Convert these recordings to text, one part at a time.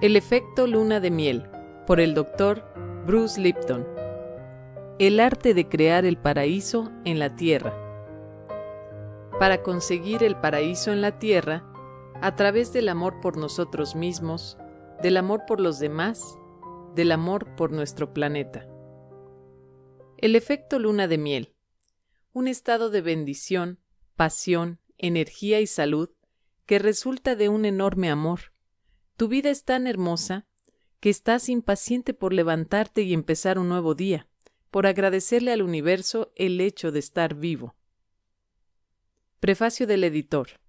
El efecto luna de miel, por el doctor Bruce Lipton. El arte de crear el paraíso en la tierra. Para conseguir el paraíso en la tierra, a través del amor por nosotros mismos, del amor por los demás, del amor por nuestro planeta. El efecto luna de miel un estado de bendición, pasión, energía y salud que resulta de un enorme amor. Tu vida es tan hermosa que estás impaciente por levantarte y empezar un nuevo día, por agradecerle al universo el hecho de estar vivo. Prefacio del editor.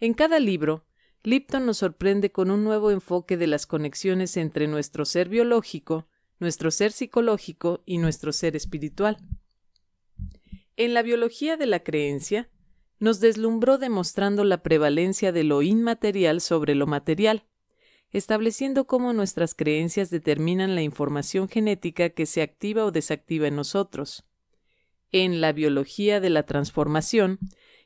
En cada libro, Lipton nos sorprende con un nuevo enfoque de las conexiones entre nuestro ser biológico, nuestro ser psicológico y nuestro ser espiritual. En la biología de la creencia, nos deslumbró demostrando la prevalencia de lo inmaterial sobre lo material, estableciendo cómo nuestras creencias determinan la información genética que se activa o desactiva en nosotros. En la biología de la transformación,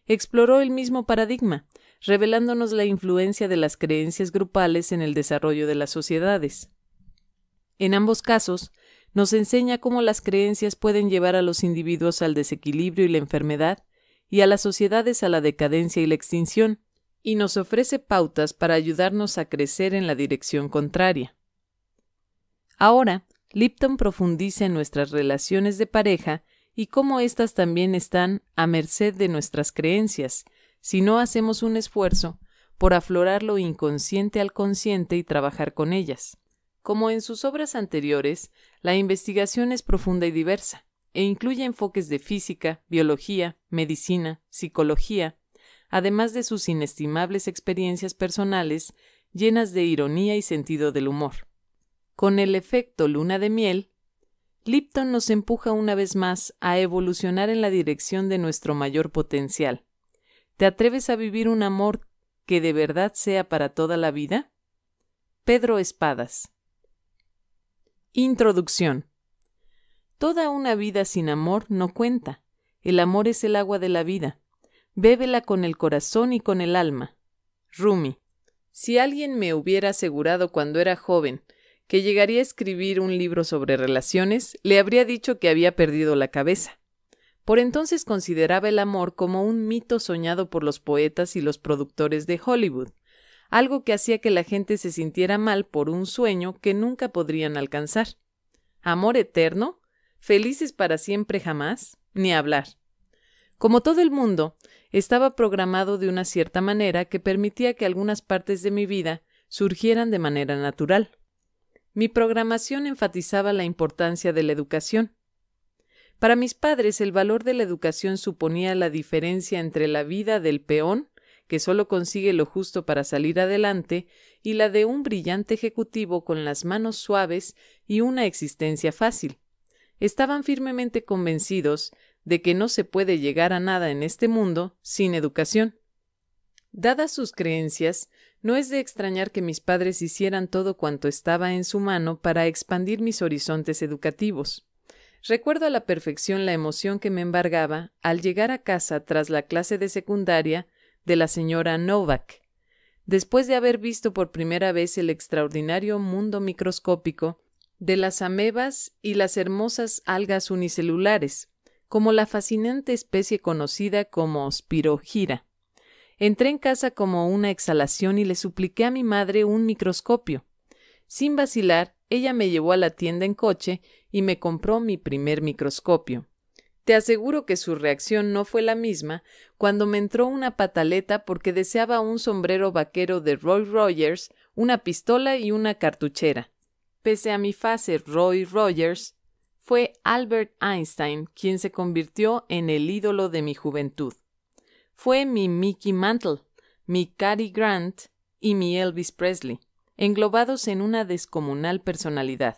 exploró el mismo paradigma, revelándonos la influencia de las creencias grupales en el desarrollo de las sociedades. En ambos casos, nos enseña cómo las creencias pueden llevar a los individuos al desequilibrio y la enfermedad, y a las sociedades a la decadencia y la extinción, y nos ofrece pautas para ayudarnos a crecer en la dirección contraria. Ahora, Lipton profundiza en nuestras relaciones de pareja y cómo éstas también están a merced de nuestras creencias, si no hacemos un esfuerzo por aflorar lo inconsciente al consciente y trabajar con ellas. Como en sus obras anteriores, la investigación es profunda y diversa, e incluye enfoques de física, biología, medicina, psicología, además de sus inestimables experiencias personales llenas de ironía y sentido del humor. Con el efecto luna de miel, Lipton nos empuja una vez más a evolucionar en la dirección de nuestro mayor potencial. ¿Te atreves a vivir un amor que de verdad sea para toda la vida? Pedro Espadas, Introducción. Toda una vida sin amor no cuenta. El amor es el agua de la vida. Bébela con el corazón y con el alma. Rumi. Si alguien me hubiera asegurado cuando era joven que llegaría a escribir un libro sobre relaciones, le habría dicho que había perdido la cabeza. Por entonces consideraba el amor como un mito soñado por los poetas y los productores de Hollywood algo que hacía que la gente se sintiera mal por un sueño que nunca podrían alcanzar. Amor eterno, felices para siempre jamás, ni hablar. Como todo el mundo, estaba programado de una cierta manera que permitía que algunas partes de mi vida surgieran de manera natural. Mi programación enfatizaba la importancia de la educación. Para mis padres el valor de la educación suponía la diferencia entre la vida del peón que solo consigue lo justo para salir adelante, y la de un brillante ejecutivo con las manos suaves y una existencia fácil. Estaban firmemente convencidos de que no se puede llegar a nada en este mundo sin educación. Dadas sus creencias, no es de extrañar que mis padres hicieran todo cuanto estaba en su mano para expandir mis horizontes educativos. Recuerdo a la perfección la emoción que me embargaba al llegar a casa tras la clase de secundaria de la señora Novak. Después de haber visto por primera vez el extraordinario mundo microscópico de las amebas y las hermosas algas unicelulares, como la fascinante especie conocida como spirogira. Entré en casa como una exhalación y le supliqué a mi madre un microscopio. Sin vacilar, ella me llevó a la tienda en coche y me compró mi primer microscopio. Te aseguro que su reacción no fue la misma cuando me entró una pataleta porque deseaba un sombrero vaquero de Roy Rogers, una pistola y una cartuchera. Pese a mi fase Roy Rogers, fue Albert Einstein quien se convirtió en el ídolo de mi juventud. Fue mi Mickey Mantle, mi Cary Grant y mi Elvis Presley, englobados en una descomunal personalidad.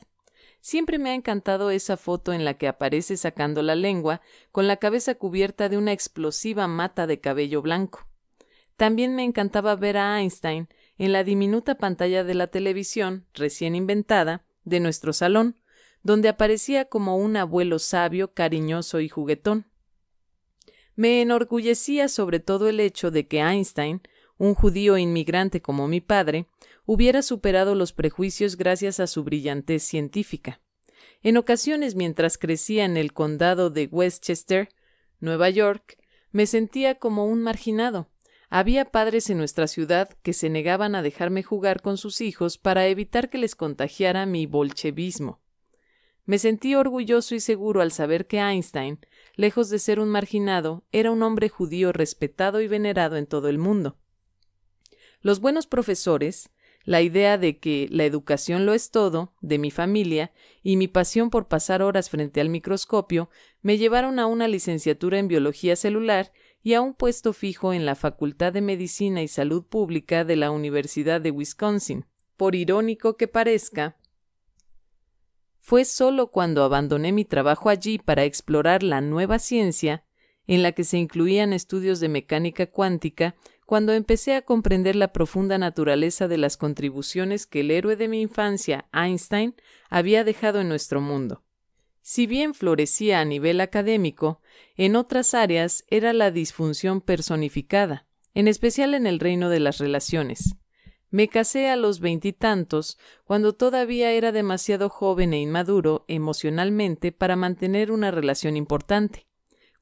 Siempre me ha encantado esa foto en la que aparece sacando la lengua, con la cabeza cubierta de una explosiva mata de cabello blanco. También me encantaba ver a Einstein en la diminuta pantalla de la televisión, recién inventada, de nuestro salón, donde aparecía como un abuelo sabio, cariñoso y juguetón. Me enorgullecía sobre todo el hecho de que Einstein, un judío inmigrante como mi padre, hubiera superado los prejuicios gracias a su brillantez científica. En ocasiones, mientras crecía en el condado de Westchester, Nueva York, me sentía como un marginado. Había padres en nuestra ciudad que se negaban a dejarme jugar con sus hijos para evitar que les contagiara mi bolchevismo. Me sentí orgulloso y seguro al saber que Einstein, lejos de ser un marginado, era un hombre judío respetado y venerado en todo el mundo. Los buenos profesores, la idea de que la educación lo es todo, de mi familia, y mi pasión por pasar horas frente al microscopio, me llevaron a una licenciatura en biología celular y a un puesto fijo en la Facultad de Medicina y Salud Pública de la Universidad de Wisconsin. Por irónico que parezca, fue solo cuando abandoné mi trabajo allí para explorar la nueva ciencia, en la que se incluían estudios de mecánica cuántica, cuando empecé a comprender la profunda naturaleza de las contribuciones que el héroe de mi infancia, Einstein, había dejado en nuestro mundo. Si bien florecía a nivel académico, en otras áreas era la disfunción personificada, en especial en el reino de las relaciones. Me casé a los veintitantos, cuando todavía era demasiado joven e inmaduro emocionalmente para mantener una relación importante.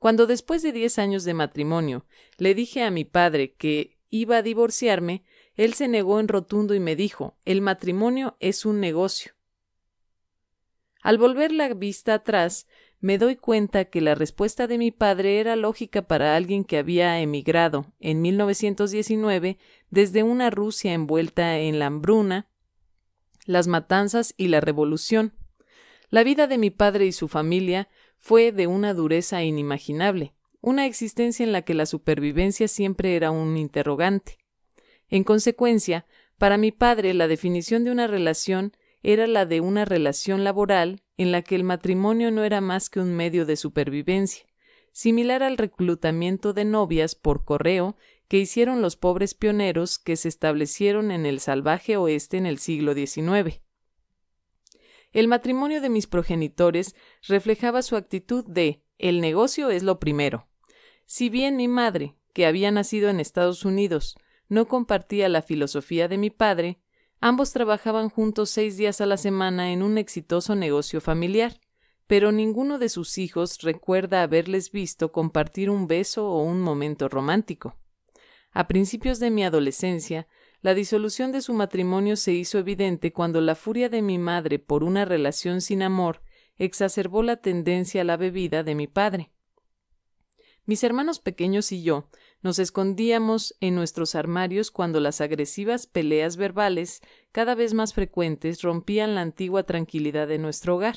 Cuando después de diez años de matrimonio le dije a mi padre que iba a divorciarme, él se negó en rotundo y me dijo El matrimonio es un negocio. Al volver la vista atrás, me doy cuenta que la respuesta de mi padre era lógica para alguien que había emigrado en 1919 desde una Rusia envuelta en la hambruna, las matanzas y la revolución. La vida de mi padre y su familia fue de una dureza inimaginable, una existencia en la que la supervivencia siempre era un interrogante. En consecuencia, para mi padre la definición de una relación era la de una relación laboral en la que el matrimonio no era más que un medio de supervivencia, similar al reclutamiento de novias por correo que hicieron los pobres pioneros que se establecieron en el salvaje oeste en el siglo XIX. El matrimonio de mis progenitores reflejaba su actitud de el negocio es lo primero. Si bien mi madre, que había nacido en Estados Unidos, no compartía la filosofía de mi padre, ambos trabajaban juntos seis días a la semana en un exitoso negocio familiar, pero ninguno de sus hijos recuerda haberles visto compartir un beso o un momento romántico. A principios de mi adolescencia, la disolución de su matrimonio se hizo evidente cuando la furia de mi madre por una relación sin amor exacerbó la tendencia a la bebida de mi padre. Mis hermanos pequeños y yo nos escondíamos en nuestros armarios cuando las agresivas peleas verbales, cada vez más frecuentes, rompían la antigua tranquilidad de nuestro hogar.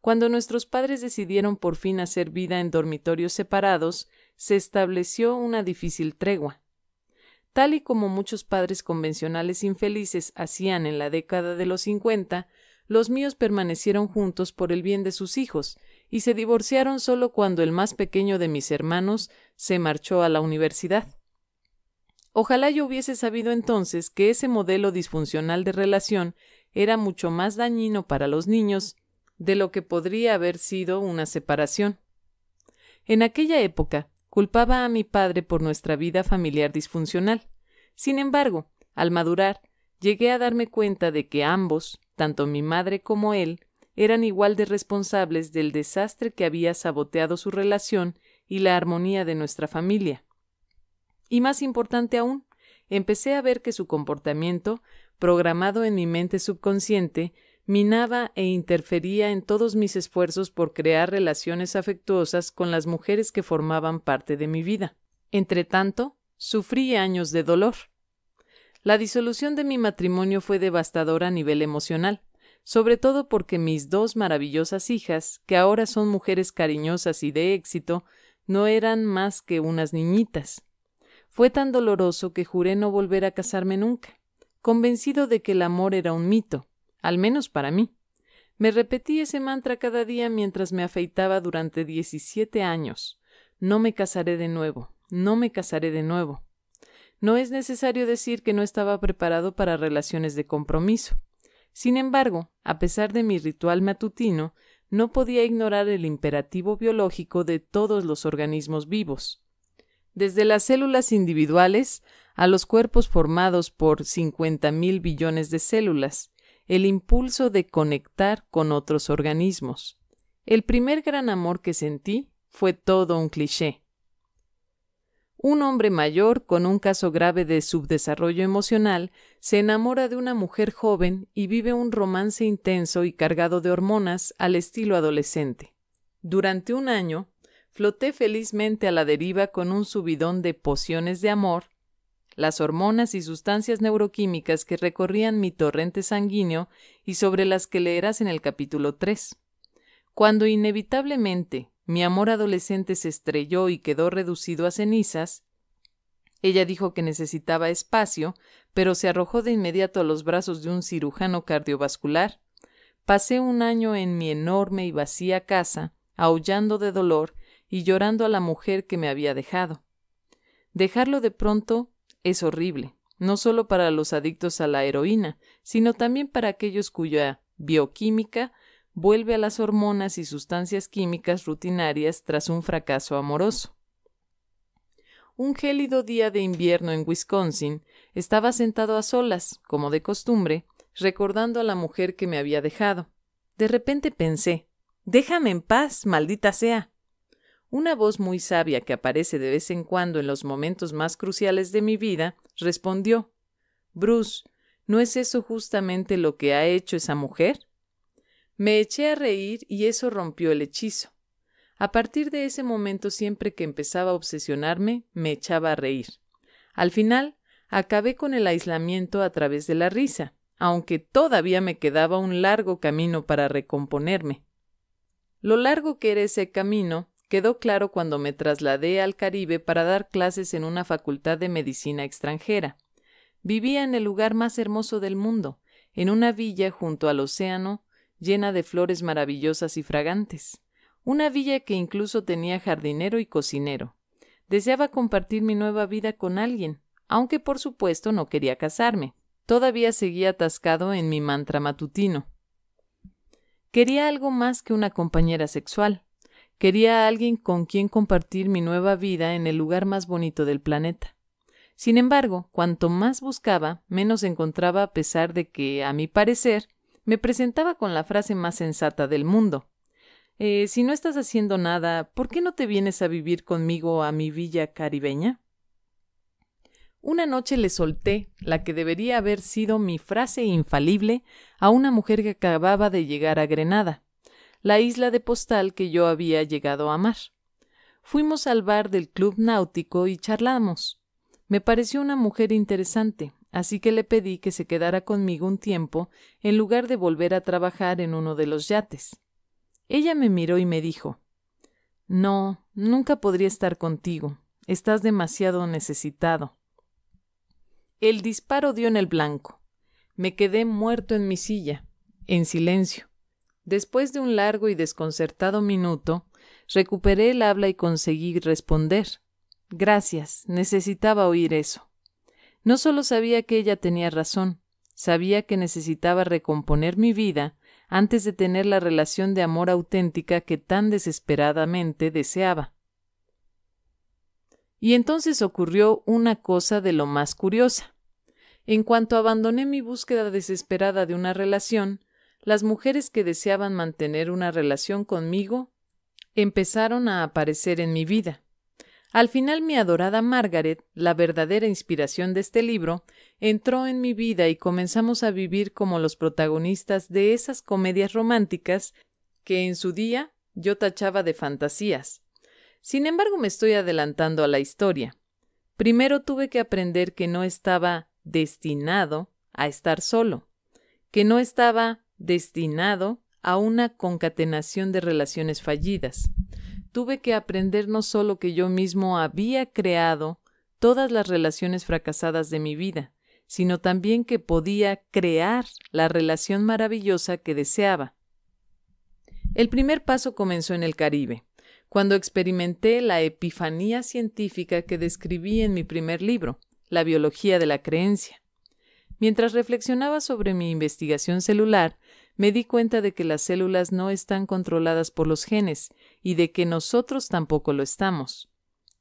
Cuando nuestros padres decidieron por fin hacer vida en dormitorios separados, se estableció una difícil tregua tal y como muchos padres convencionales infelices hacían en la década de los cincuenta, los míos permanecieron juntos por el bien de sus hijos, y se divorciaron solo cuando el más pequeño de mis hermanos se marchó a la universidad. Ojalá yo hubiese sabido entonces que ese modelo disfuncional de relación era mucho más dañino para los niños de lo que podría haber sido una separación. En aquella época, culpaba a mi padre por nuestra vida familiar disfuncional. Sin embargo, al madurar, llegué a darme cuenta de que ambos, tanto mi madre como él, eran igual de responsables del desastre que había saboteado su relación y la armonía de nuestra familia. Y más importante aún, empecé a ver que su comportamiento, programado en mi mente subconsciente, minaba e interfería en todos mis esfuerzos por crear relaciones afectuosas con las mujeres que formaban parte de mi vida. Entretanto, Sufrí años de dolor. La disolución de mi matrimonio fue devastadora a nivel emocional, sobre todo porque mis dos maravillosas hijas, que ahora son mujeres cariñosas y de éxito, no eran más que unas niñitas. Fue tan doloroso que juré no volver a casarme nunca, convencido de que el amor era un mito, al menos para mí. Me repetí ese mantra cada día mientras me afeitaba durante 17 años. No me casaré de nuevo, no me casaré de nuevo. No es necesario decir que no estaba preparado para relaciones de compromiso. Sin embargo, a pesar de mi ritual matutino, no podía ignorar el imperativo biológico de todos los organismos vivos. Desde las células individuales a los cuerpos formados por 50 mil billones de células, el impulso de conectar con otros organismos. El primer gran amor que sentí fue todo un cliché. Un hombre mayor con un caso grave de subdesarrollo emocional se enamora de una mujer joven y vive un romance intenso y cargado de hormonas al estilo adolescente. Durante un año, floté felizmente a la deriva con un subidón de pociones de amor, las hormonas y sustancias neuroquímicas que recorrían mi torrente sanguíneo y sobre las que leerás en el capítulo 3. Cuando inevitablemente mi amor adolescente se estrelló y quedó reducido a cenizas, ella dijo que necesitaba espacio, pero se arrojó de inmediato a los brazos de un cirujano cardiovascular. Pasé un año en mi enorme y vacía casa, aullando de dolor y llorando a la mujer que me había dejado. Dejarlo de pronto es horrible, no solo para los adictos a la heroína, sino también para aquellos cuya bioquímica vuelve a las hormonas y sustancias químicas rutinarias tras un fracaso amoroso. Un gélido día de invierno en Wisconsin, estaba sentado a solas, como de costumbre, recordando a la mujer que me había dejado. De repente pensé Déjame en paz, maldita sea. Una voz muy sabia que aparece de vez en cuando en los momentos más cruciales de mi vida respondió Bruce, ¿no es eso justamente lo que ha hecho esa mujer? Me eché a reír y eso rompió el hechizo. A partir de ese momento siempre que empezaba a obsesionarme, me echaba a reír. Al final, acabé con el aislamiento a través de la risa, aunque todavía me quedaba un largo camino para recomponerme. Lo largo que era ese camino quedó claro cuando me trasladé al Caribe para dar clases en una facultad de medicina extranjera. Vivía en el lugar más hermoso del mundo, en una villa junto al océano, llena de flores maravillosas y fragantes. Una villa que incluso tenía jardinero y cocinero. Deseaba compartir mi nueva vida con alguien, aunque por supuesto no quería casarme. Todavía seguía atascado en mi mantra matutino. Quería algo más que una compañera sexual. Quería alguien con quien compartir mi nueva vida en el lugar más bonito del planeta. Sin embargo, cuanto más buscaba, menos encontraba a pesar de que, a mi parecer, me presentaba con la frase más sensata del mundo. Eh, si no estás haciendo nada, ¿por qué no te vienes a vivir conmigo a mi villa caribeña? Una noche le solté la que debería haber sido mi frase infalible a una mujer que acababa de llegar a Grenada, la isla de postal que yo había llegado a amar. Fuimos al bar del club náutico y charlamos. Me pareció una mujer interesante, así que le pedí que se quedara conmigo un tiempo en lugar de volver a trabajar en uno de los yates. Ella me miró y me dijo No, nunca podría estar contigo. Estás demasiado necesitado. El disparo dio en el blanco. Me quedé muerto en mi silla, en silencio. Después de un largo y desconcertado minuto, recuperé el habla y conseguí responder. Gracias, necesitaba oír eso. No solo sabía que ella tenía razón, sabía que necesitaba recomponer mi vida antes de tener la relación de amor auténtica que tan desesperadamente deseaba. Y entonces ocurrió una cosa de lo más curiosa. En cuanto abandoné mi búsqueda desesperada de una relación, las mujeres que deseaban mantener una relación conmigo empezaron a aparecer en mi vida. Al final mi adorada Margaret, la verdadera inspiración de este libro, entró en mi vida y comenzamos a vivir como los protagonistas de esas comedias románticas que en su día yo tachaba de fantasías. Sin embargo, me estoy adelantando a la historia. Primero tuve que aprender que no estaba destinado a estar solo, que no estaba destinado a una concatenación de relaciones fallidas tuve que aprender no solo que yo mismo había creado todas las relaciones fracasadas de mi vida, sino también que podía crear la relación maravillosa que deseaba. El primer paso comenzó en el Caribe, cuando experimenté la epifanía científica que describí en mi primer libro, La biología de la creencia. Mientras reflexionaba sobre mi investigación celular, me di cuenta de que las células no están controladas por los genes y de que nosotros tampoco lo estamos.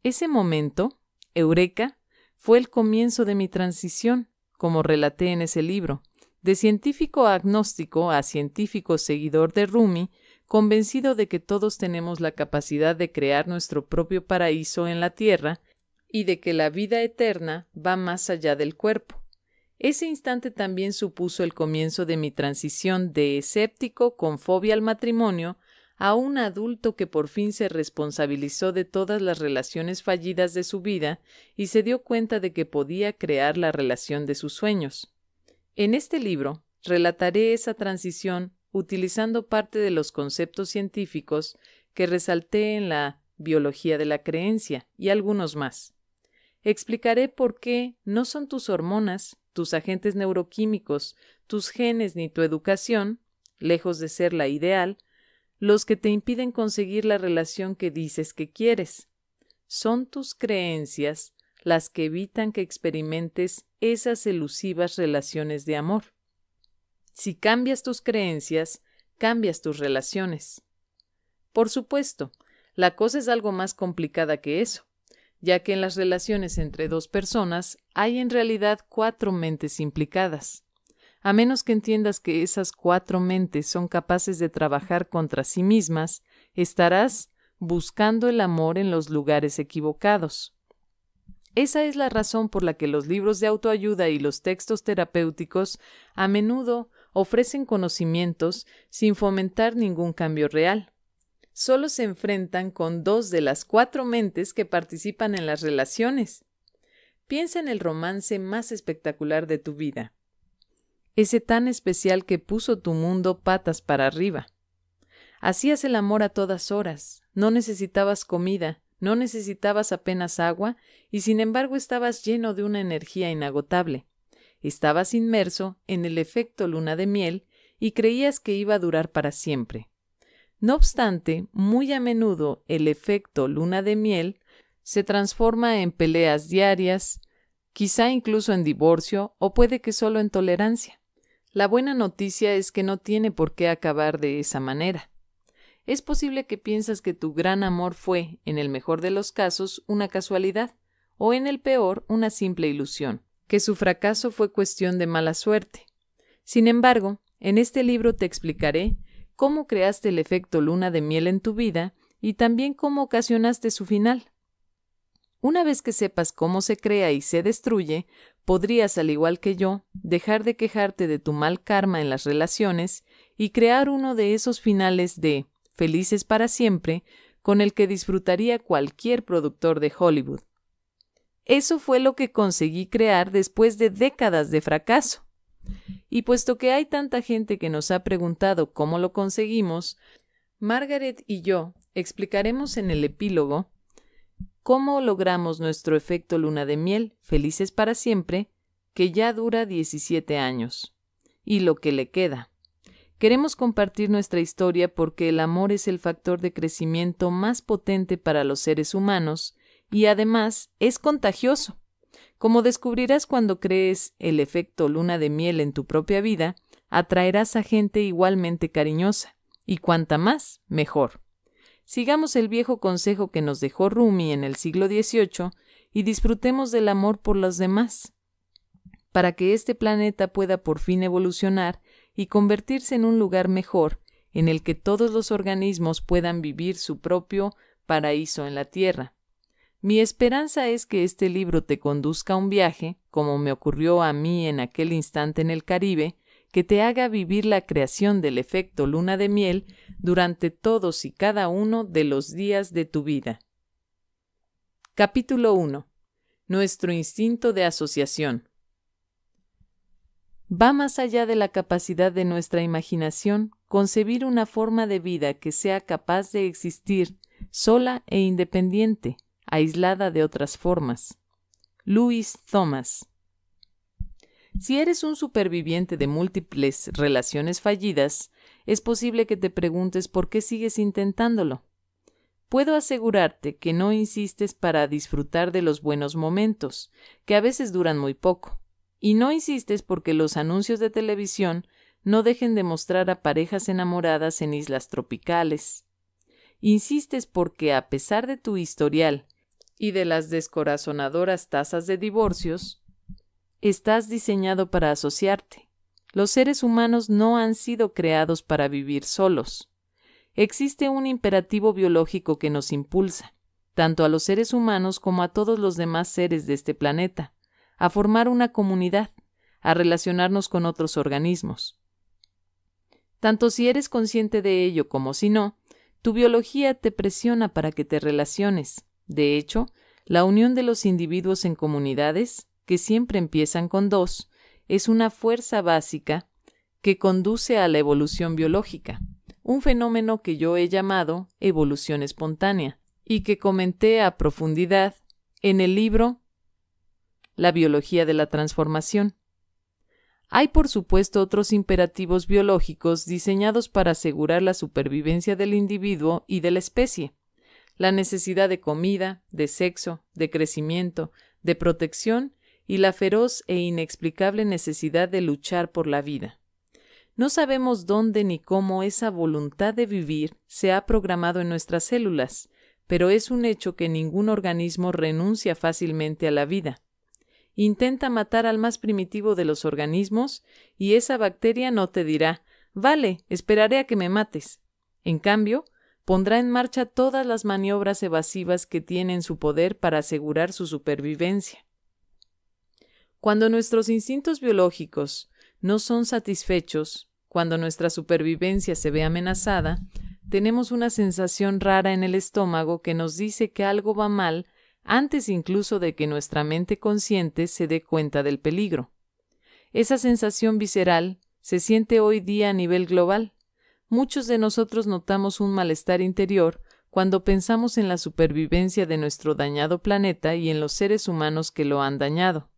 Ese momento, Eureka, fue el comienzo de mi transición, como relaté en ese libro, de científico agnóstico a científico seguidor de Rumi, convencido de que todos tenemos la capacidad de crear nuestro propio paraíso en la Tierra y de que la vida eterna va más allá del cuerpo ese instante también supuso el comienzo de mi transición de escéptico con fobia al matrimonio a un adulto que por fin se responsabilizó de todas las relaciones fallidas de su vida y se dio cuenta de que podía crear la relación de sus sueños. En este libro relataré esa transición utilizando parte de los conceptos científicos que resalté en la biología de la creencia y algunos más. Explicaré por qué no son tus hormonas, tus agentes neuroquímicos, tus genes ni tu educación, lejos de ser la ideal, los que te impiden conseguir la relación que dices que quieres. Son tus creencias las que evitan que experimentes esas elusivas relaciones de amor. Si cambias tus creencias, cambias tus relaciones. Por supuesto, la cosa es algo más complicada que eso ya que en las relaciones entre dos personas hay en realidad cuatro mentes implicadas. A menos que entiendas que esas cuatro mentes son capaces de trabajar contra sí mismas, estarás buscando el amor en los lugares equivocados. Esa es la razón por la que los libros de autoayuda y los textos terapéuticos a menudo ofrecen conocimientos sin fomentar ningún cambio real solo se enfrentan con dos de las cuatro mentes que participan en las relaciones. Piensa en el romance más espectacular de tu vida, ese tan especial que puso tu mundo patas para arriba. Hacías el amor a todas horas, no necesitabas comida, no necesitabas apenas agua, y sin embargo estabas lleno de una energía inagotable. Estabas inmerso en el efecto luna de miel y creías que iba a durar para siempre. No obstante, muy a menudo el efecto luna de miel se transforma en peleas diarias, quizá incluso en divorcio o puede que solo en tolerancia. La buena noticia es que no tiene por qué acabar de esa manera. Es posible que piensas que tu gran amor fue, en el mejor de los casos, una casualidad, o en el peor, una simple ilusión, que su fracaso fue cuestión de mala suerte. Sin embargo, en este libro te explicaré cómo creaste el efecto luna de miel en tu vida y también cómo ocasionaste su final. Una vez que sepas cómo se crea y se destruye, podrías, al igual que yo, dejar de quejarte de tu mal karma en las relaciones y crear uno de esos finales de felices para siempre con el que disfrutaría cualquier productor de Hollywood. Eso fue lo que conseguí crear después de décadas de fracaso. Y puesto que hay tanta gente que nos ha preguntado cómo lo conseguimos, Margaret y yo explicaremos en el epílogo cómo logramos nuestro efecto luna de miel, felices para siempre, que ya dura 17 años, y lo que le queda. Queremos compartir nuestra historia porque el amor es el factor de crecimiento más potente para los seres humanos y además es contagioso. Como descubrirás cuando crees el efecto luna de miel en tu propia vida, atraerás a gente igualmente cariñosa, y cuanta más, mejor. Sigamos el viejo consejo que nos dejó Rumi en el siglo XVIII y disfrutemos del amor por los demás. Para que este planeta pueda por fin evolucionar y convertirse en un lugar mejor, en el que todos los organismos puedan vivir su propio paraíso en la Tierra, mi esperanza es que este libro te conduzca a un viaje, como me ocurrió a mí en aquel instante en el Caribe, que te haga vivir la creación del efecto luna de miel durante todos y cada uno de los días de tu vida. Capítulo 1. Nuestro instinto de asociación. Va más allá de la capacidad de nuestra imaginación concebir una forma de vida que sea capaz de existir sola e independiente aislada de otras formas. Luis Thomas. Si eres un superviviente de múltiples relaciones fallidas, es posible que te preguntes por qué sigues intentándolo. Puedo asegurarte que no insistes para disfrutar de los buenos momentos, que a veces duran muy poco, y no insistes porque los anuncios de televisión no dejen de mostrar a parejas enamoradas en islas tropicales. Insistes porque, a pesar de tu historial y de las descorazonadoras tasas de divorcios, estás diseñado para asociarte. Los seres humanos no han sido creados para vivir solos. Existe un imperativo biológico que nos impulsa, tanto a los seres humanos como a todos los demás seres de este planeta, a formar una comunidad, a relacionarnos con otros organismos. Tanto si eres consciente de ello como si no, tu biología te presiona para que te relaciones, de hecho, la unión de los individuos en comunidades, que siempre empiezan con dos, es una fuerza básica que conduce a la evolución biológica, un fenómeno que yo he llamado evolución espontánea y que comenté a profundidad en el libro La biología de la transformación. Hay, por supuesto, otros imperativos biológicos diseñados para asegurar la supervivencia del individuo y de la especie, la necesidad de comida, de sexo, de crecimiento, de protección y la feroz e inexplicable necesidad de luchar por la vida. No sabemos dónde ni cómo esa voluntad de vivir se ha programado en nuestras células, pero es un hecho que ningún organismo renuncia fácilmente a la vida. Intenta matar al más primitivo de los organismos y esa bacteria no te dirá Vale, esperaré a que me mates. En cambio, pondrá en marcha todas las maniobras evasivas que tiene en su poder para asegurar su supervivencia. Cuando nuestros instintos biológicos no son satisfechos, cuando nuestra supervivencia se ve amenazada, tenemos una sensación rara en el estómago que nos dice que algo va mal antes incluso de que nuestra mente consciente se dé cuenta del peligro. Esa sensación visceral se siente hoy día a nivel global muchos de nosotros notamos un malestar interior cuando pensamos en la supervivencia de nuestro dañado planeta y en los seres humanos que lo han dañado.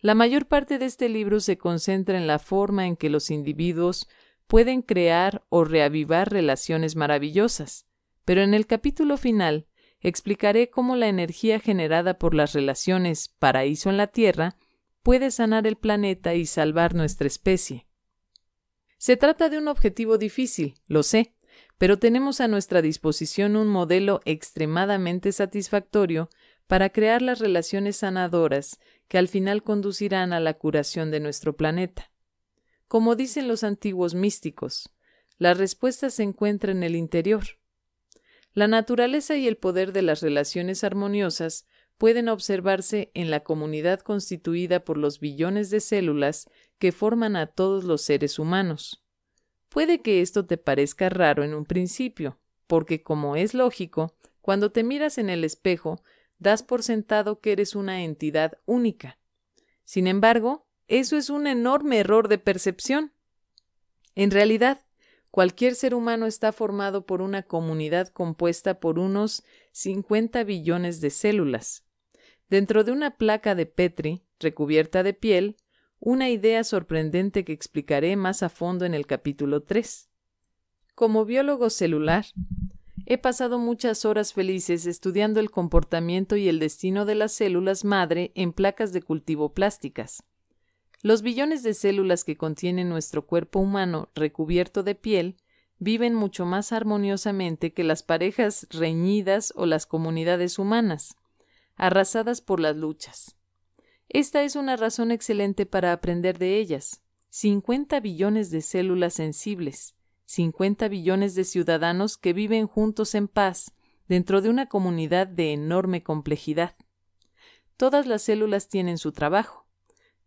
La mayor parte de este libro se concentra en la forma en que los individuos pueden crear o reavivar relaciones maravillosas, pero en el capítulo final explicaré cómo la energía generada por las relaciones paraíso en la Tierra puede sanar el planeta y salvar nuestra especie. Se trata de un objetivo difícil, lo sé, pero tenemos a nuestra disposición un modelo extremadamente satisfactorio para crear las relaciones sanadoras que al final conducirán a la curación de nuestro planeta. Como dicen los antiguos místicos, la respuesta se encuentra en el interior. La naturaleza y el poder de las relaciones armoniosas pueden observarse en la comunidad constituida por los billones de células que forman a todos los seres humanos. Puede que esto te parezca raro en un principio, porque como es lógico, cuando te miras en el espejo, das por sentado que eres una entidad única. Sin embargo, eso es un enorme error de percepción. En realidad, cualquier ser humano está formado por una comunidad compuesta por unos 50 billones de células, Dentro de una placa de Petri, recubierta de piel, una idea sorprendente que explicaré más a fondo en el capítulo 3. Como biólogo celular, he pasado muchas horas felices estudiando el comportamiento y el destino de las células madre en placas de cultivo plásticas. Los billones de células que contiene nuestro cuerpo humano recubierto de piel viven mucho más armoniosamente que las parejas reñidas o las comunidades humanas arrasadas por las luchas. Esta es una razón excelente para aprender de ellas. 50 billones de células sensibles, 50 billones de ciudadanos que viven juntos en paz, dentro de una comunidad de enorme complejidad. Todas las células tienen su trabajo.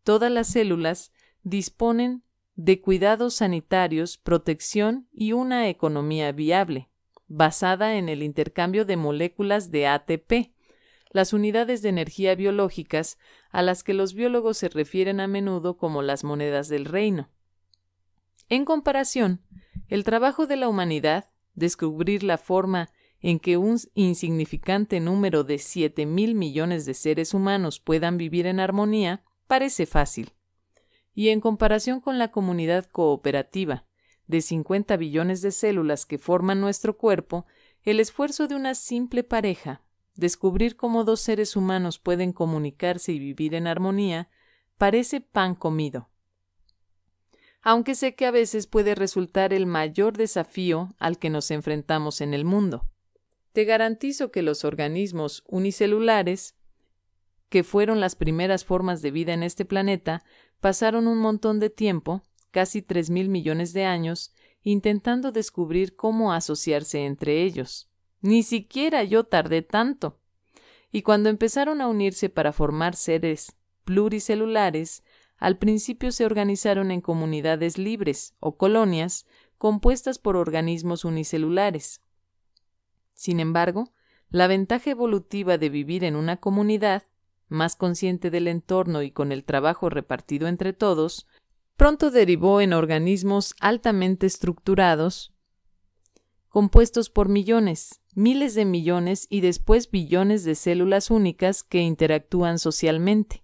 Todas las células disponen de cuidados sanitarios, protección y una economía viable, basada en el intercambio de moléculas de ATP, las unidades de energía biológicas a las que los biólogos se refieren a menudo como las monedas del reino. En comparación, el trabajo de la humanidad, descubrir la forma en que un insignificante número de siete mil millones de seres humanos puedan vivir en armonía, parece fácil. Y en comparación con la comunidad cooperativa, de 50 billones de células que forman nuestro cuerpo, el esfuerzo de una simple pareja Descubrir cómo dos seres humanos pueden comunicarse y vivir en armonía parece pan comido. Aunque sé que a veces puede resultar el mayor desafío al que nos enfrentamos en el mundo. Te garantizo que los organismos unicelulares, que fueron las primeras formas de vida en este planeta, pasaron un montón de tiempo, casi tres mil millones de años, intentando descubrir cómo asociarse entre ellos. Ni siquiera yo tardé tanto. Y cuando empezaron a unirse para formar seres pluricelulares, al principio se organizaron en comunidades libres o colonias compuestas por organismos unicelulares. Sin embargo, la ventaja evolutiva de vivir en una comunidad, más consciente del entorno y con el trabajo repartido entre todos, pronto derivó en organismos altamente estructurados, compuestos por millones, miles de millones y después billones de células únicas que interactúan socialmente.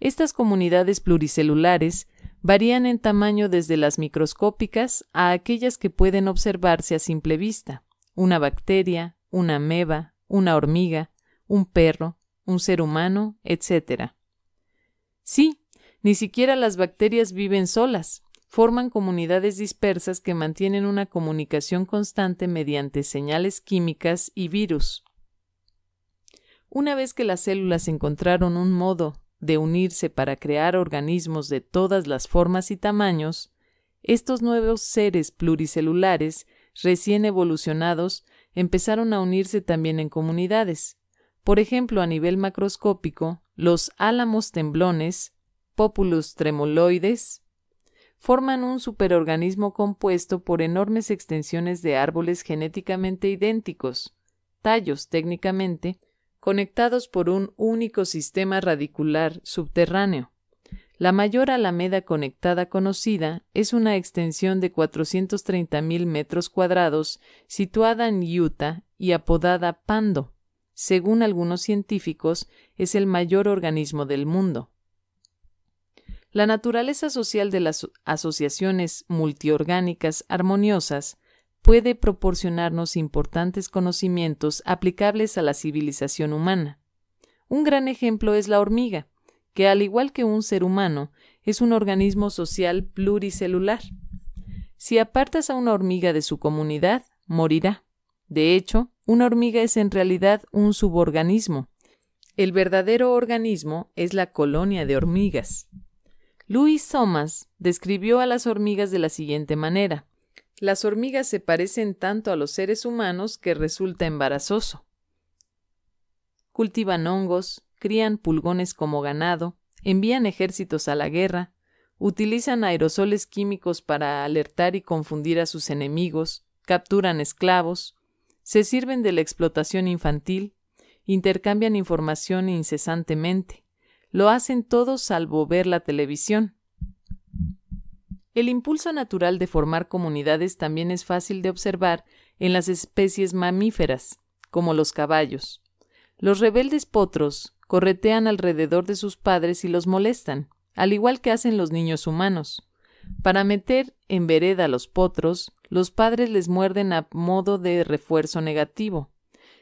Estas comunidades pluricelulares varían en tamaño desde las microscópicas a aquellas que pueden observarse a simple vista, una bacteria, una ameba, una hormiga, un perro, un ser humano, etc. Sí, ni siquiera las bacterias viven solas forman comunidades dispersas que mantienen una comunicación constante mediante señales químicas y virus. Una vez que las células encontraron un modo de unirse para crear organismos de todas las formas y tamaños, estos nuevos seres pluricelulares recién evolucionados empezaron a unirse también en comunidades. Por ejemplo, a nivel macroscópico, los álamos temblones, populus tremoloides, forman un superorganismo compuesto por enormes extensiones de árboles genéticamente idénticos, tallos técnicamente, conectados por un único sistema radicular subterráneo. La mayor alameda conectada conocida es una extensión de 430.000 metros cuadrados situada en Utah y apodada Pando. Según algunos científicos, es el mayor organismo del mundo. La naturaleza social de las asociaciones multiorgánicas armoniosas puede proporcionarnos importantes conocimientos aplicables a la civilización humana. Un gran ejemplo es la hormiga, que al igual que un ser humano, es un organismo social pluricelular. Si apartas a una hormiga de su comunidad, morirá. De hecho, una hormiga es en realidad un suborganismo. El verdadero organismo es la colonia de hormigas. Luis Somas describió a las hormigas de la siguiente manera. Las hormigas se parecen tanto a los seres humanos que resulta embarazoso. Cultivan hongos, crían pulgones como ganado, envían ejércitos a la guerra, utilizan aerosoles químicos para alertar y confundir a sus enemigos, capturan esclavos, se sirven de la explotación infantil, intercambian información incesantemente, lo hacen todos salvo ver la televisión. El impulso natural de formar comunidades también es fácil de observar en las especies mamíferas, como los caballos. Los rebeldes potros corretean alrededor de sus padres y los molestan, al igual que hacen los niños humanos. Para meter en vereda a los potros, los padres les muerden a modo de refuerzo negativo.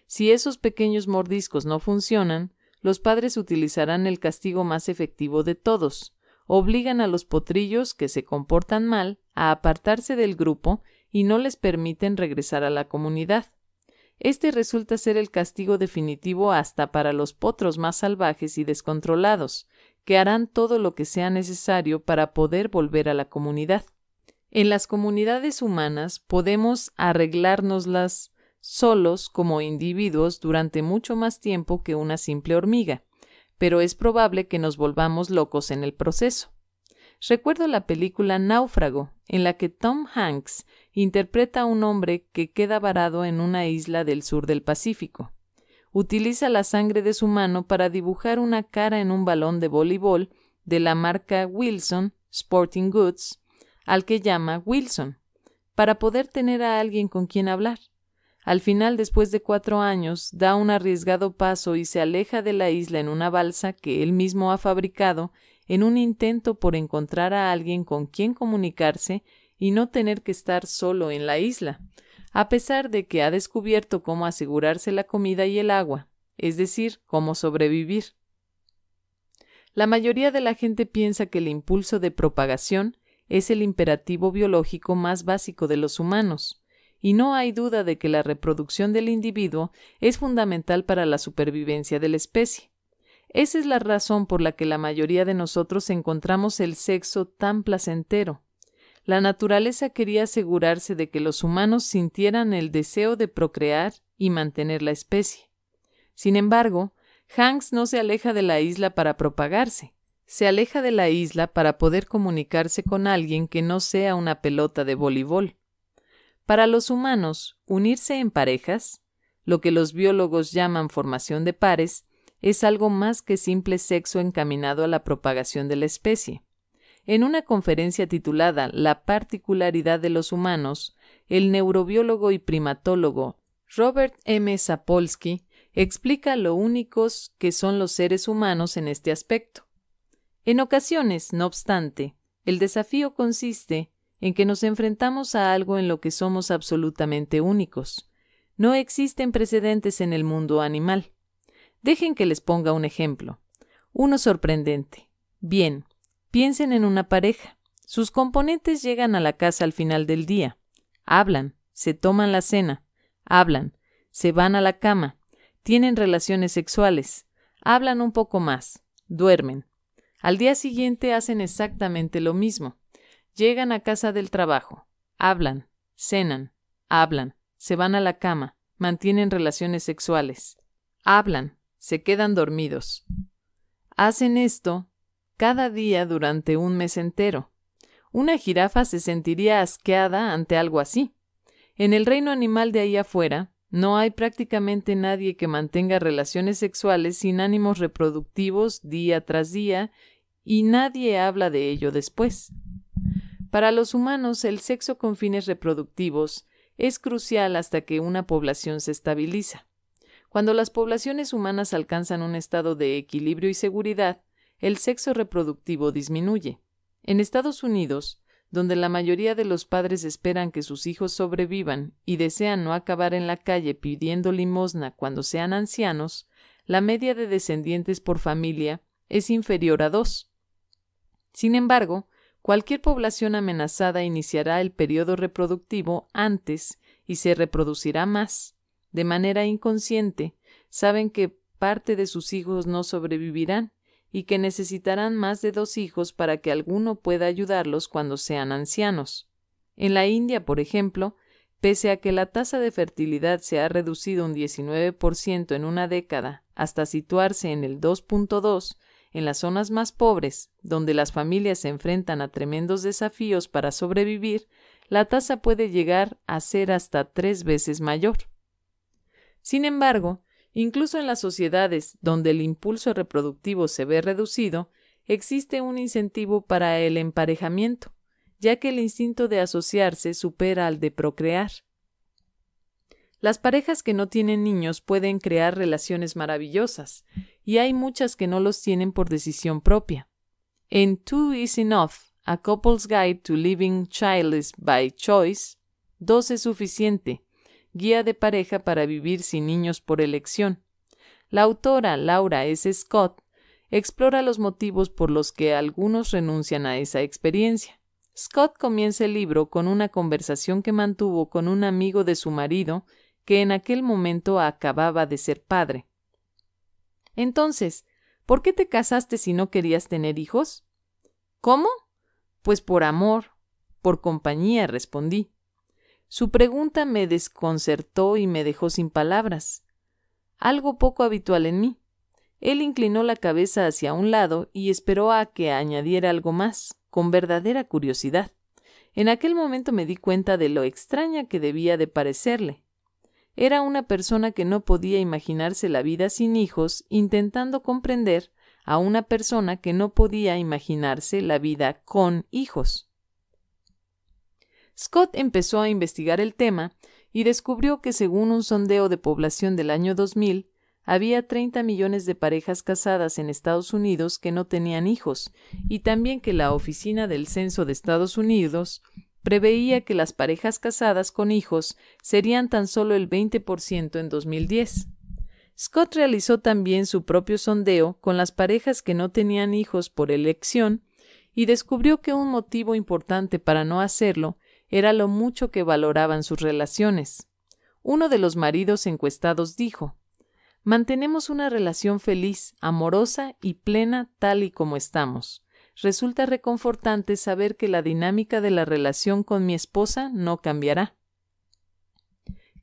Si esos pequeños mordiscos no funcionan, los padres utilizarán el castigo más efectivo de todos. Obligan a los potrillos que se comportan mal a apartarse del grupo y no les permiten regresar a la comunidad. Este resulta ser el castigo definitivo hasta para los potros más salvajes y descontrolados, que harán todo lo que sea necesario para poder volver a la comunidad. En las comunidades humanas podemos arreglárnoslas solos como individuos durante mucho más tiempo que una simple hormiga, pero es probable que nos volvamos locos en el proceso. Recuerdo la película Náufrago, en la que Tom Hanks interpreta a un hombre que queda varado en una isla del sur del Pacífico. Utiliza la sangre de su mano para dibujar una cara en un balón de voleibol de la marca Wilson Sporting Goods, al que llama Wilson, para poder tener a alguien con quien hablar. Al final, después de cuatro años, da un arriesgado paso y se aleja de la isla en una balsa que él mismo ha fabricado en un intento por encontrar a alguien con quien comunicarse y no tener que estar solo en la isla, a pesar de que ha descubierto cómo asegurarse la comida y el agua, es decir, cómo sobrevivir. La mayoría de la gente piensa que el impulso de propagación es el imperativo biológico más básico de los humanos, y no hay duda de que la reproducción del individuo es fundamental para la supervivencia de la especie. Esa es la razón por la que la mayoría de nosotros encontramos el sexo tan placentero. La naturaleza quería asegurarse de que los humanos sintieran el deseo de procrear y mantener la especie. Sin embargo, Hanks no se aleja de la isla para propagarse, se aleja de la isla para poder comunicarse con alguien que no sea una pelota de voleibol. Para los humanos, unirse en parejas, lo que los biólogos llaman formación de pares, es algo más que simple sexo encaminado a la propagación de la especie. En una conferencia titulada La particularidad de los humanos, el neurobiólogo y primatólogo Robert M. Sapolsky explica lo únicos que son los seres humanos en este aspecto. En ocasiones, no obstante, el desafío consiste en que nos enfrentamos a algo en lo que somos absolutamente únicos. No existen precedentes en el mundo animal. Dejen que les ponga un ejemplo. Uno sorprendente. Bien, piensen en una pareja. Sus componentes llegan a la casa al final del día. Hablan, se toman la cena, hablan, se van a la cama, tienen relaciones sexuales, hablan un poco más, duermen. Al día siguiente hacen exactamente lo mismo. Llegan a casa del trabajo, hablan, cenan, hablan, se van a la cama, mantienen relaciones sexuales, hablan, se quedan dormidos. Hacen esto cada día durante un mes entero. Una jirafa se sentiría asqueada ante algo así. En el reino animal de ahí afuera, no hay prácticamente nadie que mantenga relaciones sexuales sin ánimos reproductivos día tras día, y nadie habla de ello después. Para los humanos, el sexo con fines reproductivos es crucial hasta que una población se estabiliza. Cuando las poblaciones humanas alcanzan un estado de equilibrio y seguridad, el sexo reproductivo disminuye. En Estados Unidos, donde la mayoría de los padres esperan que sus hijos sobrevivan y desean no acabar en la calle pidiendo limosna cuando sean ancianos, la media de descendientes por familia es inferior a dos. Sin embargo, Cualquier población amenazada iniciará el periodo reproductivo antes y se reproducirá más. De manera inconsciente, saben que parte de sus hijos no sobrevivirán y que necesitarán más de dos hijos para que alguno pueda ayudarlos cuando sean ancianos. En la India, por ejemplo, pese a que la tasa de fertilidad se ha reducido un 19% en una década hasta situarse en el 2.2, en las zonas más pobres, donde las familias se enfrentan a tremendos desafíos para sobrevivir, la tasa puede llegar a ser hasta tres veces mayor. Sin embargo, incluso en las sociedades donde el impulso reproductivo se ve reducido, existe un incentivo para el emparejamiento, ya que el instinto de asociarse supera al de procrear. Las parejas que no tienen niños pueden crear relaciones maravillosas, y hay muchas que no los tienen por decisión propia. En Two is Enough, A Couple's Guide to Living Childless by Choice, Dos es suficiente, guía de pareja para vivir sin niños por elección. La autora Laura S. Scott explora los motivos por los que algunos renuncian a esa experiencia. Scott comienza el libro con una conversación que mantuvo con un amigo de su marido que en aquel momento acababa de ser padre. Entonces, ¿por qué te casaste si no querías tener hijos? ¿Cómo? Pues por amor, por compañía, respondí. Su pregunta me desconcertó y me dejó sin palabras. Algo poco habitual en mí. Él inclinó la cabeza hacia un lado y esperó a que añadiera algo más, con verdadera curiosidad. En aquel momento me di cuenta de lo extraña que debía de parecerle. Era una persona que no podía imaginarse la vida sin hijos, intentando comprender a una persona que no podía imaginarse la vida con hijos. Scott empezó a investigar el tema y descubrió que según un sondeo de población del año 2000, había 30 millones de parejas casadas en Estados Unidos que no tenían hijos, y también que la Oficina del Censo de Estados Unidos preveía que las parejas casadas con hijos serían tan solo el 20% en 2010. Scott realizó también su propio sondeo con las parejas que no tenían hijos por elección y descubrió que un motivo importante para no hacerlo era lo mucho que valoraban sus relaciones. Uno de los maridos encuestados dijo Mantenemos una relación feliz, amorosa y plena tal y como estamos resulta reconfortante saber que la dinámica de la relación con mi esposa no cambiará.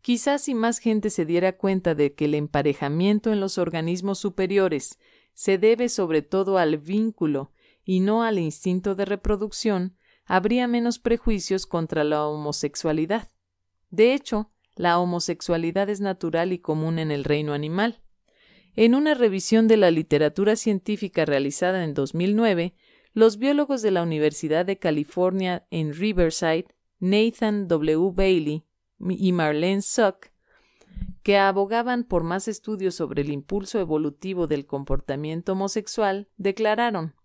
Quizás si más gente se diera cuenta de que el emparejamiento en los organismos superiores se debe sobre todo al vínculo y no al instinto de reproducción, habría menos prejuicios contra la homosexualidad. De hecho, la homosexualidad es natural y común en el reino animal. En una revisión de la literatura científica realizada en 2009, los biólogos de la Universidad de California en Riverside, Nathan W. Bailey y Marlene Suck, que abogaban por más estudios sobre el impulso evolutivo del comportamiento homosexual, declararon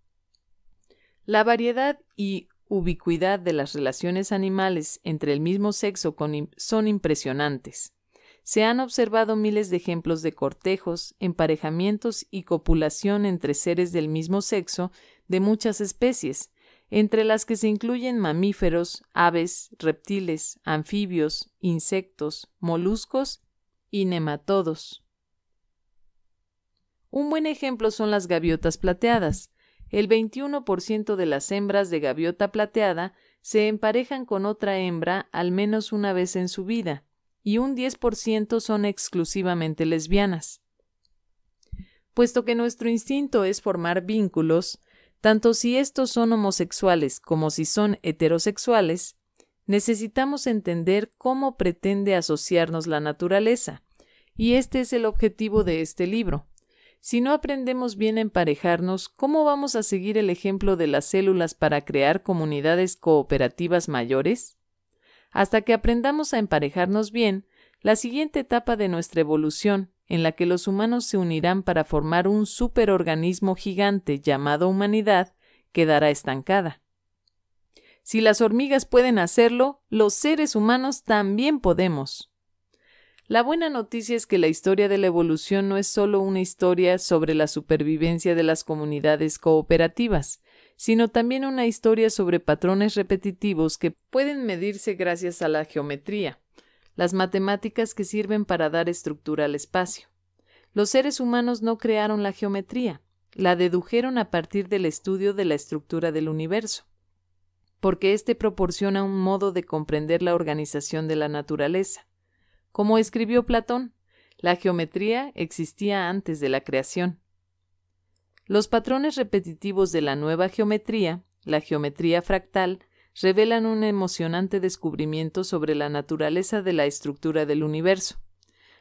La variedad y ubicuidad de las relaciones animales entre el mismo sexo son impresionantes se han observado miles de ejemplos de cortejos, emparejamientos y copulación entre seres del mismo sexo de muchas especies, entre las que se incluyen mamíferos, aves, reptiles, anfibios, insectos, moluscos y nematodos. Un buen ejemplo son las gaviotas plateadas. El 21% de las hembras de gaviota plateada se emparejan con otra hembra al menos una vez en su vida, y un 10% son exclusivamente lesbianas. Puesto que nuestro instinto es formar vínculos, tanto si estos son homosexuales como si son heterosexuales, necesitamos entender cómo pretende asociarnos la naturaleza, y este es el objetivo de este libro. Si no aprendemos bien a emparejarnos, ¿cómo vamos a seguir el ejemplo de las células para crear comunidades cooperativas mayores? Hasta que aprendamos a emparejarnos bien, la siguiente etapa de nuestra evolución, en la que los humanos se unirán para formar un superorganismo gigante llamado humanidad, quedará estancada. Si las hormigas pueden hacerlo, los seres humanos también podemos. La buena noticia es que la historia de la evolución no es solo una historia sobre la supervivencia de las comunidades cooperativas, sino también una historia sobre patrones repetitivos que pueden medirse gracias a la geometría, las matemáticas que sirven para dar estructura al espacio. Los seres humanos no crearon la geometría, la dedujeron a partir del estudio de la estructura del universo, porque éste proporciona un modo de comprender la organización de la naturaleza. Como escribió Platón, la geometría existía antes de la creación. Los patrones repetitivos de la nueva geometría, la geometría fractal, revelan un emocionante descubrimiento sobre la naturaleza de la estructura del universo.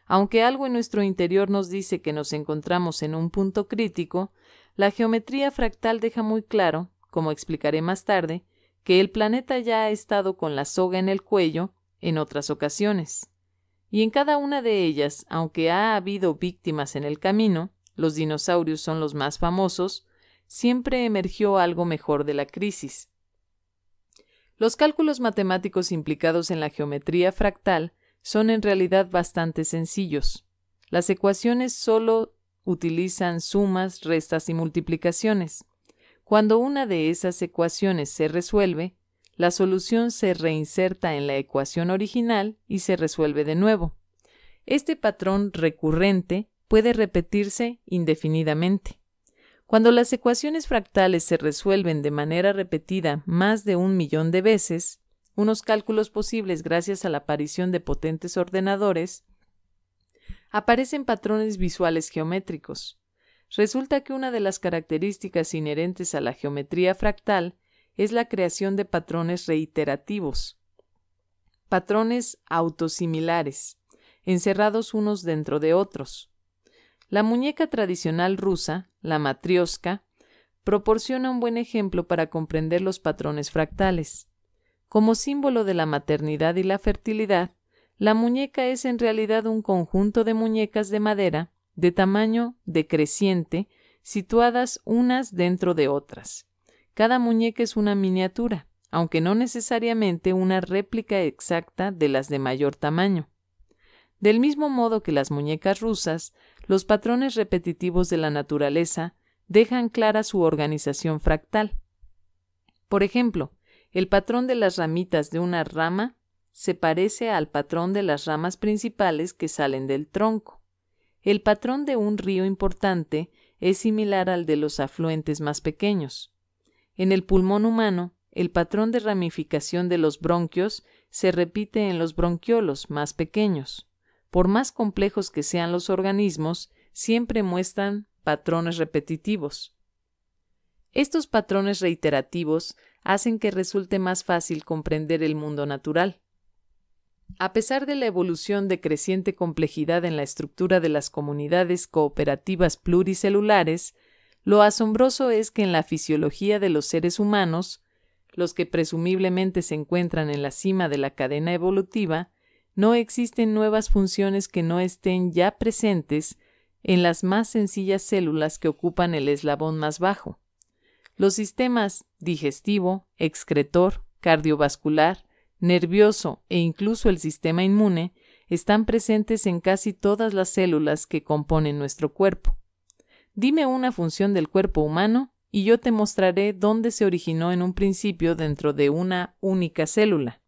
Aunque algo en nuestro interior nos dice que nos encontramos en un punto crítico, la geometría fractal deja muy claro, como explicaré más tarde, que el planeta ya ha estado con la soga en el cuello en otras ocasiones. Y en cada una de ellas, aunque ha habido víctimas en el camino, los dinosaurios son los más famosos, siempre emergió algo mejor de la crisis. Los cálculos matemáticos implicados en la geometría fractal son en realidad bastante sencillos. Las ecuaciones solo utilizan sumas, restas y multiplicaciones. Cuando una de esas ecuaciones se resuelve, la solución se reinserta en la ecuación original y se resuelve de nuevo. Este patrón recurrente puede repetirse indefinidamente. Cuando las ecuaciones fractales se resuelven de manera repetida más de un millón de veces, unos cálculos posibles gracias a la aparición de potentes ordenadores, aparecen patrones visuales geométricos. Resulta que una de las características inherentes a la geometría fractal es la creación de patrones reiterativos, patrones autosimilares, encerrados unos dentro de otros. La muñeca tradicional rusa, la matrioska, proporciona un buen ejemplo para comprender los patrones fractales. Como símbolo de la maternidad y la fertilidad, la muñeca es en realidad un conjunto de muñecas de madera de tamaño decreciente situadas unas dentro de otras. Cada muñeca es una miniatura, aunque no necesariamente una réplica exacta de las de mayor tamaño. Del mismo modo que las muñecas rusas, los patrones repetitivos de la naturaleza dejan clara su organización fractal. Por ejemplo, el patrón de las ramitas de una rama se parece al patrón de las ramas principales que salen del tronco. El patrón de un río importante es similar al de los afluentes más pequeños. En el pulmón humano, el patrón de ramificación de los bronquios se repite en los bronquiolos más pequeños por más complejos que sean los organismos, siempre muestran patrones repetitivos. Estos patrones reiterativos hacen que resulte más fácil comprender el mundo natural. A pesar de la evolución de creciente complejidad en la estructura de las comunidades cooperativas pluricelulares, lo asombroso es que en la fisiología de los seres humanos, los que presumiblemente se encuentran en la cima de la cadena evolutiva, no existen nuevas funciones que no estén ya presentes en las más sencillas células que ocupan el eslabón más bajo. Los sistemas digestivo, excretor, cardiovascular, nervioso e incluso el sistema inmune están presentes en casi todas las células que componen nuestro cuerpo. Dime una función del cuerpo humano y yo te mostraré dónde se originó en un principio dentro de una única célula.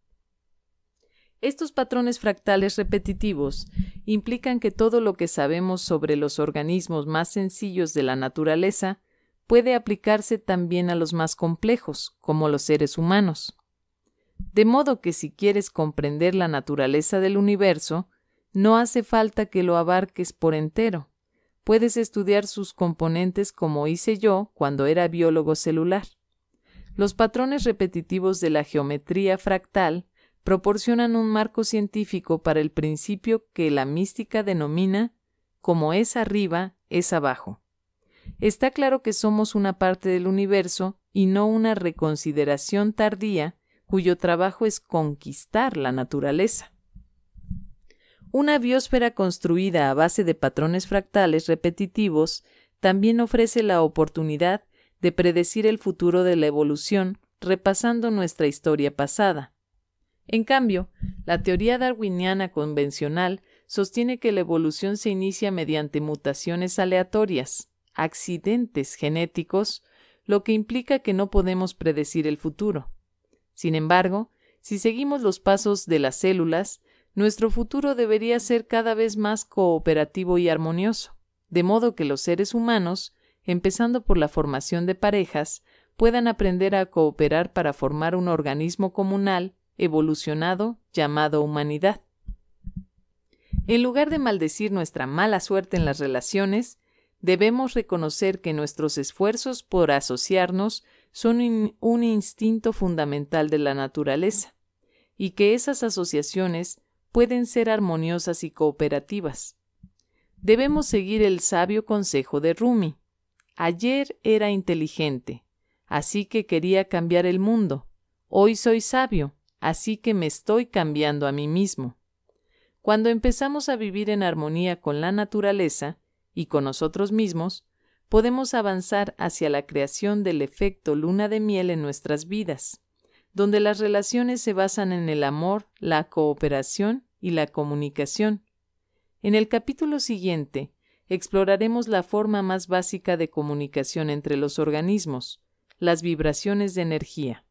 Estos patrones fractales repetitivos implican que todo lo que sabemos sobre los organismos más sencillos de la naturaleza puede aplicarse también a los más complejos, como los seres humanos. De modo que si quieres comprender la naturaleza del universo, no hace falta que lo abarques por entero. Puedes estudiar sus componentes como hice yo cuando era biólogo celular. Los patrones repetitivos de la geometría fractal proporcionan un marco científico para el principio que la mística denomina como es arriba, es abajo. Está claro que somos una parte del universo y no una reconsideración tardía cuyo trabajo es conquistar la naturaleza. Una biosfera construida a base de patrones fractales repetitivos también ofrece la oportunidad de predecir el futuro de la evolución repasando nuestra historia pasada, en cambio, la teoría darwiniana convencional sostiene que la evolución se inicia mediante mutaciones aleatorias, accidentes genéticos, lo que implica que no podemos predecir el futuro. Sin embargo, si seguimos los pasos de las células, nuestro futuro debería ser cada vez más cooperativo y armonioso, de modo que los seres humanos, empezando por la formación de parejas, puedan aprender a cooperar para formar un organismo comunal evolucionado llamado humanidad. En lugar de maldecir nuestra mala suerte en las relaciones, debemos reconocer que nuestros esfuerzos por asociarnos son un instinto fundamental de la naturaleza, y que esas asociaciones pueden ser armoniosas y cooperativas. Debemos seguir el sabio consejo de Rumi. Ayer era inteligente, así que quería cambiar el mundo. Hoy soy sabio, así que me estoy cambiando a mí mismo. Cuando empezamos a vivir en armonía con la naturaleza y con nosotros mismos, podemos avanzar hacia la creación del efecto luna de miel en nuestras vidas, donde las relaciones se basan en el amor, la cooperación y la comunicación. En el capítulo siguiente, exploraremos la forma más básica de comunicación entre los organismos, las vibraciones de energía.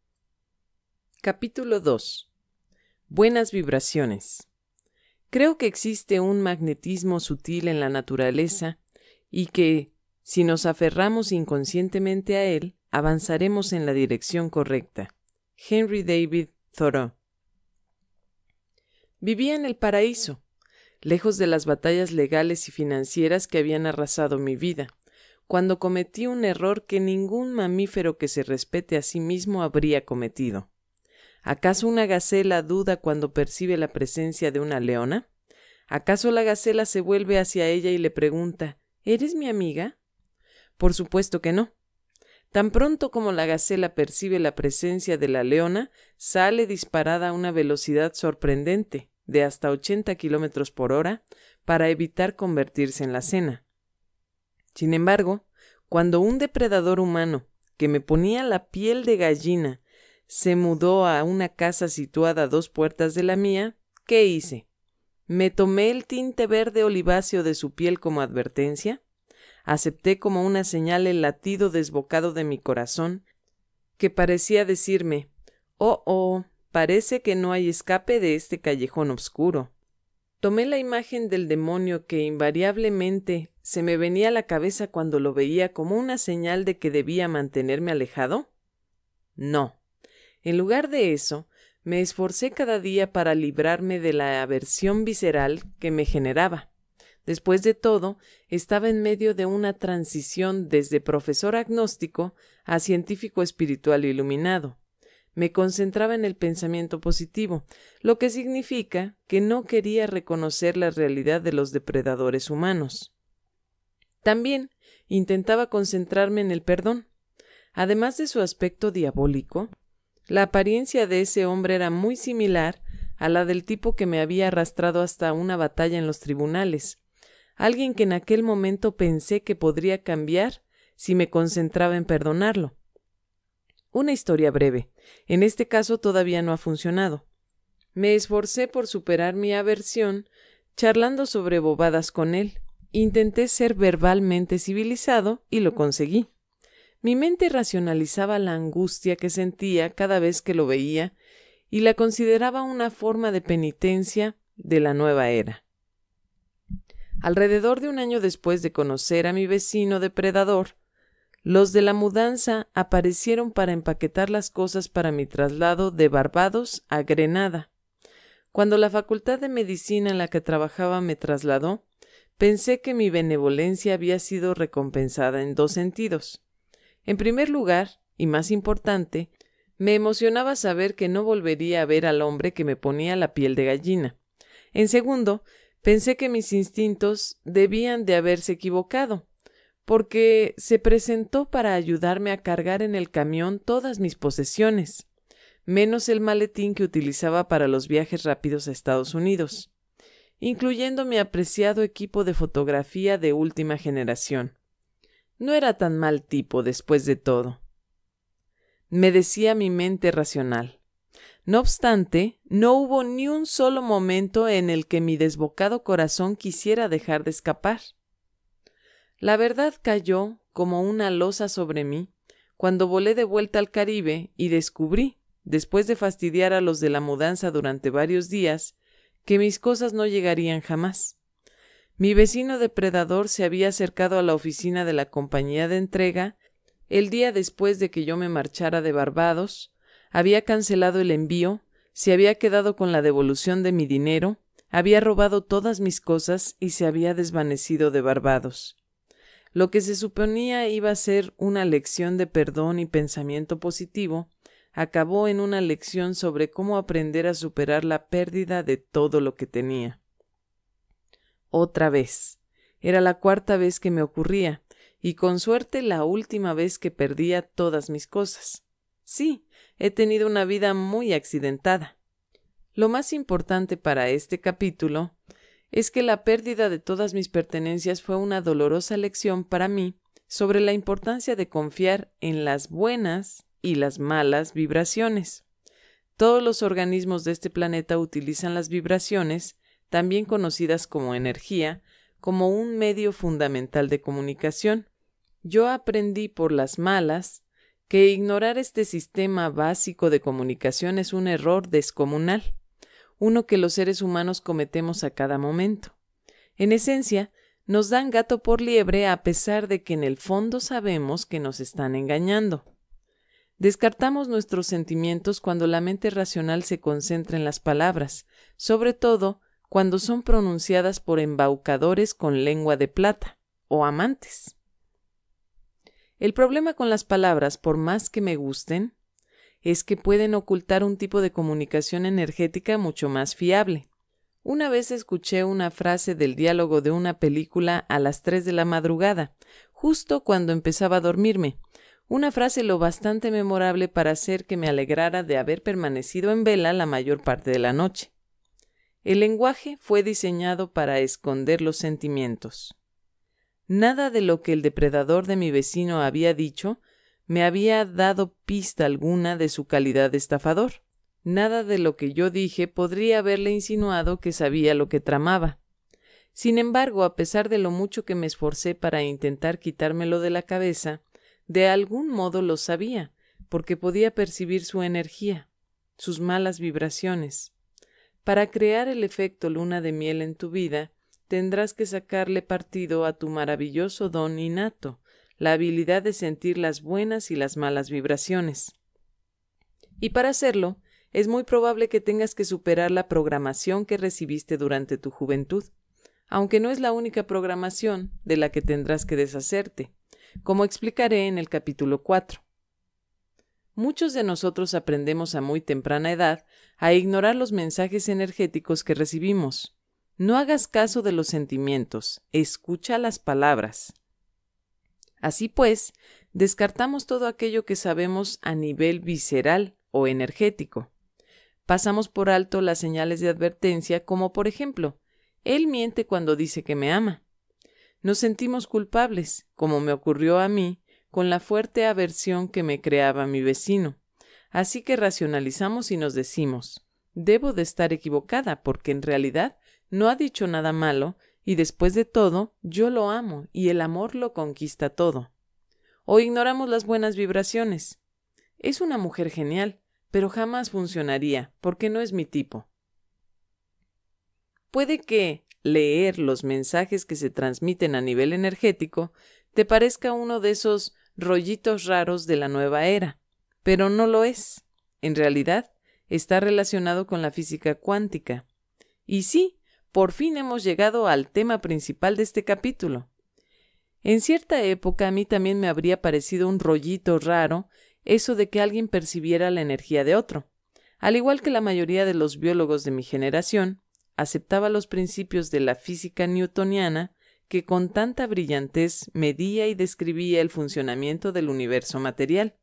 Capítulo 2. Buenas vibraciones. Creo que existe un magnetismo sutil en la naturaleza y que, si nos aferramos inconscientemente a él, avanzaremos en la dirección correcta. Henry David Thoreau. Vivía en el paraíso, lejos de las batallas legales y financieras que habían arrasado mi vida, cuando cometí un error que ningún mamífero que se respete a sí mismo habría cometido. ¿Acaso una gacela duda cuando percibe la presencia de una leona? ¿Acaso la gacela se vuelve hacia ella y le pregunta ¿Eres mi amiga? Por supuesto que no. Tan pronto como la gacela percibe la presencia de la leona, sale disparada a una velocidad sorprendente, de hasta 80 kilómetros por hora, para evitar convertirse en la cena. Sin embargo, cuando un depredador humano, que me ponía la piel de gallina, se mudó a una casa situada a dos puertas de la mía, ¿qué hice? Me tomé el tinte verde oliváceo de su piel como advertencia, acepté como una señal el latido desbocado de mi corazón, que parecía decirme Oh, oh, parece que no hay escape de este callejón oscuro. Tomé la imagen del demonio que invariablemente se me venía a la cabeza cuando lo veía como una señal de que debía mantenerme alejado. No. En lugar de eso, me esforcé cada día para librarme de la aversión visceral que me generaba. Después de todo, estaba en medio de una transición desde profesor agnóstico a científico espiritual iluminado. Me concentraba en el pensamiento positivo, lo que significa que no quería reconocer la realidad de los depredadores humanos. También intentaba concentrarme en el perdón. Además de su aspecto diabólico, la apariencia de ese hombre era muy similar a la del tipo que me había arrastrado hasta una batalla en los tribunales, alguien que en aquel momento pensé que podría cambiar si me concentraba en perdonarlo. Una historia breve. En este caso todavía no ha funcionado. Me esforcé por superar mi aversión charlando sobre bobadas con él. Intenté ser verbalmente civilizado y lo conseguí. Mi mente racionalizaba la angustia que sentía cada vez que lo veía y la consideraba una forma de penitencia de la nueva era. Alrededor de un año después de conocer a mi vecino depredador, los de la mudanza aparecieron para empaquetar las cosas para mi traslado de Barbados a Grenada. Cuando la Facultad de Medicina en la que trabajaba me trasladó, pensé que mi benevolencia había sido recompensada en dos sentidos. En primer lugar, y más importante, me emocionaba saber que no volvería a ver al hombre que me ponía la piel de gallina. En segundo, pensé que mis instintos debían de haberse equivocado, porque se presentó para ayudarme a cargar en el camión todas mis posesiones, menos el maletín que utilizaba para los viajes rápidos a Estados Unidos, incluyendo mi apreciado equipo de fotografía de última generación. No era tan mal tipo después de todo. Me decía mi mente racional. No obstante, no hubo ni un solo momento en el que mi desbocado corazón quisiera dejar de escapar. La verdad cayó como una losa sobre mí cuando volé de vuelta al Caribe y descubrí, después de fastidiar a los de la mudanza durante varios días, que mis cosas no llegarían jamás. Mi vecino depredador se había acercado a la oficina de la compañía de entrega el día después de que yo me marchara de Barbados, había cancelado el envío, se había quedado con la devolución de mi dinero, había robado todas mis cosas y se había desvanecido de Barbados. Lo que se suponía iba a ser una lección de perdón y pensamiento positivo, acabó en una lección sobre cómo aprender a superar la pérdida de todo lo que tenía otra vez. Era la cuarta vez que me ocurría, y con suerte la última vez que perdía todas mis cosas. Sí, he tenido una vida muy accidentada. Lo más importante para este capítulo es que la pérdida de todas mis pertenencias fue una dolorosa lección para mí sobre la importancia de confiar en las buenas y las malas vibraciones. Todos los organismos de este planeta utilizan las vibraciones también conocidas como energía, como un medio fundamental de comunicación. Yo aprendí por las malas que ignorar este sistema básico de comunicación es un error descomunal, uno que los seres humanos cometemos a cada momento. En esencia, nos dan gato por liebre a pesar de que en el fondo sabemos que nos están engañando. Descartamos nuestros sentimientos cuando la mente racional se concentra en las palabras, sobre todo cuando son pronunciadas por embaucadores con lengua de plata o amantes. El problema con las palabras, por más que me gusten, es que pueden ocultar un tipo de comunicación energética mucho más fiable. Una vez escuché una frase del diálogo de una película a las 3 de la madrugada, justo cuando empezaba a dormirme, una frase lo bastante memorable para hacer que me alegrara de haber permanecido en vela la mayor parte de la noche. El lenguaje fue diseñado para esconder los sentimientos. Nada de lo que el depredador de mi vecino había dicho me había dado pista alguna de su calidad de estafador. Nada de lo que yo dije podría haberle insinuado que sabía lo que tramaba. Sin embargo, a pesar de lo mucho que me esforcé para intentar quitármelo de la cabeza, de algún modo lo sabía, porque podía percibir su energía, sus malas vibraciones. Para crear el efecto luna de miel en tu vida, tendrás que sacarle partido a tu maravilloso don innato, la habilidad de sentir las buenas y las malas vibraciones. Y para hacerlo, es muy probable que tengas que superar la programación que recibiste durante tu juventud, aunque no es la única programación de la que tendrás que deshacerte, como explicaré en el capítulo 4. Muchos de nosotros aprendemos a muy temprana edad a ignorar los mensajes energéticos que recibimos. No hagas caso de los sentimientos, escucha las palabras. Así pues, descartamos todo aquello que sabemos a nivel visceral o energético. Pasamos por alto las señales de advertencia como por ejemplo, él miente cuando dice que me ama. Nos sentimos culpables, como me ocurrió a mí, con la fuerte aversión que me creaba mi vecino. Así que racionalizamos y nos decimos debo de estar equivocada porque en realidad no ha dicho nada malo y después de todo yo lo amo y el amor lo conquista todo. O ignoramos las buenas vibraciones. Es una mujer genial, pero jamás funcionaría porque no es mi tipo. Puede que leer los mensajes que se transmiten a nivel energético te parezca uno de esos rollitos raros de la nueva era, pero no lo es. En realidad, está relacionado con la física cuántica. Y sí, por fin hemos llegado al tema principal de este capítulo. En cierta época a mí también me habría parecido un rollito raro eso de que alguien percibiera la energía de otro. Al igual que la mayoría de los biólogos de mi generación, aceptaba los principios de la física newtoniana que con tanta brillantez medía y describía el funcionamiento del universo material.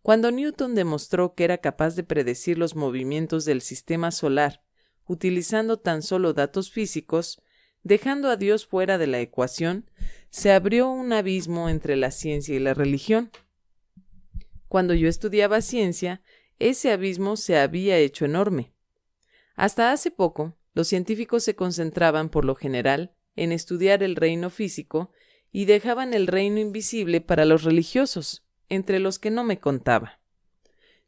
Cuando Newton demostró que era capaz de predecir los movimientos del sistema solar utilizando tan solo datos físicos, dejando a Dios fuera de la ecuación, se abrió un abismo entre la ciencia y la religión. Cuando yo estudiaba ciencia, ese abismo se había hecho enorme. Hasta hace poco, los científicos se concentraban, por lo general, en estudiar el reino físico y dejaban el reino invisible para los religiosos, entre los que no me contaba.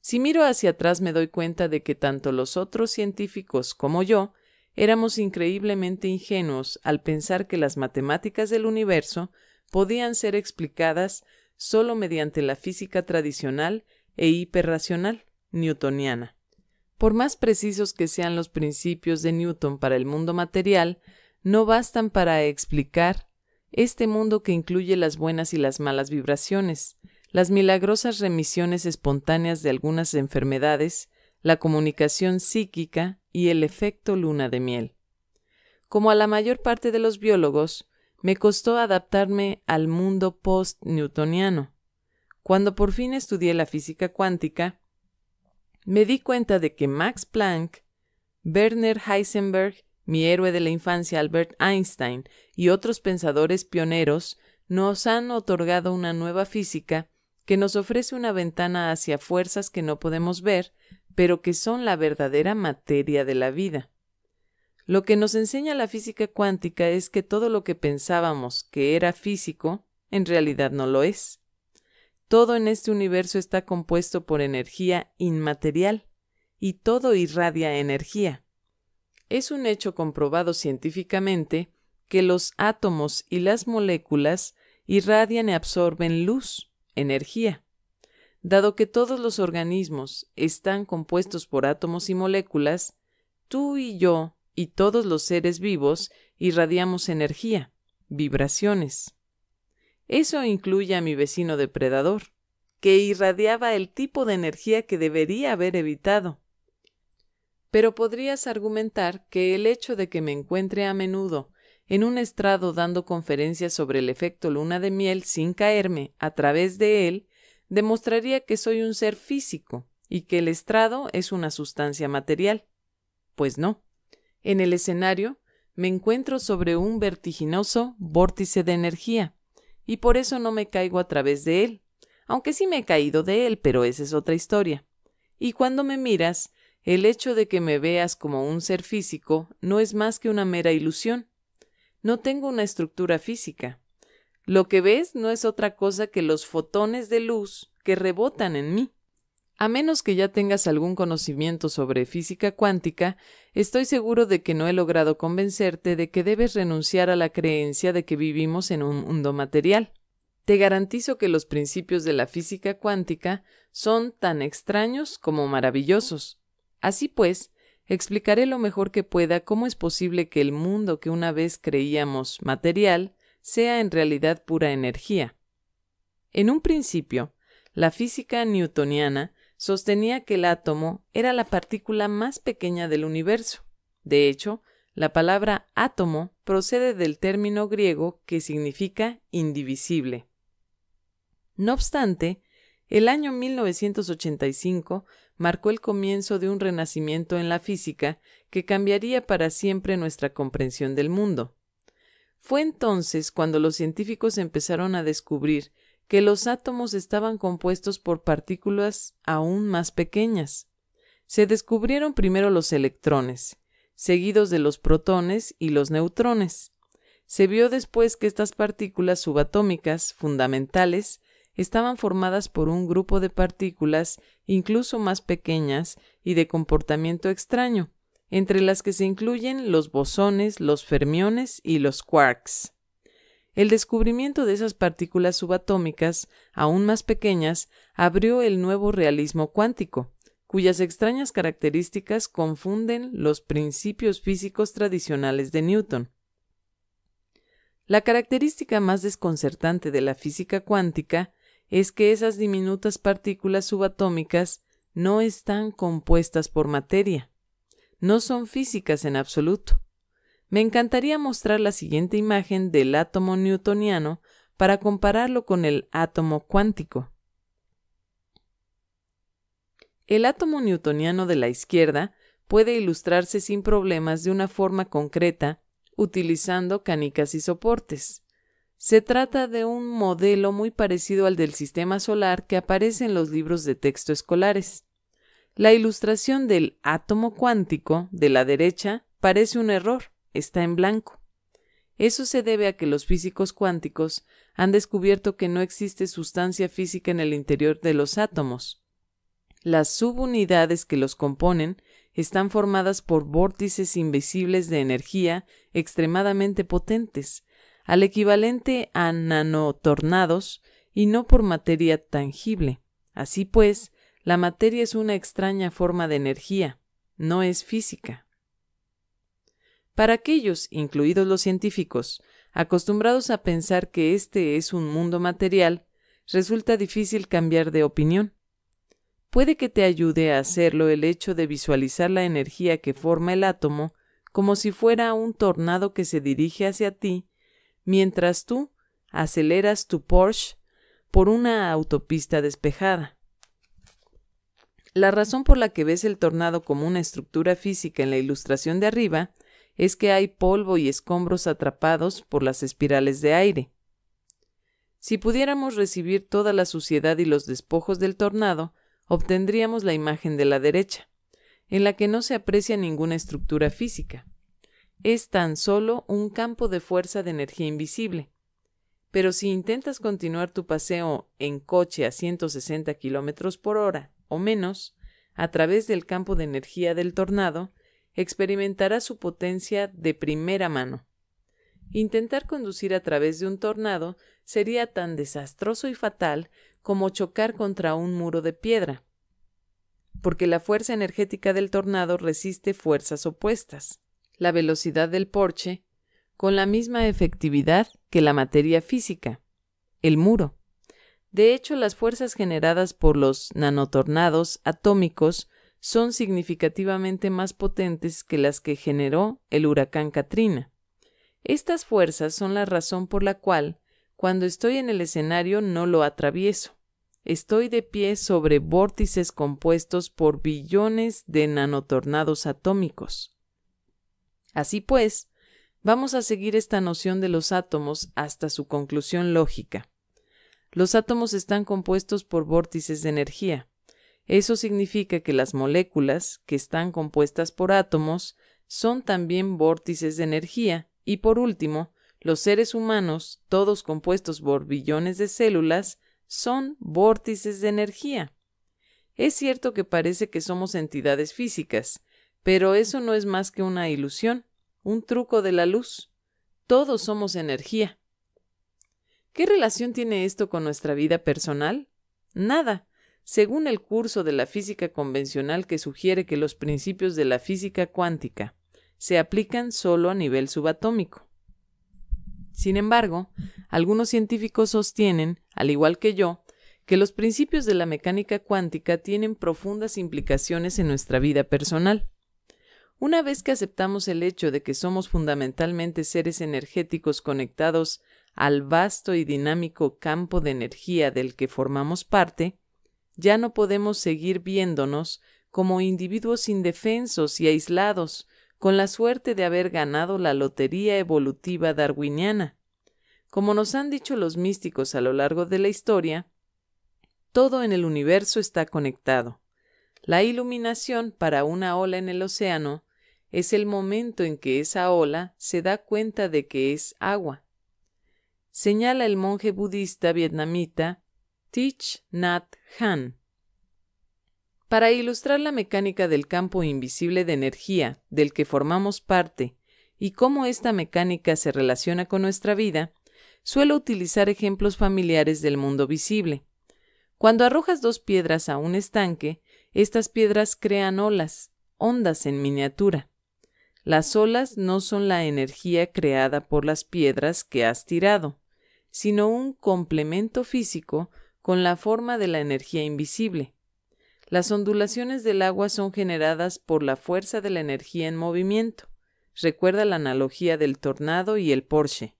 Si miro hacia atrás me doy cuenta de que tanto los otros científicos como yo éramos increíblemente ingenuos al pensar que las matemáticas del universo podían ser explicadas solo mediante la física tradicional e hiperracional newtoniana. Por más precisos que sean los principios de Newton para el mundo material, no bastan para explicar este mundo que incluye las buenas y las malas vibraciones, las milagrosas remisiones espontáneas de algunas enfermedades, la comunicación psíquica y el efecto luna de miel. Como a la mayor parte de los biólogos, me costó adaptarme al mundo post-newtoniano. Cuando por fin estudié la física cuántica, me di cuenta de que Max Planck, Werner Heisenberg mi héroe de la infancia Albert Einstein y otros pensadores pioneros nos han otorgado una nueva física que nos ofrece una ventana hacia fuerzas que no podemos ver, pero que son la verdadera materia de la vida. Lo que nos enseña la física cuántica es que todo lo que pensábamos que era físico, en realidad no lo es. Todo en este universo está compuesto por energía inmaterial, y todo irradia energía. Es un hecho comprobado científicamente que los átomos y las moléculas irradian y absorben luz, energía. Dado que todos los organismos están compuestos por átomos y moléculas, tú y yo y todos los seres vivos irradiamos energía, vibraciones. Eso incluye a mi vecino depredador, que irradiaba el tipo de energía que debería haber evitado. Pero podrías argumentar que el hecho de que me encuentre a menudo en un estrado dando conferencias sobre el efecto luna de miel sin caerme a través de él, demostraría que soy un ser físico y que el estrado es una sustancia material. Pues no. En el escenario me encuentro sobre un vertiginoso vórtice de energía, y por eso no me caigo a través de él, aunque sí me he caído de él, pero esa es otra historia. Y cuando me miras, el hecho de que me veas como un ser físico no es más que una mera ilusión. No tengo una estructura física. Lo que ves no es otra cosa que los fotones de luz que rebotan en mí. A menos que ya tengas algún conocimiento sobre física cuántica, estoy seguro de que no he logrado convencerte de que debes renunciar a la creencia de que vivimos en un mundo material. Te garantizo que los principios de la física cuántica son tan extraños como maravillosos. Así pues, explicaré lo mejor que pueda cómo es posible que el mundo que una vez creíamos material sea en realidad pura energía. En un principio, la física newtoniana sostenía que el átomo era la partícula más pequeña del universo. De hecho, la palabra átomo procede del término griego que significa indivisible. No obstante, el año 1985 marcó el comienzo de un renacimiento en la física que cambiaría para siempre nuestra comprensión del mundo. Fue entonces cuando los científicos empezaron a descubrir que los átomos estaban compuestos por partículas aún más pequeñas. Se descubrieron primero los electrones, seguidos de los protones y los neutrones. Se vio después que estas partículas subatómicas fundamentales estaban formadas por un grupo de partículas incluso más pequeñas y de comportamiento extraño, entre las que se incluyen los bosones, los fermiones y los quarks. El descubrimiento de esas partículas subatómicas, aún más pequeñas, abrió el nuevo realismo cuántico, cuyas extrañas características confunden los principios físicos tradicionales de Newton. La característica más desconcertante de la física cuántica es que esas diminutas partículas subatómicas no están compuestas por materia. No son físicas en absoluto. Me encantaría mostrar la siguiente imagen del átomo newtoniano para compararlo con el átomo cuántico. El átomo newtoniano de la izquierda puede ilustrarse sin problemas de una forma concreta utilizando canicas y soportes. Se trata de un modelo muy parecido al del sistema solar que aparece en los libros de texto escolares. La ilustración del átomo cuántico de la derecha parece un error, está en blanco. Eso se debe a que los físicos cuánticos han descubierto que no existe sustancia física en el interior de los átomos. Las subunidades que los componen están formadas por vórtices invisibles de energía extremadamente potentes, al equivalente a nanotornados y no por materia tangible. Así pues, la materia es una extraña forma de energía, no es física. Para aquellos, incluidos los científicos, acostumbrados a pensar que este es un mundo material, resulta difícil cambiar de opinión. Puede que te ayude a hacerlo el hecho de visualizar la energía que forma el átomo como si fuera un tornado que se dirige hacia ti mientras tú aceleras tu Porsche por una autopista despejada. La razón por la que ves el tornado como una estructura física en la ilustración de arriba es que hay polvo y escombros atrapados por las espirales de aire. Si pudiéramos recibir toda la suciedad y los despojos del tornado, obtendríamos la imagen de la derecha, en la que no se aprecia ninguna estructura física es tan solo un campo de fuerza de energía invisible. Pero si intentas continuar tu paseo en coche a 160 km por hora o menos, a través del campo de energía del tornado, experimentarás su potencia de primera mano. Intentar conducir a través de un tornado sería tan desastroso y fatal como chocar contra un muro de piedra, porque la fuerza energética del tornado resiste fuerzas opuestas la velocidad del porche con la misma efectividad que la materia física, el muro. De hecho, las fuerzas generadas por los nanotornados atómicos son significativamente más potentes que las que generó el huracán Katrina. Estas fuerzas son la razón por la cual, cuando estoy en el escenario, no lo atravieso. Estoy de pie sobre vórtices compuestos por billones de nanotornados atómicos. Así pues, vamos a seguir esta noción de los átomos hasta su conclusión lógica. Los átomos están compuestos por vórtices de energía. Eso significa que las moléculas, que están compuestas por átomos, son también vórtices de energía, y por último, los seres humanos, todos compuestos por billones de células, son vórtices de energía. Es cierto que parece que somos entidades físicas, pero eso no es más que una ilusión, un truco de la luz. Todos somos energía. ¿Qué relación tiene esto con nuestra vida personal? Nada. Según el curso de la física convencional que sugiere que los principios de la física cuántica se aplican solo a nivel subatómico. Sin embargo, algunos científicos sostienen, al igual que yo, que los principios de la mecánica cuántica tienen profundas implicaciones en nuestra vida personal. Una vez que aceptamos el hecho de que somos fundamentalmente seres energéticos conectados al vasto y dinámico campo de energía del que formamos parte, ya no podemos seguir viéndonos como individuos indefensos y aislados, con la suerte de haber ganado la lotería evolutiva darwiniana. Como nos han dicho los místicos a lo largo de la historia, todo en el universo está conectado. La iluminación para una ola en el océano es el momento en que esa ola se da cuenta de que es agua. Señala el monje budista vietnamita Thich Nhat Han. Para ilustrar la mecánica del campo invisible de energía del que formamos parte y cómo esta mecánica se relaciona con nuestra vida, suelo utilizar ejemplos familiares del mundo visible. Cuando arrojas dos piedras a un estanque, estas piedras crean olas, ondas en miniatura. Las olas no son la energía creada por las piedras que has tirado, sino un complemento físico con la forma de la energía invisible. Las ondulaciones del agua son generadas por la fuerza de la energía en movimiento. Recuerda la analogía del tornado y el Porsche,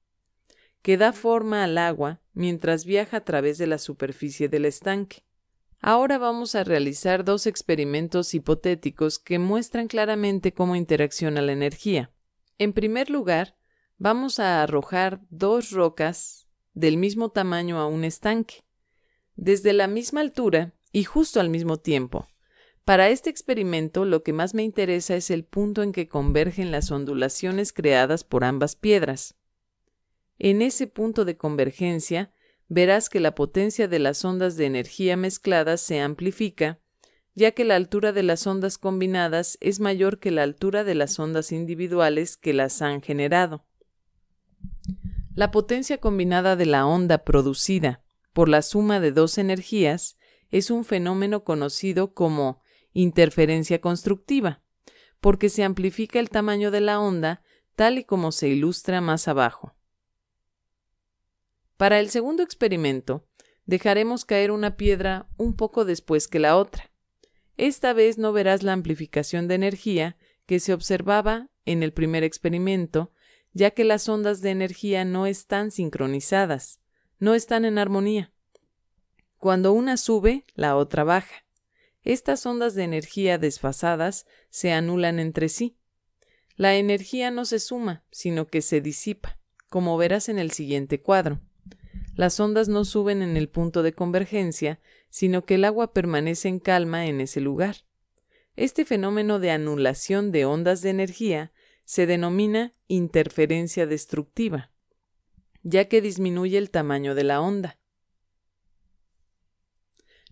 que da forma al agua mientras viaja a través de la superficie del estanque. Ahora vamos a realizar dos experimentos hipotéticos que muestran claramente cómo interacciona la energía. En primer lugar, vamos a arrojar dos rocas del mismo tamaño a un estanque, desde la misma altura y justo al mismo tiempo. Para este experimento lo que más me interesa es el punto en que convergen las ondulaciones creadas por ambas piedras. En ese punto de convergencia, verás que la potencia de las ondas de energía mezcladas se amplifica, ya que la altura de las ondas combinadas es mayor que la altura de las ondas individuales que las han generado. La potencia combinada de la onda producida por la suma de dos energías es un fenómeno conocido como interferencia constructiva, porque se amplifica el tamaño de la onda tal y como se ilustra más abajo. Para el segundo experimento, dejaremos caer una piedra un poco después que la otra. Esta vez no verás la amplificación de energía que se observaba en el primer experimento, ya que las ondas de energía no están sincronizadas, no están en armonía. Cuando una sube, la otra baja. Estas ondas de energía desfasadas se anulan entre sí. La energía no se suma, sino que se disipa, como verás en el siguiente cuadro. Las ondas no suben en el punto de convergencia, sino que el agua permanece en calma en ese lugar. Este fenómeno de anulación de ondas de energía se denomina interferencia destructiva, ya que disminuye el tamaño de la onda.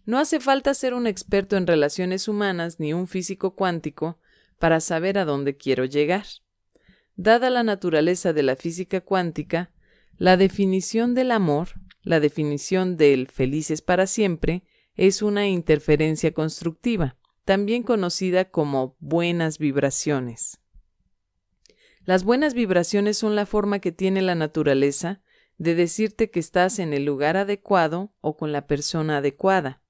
No hace falta ser un experto en relaciones humanas ni un físico cuántico para saber a dónde quiero llegar. Dada la naturaleza de la física cuántica, la definición del amor, la definición del felices para siempre, es una interferencia constructiva, también conocida como buenas vibraciones. Las buenas vibraciones son la forma que tiene la naturaleza de decirte que estás en el lugar adecuado o con la persona adecuada.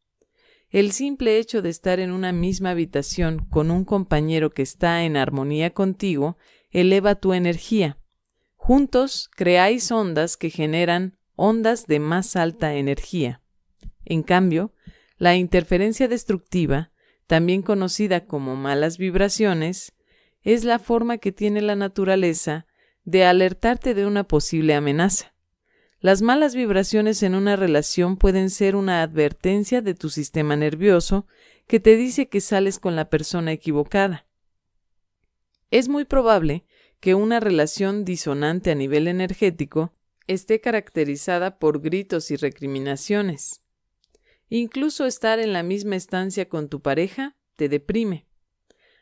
El simple hecho de estar en una misma habitación con un compañero que está en armonía contigo eleva tu energía, Juntos creáis ondas que generan ondas de más alta energía. En cambio, la interferencia destructiva, también conocida como malas vibraciones, es la forma que tiene la naturaleza de alertarte de una posible amenaza. Las malas vibraciones en una relación pueden ser una advertencia de tu sistema nervioso que te dice que sales con la persona equivocada. Es muy probable que una relación disonante a nivel energético esté caracterizada por gritos y recriminaciones. Incluso estar en la misma estancia con tu pareja te deprime.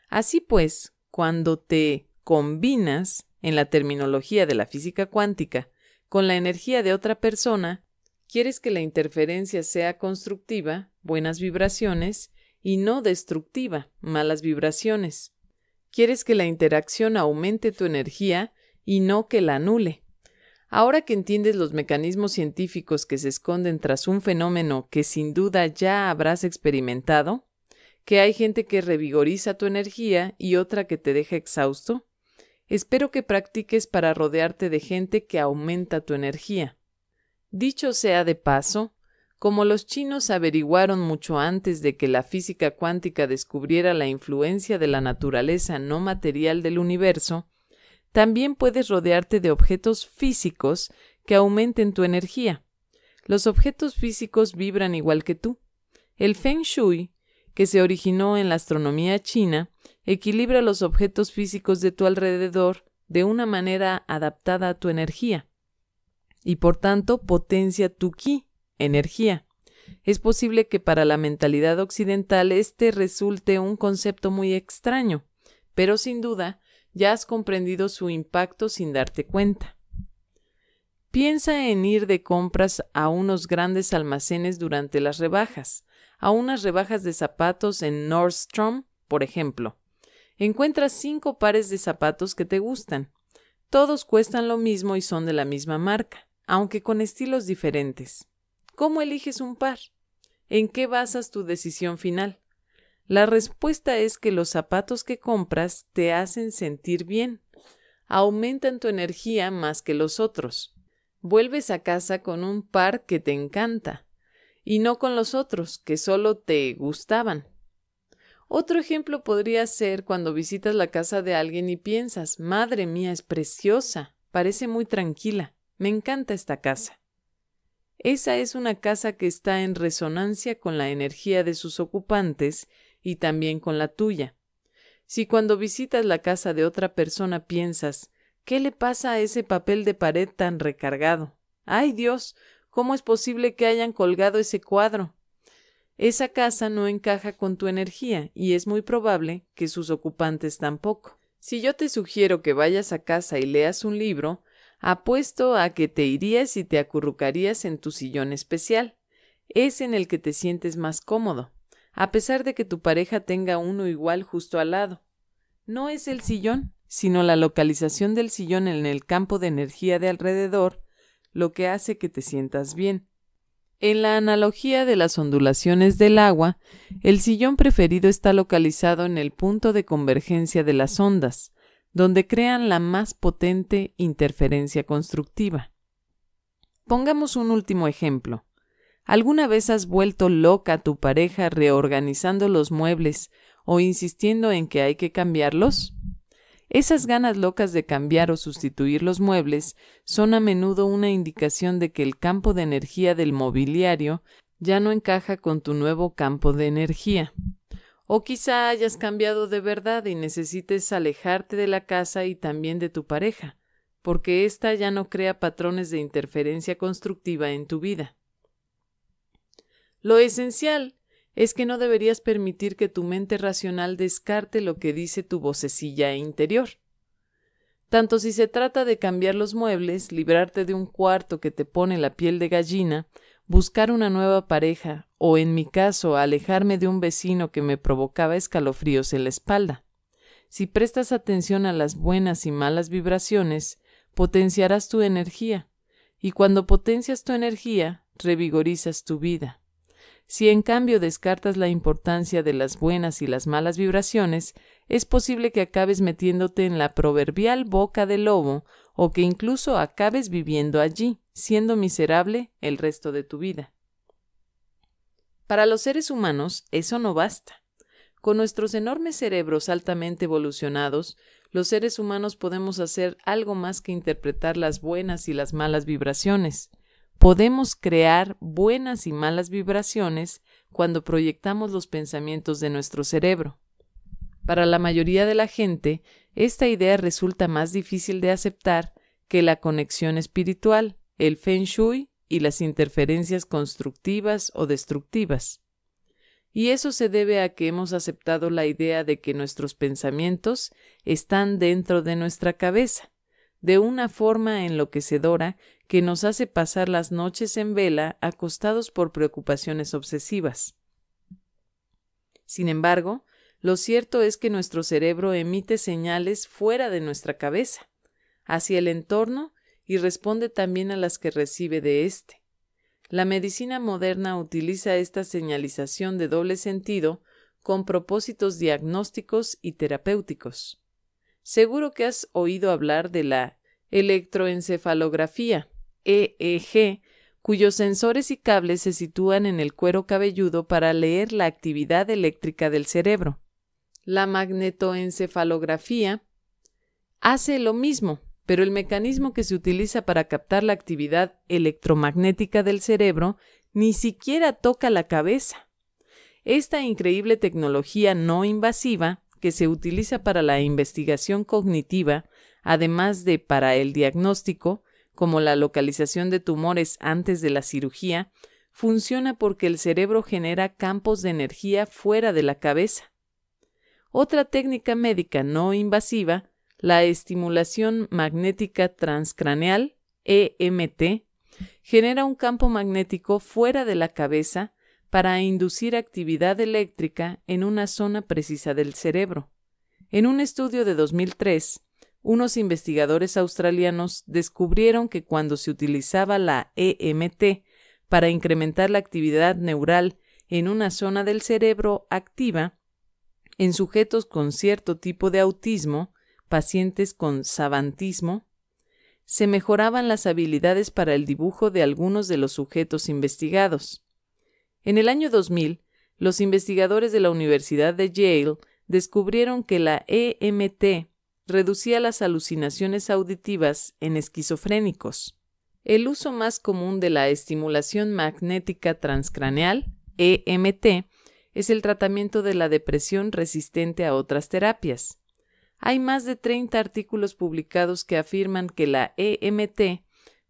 Así pues, cuando te combinas, en la terminología de la física cuántica, con la energía de otra persona, quieres que la interferencia sea constructiva, buenas vibraciones, y no destructiva, malas vibraciones, Quieres que la interacción aumente tu energía y no que la anule. Ahora que entiendes los mecanismos científicos que se esconden tras un fenómeno que sin duda ya habrás experimentado, que hay gente que revigoriza tu energía y otra que te deja exhausto, espero que practiques para rodearte de gente que aumenta tu energía. Dicho sea de paso, como los chinos averiguaron mucho antes de que la física cuántica descubriera la influencia de la naturaleza no material del universo, también puedes rodearte de objetos físicos que aumenten tu energía. Los objetos físicos vibran igual que tú. El Feng Shui, que se originó en la astronomía china, equilibra los objetos físicos de tu alrededor de una manera adaptada a tu energía y por tanto potencia tu ki, energía. Es posible que para la mentalidad occidental este resulte un concepto muy extraño, pero sin duda ya has comprendido su impacto sin darte cuenta. Piensa en ir de compras a unos grandes almacenes durante las rebajas, a unas rebajas de zapatos en Nordstrom, por ejemplo. Encuentras cinco pares de zapatos que te gustan. Todos cuestan lo mismo y son de la misma marca, aunque con estilos diferentes. ¿Cómo eliges un par? ¿En qué basas tu decisión final? La respuesta es que los zapatos que compras te hacen sentir bien, aumentan tu energía más que los otros. Vuelves a casa con un par que te encanta, y no con los otros que solo te gustaban. Otro ejemplo podría ser cuando visitas la casa de alguien y piensas, madre mía, es preciosa, parece muy tranquila, me encanta esta casa. Esa es una casa que está en resonancia con la energía de sus ocupantes y también con la tuya. Si cuando visitas la casa de otra persona piensas ¿Qué le pasa a ese papel de pared tan recargado? ¡Ay Dios! ¿Cómo es posible que hayan colgado ese cuadro? Esa casa no encaja con tu energía y es muy probable que sus ocupantes tampoco. Si yo te sugiero que vayas a casa y leas un libro, Apuesto a que te irías y te acurrucarías en tu sillón especial. Es en el que te sientes más cómodo, a pesar de que tu pareja tenga uno igual justo al lado. No es el sillón, sino la localización del sillón en el campo de energía de alrededor lo que hace que te sientas bien. En la analogía de las ondulaciones del agua, el sillón preferido está localizado en el punto de convergencia de las ondas, donde crean la más potente interferencia constructiva. Pongamos un último ejemplo. ¿Alguna vez has vuelto loca a tu pareja reorganizando los muebles o insistiendo en que hay que cambiarlos? Esas ganas locas de cambiar o sustituir los muebles son a menudo una indicación de que el campo de energía del mobiliario ya no encaja con tu nuevo campo de energía. O quizá hayas cambiado de verdad y necesites alejarte de la casa y también de tu pareja, porque ésta ya no crea patrones de interferencia constructiva en tu vida. Lo esencial es que no deberías permitir que tu mente racional descarte lo que dice tu vocecilla interior. Tanto si se trata de cambiar los muebles, librarte de un cuarto que te pone la piel de gallina, buscar una nueva pareja o, en mi caso, alejarme de un vecino que me provocaba escalofríos en la espalda. Si prestas atención a las buenas y malas vibraciones, potenciarás tu energía, y cuando potencias tu energía, revigorizas tu vida. Si en cambio descartas la importancia de las buenas y las malas vibraciones, es posible que acabes metiéndote en la proverbial boca del lobo o que incluso acabes viviendo allí siendo miserable el resto de tu vida. Para los seres humanos eso no basta. Con nuestros enormes cerebros altamente evolucionados, los seres humanos podemos hacer algo más que interpretar las buenas y las malas vibraciones. Podemos crear buenas y malas vibraciones cuando proyectamos los pensamientos de nuestro cerebro. Para la mayoría de la gente, esta idea resulta más difícil de aceptar que la conexión espiritual, el feng shui y las interferencias constructivas o destructivas. Y eso se debe a que hemos aceptado la idea de que nuestros pensamientos están dentro de nuestra cabeza, de una forma enloquecedora que nos hace pasar las noches en vela acostados por preocupaciones obsesivas. Sin embargo, lo cierto es que nuestro cerebro emite señales fuera de nuestra cabeza, hacia el entorno y responde también a las que recibe de éste. La medicina moderna utiliza esta señalización de doble sentido con propósitos diagnósticos y terapéuticos. Seguro que has oído hablar de la electroencefalografía, EEG, cuyos sensores y cables se sitúan en el cuero cabelludo para leer la actividad eléctrica del cerebro. La magnetoencefalografía hace lo mismo, pero el mecanismo que se utiliza para captar la actividad electromagnética del cerebro ni siquiera toca la cabeza. Esta increíble tecnología no invasiva, que se utiliza para la investigación cognitiva, además de para el diagnóstico, como la localización de tumores antes de la cirugía, funciona porque el cerebro genera campos de energía fuera de la cabeza. Otra técnica médica no invasiva la estimulación magnética transcraneal, EMT, genera un campo magnético fuera de la cabeza para inducir actividad eléctrica en una zona precisa del cerebro. En un estudio de 2003, unos investigadores australianos descubrieron que cuando se utilizaba la EMT para incrementar la actividad neural en una zona del cerebro activa, en sujetos con cierto tipo de autismo, pacientes con savantismo, se mejoraban las habilidades para el dibujo de algunos de los sujetos investigados. En el año 2000, los investigadores de la Universidad de Yale descubrieron que la EMT reducía las alucinaciones auditivas en esquizofrénicos. El uso más común de la estimulación magnética transcraneal, EMT, es el tratamiento de la depresión resistente a otras terapias. Hay más de 30 artículos publicados que afirman que la EMT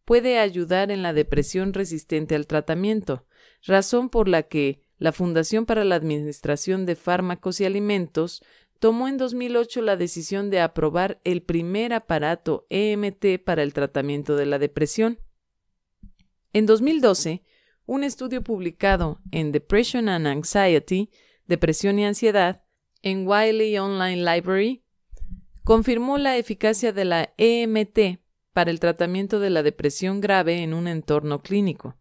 puede ayudar en la depresión resistente al tratamiento, razón por la que la Fundación para la Administración de Fármacos y Alimentos tomó en 2008 la decisión de aprobar el primer aparato EMT para el tratamiento de la depresión. En 2012, un estudio publicado en Depression and Anxiety, Depresión y Ansiedad, en Wiley Online Library, confirmó la eficacia de la EMT para el tratamiento de la depresión grave en un entorno clínico.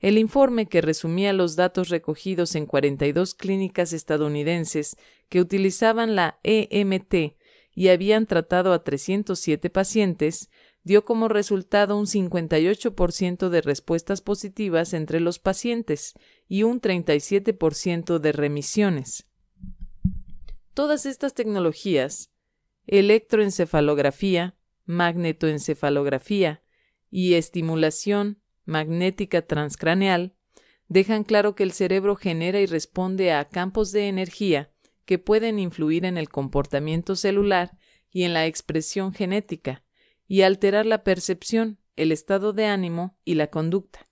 El informe, que resumía los datos recogidos en 42 clínicas estadounidenses que utilizaban la EMT y habían tratado a 307 pacientes, dio como resultado un 58% de respuestas positivas entre los pacientes y un 37% de remisiones. Todas estas tecnologías electroencefalografía, magnetoencefalografía y estimulación magnética transcraneal dejan claro que el cerebro genera y responde a campos de energía que pueden influir en el comportamiento celular y en la expresión genética, y alterar la percepción, el estado de ánimo y la conducta.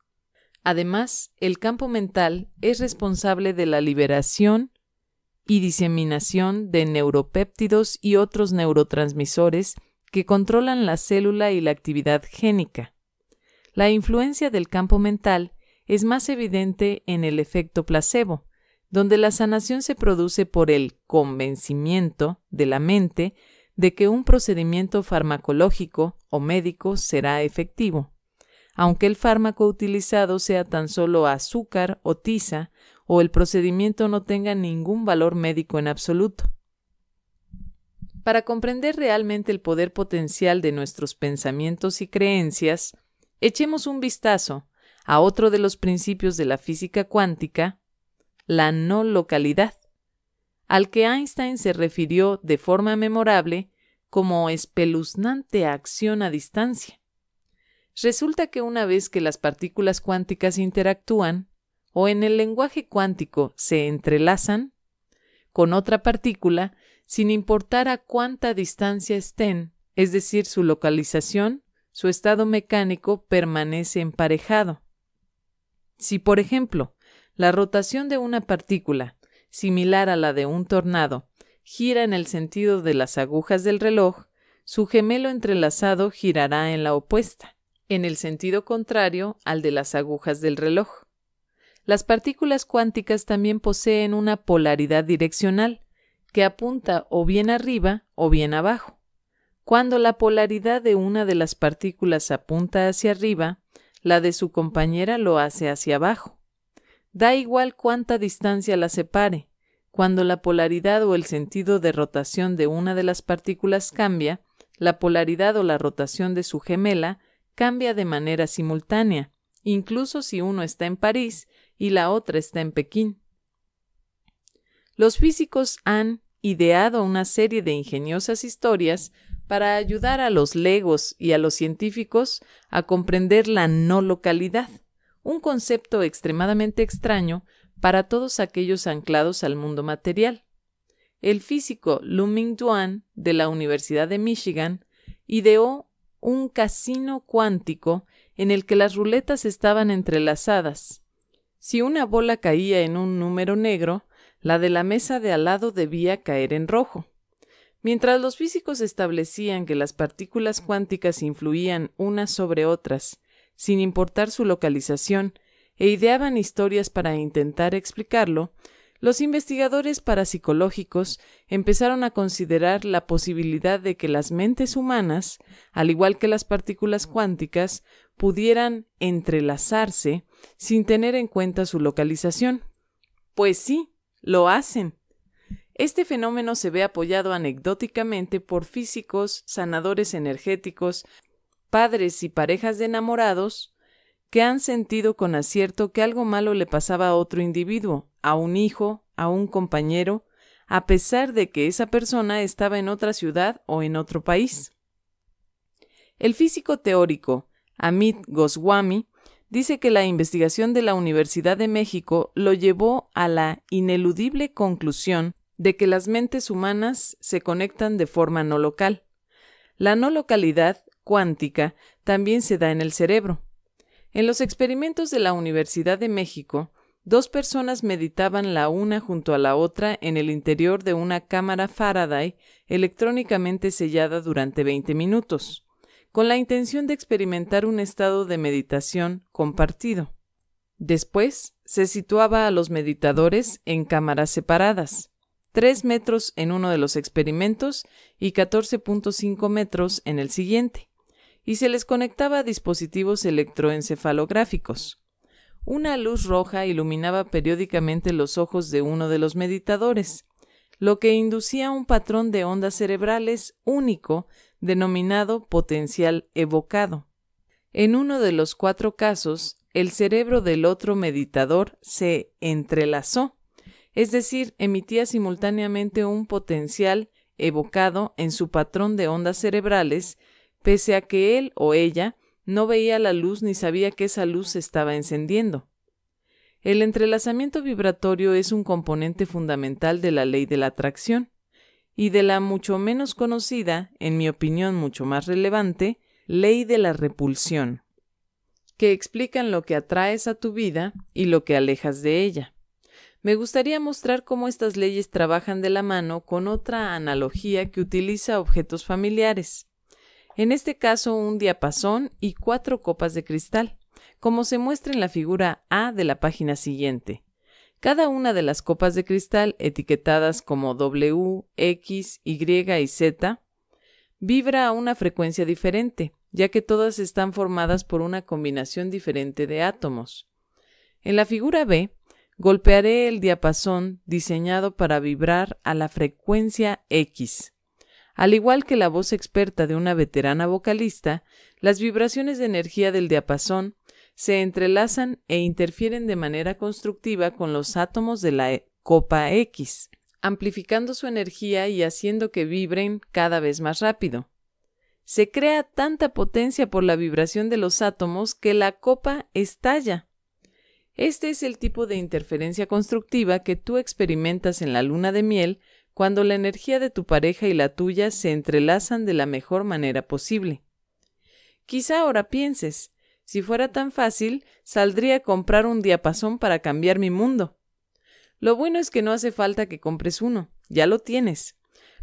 Además, el campo mental es responsable de la liberación y diseminación de neuropéptidos y otros neurotransmisores que controlan la célula y la actividad génica. La influencia del campo mental es más evidente en el efecto placebo, donde la sanación se produce por el convencimiento de la mente de que un procedimiento farmacológico o médico será efectivo. Aunque el fármaco utilizado sea tan solo azúcar o tiza, o el procedimiento no tenga ningún valor médico en absoluto. Para comprender realmente el poder potencial de nuestros pensamientos y creencias, echemos un vistazo a otro de los principios de la física cuántica, la no localidad, al que Einstein se refirió de forma memorable como espeluznante acción a distancia. Resulta que una vez que las partículas cuánticas interactúan, o en el lenguaje cuántico se entrelazan con otra partícula sin importar a cuánta distancia estén, es decir, su localización, su estado mecánico permanece emparejado. Si, por ejemplo, la rotación de una partícula, similar a la de un tornado, gira en el sentido de las agujas del reloj, su gemelo entrelazado girará en la opuesta, en el sentido contrario al de las agujas del reloj. Las partículas cuánticas también poseen una polaridad direccional, que apunta o bien arriba o bien abajo. Cuando la polaridad de una de las partículas apunta hacia arriba, la de su compañera lo hace hacia abajo. Da igual cuánta distancia la separe. Cuando la polaridad o el sentido de rotación de una de las partículas cambia, la polaridad o la rotación de su gemela cambia de manera simultánea, incluso si uno está en París y la otra está en Pekín. Los físicos han ideado una serie de ingeniosas historias para ayudar a los legos y a los científicos a comprender la no localidad, un concepto extremadamente extraño para todos aquellos anclados al mundo material. El físico Luming duan de la Universidad de Michigan ideó un casino cuántico en el que las ruletas estaban entrelazadas, si una bola caía en un número negro, la de la mesa de al lado debía caer en rojo. Mientras los físicos establecían que las partículas cuánticas influían unas sobre otras, sin importar su localización, e ideaban historias para intentar explicarlo, los investigadores parapsicológicos empezaron a considerar la posibilidad de que las mentes humanas, al igual que las partículas cuánticas, pudieran entrelazarse sin tener en cuenta su localización. Pues sí, lo hacen. Este fenómeno se ve apoyado anecdóticamente por físicos, sanadores energéticos, padres y parejas de enamorados que han sentido con acierto que algo malo le pasaba a otro individuo, a un hijo, a un compañero, a pesar de que esa persona estaba en otra ciudad o en otro país. El físico teórico Amit Goswami, dice que la investigación de la Universidad de México lo llevó a la ineludible conclusión de que las mentes humanas se conectan de forma no local. La no localidad cuántica también se da en el cerebro. En los experimentos de la Universidad de México, dos personas meditaban la una junto a la otra en el interior de una cámara Faraday electrónicamente sellada durante 20 minutos con la intención de experimentar un estado de meditación compartido. Después, se situaba a los meditadores en cámaras separadas, 3 metros en uno de los experimentos y 14.5 metros en el siguiente, y se les conectaba dispositivos electroencefalográficos. Una luz roja iluminaba periódicamente los ojos de uno de los meditadores, lo que inducía un patrón de ondas cerebrales único denominado potencial evocado. En uno de los cuatro casos, el cerebro del otro meditador se entrelazó, es decir, emitía simultáneamente un potencial evocado en su patrón de ondas cerebrales, pese a que él o ella no veía la luz ni sabía que esa luz se estaba encendiendo. El entrelazamiento vibratorio es un componente fundamental de la ley de la atracción y de la mucho menos conocida, en mi opinión mucho más relevante, ley de la repulsión, que explican lo que atraes a tu vida y lo que alejas de ella. Me gustaría mostrar cómo estas leyes trabajan de la mano con otra analogía que utiliza objetos familiares. En este caso, un diapasón y cuatro copas de cristal, como se muestra en la figura A de la página siguiente, cada una de las copas de cristal, etiquetadas como W, X, Y y Z, vibra a una frecuencia diferente, ya que todas están formadas por una combinación diferente de átomos. En la figura B, golpearé el diapasón diseñado para vibrar a la frecuencia X. Al igual que la voz experta de una veterana vocalista, las vibraciones de energía del diapasón se entrelazan e interfieren de manera constructiva con los átomos de la e, copa X, amplificando su energía y haciendo que vibren cada vez más rápido. Se crea tanta potencia por la vibración de los átomos que la copa estalla. Este es el tipo de interferencia constructiva que tú experimentas en la luna de miel cuando la energía de tu pareja y la tuya se entrelazan de la mejor manera posible. Quizá ahora pienses, si fuera tan fácil, saldría a comprar un diapasón para cambiar mi mundo. Lo bueno es que no hace falta que compres uno, ya lo tienes.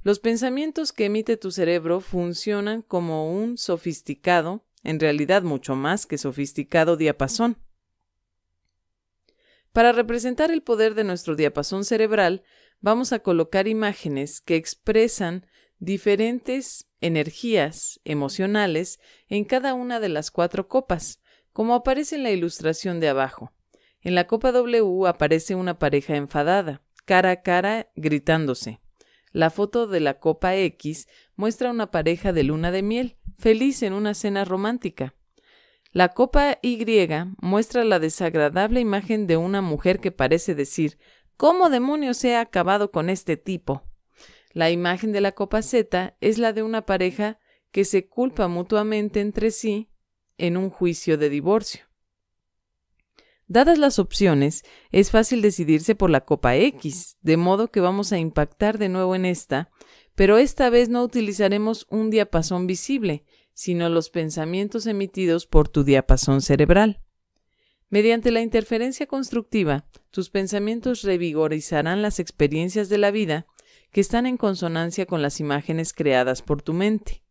Los pensamientos que emite tu cerebro funcionan como un sofisticado, en realidad mucho más que sofisticado diapasón. Para representar el poder de nuestro diapasón cerebral, vamos a colocar imágenes que expresan diferentes energías emocionales en cada una de las cuatro copas, como aparece en la ilustración de abajo. En la copa W aparece una pareja enfadada, cara a cara, gritándose. La foto de la copa X muestra una pareja de luna de miel, feliz en una cena romántica. La copa Y muestra la desagradable imagen de una mujer que parece decir ¿Cómo demonios ha acabado con este tipo? La imagen de la copa Z es la de una pareja que se culpa mutuamente entre sí en un juicio de divorcio. Dadas las opciones, es fácil decidirse por la copa X, de modo que vamos a impactar de nuevo en esta, pero esta vez no utilizaremos un diapasón visible, sino los pensamientos emitidos por tu diapasón cerebral. Mediante la interferencia constructiva, tus pensamientos revigorizarán las experiencias de la vida que están en consonancia con las imágenes creadas por tu mente.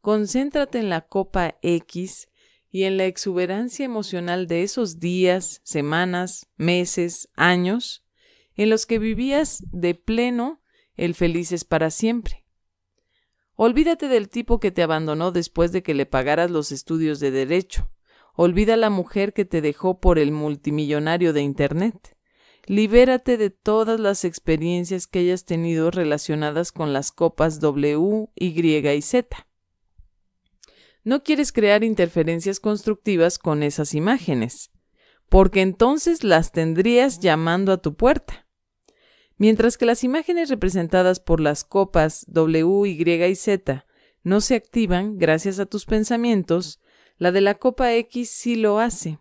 Concéntrate en la copa X y en la exuberancia emocional de esos días, semanas, meses, años, en los que vivías de pleno el felices para siempre. Olvídate del tipo que te abandonó después de que le pagaras los estudios de derecho. Olvida la mujer que te dejó por el multimillonario de Internet. Libérate de todas las experiencias que hayas tenido relacionadas con las copas W, Y y Z. No quieres crear interferencias constructivas con esas imágenes, porque entonces las tendrías llamando a tu puerta. Mientras que las imágenes representadas por las copas W, Y y Z no se activan gracias a tus pensamientos, la de la copa X sí lo hace.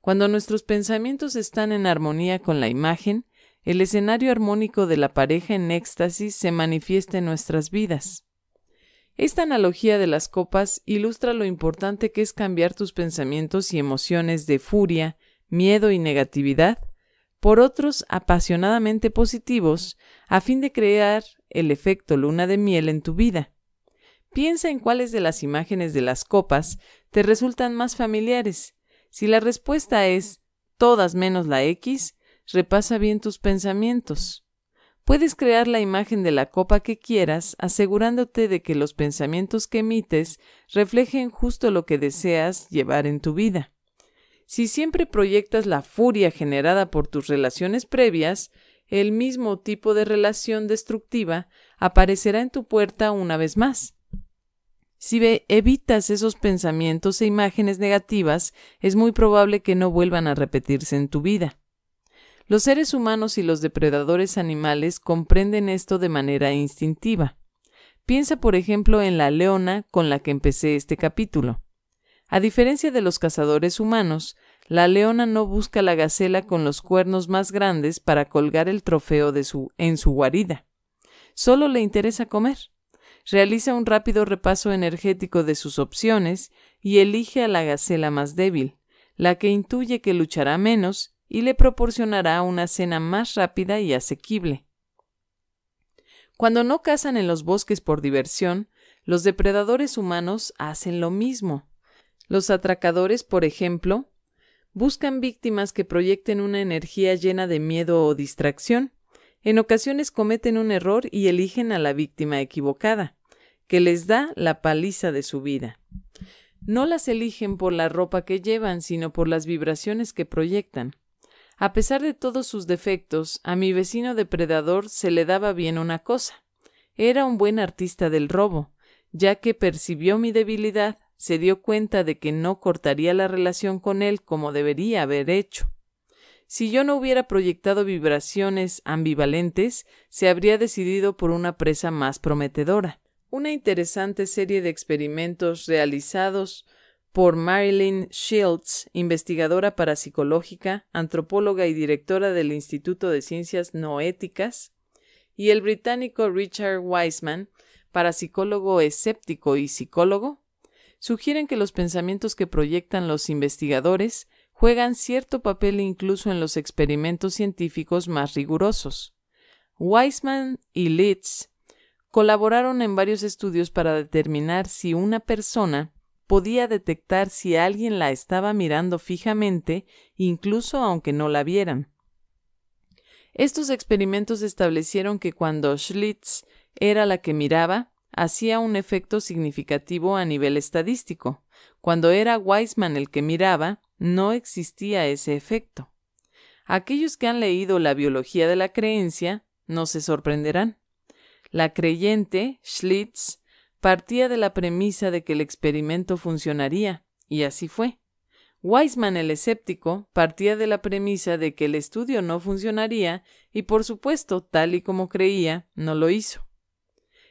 Cuando nuestros pensamientos están en armonía con la imagen, el escenario armónico de la pareja en éxtasis se manifiesta en nuestras vidas. Esta analogía de las copas ilustra lo importante que es cambiar tus pensamientos y emociones de furia, miedo y negatividad por otros apasionadamente positivos a fin de crear el efecto luna de miel en tu vida. Piensa en cuáles de las imágenes de las copas te resultan más familiares si la respuesta es todas menos la X, repasa bien tus pensamientos. Puedes crear la imagen de la copa que quieras, asegurándote de que los pensamientos que emites reflejen justo lo que deseas llevar en tu vida. Si siempre proyectas la furia generada por tus relaciones previas, el mismo tipo de relación destructiva aparecerá en tu puerta una vez más, si evitas esos pensamientos e imágenes negativas, es muy probable que no vuelvan a repetirse en tu vida. Los seres humanos y los depredadores animales comprenden esto de manera instintiva. Piensa, por ejemplo, en la leona con la que empecé este capítulo. A diferencia de los cazadores humanos, la leona no busca la gacela con los cuernos más grandes para colgar el trofeo de su, en su guarida. Solo le interesa comer realiza un rápido repaso energético de sus opciones y elige a la gacela más débil, la que intuye que luchará menos y le proporcionará una cena más rápida y asequible. Cuando no cazan en los bosques por diversión, los depredadores humanos hacen lo mismo. Los atracadores, por ejemplo, buscan víctimas que proyecten una energía llena de miedo o distracción. En ocasiones cometen un error y eligen a la víctima equivocada que les da la paliza de su vida. No las eligen por la ropa que llevan, sino por las vibraciones que proyectan. A pesar de todos sus defectos, a mi vecino depredador se le daba bien una cosa. Era un buen artista del robo, ya que percibió mi debilidad, se dio cuenta de que no cortaría la relación con él como debería haber hecho. Si yo no hubiera proyectado vibraciones ambivalentes, se habría decidido por una presa más prometedora una interesante serie de experimentos realizados por Marilyn Shields, investigadora parapsicológica, antropóloga y directora del Instituto de Ciencias No Éticas, y el británico Richard Wiseman, parapsicólogo escéptico y psicólogo, sugieren que los pensamientos que proyectan los investigadores juegan cierto papel incluso en los experimentos científicos más rigurosos. Wiseman y Leeds. Colaboraron en varios estudios para determinar si una persona podía detectar si alguien la estaba mirando fijamente, incluso aunque no la vieran. Estos experimentos establecieron que cuando Schlitz era la que miraba, hacía un efecto significativo a nivel estadístico. Cuando era Weisman el que miraba, no existía ese efecto. Aquellos que han leído la biología de la creencia no se sorprenderán. La creyente, Schlitz, partía de la premisa de que el experimento funcionaría, y así fue. Weismann el escéptico partía de la premisa de que el estudio no funcionaría y por supuesto, tal y como creía, no lo hizo.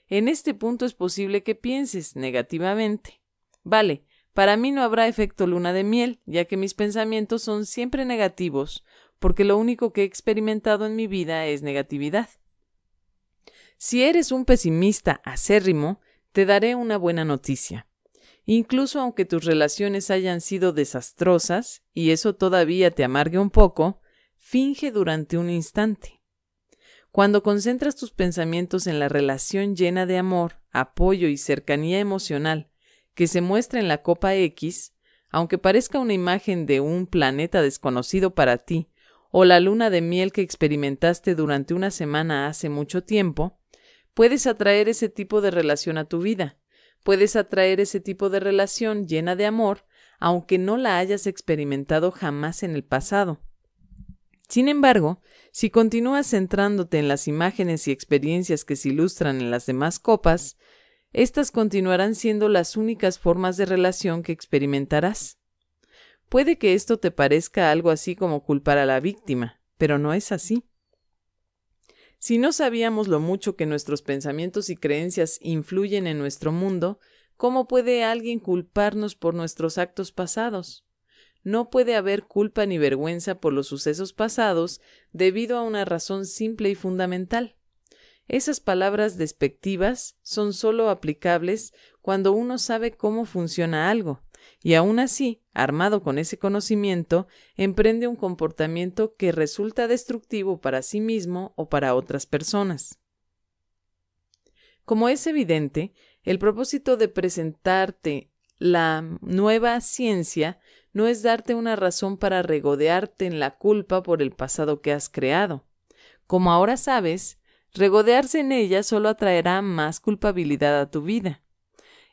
En este punto es posible que pienses negativamente. Vale, para mí no habrá efecto luna de miel, ya que mis pensamientos son siempre negativos, porque lo único que he experimentado en mi vida es negatividad. Si eres un pesimista acérrimo, te daré una buena noticia. Incluso aunque tus relaciones hayan sido desastrosas, y eso todavía te amargue un poco, finge durante un instante. Cuando concentras tus pensamientos en la relación llena de amor, apoyo y cercanía emocional que se muestra en la copa X, aunque parezca una imagen de un planeta desconocido para ti o la luna de miel que experimentaste durante una semana hace mucho tiempo, puedes atraer ese tipo de relación a tu vida. Puedes atraer ese tipo de relación llena de amor, aunque no la hayas experimentado jamás en el pasado. Sin embargo, si continúas centrándote en las imágenes y experiencias que se ilustran en las demás copas, estas continuarán siendo las únicas formas de relación que experimentarás. Puede que esto te parezca algo así como culpar a la víctima, pero no es así. Si no sabíamos lo mucho que nuestros pensamientos y creencias influyen en nuestro mundo, ¿cómo puede alguien culparnos por nuestros actos pasados? No puede haber culpa ni vergüenza por los sucesos pasados debido a una razón simple y fundamental. Esas palabras despectivas son solo aplicables cuando uno sabe cómo funciona algo, y aún así, armado con ese conocimiento, emprende un comportamiento que resulta destructivo para sí mismo o para otras personas. Como es evidente, el propósito de presentarte la nueva ciencia no es darte una razón para regodearte en la culpa por el pasado que has creado. Como ahora sabes, regodearse en ella solo atraerá más culpabilidad a tu vida.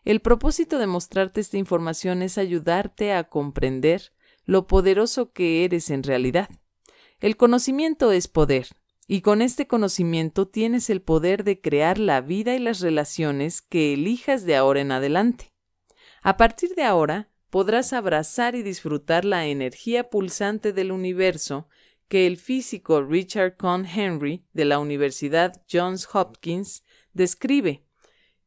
El propósito de mostrarte esta información es ayudarte a comprender lo poderoso que eres en realidad. El conocimiento es poder, y con este conocimiento tienes el poder de crear la vida y las relaciones que elijas de ahora en adelante. A partir de ahora, podrás abrazar y disfrutar la energía pulsante del universo que el físico Richard Con Henry de la Universidad Johns Hopkins describe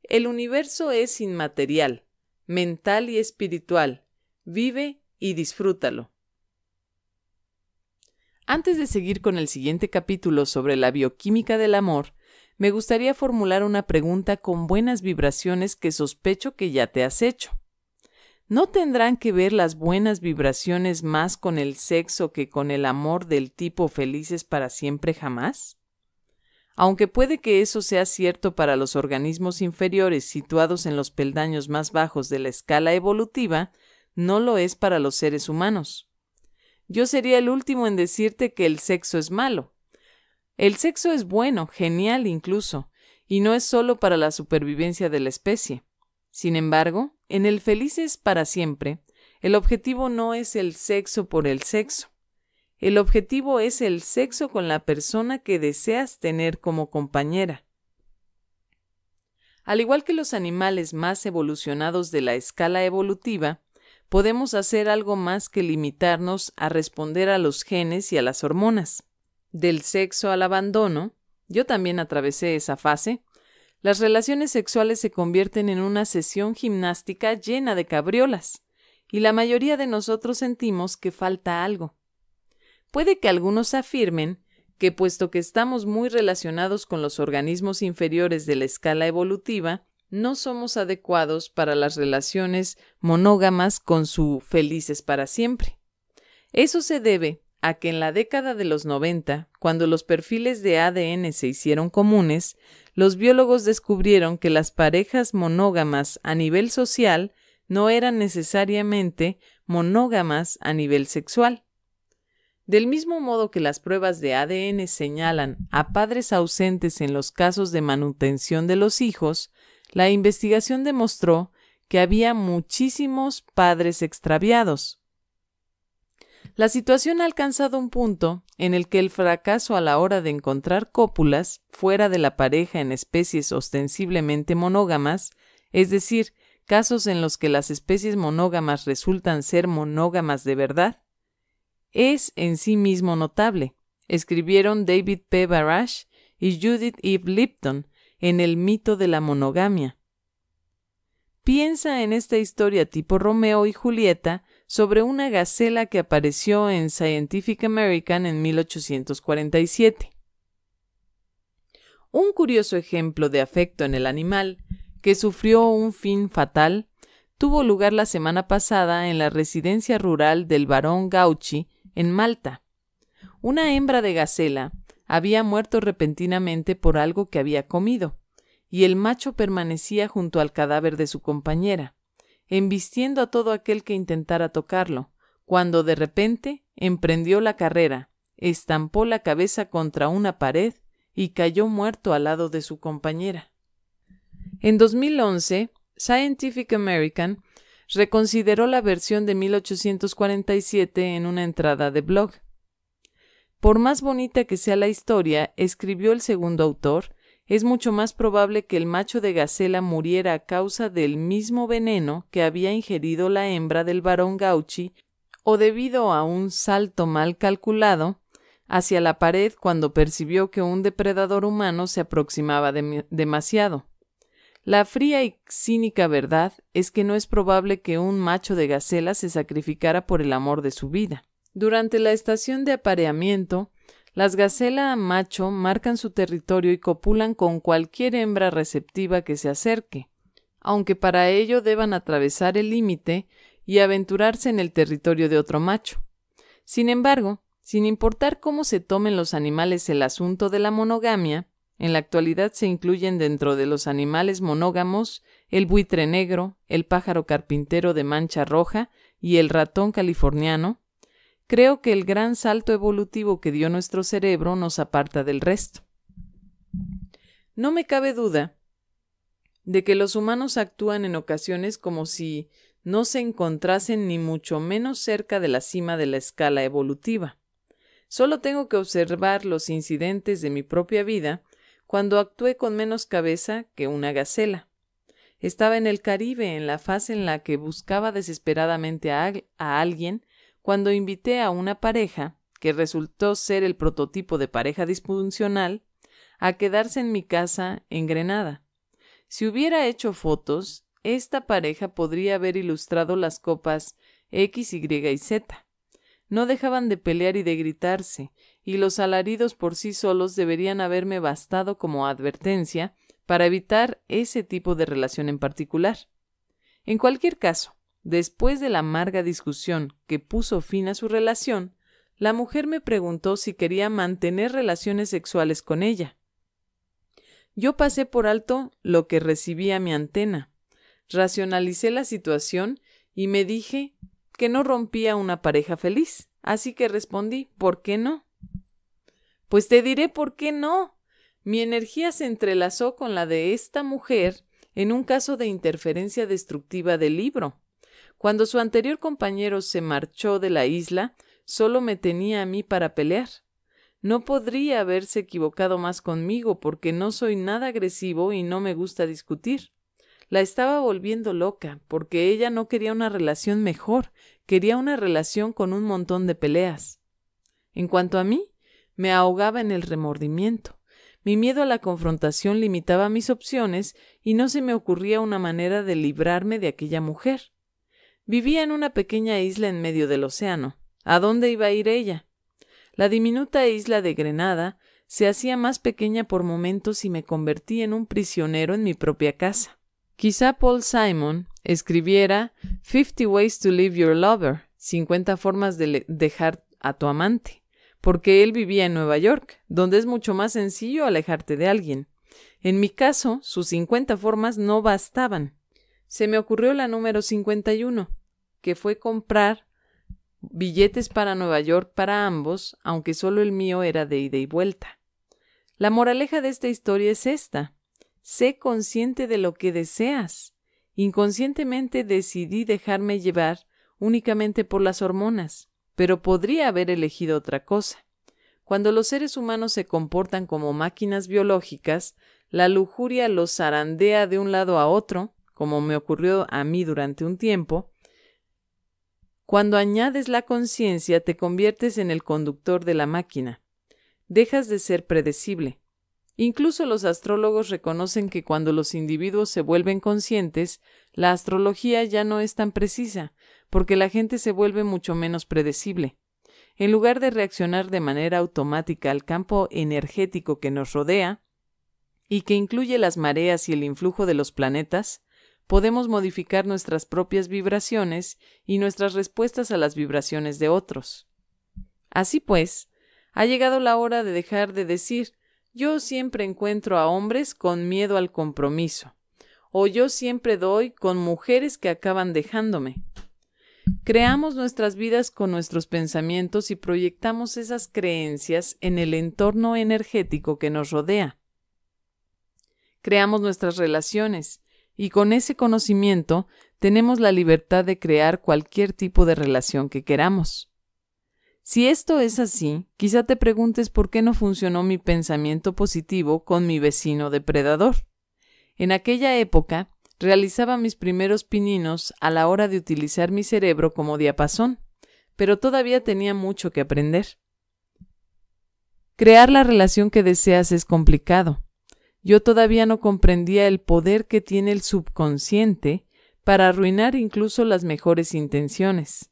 el universo es inmaterial, mental y espiritual. Vive y disfrútalo. Antes de seguir con el siguiente capítulo sobre la bioquímica del amor, me gustaría formular una pregunta con buenas vibraciones que sospecho que ya te has hecho. ¿No tendrán que ver las buenas vibraciones más con el sexo que con el amor del tipo felices para siempre jamás? Aunque puede que eso sea cierto para los organismos inferiores situados en los peldaños más bajos de la escala evolutiva, no lo es para los seres humanos. Yo sería el último en decirte que el sexo es malo. El sexo es bueno, genial incluso, y no es solo para la supervivencia de la especie. Sin embargo, en el Felices para siempre, el objetivo no es el sexo por el sexo. El objetivo es el sexo con la persona que deseas tener como compañera. Al igual que los animales más evolucionados de la escala evolutiva, podemos hacer algo más que limitarnos a responder a los genes y a las hormonas. Del sexo al abandono, yo también atravesé esa fase, las relaciones sexuales se convierten en una sesión gimnástica llena de cabriolas, y la mayoría de nosotros sentimos que falta algo. Puede que algunos afirmen que puesto que estamos muy relacionados con los organismos inferiores de la escala evolutiva, no somos adecuados para las relaciones monógamas con su felices para siempre. Eso se debe a que en la década de los 90, cuando los perfiles de ADN se hicieron comunes, los biólogos descubrieron que las parejas monógamas a nivel social no eran necesariamente monógamas a nivel sexual. Del mismo modo que las pruebas de ADN señalan a padres ausentes en los casos de manutención de los hijos, la investigación demostró que había muchísimos padres extraviados. La situación ha alcanzado un punto en el que el fracaso a la hora de encontrar cópulas fuera de la pareja en especies ostensiblemente monógamas, es decir, casos en los que las especies monógamas resultan ser monógamas de verdad, es en sí mismo notable. Escribieron David P. Barash y Judith Eve Lipton en El mito de la monogamia. Piensa en esta historia tipo Romeo y Julieta sobre una gacela que apareció en Scientific American en 1847. Un curioso ejemplo de afecto en el animal, que sufrió un fin fatal, tuvo lugar la semana pasada en la residencia rural del barón Gauchi en Malta. Una hembra de gacela había muerto repentinamente por algo que había comido, y el macho permanecía junto al cadáver de su compañera, embistiendo a todo aquel que intentara tocarlo, cuando de repente emprendió la carrera, estampó la cabeza contra una pared y cayó muerto al lado de su compañera. En 2011, Scientific American reconsideró la versión de 1847 en una entrada de blog. Por más bonita que sea la historia, escribió el segundo autor, es mucho más probable que el macho de gacela muriera a causa del mismo veneno que había ingerido la hembra del varón gauchi o debido a un salto mal calculado hacia la pared cuando percibió que un depredador humano se aproximaba demasiado. La fría y cínica verdad es que no es probable que un macho de gacela se sacrificara por el amor de su vida. Durante la estación de apareamiento, las gacela macho marcan su territorio y copulan con cualquier hembra receptiva que se acerque, aunque para ello deban atravesar el límite y aventurarse en el territorio de otro macho. Sin embargo, sin importar cómo se tomen los animales el asunto de la monogamia, en la actualidad se incluyen dentro de los animales monógamos el buitre negro, el pájaro carpintero de mancha roja y el ratón californiano. Creo que el gran salto evolutivo que dio nuestro cerebro nos aparta del resto. No me cabe duda de que los humanos actúan en ocasiones como si no se encontrasen ni mucho menos cerca de la cima de la escala evolutiva. Solo tengo que observar los incidentes de mi propia vida cuando actué con menos cabeza que una gacela. Estaba en el Caribe, en la fase en la que buscaba desesperadamente a, alguien, cuando invité a una pareja, que resultó ser el prototipo de pareja disfuncional, a quedarse en mi casa en Grenada. Si hubiera hecho fotos, esta pareja podría haber ilustrado las copas X, Y y Z. No dejaban de pelear y de gritarse, y los alaridos por sí solos deberían haberme bastado como advertencia para evitar ese tipo de relación en particular. En cualquier caso, después de la amarga discusión que puso fin a su relación, la mujer me preguntó si quería mantener relaciones sexuales con ella. Yo pasé por alto lo que recibía mi antena, racionalicé la situación y me dije que no rompía una pareja feliz. Así que respondí ¿Por qué no? Pues te diré por qué no. Mi energía se entrelazó con la de esta mujer en un caso de interferencia destructiva del libro. Cuando su anterior compañero se marchó de la isla, solo me tenía a mí para pelear. No podría haberse equivocado más conmigo porque no soy nada agresivo y no me gusta discutir. La estaba volviendo loca, porque ella no quería una relación mejor, quería una relación con un montón de peleas. En cuanto a mí, me ahogaba en el remordimiento. Mi miedo a la confrontación limitaba mis opciones y no se me ocurría una manera de librarme de aquella mujer. Vivía en una pequeña isla en medio del océano. ¿A dónde iba a ir ella? La diminuta isla de Grenada se hacía más pequeña por momentos y me convertí en un prisionero en mi propia casa. Quizá Paul Simon escribiera 50 Ways to Leave Your Lover, 50 formas de dejar a tu amante, porque él vivía en Nueva York, donde es mucho más sencillo alejarte de alguien. En mi caso, sus 50 formas no bastaban. Se me ocurrió la número 51, que fue comprar billetes para Nueva York para ambos, aunque solo el mío era de ida y vuelta. La moraleja de esta historia es esta. Sé consciente de lo que deseas. Inconscientemente decidí dejarme llevar únicamente por las hormonas, pero podría haber elegido otra cosa. Cuando los seres humanos se comportan como máquinas biológicas, la lujuria los zarandea de un lado a otro, como me ocurrió a mí durante un tiempo. Cuando añades la conciencia, te conviertes en el conductor de la máquina. Dejas de ser predecible, Incluso los astrólogos reconocen que cuando los individuos se vuelven conscientes, la astrología ya no es tan precisa, porque la gente se vuelve mucho menos predecible. En lugar de reaccionar de manera automática al campo energético que nos rodea, y que incluye las mareas y el influjo de los planetas, podemos modificar nuestras propias vibraciones y nuestras respuestas a las vibraciones de otros. Así pues, ha llegado la hora de dejar de decir yo siempre encuentro a hombres con miedo al compromiso, o yo siempre doy con mujeres que acaban dejándome. Creamos nuestras vidas con nuestros pensamientos y proyectamos esas creencias en el entorno energético que nos rodea. Creamos nuestras relaciones y con ese conocimiento tenemos la libertad de crear cualquier tipo de relación que queramos. Si esto es así, quizá te preguntes por qué no funcionó mi pensamiento positivo con mi vecino depredador. En aquella época, realizaba mis primeros pininos a la hora de utilizar mi cerebro como diapasón, pero todavía tenía mucho que aprender. Crear la relación que deseas es complicado. Yo todavía no comprendía el poder que tiene el subconsciente para arruinar incluso las mejores intenciones.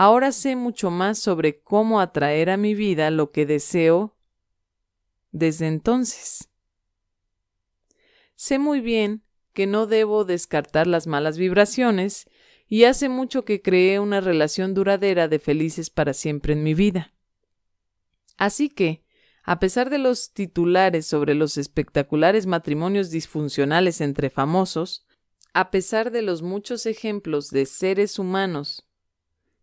Ahora sé mucho más sobre cómo atraer a mi vida lo que deseo desde entonces. Sé muy bien que no debo descartar las malas vibraciones y hace mucho que creé una relación duradera de felices para siempre en mi vida. Así que, a pesar de los titulares sobre los espectaculares matrimonios disfuncionales entre famosos, a pesar de los muchos ejemplos de seres humanos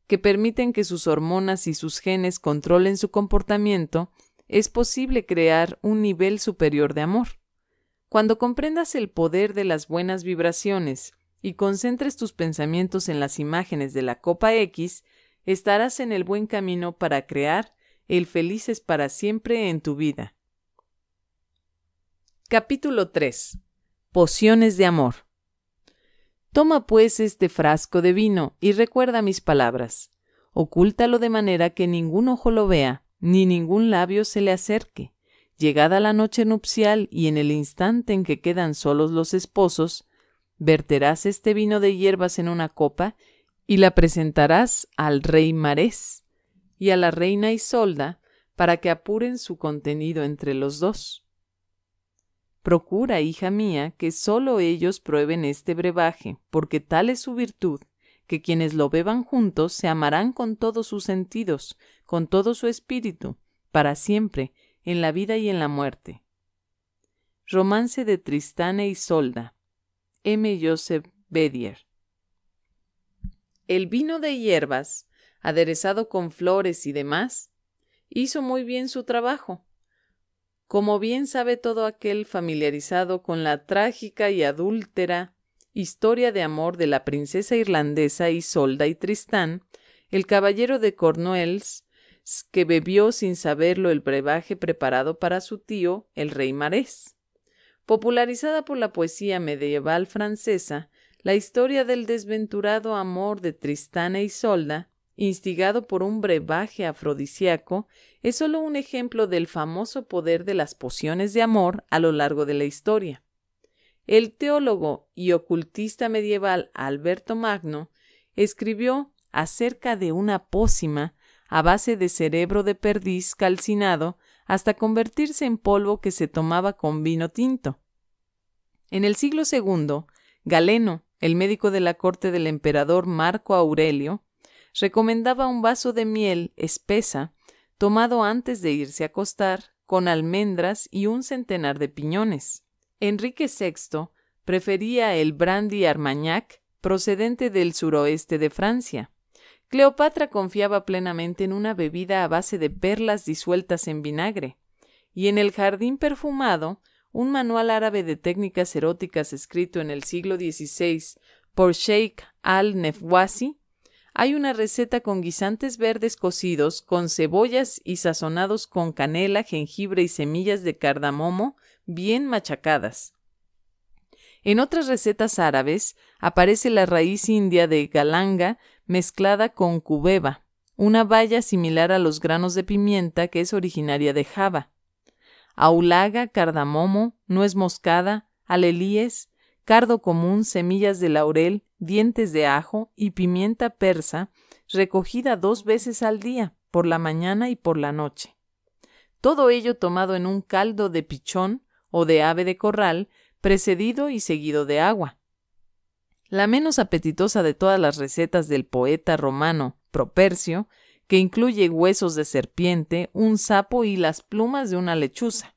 que permiten que sus hormonas y sus genes controlen su comportamiento, es posible crear un nivel superior de amor. Cuando comprendas el poder de las buenas vibraciones y concentres tus pensamientos en las imágenes de la copa X, estarás en el buen camino para crear el felices para siempre en tu vida. Capítulo 3. Pociones de amor. Toma pues este frasco de vino y recuerda mis palabras. Ocúltalo de manera que ningún ojo lo vea, ni ningún labio se le acerque. Llegada la noche nupcial y en el instante en que quedan solos los esposos, verterás este vino de hierbas en una copa y la presentarás al rey Marés y a la reina Isolda para que apuren su contenido entre los dos. Procura, hija mía, que sólo ellos prueben este brebaje, porque tal es su virtud, que quienes lo beban juntos se amarán con todos sus sentidos, con todo su espíritu, para siempre, en la vida y en la muerte. Romance de Tristana y Solda. M. Joseph Bedier. El vino de hierbas, aderezado con flores y demás, hizo muy bien su trabajo como bien sabe todo aquel familiarizado con la trágica y adúltera historia de amor de la princesa irlandesa Isolda y Tristán, el caballero de Cornuels, que bebió sin saberlo el brebaje preparado para su tío, el rey Marés. Popularizada por la poesía medieval francesa, la historia del desventurado amor de Tristán e Isolda instigado por un brebaje afrodisíaco, es solo un ejemplo del famoso poder de las pociones de amor a lo largo de la historia. El teólogo y ocultista medieval Alberto Magno escribió acerca de una pócima a base de cerebro de perdiz calcinado hasta convertirse en polvo que se tomaba con vino tinto. En el siglo II, Galeno, el médico de la corte del emperador Marco Aurelio, recomendaba un vaso de miel espesa, tomado antes de irse a acostar, con almendras y un centenar de piñones. Enrique VI prefería el brandy armagnac procedente del suroeste de Francia. Cleopatra confiaba plenamente en una bebida a base de perlas disueltas en vinagre, y en el jardín perfumado, un manual árabe de técnicas eróticas escrito en el siglo XVI por Sheikh al-Nefwasi hay una receta con guisantes verdes cocidos, con cebollas y sazonados con canela, jengibre y semillas de cardamomo bien machacadas. En otras recetas árabes aparece la raíz india de galanga mezclada con cubeba, una baya similar a los granos de pimienta que es originaria de Java. Aulaga, cardamomo, nuez moscada, alelíes, cardo común, semillas de laurel, dientes de ajo y pimienta persa recogida dos veces al día, por la mañana y por la noche. Todo ello tomado en un caldo de pichón o de ave de corral, precedido y seguido de agua. La menos apetitosa de todas las recetas del poeta romano Propercio, que incluye huesos de serpiente, un sapo y las plumas de una lechuza.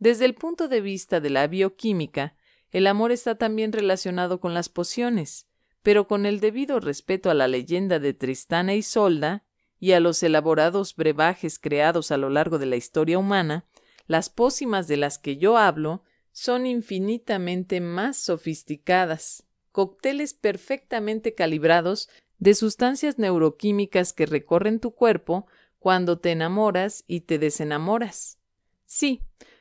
Desde el punto de vista de la bioquímica, el amor está también relacionado con las pociones, pero con el debido respeto a la leyenda de Tristana y e Solda y a los elaborados brebajes creados a lo largo de la historia humana, las pócimas de las que yo hablo son infinitamente más sofisticadas, cócteles perfectamente calibrados de sustancias neuroquímicas que recorren tu cuerpo cuando te enamoras y te desenamoras. Sí,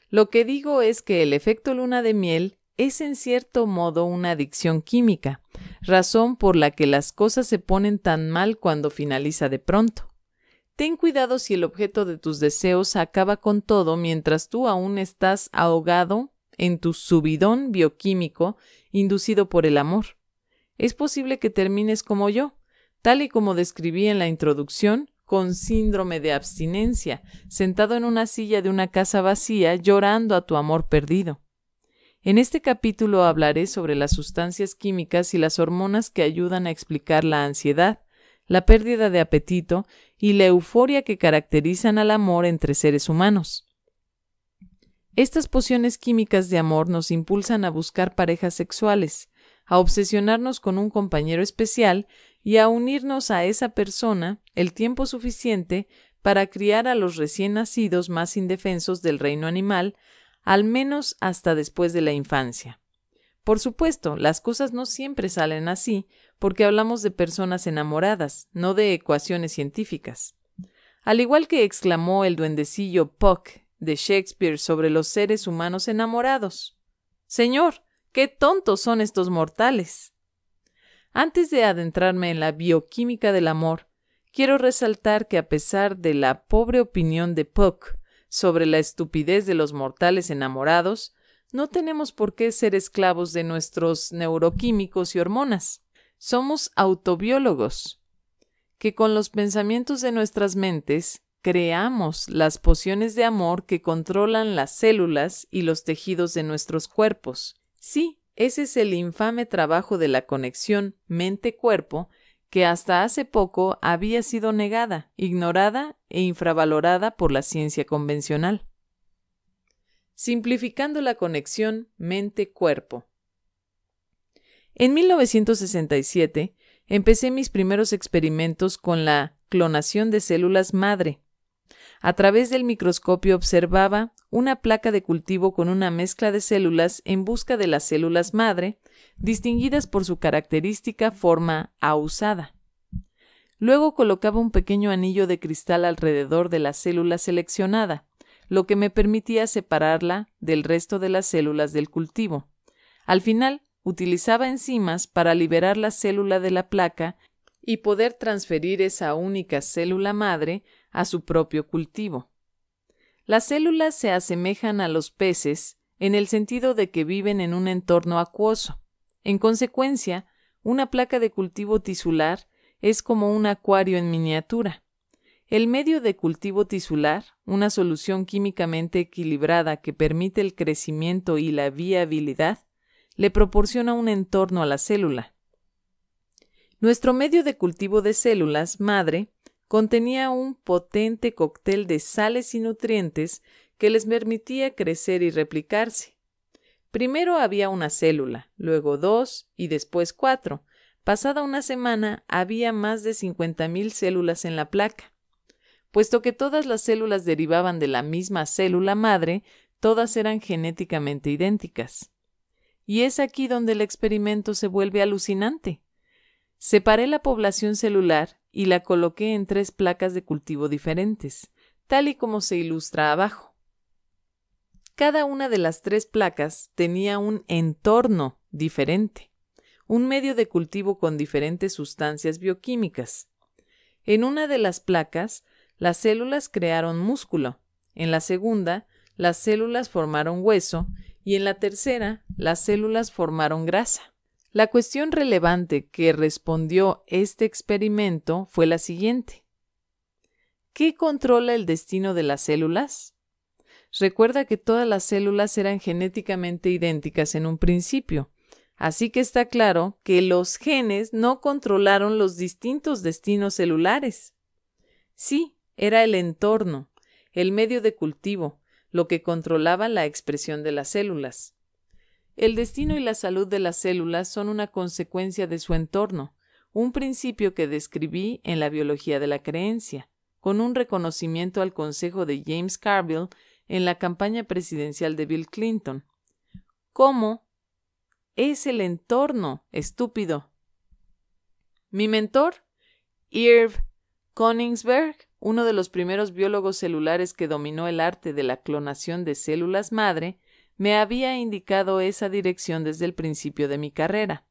lo que digo es que el efecto luna de miel es en cierto modo una adicción química, razón por la que las cosas se ponen tan mal cuando finaliza de pronto. Ten cuidado si el objeto de tus deseos acaba con todo mientras tú aún estás ahogado en tu subidón bioquímico inducido por el amor. Es posible que termines como yo, tal y como describí en la introducción, con síndrome de abstinencia, sentado en una silla de una casa vacía llorando a tu amor perdido. En este capítulo hablaré sobre las sustancias químicas y las hormonas que ayudan a explicar la ansiedad, la pérdida de apetito y la euforia que caracterizan al amor entre seres humanos. Estas pociones químicas de amor nos impulsan a buscar parejas sexuales, a obsesionarnos con un compañero especial y a unirnos a esa persona el tiempo suficiente para criar a los recién nacidos más indefensos del reino animal, al menos hasta después de la infancia. Por supuesto, las cosas no siempre salen así, porque hablamos de personas enamoradas, no de ecuaciones científicas. Al igual que exclamó el duendecillo Puck de Shakespeare sobre los seres humanos enamorados. Señor, qué tontos son estos mortales. Antes de adentrarme en la bioquímica del amor, quiero resaltar que a pesar de la pobre opinión de Puck sobre la estupidez de los mortales enamorados, no tenemos por qué ser esclavos de nuestros neuroquímicos y hormonas. Somos autobiólogos, que con los pensamientos de nuestras mentes creamos las pociones de amor que controlan las células y los tejidos de nuestros cuerpos. Sí, ese es el infame trabajo de la conexión mente-cuerpo que hasta hace poco había sido negada, ignorada e infravalorada por la ciencia convencional. Simplificando la conexión mente-cuerpo. En 1967 empecé mis primeros experimentos con la clonación de células madre, a través del microscopio observaba una placa de cultivo con una mezcla de células en busca de las células madre, distinguidas por su característica forma ausada. Luego colocaba un pequeño anillo de cristal alrededor de la célula seleccionada, lo que me permitía separarla del resto de las células del cultivo. Al final, utilizaba enzimas para liberar la célula de la placa y poder transferir esa única célula madre a su propio cultivo. Las células se asemejan a los peces en el sentido de que viven en un entorno acuoso. En consecuencia, una placa de cultivo tisular es como un acuario en miniatura. El medio de cultivo tisular, una solución químicamente equilibrada que permite el crecimiento y la viabilidad, le proporciona un entorno a la célula. Nuestro medio de cultivo de células madre contenía un potente cóctel de sales y nutrientes que les permitía crecer y replicarse. Primero había una célula, luego dos y después cuatro. Pasada una semana había más de 50.000 células en la placa. Puesto que todas las células derivaban de la misma célula madre, todas eran genéticamente idénticas. Y es aquí donde el experimento se vuelve alucinante. Separé la población celular y la coloqué en tres placas de cultivo diferentes, tal y como se ilustra abajo. Cada una de las tres placas tenía un entorno diferente, un medio de cultivo con diferentes sustancias bioquímicas. En una de las placas, las células crearon músculo, en la segunda, las células formaron hueso y en la tercera, las células formaron grasa. La cuestión relevante que respondió este experimento fue la siguiente. ¿Qué controla el destino de las células? Recuerda que todas las células eran genéticamente idénticas en un principio, así que está claro que los genes no controlaron los distintos destinos celulares. Sí, era el entorno, el medio de cultivo, lo que controlaba la expresión de las células. El destino y la salud de las células son una consecuencia de su entorno, un principio que describí en la biología de la creencia, con un reconocimiento al consejo de James Carville en la campaña presidencial de Bill Clinton. ¿Cómo? Es el entorno, estúpido. Mi mentor, Irv Koningsberg, uno de los primeros biólogos celulares que dominó el arte de la clonación de células madre, me había indicado esa dirección desde el principio de mi carrera.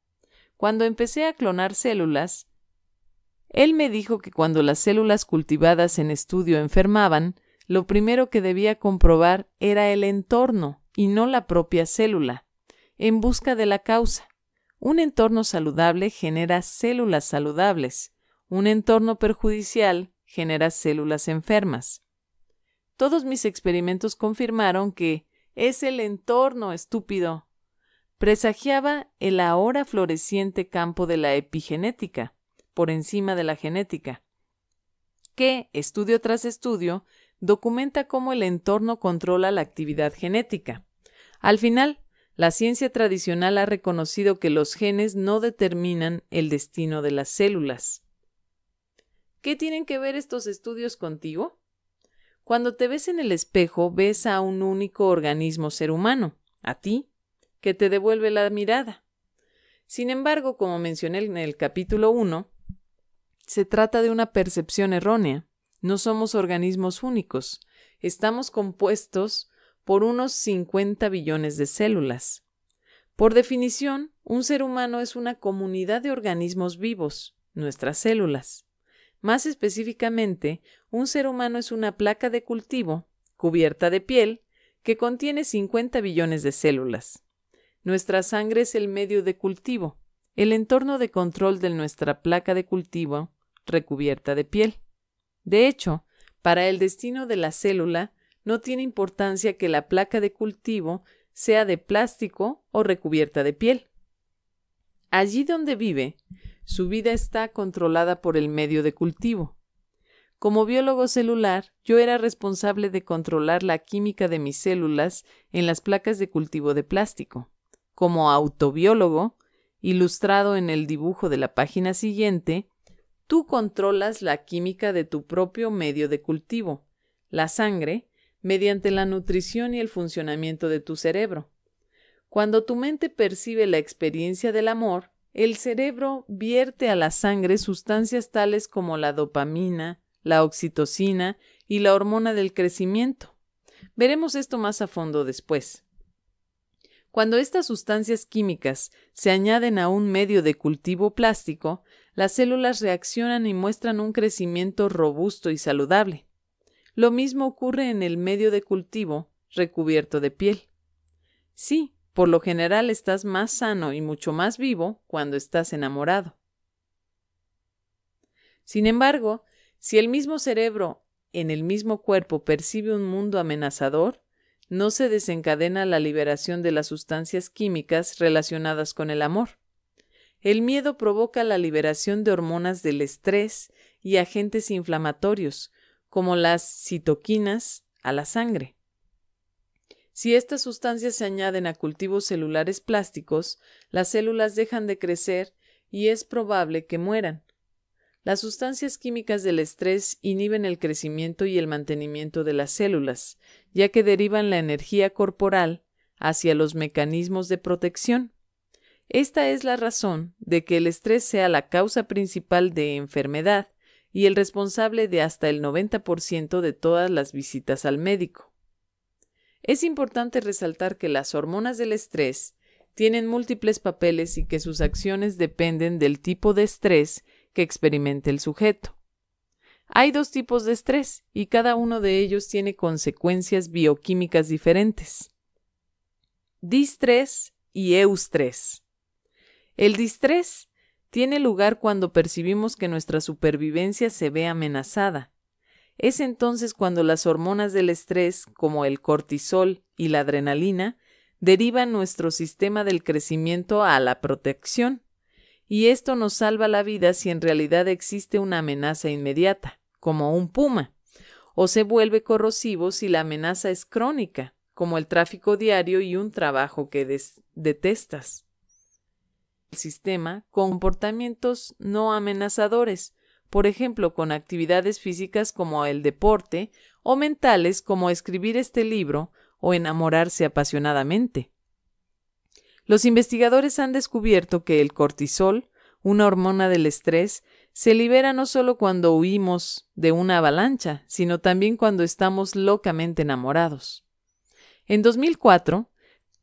Cuando empecé a clonar células, él me dijo que cuando las células cultivadas en estudio enfermaban, lo primero que debía comprobar era el entorno y no la propia célula, en busca de la causa. Un entorno saludable genera células saludables, un entorno perjudicial genera células enfermas. Todos mis experimentos confirmaron que, es el entorno, estúpido. Presagiaba el ahora floreciente campo de la epigenética, por encima de la genética, que, estudio tras estudio, documenta cómo el entorno controla la actividad genética. Al final, la ciencia tradicional ha reconocido que los genes no determinan el destino de las células. ¿Qué tienen que ver estos estudios contigo? Cuando te ves en el espejo, ves a un único organismo ser humano, a ti, que te devuelve la mirada. Sin embargo, como mencioné en el capítulo 1, se trata de una percepción errónea. No somos organismos únicos. Estamos compuestos por unos 50 billones de células. Por definición, un ser humano es una comunidad de organismos vivos, nuestras células. Más específicamente, un ser humano es una placa de cultivo, cubierta de piel, que contiene 50 billones de células. Nuestra sangre es el medio de cultivo, el entorno de control de nuestra placa de cultivo recubierta de piel. De hecho, para el destino de la célula, no tiene importancia que la placa de cultivo sea de plástico o recubierta de piel. Allí donde vive, su vida está controlada por el medio de cultivo. Como biólogo celular, yo era responsable de controlar la química de mis células en las placas de cultivo de plástico. Como autobiólogo, ilustrado en el dibujo de la página siguiente, tú controlas la química de tu propio medio de cultivo, la sangre, mediante la nutrición y el funcionamiento de tu cerebro. Cuando tu mente percibe la experiencia del amor, el cerebro vierte a la sangre sustancias tales como la dopamina, la oxitocina y la hormona del crecimiento. Veremos esto más a fondo después. Cuando estas sustancias químicas se añaden a un medio de cultivo plástico, las células reaccionan y muestran un crecimiento robusto y saludable. Lo mismo ocurre en el medio de cultivo recubierto de piel. Sí, por lo general estás más sano y mucho más vivo cuando estás enamorado. Sin embargo, si el mismo cerebro en el mismo cuerpo percibe un mundo amenazador, no se desencadena la liberación de las sustancias químicas relacionadas con el amor. El miedo provoca la liberación de hormonas del estrés y agentes inflamatorios, como las citoquinas, a la sangre. Si estas sustancias se añaden a cultivos celulares plásticos, las células dejan de crecer y es probable que mueran. Las sustancias químicas del estrés inhiben el crecimiento y el mantenimiento de las células, ya que derivan la energía corporal hacia los mecanismos de protección. Esta es la razón de que el estrés sea la causa principal de enfermedad y el responsable de hasta el 90% de todas las visitas al médico. Es importante resaltar que las hormonas del estrés tienen múltiples papeles y que sus acciones dependen del tipo de estrés que experimente el sujeto. Hay dos tipos de estrés y cada uno de ellos tiene consecuencias bioquímicas diferentes. Distrés y eustrés. El distrés tiene lugar cuando percibimos que nuestra supervivencia se ve amenazada, es entonces cuando las hormonas del estrés, como el cortisol y la adrenalina, derivan nuestro sistema del crecimiento a la protección, y esto nos salva la vida si en realidad existe una amenaza inmediata, como un puma, o se vuelve corrosivo si la amenaza es crónica, como el tráfico diario y un trabajo que detestas. El sistema, comportamientos no amenazadores, por ejemplo con actividades físicas como el deporte, o mentales como escribir este libro o enamorarse apasionadamente. Los investigadores han descubierto que el cortisol, una hormona del estrés, se libera no solo cuando huimos de una avalancha, sino también cuando estamos locamente enamorados. En 2004,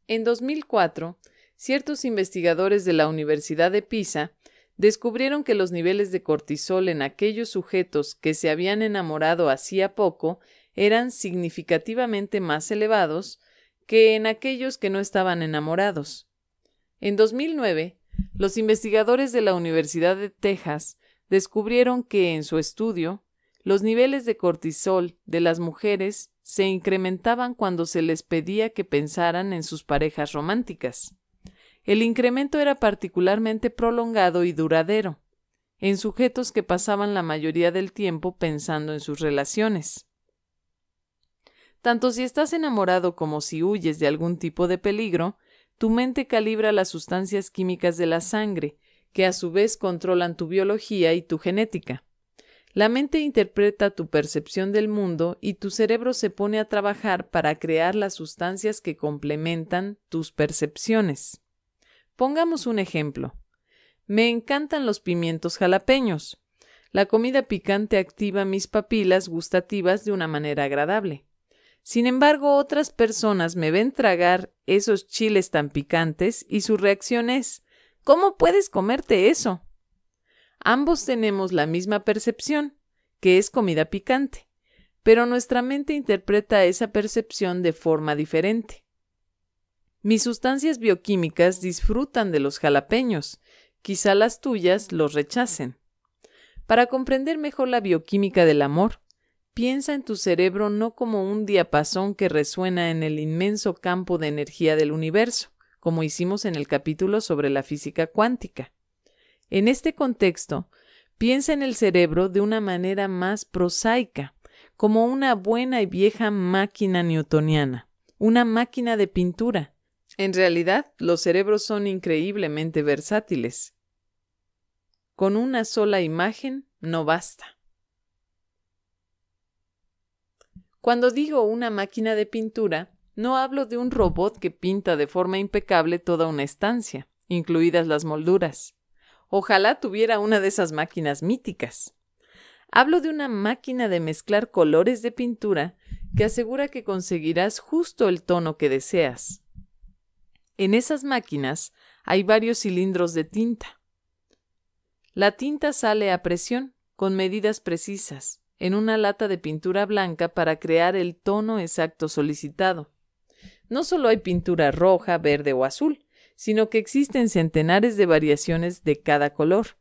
en 2004, ciertos investigadores de la Universidad de Pisa descubrieron que los niveles de cortisol en aquellos sujetos que se habían enamorado hacía poco eran significativamente más elevados que en aquellos que no estaban enamorados. En 2009, los investigadores de la Universidad de Texas descubrieron que en su estudio, los niveles de cortisol de las mujeres se incrementaban cuando se les pedía que pensaran en sus parejas románticas. El incremento era particularmente prolongado y duradero, en sujetos que pasaban la mayoría del tiempo pensando en sus relaciones. Tanto si estás enamorado como si huyes de algún tipo de peligro, tu mente calibra las sustancias químicas de la sangre, que a su vez controlan tu biología y tu genética. La mente interpreta tu percepción del mundo y tu cerebro se pone a trabajar para crear las sustancias que complementan tus percepciones. Pongamos un ejemplo. Me encantan los pimientos jalapeños. La comida picante activa mis papilas gustativas de una manera agradable. Sin embargo, otras personas me ven tragar esos chiles tan picantes y su reacción es ¿Cómo puedes comerte eso? Ambos tenemos la misma percepción, que es comida picante, pero nuestra mente interpreta esa percepción de forma diferente. Mis sustancias bioquímicas disfrutan de los jalapeños, quizá las tuyas los rechacen. Para comprender mejor la bioquímica del amor, piensa en tu cerebro no como un diapasón que resuena en el inmenso campo de energía del universo, como hicimos en el capítulo sobre la física cuántica. En este contexto, piensa en el cerebro de una manera más prosaica, como una buena y vieja máquina newtoniana, una máquina de pintura, en realidad, los cerebros son increíblemente versátiles. Con una sola imagen no basta. Cuando digo una máquina de pintura, no hablo de un robot que pinta de forma impecable toda una estancia, incluidas las molduras. Ojalá tuviera una de esas máquinas míticas. Hablo de una máquina de mezclar colores de pintura que asegura que conseguirás justo el tono que deseas. En esas máquinas hay varios cilindros de tinta. La tinta sale a presión, con medidas precisas, en una lata de pintura blanca para crear el tono exacto solicitado. No solo hay pintura roja, verde o azul, sino que existen centenares de variaciones de cada color,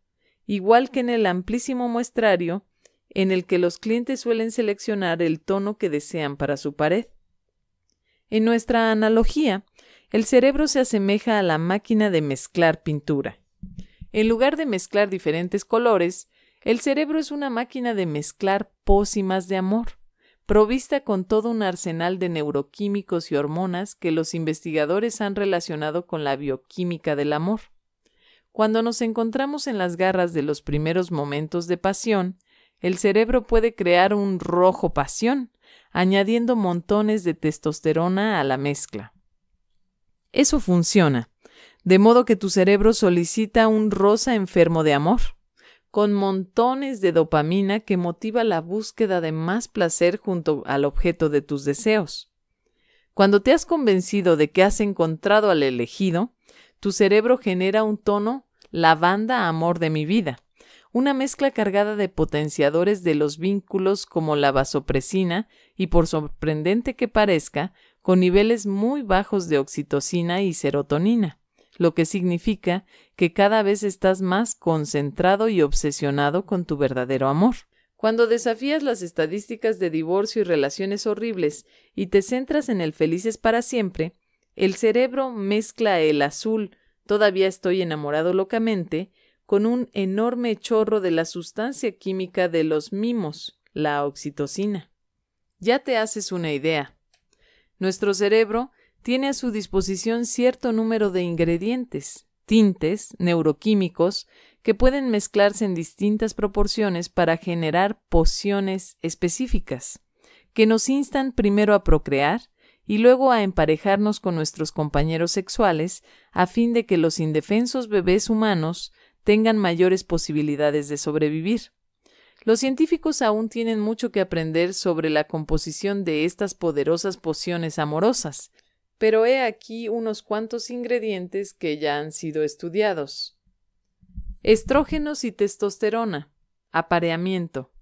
igual que en el amplísimo muestrario en el que los clientes suelen seleccionar el tono que desean para su pared. En nuestra analogía, el cerebro se asemeja a la máquina de mezclar pintura. En lugar de mezclar diferentes colores, el cerebro es una máquina de mezclar pósimas de amor, provista con todo un arsenal de neuroquímicos y hormonas que los investigadores han relacionado con la bioquímica del amor. Cuando nos encontramos en las garras de los primeros momentos de pasión, el cerebro puede crear un rojo pasión, añadiendo montones de testosterona a la mezcla. Eso funciona. De modo que tu cerebro solicita un rosa enfermo de amor, con montones de dopamina que motiva la búsqueda de más placer junto al objeto de tus deseos. Cuando te has convencido de que has encontrado al elegido, tu cerebro genera un tono lavanda amor de mi vida, una mezcla cargada de potenciadores de los vínculos como la vasopresina y, por sorprendente que parezca, con niveles muy bajos de oxitocina y serotonina, lo que significa que cada vez estás más concentrado y obsesionado con tu verdadero amor. Cuando desafías las estadísticas de divorcio y relaciones horribles y te centras en el felices para siempre, el cerebro mezcla el azul todavía estoy enamorado locamente con un enorme chorro de la sustancia química de los mimos, la oxitocina. Ya te haces una idea. Nuestro cerebro tiene a su disposición cierto número de ingredientes, tintes neuroquímicos que pueden mezclarse en distintas proporciones para generar pociones específicas, que nos instan primero a procrear y luego a emparejarnos con nuestros compañeros sexuales a fin de que los indefensos bebés humanos tengan mayores posibilidades de sobrevivir. Los científicos aún tienen mucho que aprender sobre la composición de estas poderosas pociones amorosas, pero he aquí unos cuantos ingredientes que ya han sido estudiados. Estrógenos y testosterona. Apareamiento.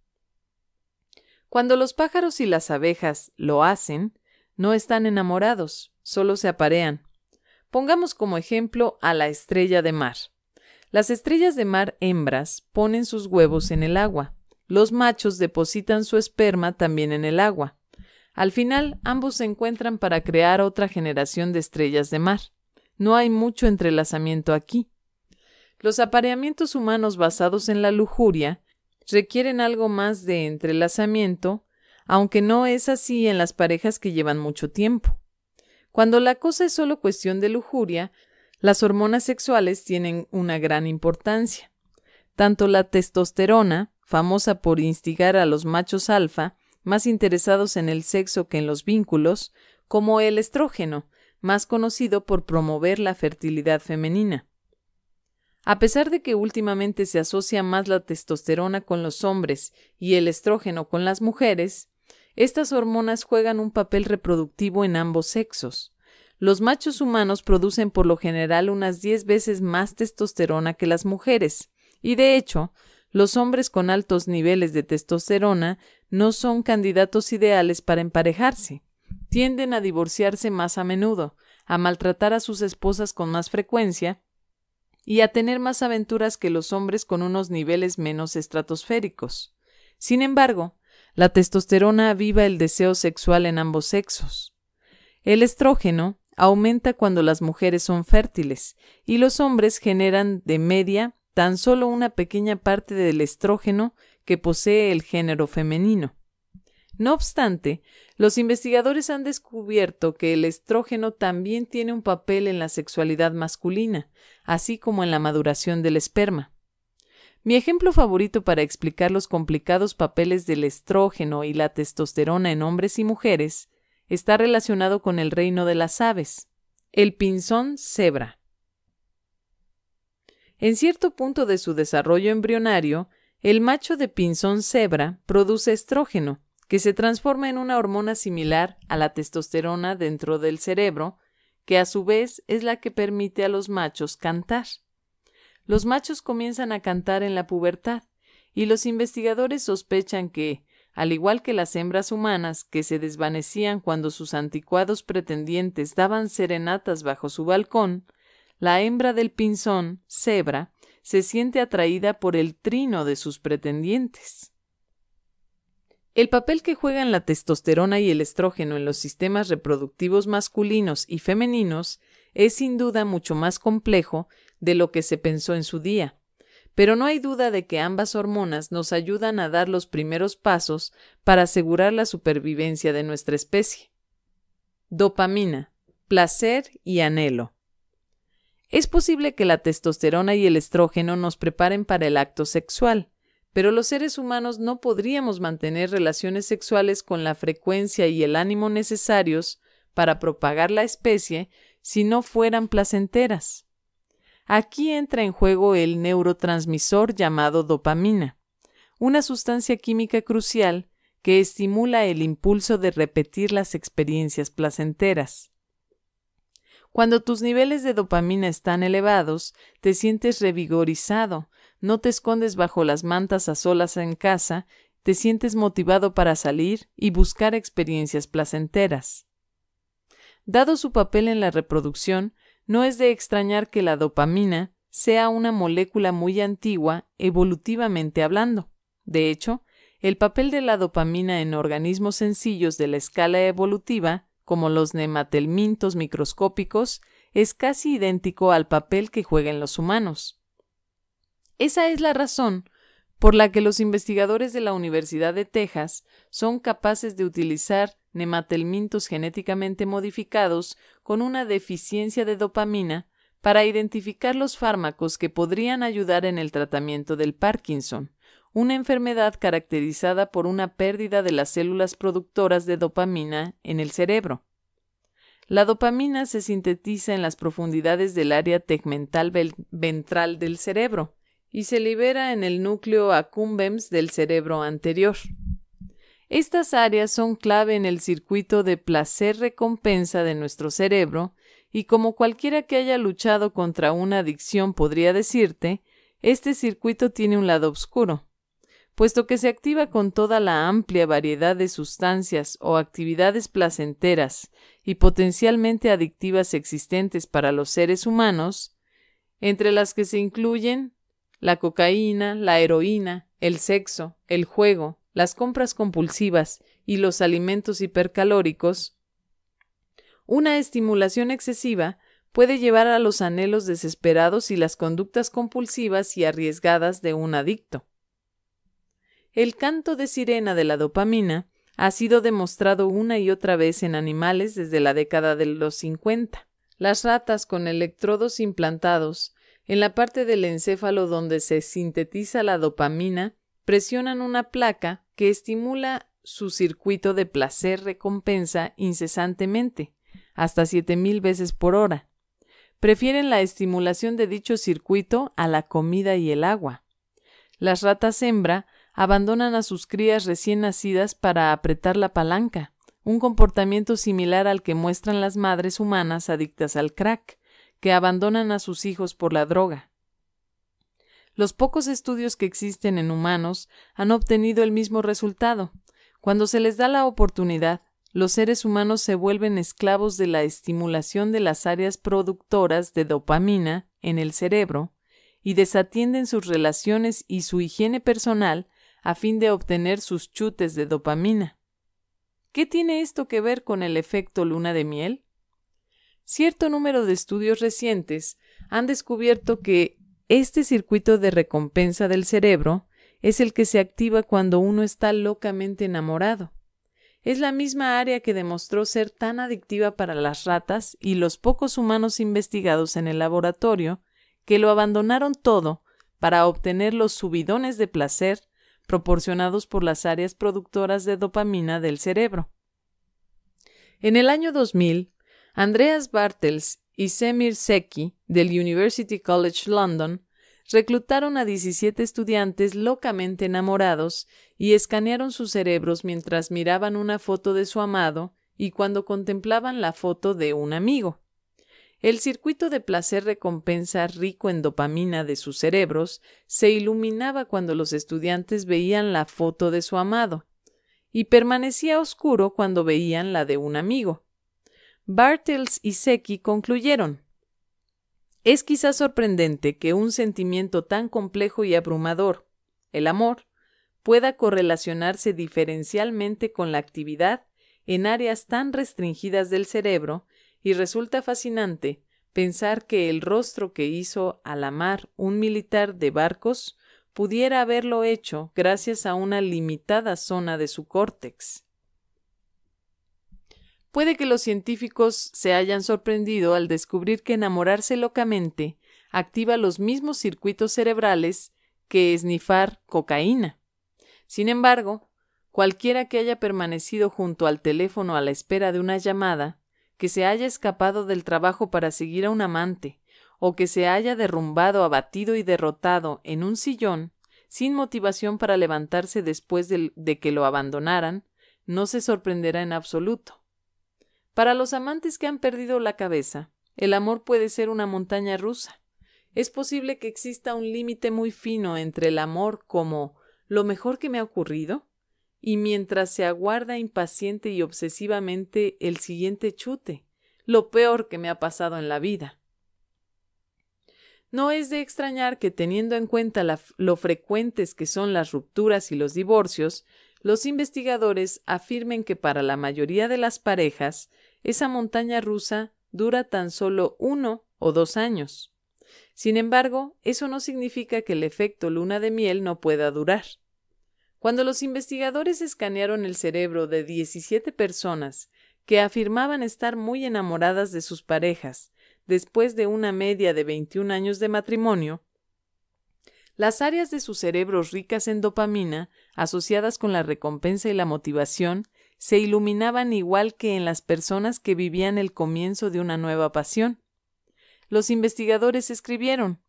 Cuando los pájaros y las abejas lo hacen, no están enamorados, solo se aparean. Pongamos como ejemplo a la estrella de mar. Las estrellas de mar hembras ponen sus huevos en el agua. Los machos depositan su esperma también en el agua. Al final, ambos se encuentran para crear otra generación de estrellas de mar. No hay mucho entrelazamiento aquí. Los apareamientos humanos basados en la lujuria requieren algo más de entrelazamiento, aunque no es así en las parejas que llevan mucho tiempo. Cuando la cosa es solo cuestión de lujuria, las hormonas sexuales tienen una gran importancia. Tanto la testosterona, famosa por instigar a los machos alfa, más interesados en el sexo que en los vínculos, como el estrógeno, más conocido por promover la fertilidad femenina. A pesar de que últimamente se asocia más la testosterona con los hombres y el estrógeno con las mujeres, estas hormonas juegan un papel reproductivo en ambos sexos. Los machos humanos producen por lo general unas 10 veces más testosterona que las mujeres, y de hecho, los hombres con altos niveles de testosterona no son candidatos ideales para emparejarse. Tienden a divorciarse más a menudo, a maltratar a sus esposas con más frecuencia y a tener más aventuras que los hombres con unos niveles menos estratosféricos. Sin embargo, la testosterona aviva el deseo sexual en ambos sexos. El estrógeno aumenta cuando las mujeres son fértiles y los hombres generan de media tan solo una pequeña parte del estrógeno que posee el género femenino. No obstante, los investigadores han descubierto que el estrógeno también tiene un papel en la sexualidad masculina, así como en la maduración del esperma. Mi ejemplo favorito para explicar los complicados papeles del estrógeno y la testosterona en hombres y mujeres está relacionado con el reino de las aves. El pinzón cebra en cierto punto de su desarrollo embrionario, el macho de pinzón cebra produce estrógeno, que se transforma en una hormona similar a la testosterona dentro del cerebro, que a su vez es la que permite a los machos cantar. Los machos comienzan a cantar en la pubertad, y los investigadores sospechan que, al igual que las hembras humanas que se desvanecían cuando sus anticuados pretendientes daban serenatas bajo su balcón, la hembra del pinzón, cebra, se siente atraída por el trino de sus pretendientes. El papel que juegan la testosterona y el estrógeno en los sistemas reproductivos masculinos y femeninos es sin duda mucho más complejo de lo que se pensó en su día. Pero no hay duda de que ambas hormonas nos ayudan a dar los primeros pasos para asegurar la supervivencia de nuestra especie. Dopamina, placer y anhelo. Es posible que la testosterona y el estrógeno nos preparen para el acto sexual, pero los seres humanos no podríamos mantener relaciones sexuales con la frecuencia y el ánimo necesarios para propagar la especie si no fueran placenteras. Aquí entra en juego el neurotransmisor llamado dopamina, una sustancia química crucial que estimula el impulso de repetir las experiencias placenteras. Cuando tus niveles de dopamina están elevados, te sientes revigorizado, no te escondes bajo las mantas a solas en casa, te sientes motivado para salir y buscar experiencias placenteras. Dado su papel en la reproducción, no es de extrañar que la dopamina sea una molécula muy antigua evolutivamente hablando. De hecho, el papel de la dopamina en organismos sencillos de la escala evolutiva como los nematelmintos microscópicos, es casi idéntico al papel que juegan los humanos. Esa es la razón por la que los investigadores de la Universidad de Texas son capaces de utilizar nematelmintos genéticamente modificados con una deficiencia de dopamina para identificar los fármacos que podrían ayudar en el tratamiento del Parkinson, una enfermedad caracterizada por una pérdida de las células productoras de dopamina en el cerebro. La dopamina se sintetiza en las profundidades del área tegmental ventral del cerebro y se libera en el núcleo accumbens del cerebro anterior. Estas áreas son clave en el circuito de placer-recompensa de nuestro cerebro y como cualquiera que haya luchado contra una adicción podría decirte, este circuito tiene un lado oscuro puesto que se activa con toda la amplia variedad de sustancias o actividades placenteras y potencialmente adictivas existentes para los seres humanos, entre las que se incluyen la cocaína, la heroína, el sexo, el juego, las compras compulsivas y los alimentos hipercalóricos, una estimulación excesiva puede llevar a los anhelos desesperados y las conductas compulsivas y arriesgadas de un adicto. El canto de sirena de la dopamina ha sido demostrado una y otra vez en animales desde la década de los 50. Las ratas con electrodos implantados en la parte del encéfalo donde se sintetiza la dopamina presionan una placa que estimula su circuito de placer-recompensa incesantemente, hasta 7.000 veces por hora. Prefieren la estimulación de dicho circuito a la comida y el agua. Las ratas hembra abandonan a sus crías recién nacidas para apretar la palanca, un comportamiento similar al que muestran las madres humanas adictas al crack, que abandonan a sus hijos por la droga. Los pocos estudios que existen en humanos han obtenido el mismo resultado. Cuando se les da la oportunidad, los seres humanos se vuelven esclavos de la estimulación de las áreas productoras de dopamina en el cerebro y desatienden sus relaciones y su higiene personal a fin de obtener sus chutes de dopamina. ¿Qué tiene esto que ver con el efecto luna de miel? Cierto número de estudios recientes han descubierto que este circuito de recompensa del cerebro es el que se activa cuando uno está locamente enamorado. Es la misma área que demostró ser tan adictiva para las ratas y los pocos humanos investigados en el laboratorio que lo abandonaron todo para obtener los subidones de placer proporcionados por las áreas productoras de dopamina del cerebro. En el año 2000, Andreas Bartels y Semir Seki del University College London reclutaron a 17 estudiantes locamente enamorados y escanearon sus cerebros mientras miraban una foto de su amado y cuando contemplaban la foto de un amigo el circuito de placer-recompensa rico en dopamina de sus cerebros se iluminaba cuando los estudiantes veían la foto de su amado, y permanecía oscuro cuando veían la de un amigo. Bartels y Seki concluyeron es quizás sorprendente que un sentimiento tan complejo y abrumador, el amor, pueda correlacionarse diferencialmente con la actividad en áreas tan restringidas del cerebro y resulta fascinante pensar que el rostro que hizo a la mar un militar de barcos pudiera haberlo hecho gracias a una limitada zona de su córtex. Puede que los científicos se hayan sorprendido al descubrir que enamorarse locamente activa los mismos circuitos cerebrales que esnifar cocaína. Sin embargo, cualquiera que haya permanecido junto al teléfono a la espera de una llamada que se haya escapado del trabajo para seguir a un amante, o que se haya derrumbado, abatido y derrotado en un sillón, sin motivación para levantarse después de, que lo abandonaran, no se sorprenderá en absoluto. Para los amantes que han perdido la cabeza, el amor puede ser una montaña rusa. Es posible que exista un límite muy fino entre el amor como lo mejor que me ha ocurrido y mientras se aguarda impaciente y obsesivamente el siguiente chute, lo peor que me ha pasado en la vida. No es de extrañar que, teniendo en cuenta lo frecuentes que son las rupturas y los divorcios, los investigadores afirmen que para la mayoría de las parejas, esa montaña rusa dura tan solo uno o dos años. Sin embargo, eso no significa que el efecto luna de miel no pueda durar. Cuando los investigadores escanearon el cerebro de 17 personas que afirmaban estar muy enamoradas de sus parejas después de una media de 21 años de matrimonio, las áreas de sus cerebros ricas en dopamina, asociadas con la recompensa y la motivación, se iluminaban igual que en las personas que vivían el comienzo de una nueva pasión. Los investigadores escribieron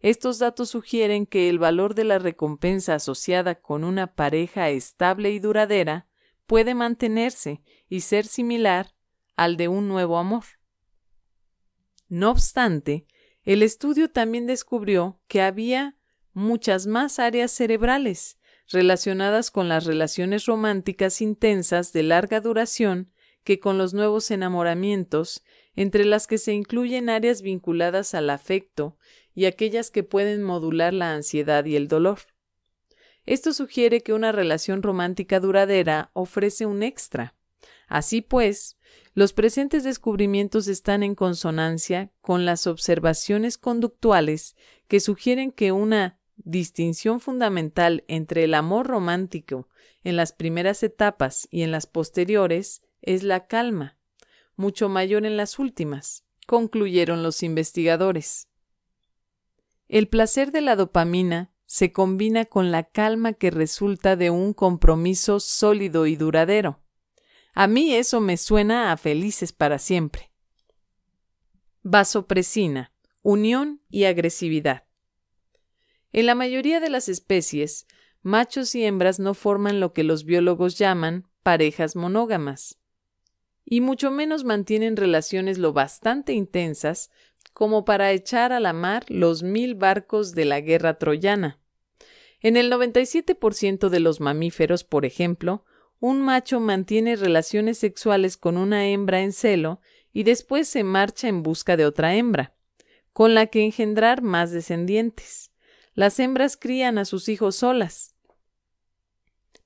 estos datos sugieren que el valor de la recompensa asociada con una pareja estable y duradera puede mantenerse y ser similar al de un nuevo amor. No obstante, el estudio también descubrió que había muchas más áreas cerebrales relacionadas con las relaciones románticas intensas de larga duración que con los nuevos enamoramientos, entre las que se incluyen áreas vinculadas al afecto y aquellas que pueden modular la ansiedad y el dolor. Esto sugiere que una relación romántica duradera ofrece un extra. Así pues, los presentes descubrimientos están en consonancia con las observaciones conductuales que sugieren que una distinción fundamental entre el amor romántico en las primeras etapas y en las posteriores es la calma, mucho mayor en las últimas, concluyeron los investigadores. El placer de la dopamina se combina con la calma que resulta de un compromiso sólido y duradero. A mí eso me suena a felices para siempre. Vasopresina, unión y agresividad. En la mayoría de las especies, machos y hembras no forman lo que los biólogos llaman parejas monógamas, y mucho menos mantienen relaciones lo bastante intensas como para echar a la mar los mil barcos de la guerra troyana. En el 97% de los mamíferos, por ejemplo, un macho mantiene relaciones sexuales con una hembra en celo y después se marcha en busca de otra hembra, con la que engendrar más descendientes. Las hembras crían a sus hijos solas.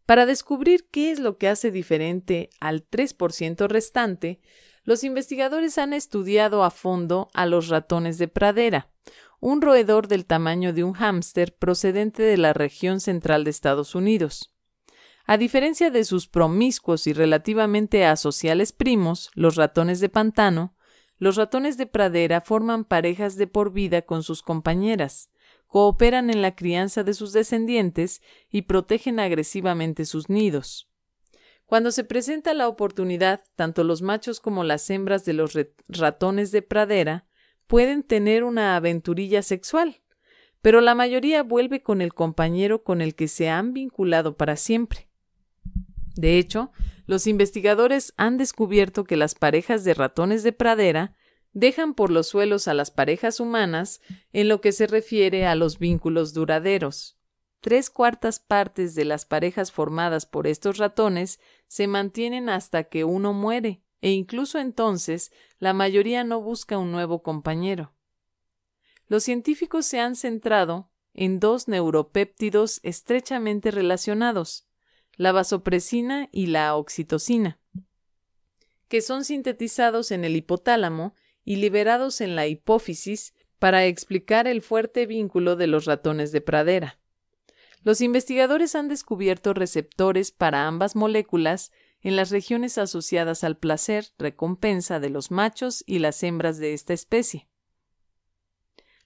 Para descubrir qué es lo que hace diferente al 3% restante, los investigadores han estudiado a fondo a los ratones de pradera, un roedor del tamaño de un hámster procedente de la región central de Estados Unidos. A diferencia de sus promiscuos y relativamente asociales primos, los ratones de pantano, los ratones de pradera forman parejas de por vida con sus compañeras, cooperan en la crianza de sus descendientes y protegen agresivamente sus nidos. Cuando se presenta la oportunidad, tanto los machos como las hembras de los ratones de pradera pueden tener una aventurilla sexual, pero la mayoría vuelve con el compañero con el que se han vinculado para siempre. De hecho, los investigadores han descubierto que las parejas de ratones de pradera dejan por los suelos a las parejas humanas en lo que se refiere a los vínculos duraderos. Tres cuartas partes de las parejas formadas por estos ratones se mantienen hasta que uno muere, e incluso entonces la mayoría no busca un nuevo compañero. Los científicos se han centrado en dos neuropéptidos estrechamente relacionados, la vasopresina y la oxitocina, que son sintetizados en el hipotálamo y liberados en la hipófisis para explicar el fuerte vínculo de los ratones de pradera. Los investigadores han descubierto receptores para ambas moléculas en las regiones asociadas al placer, recompensa de los machos y las hembras de esta especie.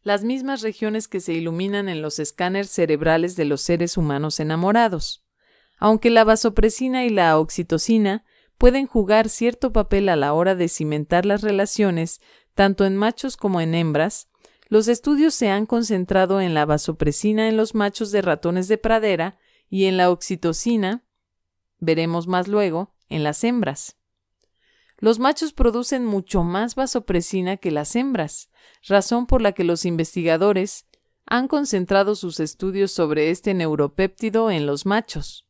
Las mismas regiones que se iluminan en los escáneres cerebrales de los seres humanos enamorados. Aunque la vasopresina y la oxitocina pueden jugar cierto papel a la hora de cimentar las relaciones, tanto en machos como en hembras, los estudios se han concentrado en la vasopresina en los machos de ratones de pradera y en la oxitocina, veremos más luego, en las hembras. Los machos producen mucho más vasopresina que las hembras, razón por la que los investigadores han concentrado sus estudios sobre este neuropéptido en los machos.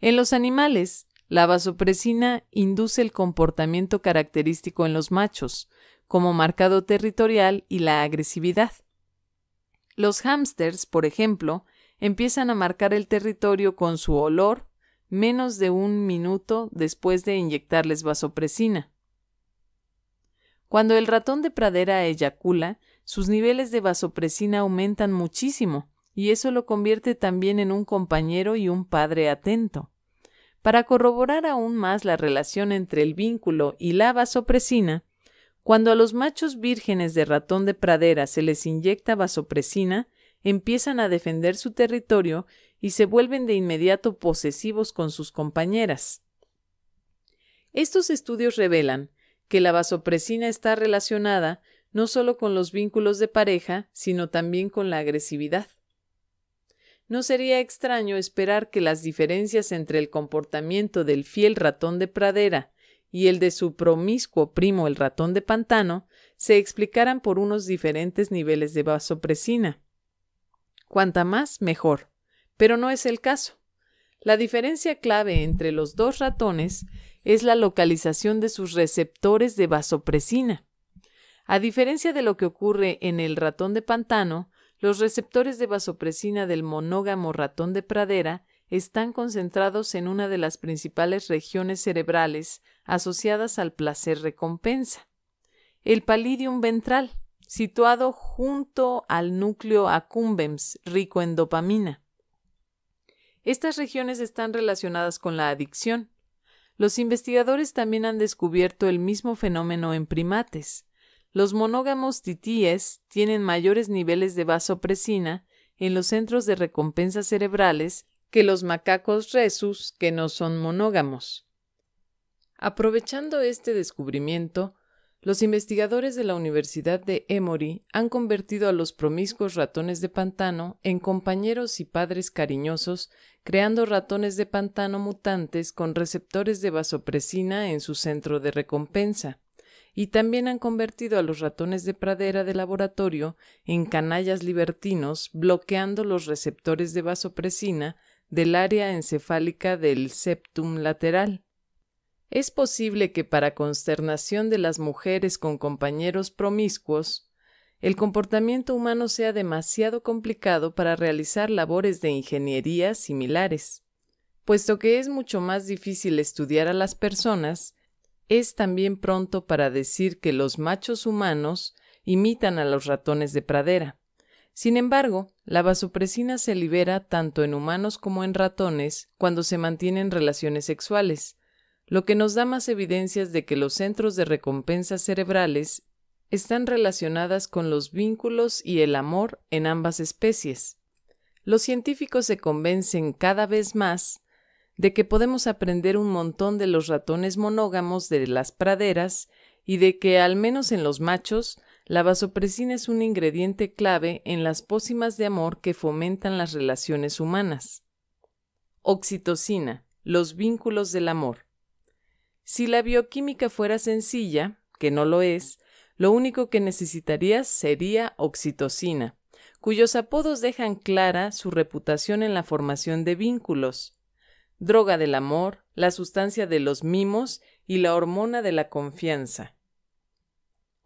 En los animales, la vasopresina induce el comportamiento característico en los machos, como marcado territorial y la agresividad. Los hámsters, por ejemplo, empiezan a marcar el territorio con su olor menos de un minuto después de inyectarles vasopresina. Cuando el ratón de pradera eyacula, sus niveles de vasopresina aumentan muchísimo, y eso lo convierte también en un compañero y un padre atento. Para corroborar aún más la relación entre el vínculo y la vasopresina, cuando a los machos vírgenes de ratón de pradera se les inyecta vasopresina, empiezan a defender su territorio y se vuelven de inmediato posesivos con sus compañeras. Estos estudios revelan que la vasopresina está relacionada no solo con los vínculos de pareja, sino también con la agresividad. No sería extraño esperar que las diferencias entre el comportamiento del fiel ratón de pradera y el de su promiscuo primo el ratón de pantano se explicaran por unos diferentes niveles de vasopresina. Cuanta más, mejor. Pero no es el caso. La diferencia clave entre los dos ratones es la localización de sus receptores de vasopresina. A diferencia de lo que ocurre en el ratón de pantano, los receptores de vasopresina del monógamo ratón de pradera están concentrados en una de las principales regiones cerebrales asociadas al placer recompensa, el palidium ventral, situado junto al núcleo accumbens, rico en dopamina. Estas regiones están relacionadas con la adicción. Los investigadores también han descubierto el mismo fenómeno en primates. Los monógamos titíes tienen mayores niveles de vasopresina en los centros de recompensa cerebrales que los macacos resus que no son monógamos. Aprovechando este descubrimiento, los investigadores de la Universidad de Emory han convertido a los promiscuos ratones de pantano en compañeros y padres cariñosos, creando ratones de pantano mutantes con receptores de vasopresina en su centro de recompensa, y también han convertido a los ratones de pradera de laboratorio en canallas libertinos, bloqueando los receptores de vasopresina del área encefálica del septum lateral. Es posible que para consternación de las mujeres con compañeros promiscuos, el comportamiento humano sea demasiado complicado para realizar labores de ingeniería similares. Puesto que es mucho más difícil estudiar a las personas, es también pronto para decir que los machos humanos imitan a los ratones de pradera. Sin embargo, la vasopresina se libera tanto en humanos como en ratones cuando se mantienen relaciones sexuales, lo que nos da más evidencias de que los centros de recompensa cerebrales están relacionadas con los vínculos y el amor en ambas especies. Los científicos se convencen cada vez más de que podemos aprender un montón de los ratones monógamos de las praderas y de que, al menos en los machos, la vasopresina es un ingrediente clave en las pócimas de amor que fomentan las relaciones humanas. Oxitocina, los vínculos del amor. Si la bioquímica fuera sencilla, que no lo es, lo único que necesitarías sería oxitocina, cuyos apodos dejan clara su reputación en la formación de vínculos. Droga del amor, la sustancia de los mimos y la hormona de la confianza.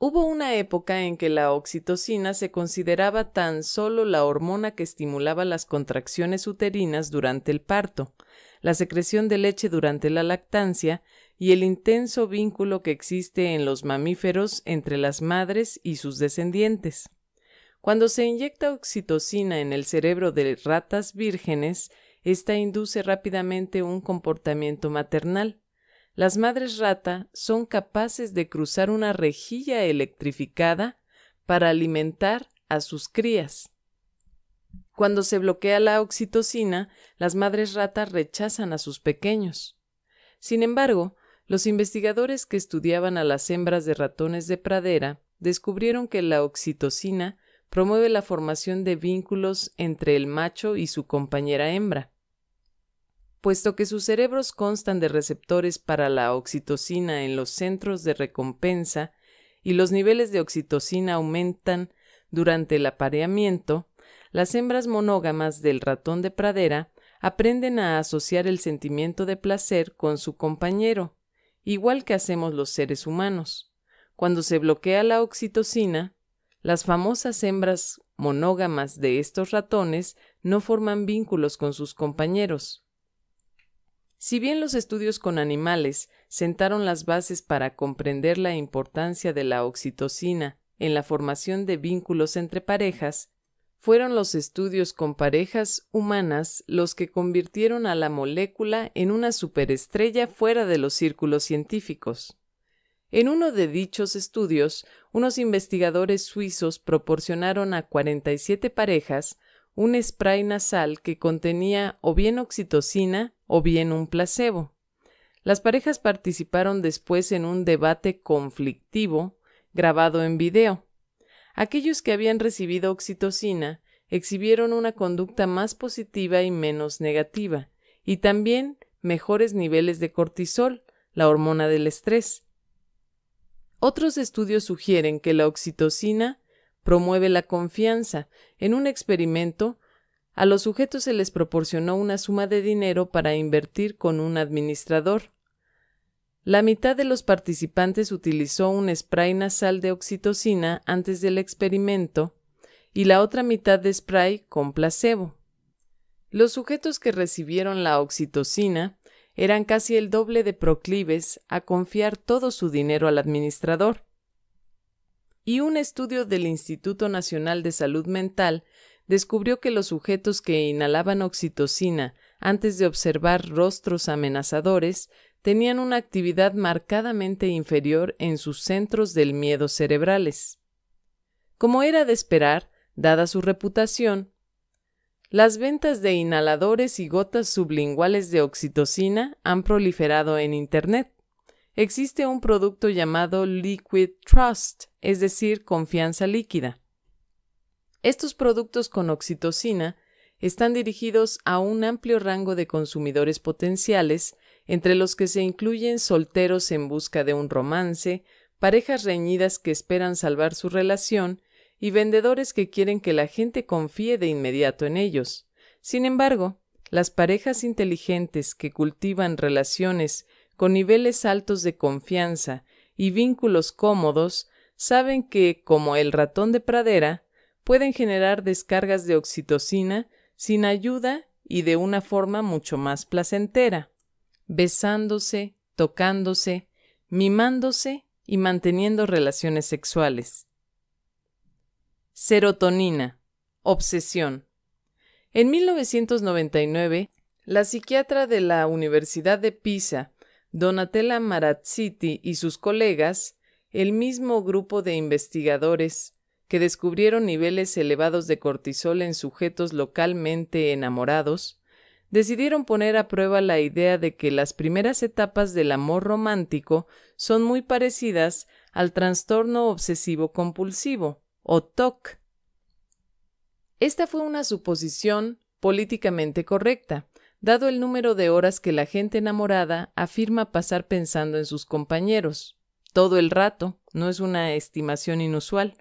Hubo una época en que la oxitocina se consideraba tan solo la hormona que estimulaba las contracciones uterinas durante el parto, la secreción de leche durante la lactancia y el intenso vínculo que existe en los mamíferos entre las madres y sus descendientes. Cuando se inyecta oxitocina en el cerebro de ratas vírgenes, esta induce rápidamente un comportamiento maternal las madres rata son capaces de cruzar una rejilla electrificada para alimentar a sus crías. Cuando se bloquea la oxitocina, las madres ratas rechazan a sus pequeños. Sin embargo, los investigadores que estudiaban a las hembras de ratones de pradera descubrieron que la oxitocina promueve la formación de vínculos entre el macho y su compañera hembra puesto que sus cerebros constan de receptores para la oxitocina en los centros de recompensa y los niveles de oxitocina aumentan durante el apareamiento, las hembras monógamas del ratón de pradera aprenden a asociar el sentimiento de placer con su compañero, igual que hacemos los seres humanos. Cuando se bloquea la oxitocina, las famosas hembras monógamas de estos ratones no forman vínculos con sus compañeros, si bien los estudios con animales sentaron las bases para comprender la importancia de la oxitocina en la formación de vínculos entre parejas, fueron los estudios con parejas humanas los que convirtieron a la molécula en una superestrella fuera de los círculos científicos. En uno de dichos estudios, unos investigadores suizos proporcionaron a 47 parejas un spray nasal que contenía o bien oxitocina o bien un placebo. Las parejas participaron después en un debate conflictivo grabado en video. Aquellos que habían recibido oxitocina exhibieron una conducta más positiva y menos negativa, y también mejores niveles de cortisol, la hormona del estrés. Otros estudios sugieren que la oxitocina promueve la confianza. En un experimento, a los sujetos se les proporcionó una suma de dinero para invertir con un administrador. La mitad de los participantes utilizó un spray nasal de oxitocina antes del experimento y la otra mitad de spray con placebo. Los sujetos que recibieron la oxitocina eran casi el doble de proclives a confiar todo su dinero al administrador y un estudio del Instituto Nacional de Salud Mental descubrió que los sujetos que inhalaban oxitocina antes de observar rostros amenazadores tenían una actividad marcadamente inferior en sus centros del miedo cerebrales. Como era de esperar, dada su reputación, las ventas de inhaladores y gotas sublinguales de oxitocina han proliferado en Internet existe un producto llamado Liquid Trust, es decir, confianza líquida. Estos productos con oxitocina están dirigidos a un amplio rango de consumidores potenciales, entre los que se incluyen solteros en busca de un romance, parejas reñidas que esperan salvar su relación y vendedores que quieren que la gente confíe de inmediato en ellos. Sin embargo, las parejas inteligentes que cultivan relaciones con niveles altos de confianza y vínculos cómodos, saben que, como el ratón de pradera, pueden generar descargas de oxitocina sin ayuda y de una forma mucho más placentera, besándose, tocándose, mimándose y manteniendo relaciones sexuales. Serotonina. Obsesión. En 1999, la psiquiatra de la Universidad de Pisa, Donatella Marazziti y sus colegas, el mismo grupo de investigadores que descubrieron niveles elevados de cortisol en sujetos localmente enamorados, decidieron poner a prueba la idea de que las primeras etapas del amor romántico son muy parecidas al trastorno obsesivo compulsivo, o TOC. Esta fue una suposición políticamente correcta, dado el número de horas que la gente enamorada afirma pasar pensando en sus compañeros. Todo el rato, no es una estimación inusual.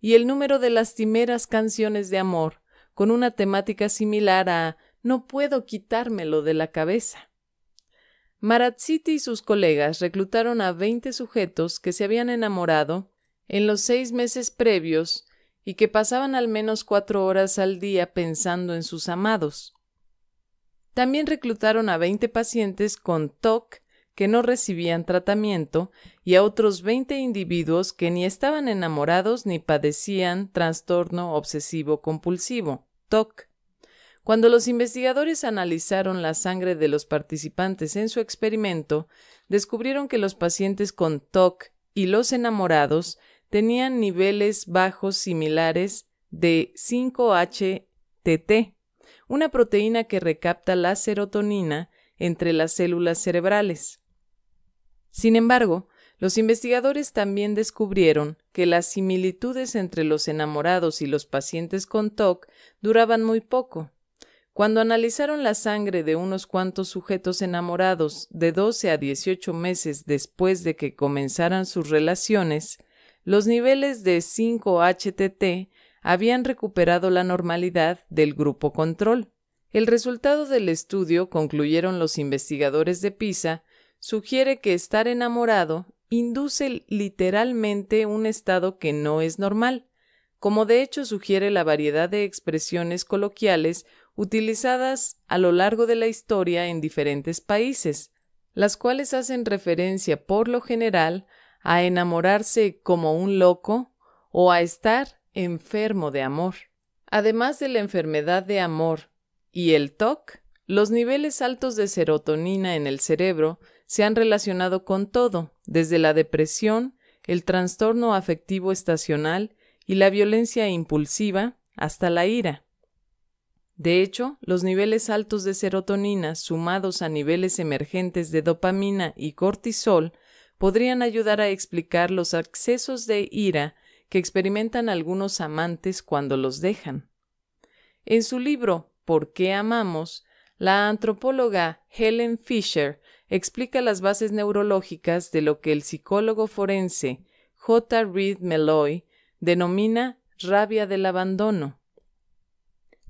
Y el número de lastimeras canciones de amor, con una temática similar a No puedo quitármelo de la cabeza. Maratziti y sus colegas reclutaron a 20 sujetos que se habían enamorado en los seis meses previos y que pasaban al menos cuatro horas al día pensando en sus amados. También reclutaron a 20 pacientes con TOC que no recibían tratamiento y a otros 20 individuos que ni estaban enamorados ni padecían trastorno obsesivo compulsivo, TOC. Cuando los investigadores analizaron la sangre de los participantes en su experimento, descubrieron que los pacientes con TOC y los enamorados tenían niveles bajos similares de 5-HTT, una proteína que recapta la serotonina entre las células cerebrales. Sin embargo, los investigadores también descubrieron que las similitudes entre los enamorados y los pacientes con TOC duraban muy poco. Cuando analizaron la sangre de unos cuantos sujetos enamorados de 12 a 18 meses después de que comenzaran sus relaciones, los niveles de 5-HTT habían recuperado la normalidad del grupo control. El resultado del estudio, concluyeron los investigadores de PISA, sugiere que estar enamorado induce literalmente un estado que no es normal, como de hecho sugiere la variedad de expresiones coloquiales utilizadas a lo largo de la historia en diferentes países, las cuales hacen referencia por lo general a enamorarse como un loco o a estar enfermo de amor. Además de la enfermedad de amor y el TOC, los niveles altos de serotonina en el cerebro se han relacionado con todo, desde la depresión, el trastorno afectivo estacional y la violencia impulsiva hasta la ira. De hecho, los niveles altos de serotonina sumados a niveles emergentes de dopamina y cortisol podrían ayudar a explicar los accesos de ira que experimentan algunos amantes cuando los dejan. En su libro ¿Por qué amamos? la antropóloga Helen Fisher explica las bases neurológicas de lo que el psicólogo forense J. Reed Meloy denomina rabia del abandono.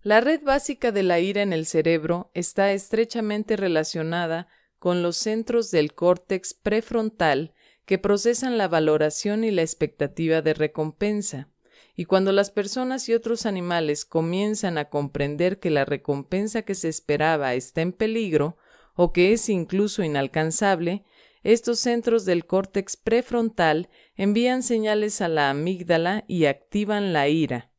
La red básica de la ira en el cerebro está estrechamente relacionada con los centros del córtex prefrontal que procesan la valoración y la expectativa de recompensa. Y cuando las personas y otros animales comienzan a comprender que la recompensa que se esperaba está en peligro o que es incluso inalcanzable, estos centros del córtex prefrontal envían señales a la amígdala y activan la ira.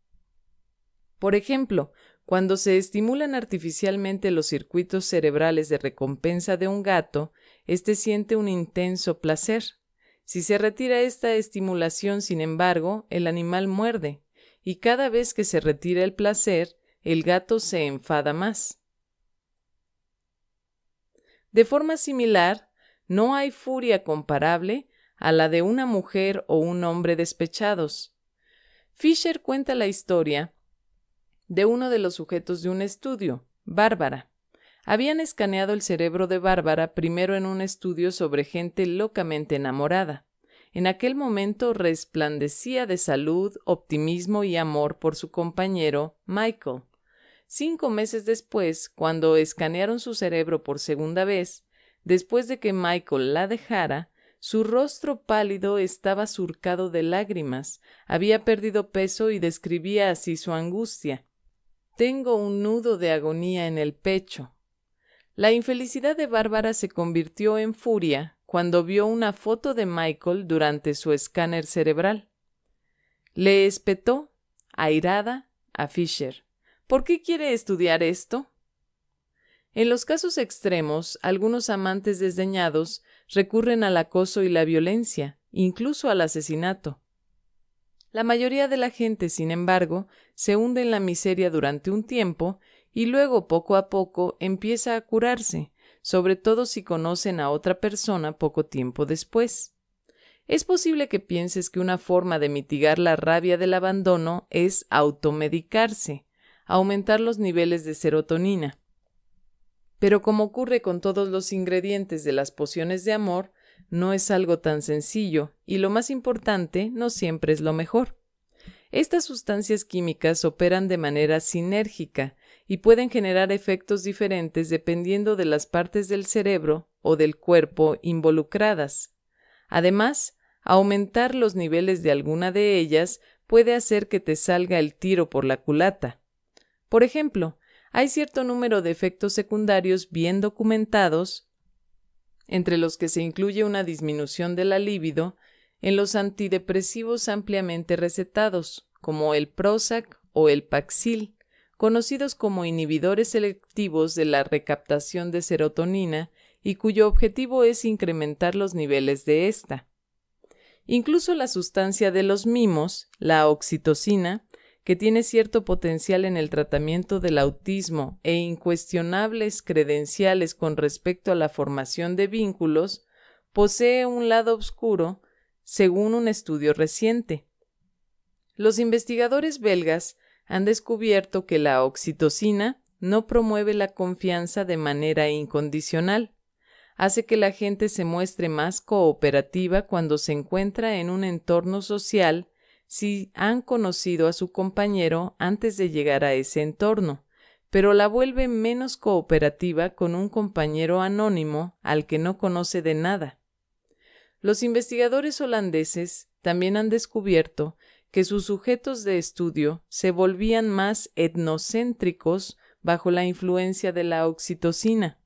Por ejemplo, cuando se estimulan artificialmente los circuitos cerebrales de recompensa de un gato, éste siente un intenso placer. Si se retira esta estimulación, sin embargo, el animal muerde, y cada vez que se retira el placer, el gato se enfada más. De forma similar, no hay furia comparable a la de una mujer o un hombre despechados. Fisher cuenta la historia de uno de los sujetos de un estudio, Bárbara, habían escaneado el cerebro de Bárbara primero en un estudio sobre gente locamente enamorada. En aquel momento resplandecía de salud, optimismo y amor por su compañero, Michael. Cinco meses después, cuando escanearon su cerebro por segunda vez, después de que Michael la dejara, su rostro pálido estaba surcado de lágrimas, había perdido peso y describía así su angustia. Tengo un nudo de agonía en el pecho, la infelicidad de Bárbara se convirtió en furia cuando vio una foto de Michael durante su escáner cerebral. Le espetó, airada, a Fisher. ¿Por qué quiere estudiar esto? En los casos extremos, algunos amantes desdeñados recurren al acoso y la violencia, incluso al asesinato. La mayoría de la gente, sin embargo, se hunde en la miseria durante un tiempo y luego poco a poco empieza a curarse, sobre todo si conocen a otra persona poco tiempo después. Es posible que pienses que una forma de mitigar la rabia del abandono es automedicarse, aumentar los niveles de serotonina. Pero como ocurre con todos los ingredientes de las pociones de amor, no es algo tan sencillo y lo más importante no siempre es lo mejor. Estas sustancias químicas operan de manera sinérgica, y pueden generar efectos diferentes dependiendo de las partes del cerebro o del cuerpo involucradas. Además, aumentar los niveles de alguna de ellas puede hacer que te salga el tiro por la culata. Por ejemplo, hay cierto número de efectos secundarios bien documentados, entre los que se incluye una disminución de la libido, en los antidepresivos ampliamente recetados, como el Prozac o el Paxil, conocidos como inhibidores selectivos de la recaptación de serotonina y cuyo objetivo es incrementar los niveles de esta. Incluso la sustancia de los mimos, la oxitocina, que tiene cierto potencial en el tratamiento del autismo e incuestionables credenciales con respecto a la formación de vínculos, posee un lado oscuro, según un estudio reciente. Los investigadores belgas han descubierto que la oxitocina no promueve la confianza de manera incondicional. Hace que la gente se muestre más cooperativa cuando se encuentra en un entorno social si han conocido a su compañero antes de llegar a ese entorno, pero la vuelve menos cooperativa con un compañero anónimo al que no conoce de nada. Los investigadores holandeses también han descubierto que sus sujetos de estudio se volvían más etnocéntricos bajo la influencia de la oxitocina.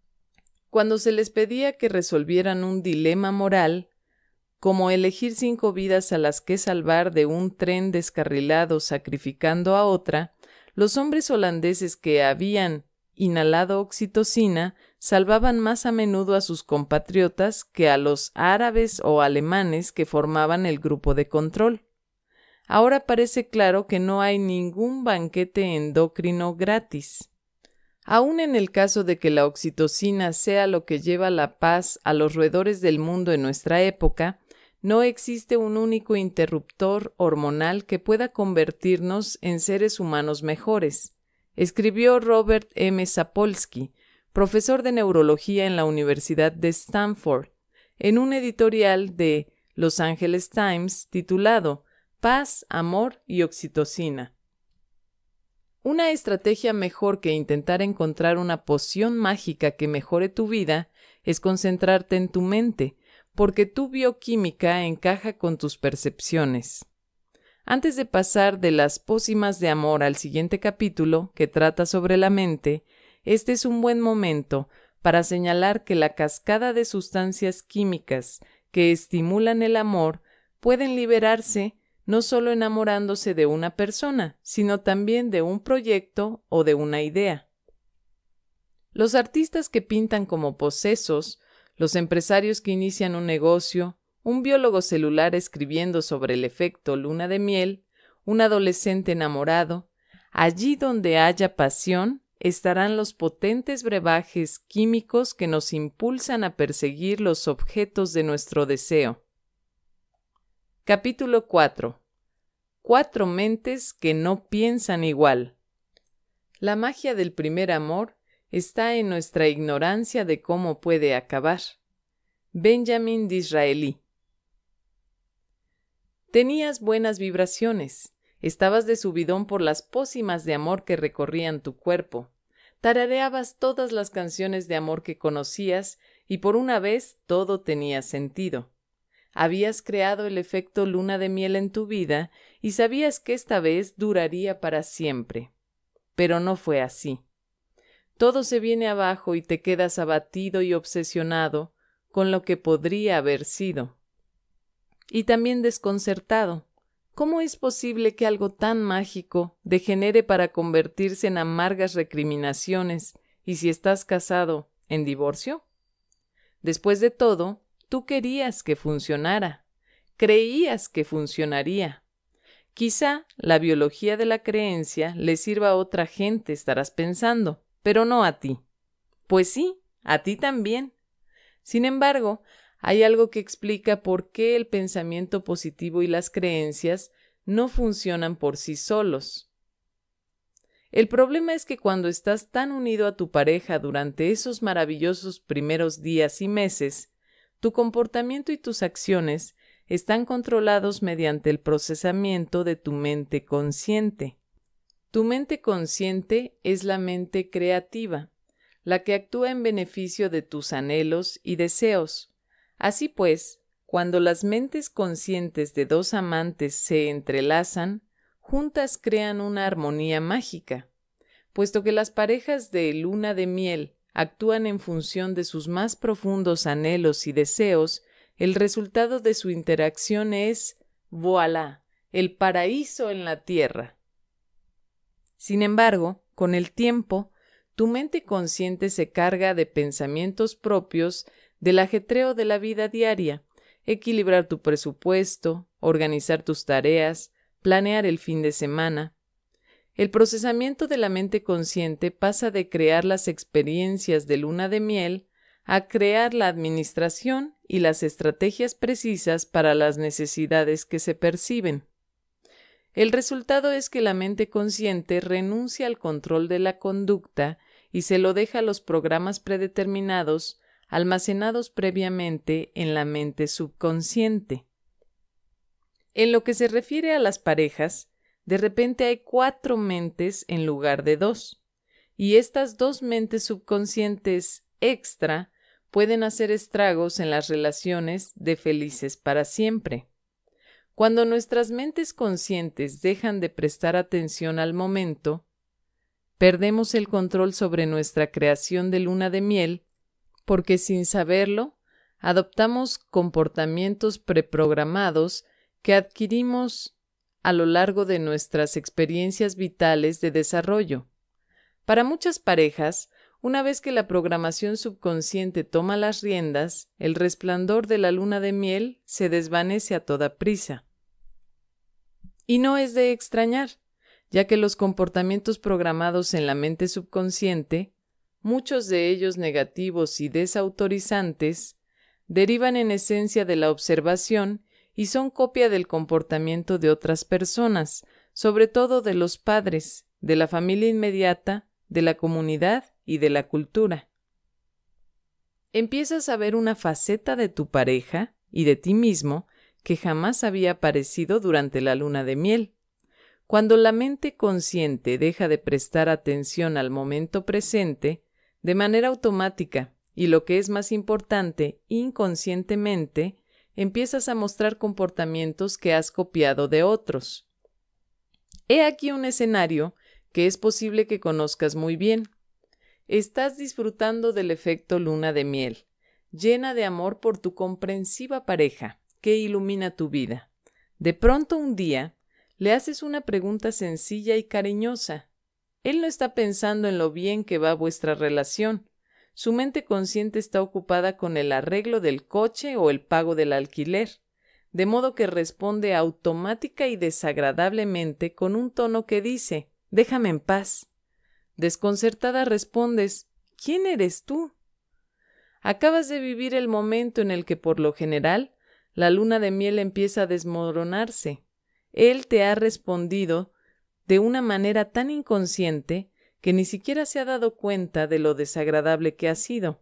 Cuando se les pedía que resolvieran un dilema moral, como elegir cinco vidas a las que salvar de un tren descarrilado sacrificando a otra, los hombres holandeses que habían inhalado oxitocina salvaban más a menudo a sus compatriotas que a los árabes o alemanes que formaban el grupo de control. Ahora parece claro que no hay ningún banquete endocrino gratis. Aun en el caso de que la oxitocina sea lo que lleva la paz a los roedores del mundo en nuestra época, no existe un único interruptor hormonal que pueda convertirnos en seres humanos mejores, escribió Robert M. Sapolsky, profesor de neurología en la Universidad de Stanford, en un editorial de Los Angeles Times titulado paz, amor y oxitocina. Una estrategia mejor que intentar encontrar una poción mágica que mejore tu vida es concentrarte en tu mente, porque tu bioquímica encaja con tus percepciones. Antes de pasar de las pócimas de amor al siguiente capítulo, que trata sobre la mente, este es un buen momento para señalar que la cascada de sustancias químicas que estimulan el amor pueden liberarse no solo enamorándose de una persona, sino también de un proyecto o de una idea. Los artistas que pintan como posesos, los empresarios que inician un negocio, un biólogo celular escribiendo sobre el efecto luna de miel, un adolescente enamorado, allí donde haya pasión estarán los potentes brebajes químicos que nos impulsan a perseguir los objetos de nuestro deseo. Capítulo 4. Cuatro mentes que no piensan igual. La magia del primer amor está en nuestra ignorancia de cómo puede acabar. Benjamin Disraeli. Tenías buenas vibraciones. Estabas de subidón por las pócimas de amor que recorrían tu cuerpo. Tarareabas todas las canciones de amor que conocías y por una vez todo tenía sentido. Habías creado el efecto luna de miel en tu vida y sabías que esta vez duraría para siempre. Pero no fue así. Todo se viene abajo y te quedas abatido y obsesionado con lo que podría haber sido. Y también desconcertado. ¿Cómo es posible que algo tan mágico degenere para convertirse en amargas recriminaciones y si estás casado, en divorcio? Después de todo, tú querías que funcionara, creías que funcionaría. Quizá la biología de la creencia le sirva a otra gente, estarás pensando, pero no a ti. Pues sí, a ti también. Sin embargo, hay algo que explica por qué el pensamiento positivo y las creencias no funcionan por sí solos. El problema es que cuando estás tan unido a tu pareja durante esos maravillosos primeros días y meses, tu comportamiento y tus acciones están controlados mediante el procesamiento de tu mente consciente. Tu mente consciente es la mente creativa, la que actúa en beneficio de tus anhelos y deseos. Así pues, cuando las mentes conscientes de dos amantes se entrelazan, juntas crean una armonía mágica. Puesto que las parejas de luna de miel actúan en función de sus más profundos anhelos y deseos, el resultado de su interacción es, voilà, el paraíso en la tierra. Sin embargo, con el tiempo, tu mente consciente se carga de pensamientos propios del ajetreo de la vida diaria, equilibrar tu presupuesto, organizar tus tareas, planear el fin de semana, el procesamiento de la mente consciente pasa de crear las experiencias de luna de miel a crear la administración y las estrategias precisas para las necesidades que se perciben. El resultado es que la mente consciente renuncia al control de la conducta y se lo deja a los programas predeterminados almacenados previamente en la mente subconsciente. En lo que se refiere a las parejas, de repente hay cuatro mentes en lugar de dos. Y estas dos mentes subconscientes extra pueden hacer estragos en las relaciones de felices para siempre. Cuando nuestras mentes conscientes dejan de prestar atención al momento, perdemos el control sobre nuestra creación de luna de miel porque sin saberlo adoptamos comportamientos preprogramados que adquirimos a lo largo de nuestras experiencias vitales de desarrollo. Para muchas parejas, una vez que la programación subconsciente toma las riendas, el resplandor de la luna de miel se desvanece a toda prisa. Y no es de extrañar, ya que los comportamientos programados en la mente subconsciente, muchos de ellos negativos y desautorizantes, derivan en esencia de la observación y son copia del comportamiento de otras personas, sobre todo de los padres, de la familia inmediata, de la comunidad y de la cultura. Empiezas a ver una faceta de tu pareja y de ti mismo que jamás había aparecido durante la luna de miel. Cuando la mente consciente deja de prestar atención al momento presente, de manera automática, y lo que es más importante, inconscientemente, empiezas a mostrar comportamientos que has copiado de otros. He aquí un escenario que es posible que conozcas muy bien. Estás disfrutando del efecto luna de miel, llena de amor por tu comprensiva pareja, que ilumina tu vida. De pronto un día, le haces una pregunta sencilla y cariñosa. Él no está pensando en lo bien que va vuestra relación, su mente consciente está ocupada con el arreglo del coche o el pago del alquiler, de modo que responde automática y desagradablemente con un tono que dice Déjame en paz. Desconcertada respondes ¿Quién eres tú? Acabas de vivir el momento en el que por lo general la luna de miel empieza a desmoronarse. Él te ha respondido de una manera tan inconsciente que ni siquiera se ha dado cuenta de lo desagradable que ha sido.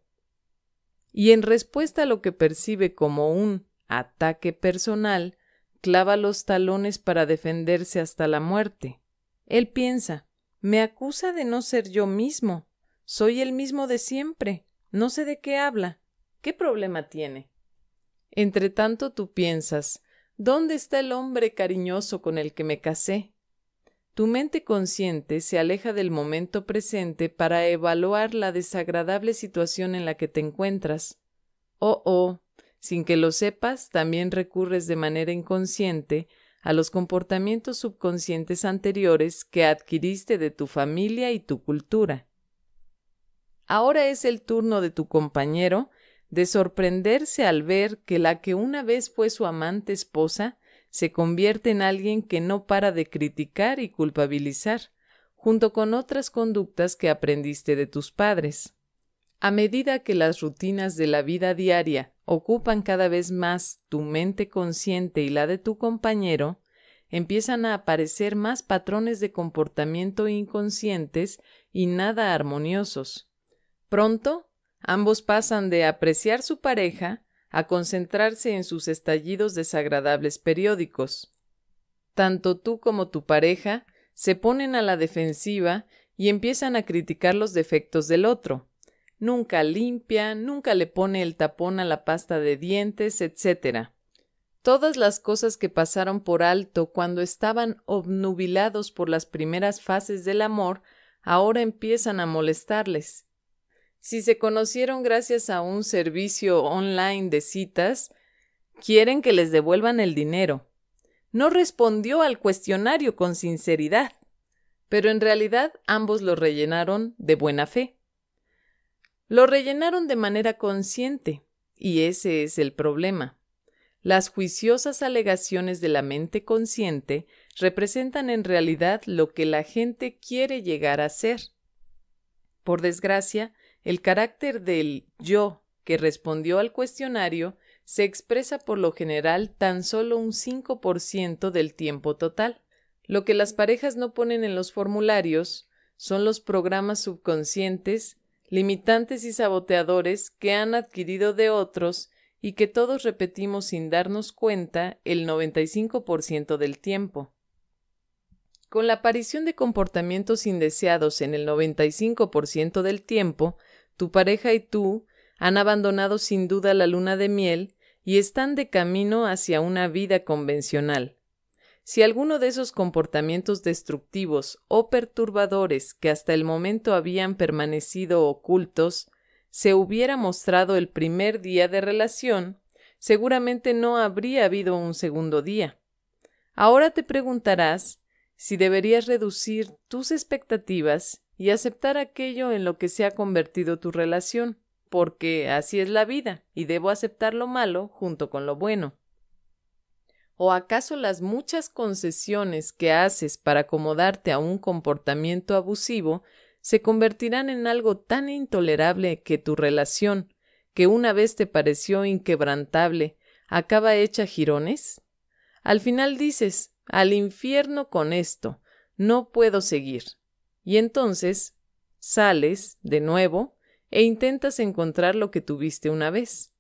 Y en respuesta a lo que percibe como un ataque personal, clava los talones para defenderse hasta la muerte. Él piensa me acusa de no ser yo mismo. Soy el mismo de siempre. No sé de qué habla. ¿Qué problema tiene? Entre tanto tú piensas ¿Dónde está el hombre cariñoso con el que me casé? Tu mente consciente se aleja del momento presente para evaluar la desagradable situación en la que te encuentras. Oh, oh, sin que lo sepas, también recurres de manera inconsciente a los comportamientos subconscientes anteriores que adquiriste de tu familia y tu cultura. Ahora es el turno de tu compañero de sorprenderse al ver que la que una vez fue su amante esposa se convierte en alguien que no para de criticar y culpabilizar, junto con otras conductas que aprendiste de tus padres. A medida que las rutinas de la vida diaria ocupan cada vez más tu mente consciente y la de tu compañero, empiezan a aparecer más patrones de comportamiento inconscientes y nada armoniosos. Pronto, ambos pasan de apreciar su pareja a concentrarse en sus estallidos desagradables periódicos. Tanto tú como tu pareja se ponen a la defensiva y empiezan a criticar los defectos del otro. Nunca limpia, nunca le pone el tapón a la pasta de dientes, etc. Todas las cosas que pasaron por alto cuando estaban obnubilados por las primeras fases del amor ahora empiezan a molestarles. Si se conocieron gracias a un servicio online de citas, quieren que les devuelvan el dinero. No respondió al cuestionario con sinceridad, pero en realidad ambos lo rellenaron de buena fe. Lo rellenaron de manera consciente, y ese es el problema. Las juiciosas alegaciones de la mente consciente representan en realidad lo que la gente quiere llegar a ser. Por desgracia, el carácter del yo que respondió al cuestionario se expresa por lo general tan solo un 5% del tiempo total. Lo que las parejas no ponen en los formularios son los programas subconscientes, limitantes y saboteadores que han adquirido de otros y que todos repetimos sin darnos cuenta el 95% del tiempo. Con la aparición de comportamientos indeseados en el 95% del tiempo, tu pareja y tú han abandonado sin duda la luna de miel y están de camino hacia una vida convencional. Si alguno de esos comportamientos destructivos o perturbadores que hasta el momento habían permanecido ocultos se hubiera mostrado el primer día de relación, seguramente no habría habido un segundo día. Ahora te preguntarás si deberías reducir tus expectativas y aceptar aquello en lo que se ha convertido tu relación, porque así es la vida, y debo aceptar lo malo junto con lo bueno. ¿O acaso las muchas concesiones que haces para acomodarte a un comportamiento abusivo se convertirán en algo tan intolerable que tu relación, que una vez te pareció inquebrantable, acaba hecha jirones? Al final dices, al infierno con esto, no puedo seguir, y entonces sales de nuevo e intentas encontrar lo que tuviste una vez.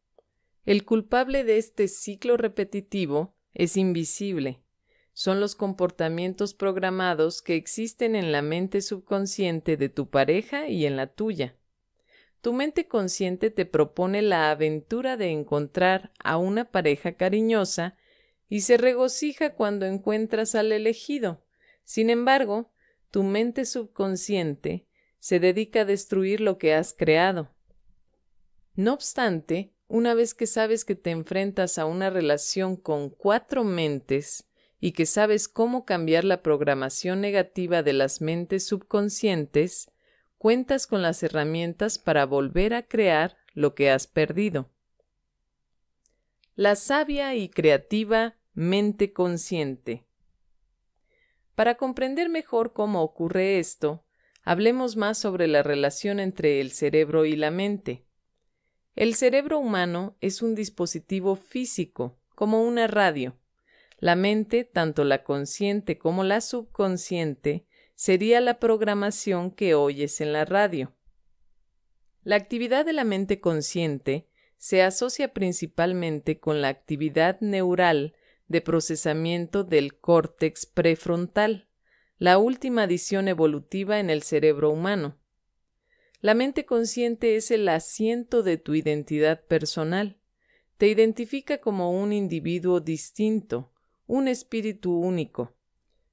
El culpable de este ciclo repetitivo es invisible. Son los comportamientos programados que existen en la mente subconsciente de tu pareja y en la tuya. Tu mente consciente te propone la aventura de encontrar a una pareja cariñosa y se regocija cuando encuentras al elegido. Sin embargo, tu mente subconsciente se dedica a destruir lo que has creado. No obstante, una vez que sabes que te enfrentas a una relación con cuatro mentes y que sabes cómo cambiar la programación negativa de las mentes subconscientes, cuentas con las herramientas para volver a crear lo que has perdido. La sabia y creativa mente consciente. Para comprender mejor cómo ocurre esto, hablemos más sobre la relación entre el cerebro y la mente. El cerebro humano es un dispositivo físico, como una radio. La mente, tanto la consciente como la subconsciente, sería la programación que oyes en la radio. La actividad de la mente consciente se asocia principalmente con la actividad neural de procesamiento del córtex prefrontal, la última adición evolutiva en el cerebro humano. La mente consciente es el asiento de tu identidad personal. Te identifica como un individuo distinto, un espíritu único.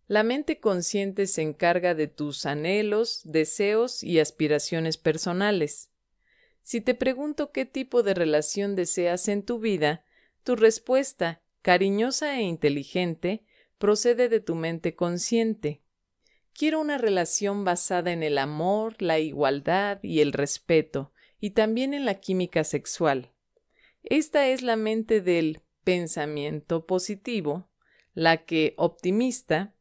La mente consciente se encarga de tus anhelos, deseos y aspiraciones personales. Si te pregunto qué tipo de relación deseas en tu vida, tu respuesta cariñosa e inteligente, procede de tu mente consciente. Quiero una relación basada en el amor, la igualdad y el respeto, y también en la química sexual. Esta es la mente del pensamiento positivo, la que, optimista,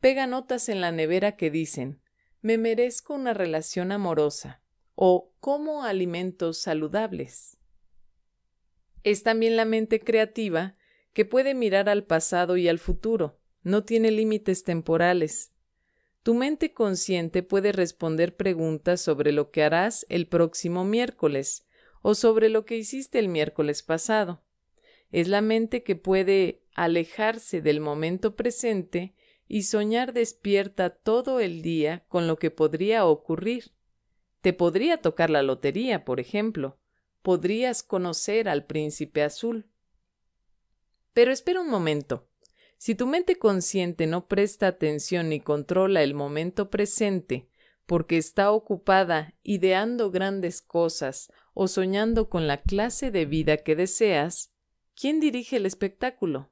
pega notas en la nevera que dicen me merezco una relación amorosa o como alimentos saludables. Es también la mente creativa que puede mirar al pasado y al futuro, no tiene límites temporales. Tu mente consciente puede responder preguntas sobre lo que harás el próximo miércoles o sobre lo que hiciste el miércoles pasado. Es la mente que puede alejarse del momento presente y soñar despierta todo el día con lo que podría ocurrir. Te podría tocar la lotería, por ejemplo. Podrías conocer al príncipe azul. Pero espera un momento. Si tu mente consciente no presta atención ni controla el momento presente, porque está ocupada ideando grandes cosas o soñando con la clase de vida que deseas, ¿quién dirige el espectáculo?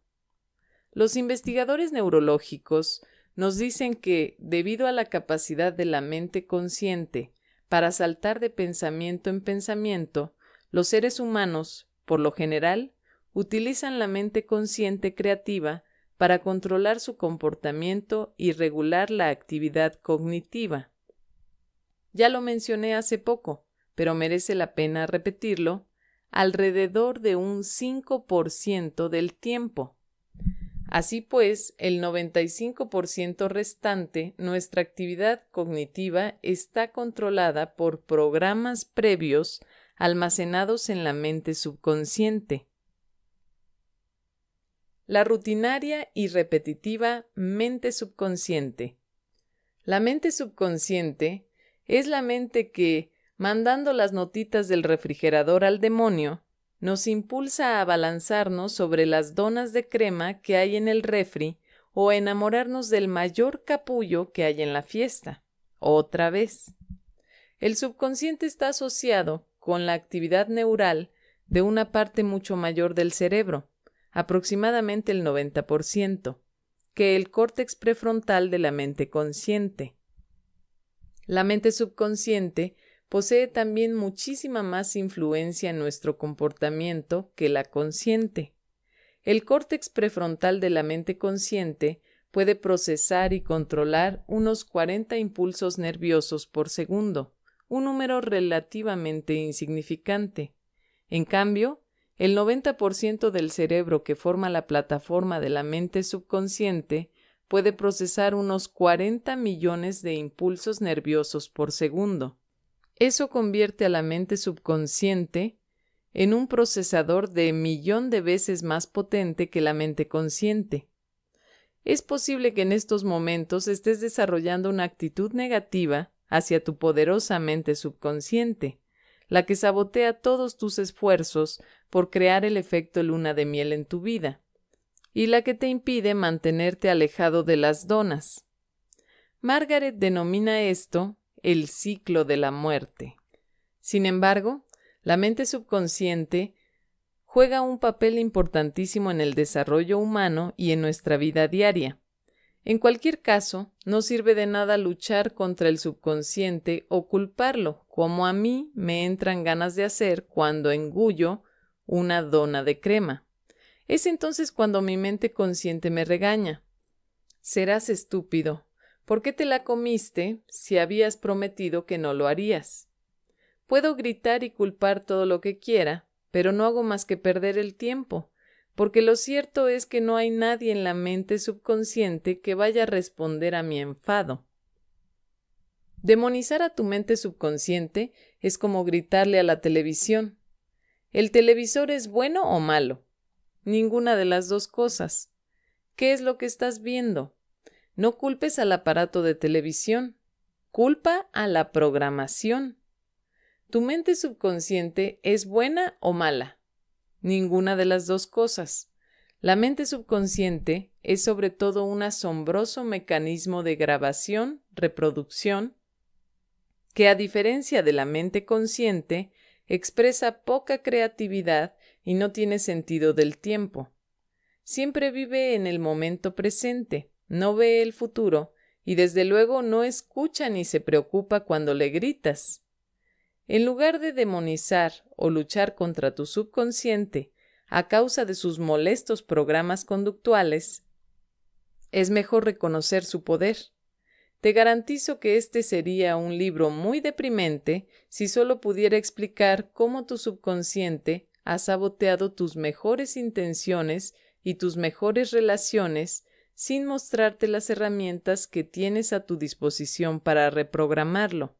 Los investigadores neurológicos nos dicen que, debido a la capacidad de la mente consciente para saltar de pensamiento en pensamiento, los seres humanos, por lo general, utilizan la mente consciente creativa para controlar su comportamiento y regular la actividad cognitiva. Ya lo mencioné hace poco, pero merece la pena repetirlo, alrededor de un 5% del tiempo. Así pues, el 95% restante, nuestra actividad cognitiva está controlada por programas previos almacenados en la mente subconsciente, la rutinaria y repetitiva mente subconsciente. La mente subconsciente es la mente que, mandando las notitas del refrigerador al demonio, nos impulsa a abalanzarnos sobre las donas de crema que hay en el refri o a enamorarnos del mayor capullo que hay en la fiesta. Otra vez. El subconsciente está asociado con la actividad neural de una parte mucho mayor del cerebro, aproximadamente el 90%, que el córtex prefrontal de la mente consciente. La mente subconsciente posee también muchísima más influencia en nuestro comportamiento que la consciente. El córtex prefrontal de la mente consciente puede procesar y controlar unos 40 impulsos nerviosos por segundo, un número relativamente insignificante. En cambio, el 90% del cerebro que forma la plataforma de la mente subconsciente puede procesar unos 40 millones de impulsos nerviosos por segundo. Eso convierte a la mente subconsciente en un procesador de millón de veces más potente que la mente consciente. Es posible que en estos momentos estés desarrollando una actitud negativa hacia tu poderosa mente subconsciente, la que sabotea todos tus esfuerzos por crear el efecto luna de miel en tu vida, y la que te impide mantenerte alejado de las donas. Margaret denomina esto el ciclo de la muerte. Sin embargo, la mente subconsciente juega un papel importantísimo en el desarrollo humano y en nuestra vida diaria. En cualquier caso, no sirve de nada luchar contra el subconsciente o culparlo, como a mí me entran ganas de hacer cuando engullo una dona de crema. Es entonces cuando mi mente consciente me regaña. Serás estúpido. ¿Por qué te la comiste si habías prometido que no lo harías? Puedo gritar y culpar todo lo que quiera, pero no hago más que perder el tiempo, porque lo cierto es que no hay nadie en la mente subconsciente que vaya a responder a mi enfado. Demonizar a tu mente subconsciente es como gritarle a la televisión ¿El televisor es bueno o malo? Ninguna de las dos cosas. ¿Qué es lo que estás viendo? No culpes al aparato de televisión, culpa a la programación. ¿Tu mente subconsciente es buena o mala? Ninguna de las dos cosas. La mente subconsciente es sobre todo un asombroso mecanismo de grabación, reproducción, que a diferencia de la mente consciente, expresa poca creatividad y no tiene sentido del tiempo. Siempre vive en el momento presente, no ve el futuro y desde luego no escucha ni se preocupa cuando le gritas. En lugar de demonizar o luchar contra tu subconsciente a causa de sus molestos programas conductuales, es mejor reconocer su poder te garantizo que este sería un libro muy deprimente si solo pudiera explicar cómo tu subconsciente ha saboteado tus mejores intenciones y tus mejores relaciones sin mostrarte las herramientas que tienes a tu disposición para reprogramarlo.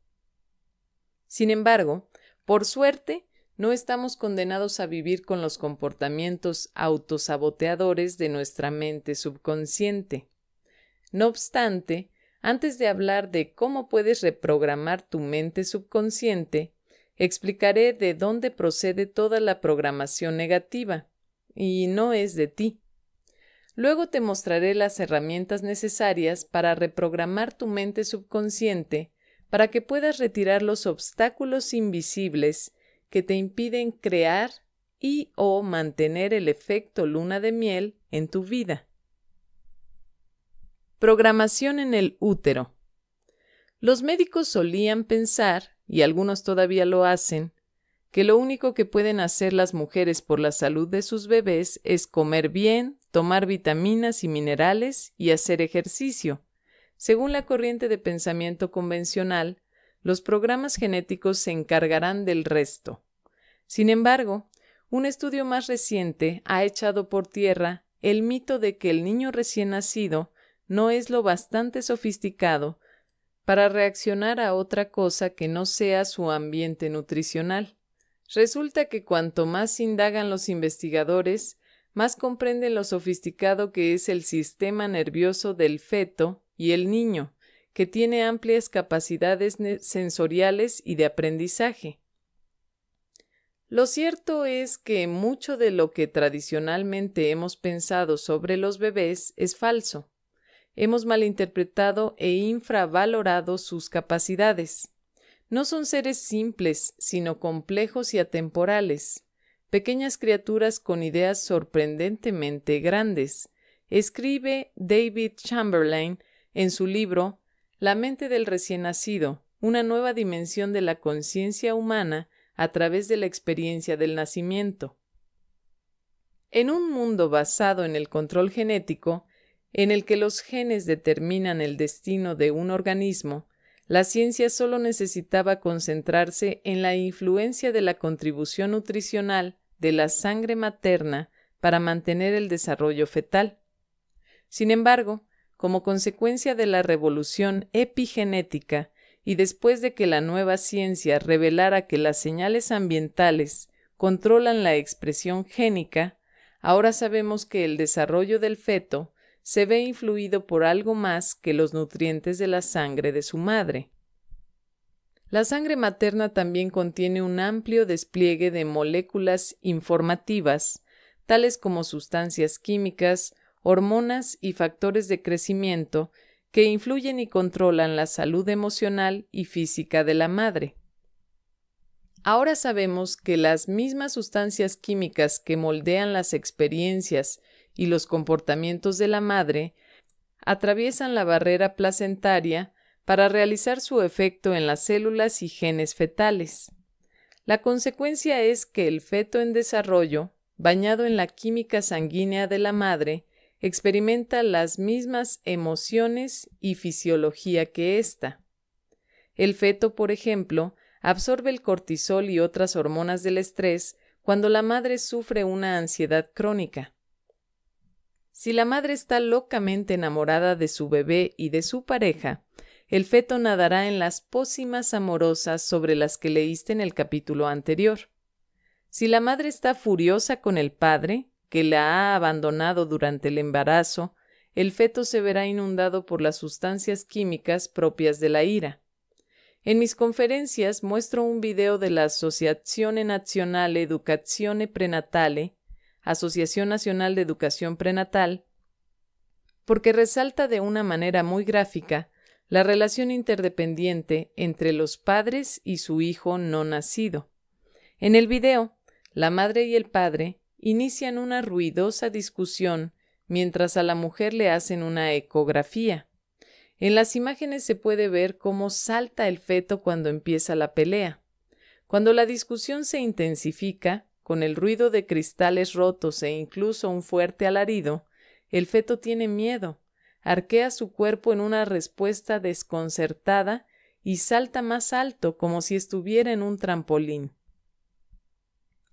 Sin embargo, por suerte, no estamos condenados a vivir con los comportamientos autosaboteadores de nuestra mente subconsciente. No obstante, antes de hablar de cómo puedes reprogramar tu mente subconsciente, explicaré de dónde procede toda la programación negativa, y no es de ti. Luego te mostraré las herramientas necesarias para reprogramar tu mente subconsciente para que puedas retirar los obstáculos invisibles que te impiden crear y o mantener el efecto luna de miel en tu vida. Programación en el útero. Los médicos solían pensar, y algunos todavía lo hacen, que lo único que pueden hacer las mujeres por la salud de sus bebés es comer bien, tomar vitaminas y minerales y hacer ejercicio. Según la corriente de pensamiento convencional, los programas genéticos se encargarán del resto. Sin embargo, un estudio más reciente ha echado por tierra el mito de que el niño recién nacido no es lo bastante sofisticado para reaccionar a otra cosa que no sea su ambiente nutricional. Resulta que cuanto más indagan los investigadores, más comprenden lo sofisticado que es el sistema nervioso del feto y el niño, que tiene amplias capacidades sensoriales y de aprendizaje. Lo cierto es que mucho de lo que tradicionalmente hemos pensado sobre los bebés es falso. Hemos malinterpretado e infravalorado sus capacidades. No son seres simples, sino complejos y atemporales, pequeñas criaturas con ideas sorprendentemente grandes. Escribe David Chamberlain en su libro La mente del recién nacido, una nueva dimensión de la conciencia humana a través de la experiencia del nacimiento. En un mundo basado en el control genético, en el que los genes determinan el destino de un organismo, la ciencia solo necesitaba concentrarse en la influencia de la contribución nutricional de la sangre materna para mantener el desarrollo fetal. Sin embargo, como consecuencia de la revolución epigenética y después de que la nueva ciencia revelara que las señales ambientales controlan la expresión génica, ahora sabemos que el desarrollo del feto se ve influido por algo más que los nutrientes de la sangre de su madre. La sangre materna también contiene un amplio despliegue de moléculas informativas, tales como sustancias químicas, hormonas y factores de crecimiento que influyen y controlan la salud emocional y física de la madre. Ahora sabemos que las mismas sustancias químicas que moldean las experiencias y los comportamientos de la madre atraviesan la barrera placentaria para realizar su efecto en las células y genes fetales. La consecuencia es que el feto en desarrollo, bañado en la química sanguínea de la madre, experimenta las mismas emociones y fisiología que ésta. El feto, por ejemplo, absorbe el cortisol y otras hormonas del estrés cuando la madre sufre una ansiedad crónica. Si la madre está locamente enamorada de su bebé y de su pareja, el feto nadará en las pócimas amorosas sobre las que leíste en el capítulo anterior. Si la madre está furiosa con el padre, que la ha abandonado durante el embarazo, el feto se verá inundado por las sustancias químicas propias de la ira. En mis conferencias muestro un video de la Associazione Nazionale Educazione Prenatale Asociación Nacional de Educación Prenatal, porque resalta de una manera muy gráfica la relación interdependiente entre los padres y su hijo no nacido. En el video, la madre y el padre inician una ruidosa discusión mientras a la mujer le hacen una ecografía. En las imágenes se puede ver cómo salta el feto cuando empieza la pelea. Cuando la discusión se intensifica, con el ruido de cristales rotos e incluso un fuerte alarido, el feto tiene miedo, arquea su cuerpo en una respuesta desconcertada y salta más alto como si estuviera en un trampolín.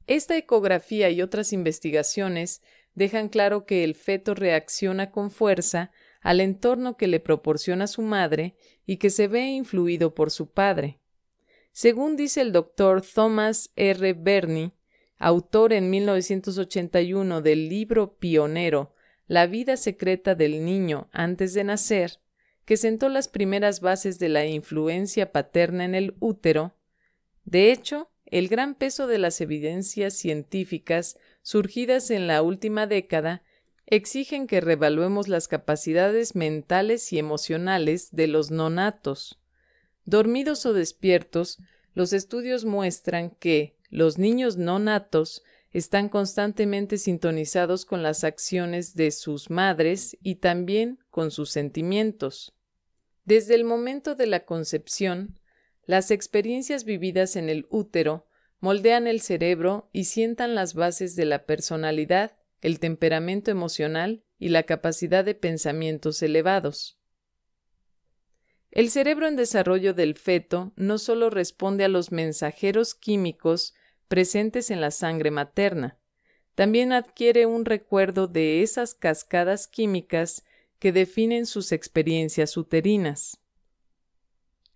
Esta ecografía y otras investigaciones dejan claro que el feto reacciona con fuerza al entorno que le proporciona su madre y que se ve influido por su padre. Según dice el doctor Thomas R. Bernie autor en 1981 del libro pionero La vida secreta del niño antes de nacer, que sentó las primeras bases de la influencia paterna en el útero, de hecho, el gran peso de las evidencias científicas surgidas en la última década exigen que revaluemos las capacidades mentales y emocionales de los nonatos. Dormidos o despiertos, los estudios muestran que, los niños no natos están constantemente sintonizados con las acciones de sus madres y también con sus sentimientos. Desde el momento de la concepción, las experiencias vividas en el útero moldean el cerebro y sientan las bases de la personalidad, el temperamento emocional y la capacidad de pensamientos elevados. El cerebro en desarrollo del feto no solo responde a los mensajeros químicos presentes en la sangre materna. También adquiere un recuerdo de esas cascadas químicas que definen sus experiencias uterinas.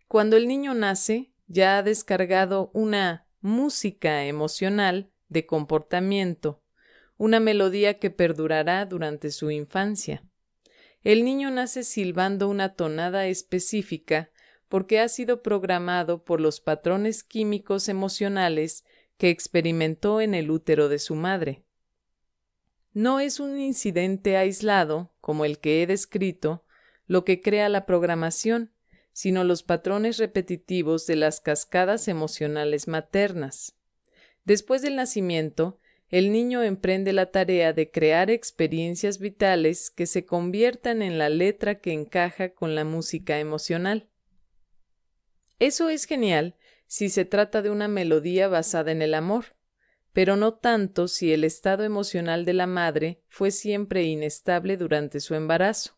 Cuando el niño nace, ya ha descargado una música emocional de comportamiento, una melodía que perdurará durante su infancia. El niño nace silbando una tonada específica porque ha sido programado por los patrones químicos emocionales que experimentó en el útero de su madre. No es un incidente aislado, como el que he descrito, lo que crea la programación, sino los patrones repetitivos de las cascadas emocionales maternas. Después del nacimiento, el niño emprende la tarea de crear experiencias vitales que se conviertan en la letra que encaja con la música emocional. Eso es genial si se trata de una melodía basada en el amor, pero no tanto si el estado emocional de la madre fue siempre inestable durante su embarazo.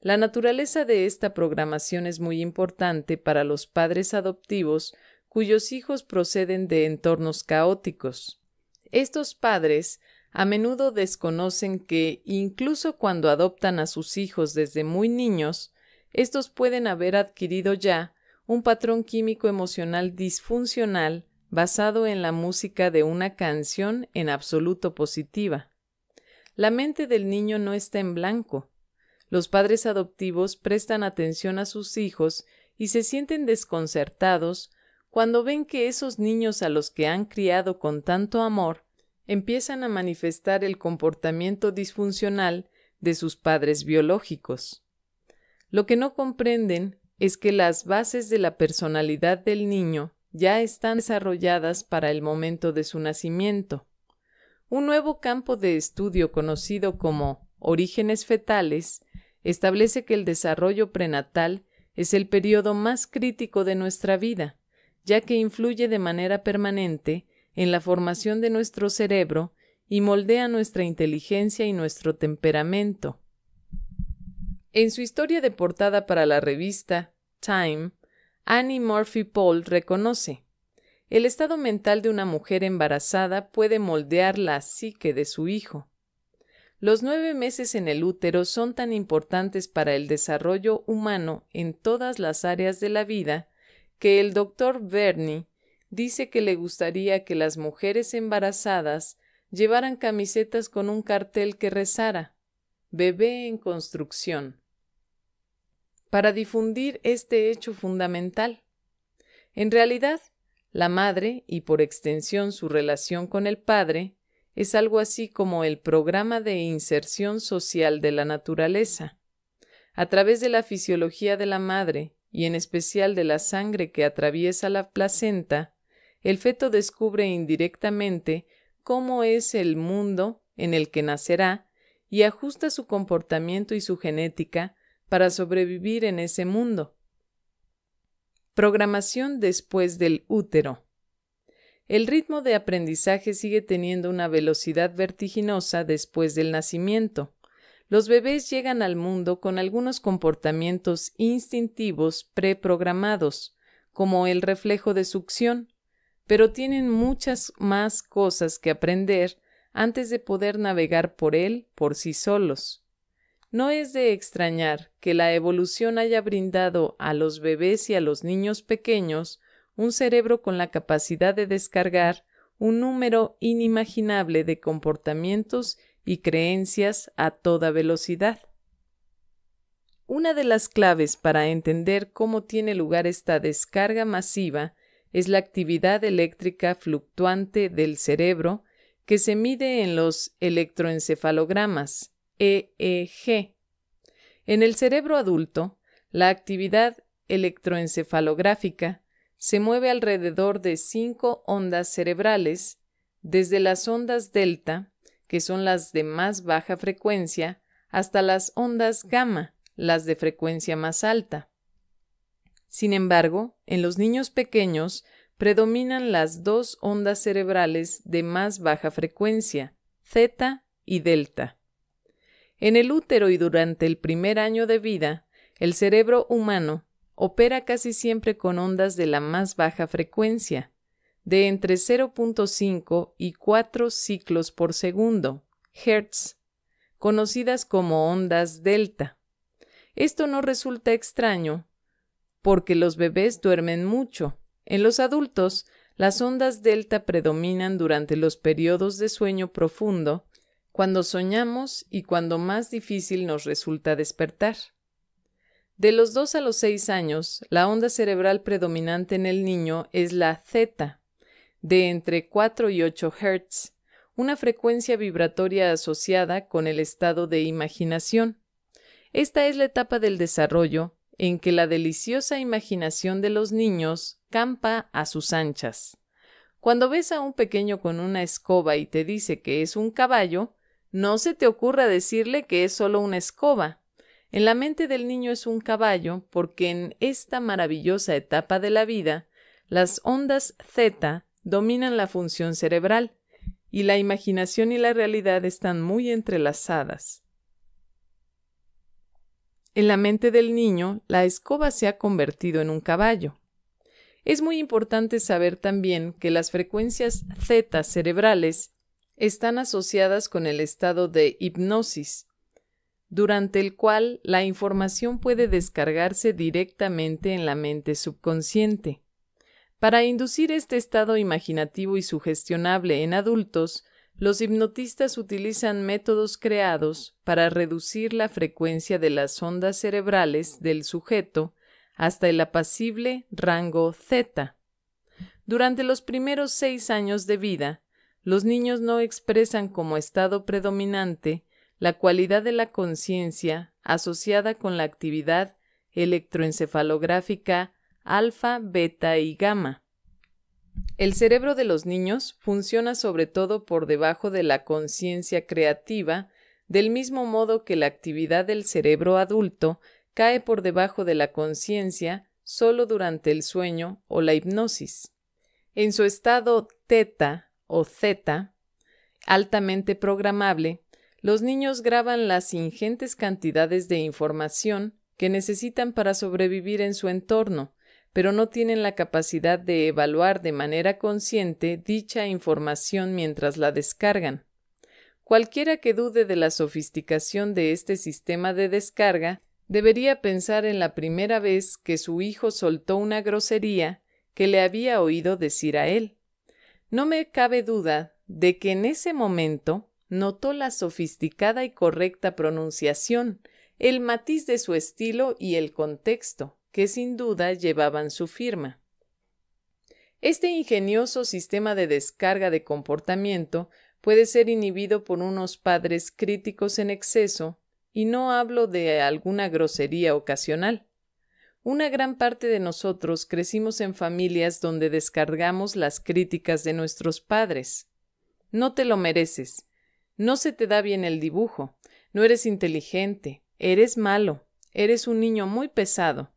La naturaleza de esta programación es muy importante para los padres adoptivos cuyos hijos proceden de entornos caóticos. Estos padres a menudo desconocen que, incluso cuando adoptan a sus hijos desde muy niños, estos pueden haber adquirido ya un patrón químico emocional disfuncional basado en la música de una canción en absoluto positiva. La mente del niño no está en blanco. Los padres adoptivos prestan atención a sus hijos y se sienten desconcertados cuando ven que esos niños a los que han criado con tanto amor empiezan a manifestar el comportamiento disfuncional de sus padres biológicos. Lo que no comprenden es que las bases de la personalidad del niño ya están desarrolladas para el momento de su nacimiento. Un nuevo campo de estudio conocido como orígenes fetales establece que el desarrollo prenatal es el periodo más crítico de nuestra vida, ya que influye de manera permanente en la formación de nuestro cerebro y moldea nuestra inteligencia y nuestro temperamento. En su historia de portada para la revista Time, Annie Murphy Paul reconoce el estado mental de una mujer embarazada puede moldear la psique de su hijo. Los nueve meses en el útero son tan importantes para el desarrollo humano en todas las áreas de la vida que el doctor Bernie dice que le gustaría que las mujeres embarazadas llevaran camisetas con un cartel que rezara Bebé en construcción para difundir este hecho fundamental. En realidad, la madre, y por extensión su relación con el padre, es algo así como el programa de inserción social de la naturaleza. A través de la fisiología de la madre, y en especial de la sangre que atraviesa la placenta, el feto descubre indirectamente cómo es el mundo en el que nacerá y ajusta su comportamiento y su genética para sobrevivir en ese mundo. Programación después del útero. El ritmo de aprendizaje sigue teniendo una velocidad vertiginosa después del nacimiento. Los bebés llegan al mundo con algunos comportamientos instintivos preprogramados, como el reflejo de succión, pero tienen muchas más cosas que aprender antes de poder navegar por él por sí solos. No es de extrañar que la evolución haya brindado a los bebés y a los niños pequeños un cerebro con la capacidad de descargar un número inimaginable de comportamientos y creencias a toda velocidad. Una de las claves para entender cómo tiene lugar esta descarga masiva es la actividad eléctrica fluctuante del cerebro que se mide en los electroencefalogramas, EEG. En el cerebro adulto, la actividad electroencefalográfica se mueve alrededor de cinco ondas cerebrales, desde las ondas delta, que son las de más baja frecuencia, hasta las ondas gamma, las de frecuencia más alta. Sin embargo, en los niños pequeños predominan las dos ondas cerebrales de más baja frecuencia, zeta y delta. En el útero y durante el primer año de vida, el cerebro humano opera casi siempre con ondas de la más baja frecuencia, de entre 0.5 y 4 ciclos por segundo, Hertz, conocidas como ondas delta. Esto no resulta extraño porque los bebés duermen mucho. En los adultos, las ondas delta predominan durante los periodos de sueño profundo cuando soñamos y cuando más difícil nos resulta despertar. De los 2 a los 6 años, la onda cerebral predominante en el niño es la Z, de entre 4 y 8 Hz, una frecuencia vibratoria asociada con el estado de imaginación. Esta es la etapa del desarrollo en que la deliciosa imaginación de los niños campa a sus anchas. Cuando ves a un pequeño con una escoba y te dice que es un caballo, no se te ocurra decirle que es solo una escoba. En la mente del niño es un caballo porque en esta maravillosa etapa de la vida, las ondas Z dominan la función cerebral y la imaginación y la realidad están muy entrelazadas. En la mente del niño, la escoba se ha convertido en un caballo. Es muy importante saber también que las frecuencias Z cerebrales están asociadas con el estado de hipnosis, durante el cual la información puede descargarse directamente en la mente subconsciente. Para inducir este estado imaginativo y sugestionable en adultos, los hipnotistas utilizan métodos creados para reducir la frecuencia de las ondas cerebrales del sujeto hasta el apacible rango Z. Durante los primeros seis años de vida, los niños no expresan como estado predominante la cualidad de la conciencia asociada con la actividad electroencefalográfica alfa, beta y gamma. El cerebro de los niños funciona sobre todo por debajo de la conciencia creativa, del mismo modo que la actividad del cerebro adulto cae por debajo de la conciencia solo durante el sueño o la hipnosis. En su estado teta, o Z, altamente programable, los niños graban las ingentes cantidades de información que necesitan para sobrevivir en su entorno, pero no tienen la capacidad de evaluar de manera consciente dicha información mientras la descargan. Cualquiera que dude de la sofisticación de este sistema de descarga debería pensar en la primera vez que su hijo soltó una grosería que le había oído decir a él. No me cabe duda de que en ese momento notó la sofisticada y correcta pronunciación, el matiz de su estilo y el contexto, que sin duda llevaban su firma. Este ingenioso sistema de descarga de comportamiento puede ser inhibido por unos padres críticos en exceso, y no hablo de alguna grosería ocasional. Una gran parte de nosotros crecimos en familias donde descargamos las críticas de nuestros padres. No te lo mereces. No se te da bien el dibujo. No eres inteligente. Eres malo. Eres un niño muy pesado.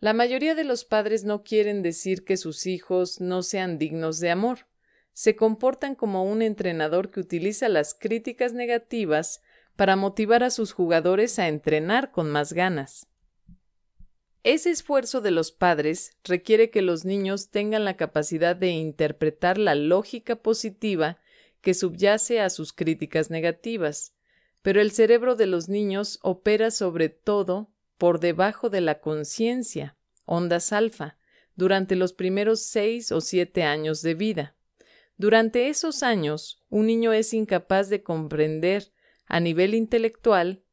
La mayoría de los padres no quieren decir que sus hijos no sean dignos de amor. Se comportan como un entrenador que utiliza las críticas negativas para motivar a sus jugadores a entrenar con más ganas. Ese esfuerzo de los padres requiere que los niños tengan la capacidad de interpretar la lógica positiva que subyace a sus críticas negativas, pero el cerebro de los niños opera sobre todo por debajo de la conciencia, ondas alfa, durante los primeros seis o siete años de vida. Durante esos años, un niño es incapaz de comprender a nivel intelectual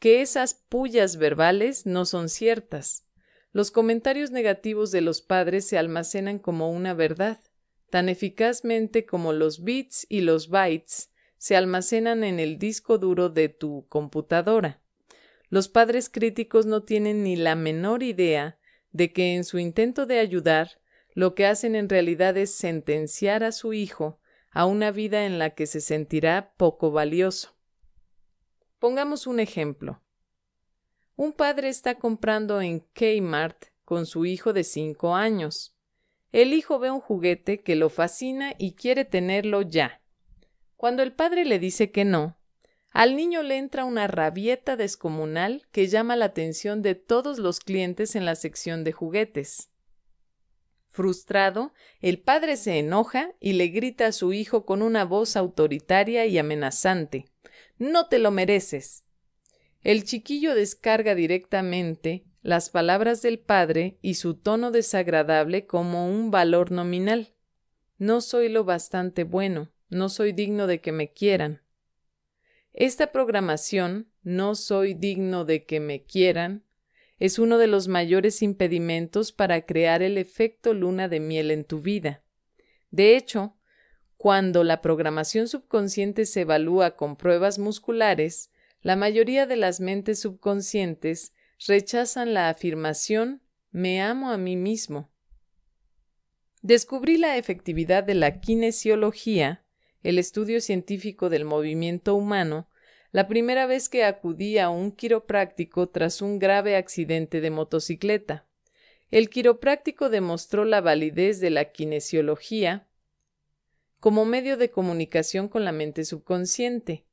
que esas pullas verbales no son ciertas, los comentarios negativos de los padres se almacenan como una verdad, tan eficazmente como los bits y los bytes se almacenan en el disco duro de tu computadora. Los padres críticos no tienen ni la menor idea de que en su intento de ayudar, lo que hacen en realidad es sentenciar a su hijo a una vida en la que se sentirá poco valioso. Pongamos un ejemplo. Un padre está comprando en Kmart con su hijo de cinco años. El hijo ve un juguete que lo fascina y quiere tenerlo ya. Cuando el padre le dice que no, al niño le entra una rabieta descomunal que llama la atención de todos los clientes en la sección de juguetes. Frustrado, el padre se enoja y le grita a su hijo con una voz autoritaria y amenazante No te lo mereces. El chiquillo descarga directamente las palabras del padre y su tono desagradable como un valor nominal. No soy lo bastante bueno, no soy digno de que me quieran. Esta programación, no soy digno de que me quieran, es uno de los mayores impedimentos para crear el efecto luna de miel en tu vida. De hecho, cuando la programación subconsciente se evalúa con pruebas musculares, la mayoría de las mentes subconscientes rechazan la afirmación me amo a mí mismo. Descubrí la efectividad de la kinesiología, el estudio científico del movimiento humano, la primera vez que acudí a un quiropráctico tras un grave accidente de motocicleta. El quiropráctico demostró la validez de la kinesiología como medio de comunicación con la mente subconsciente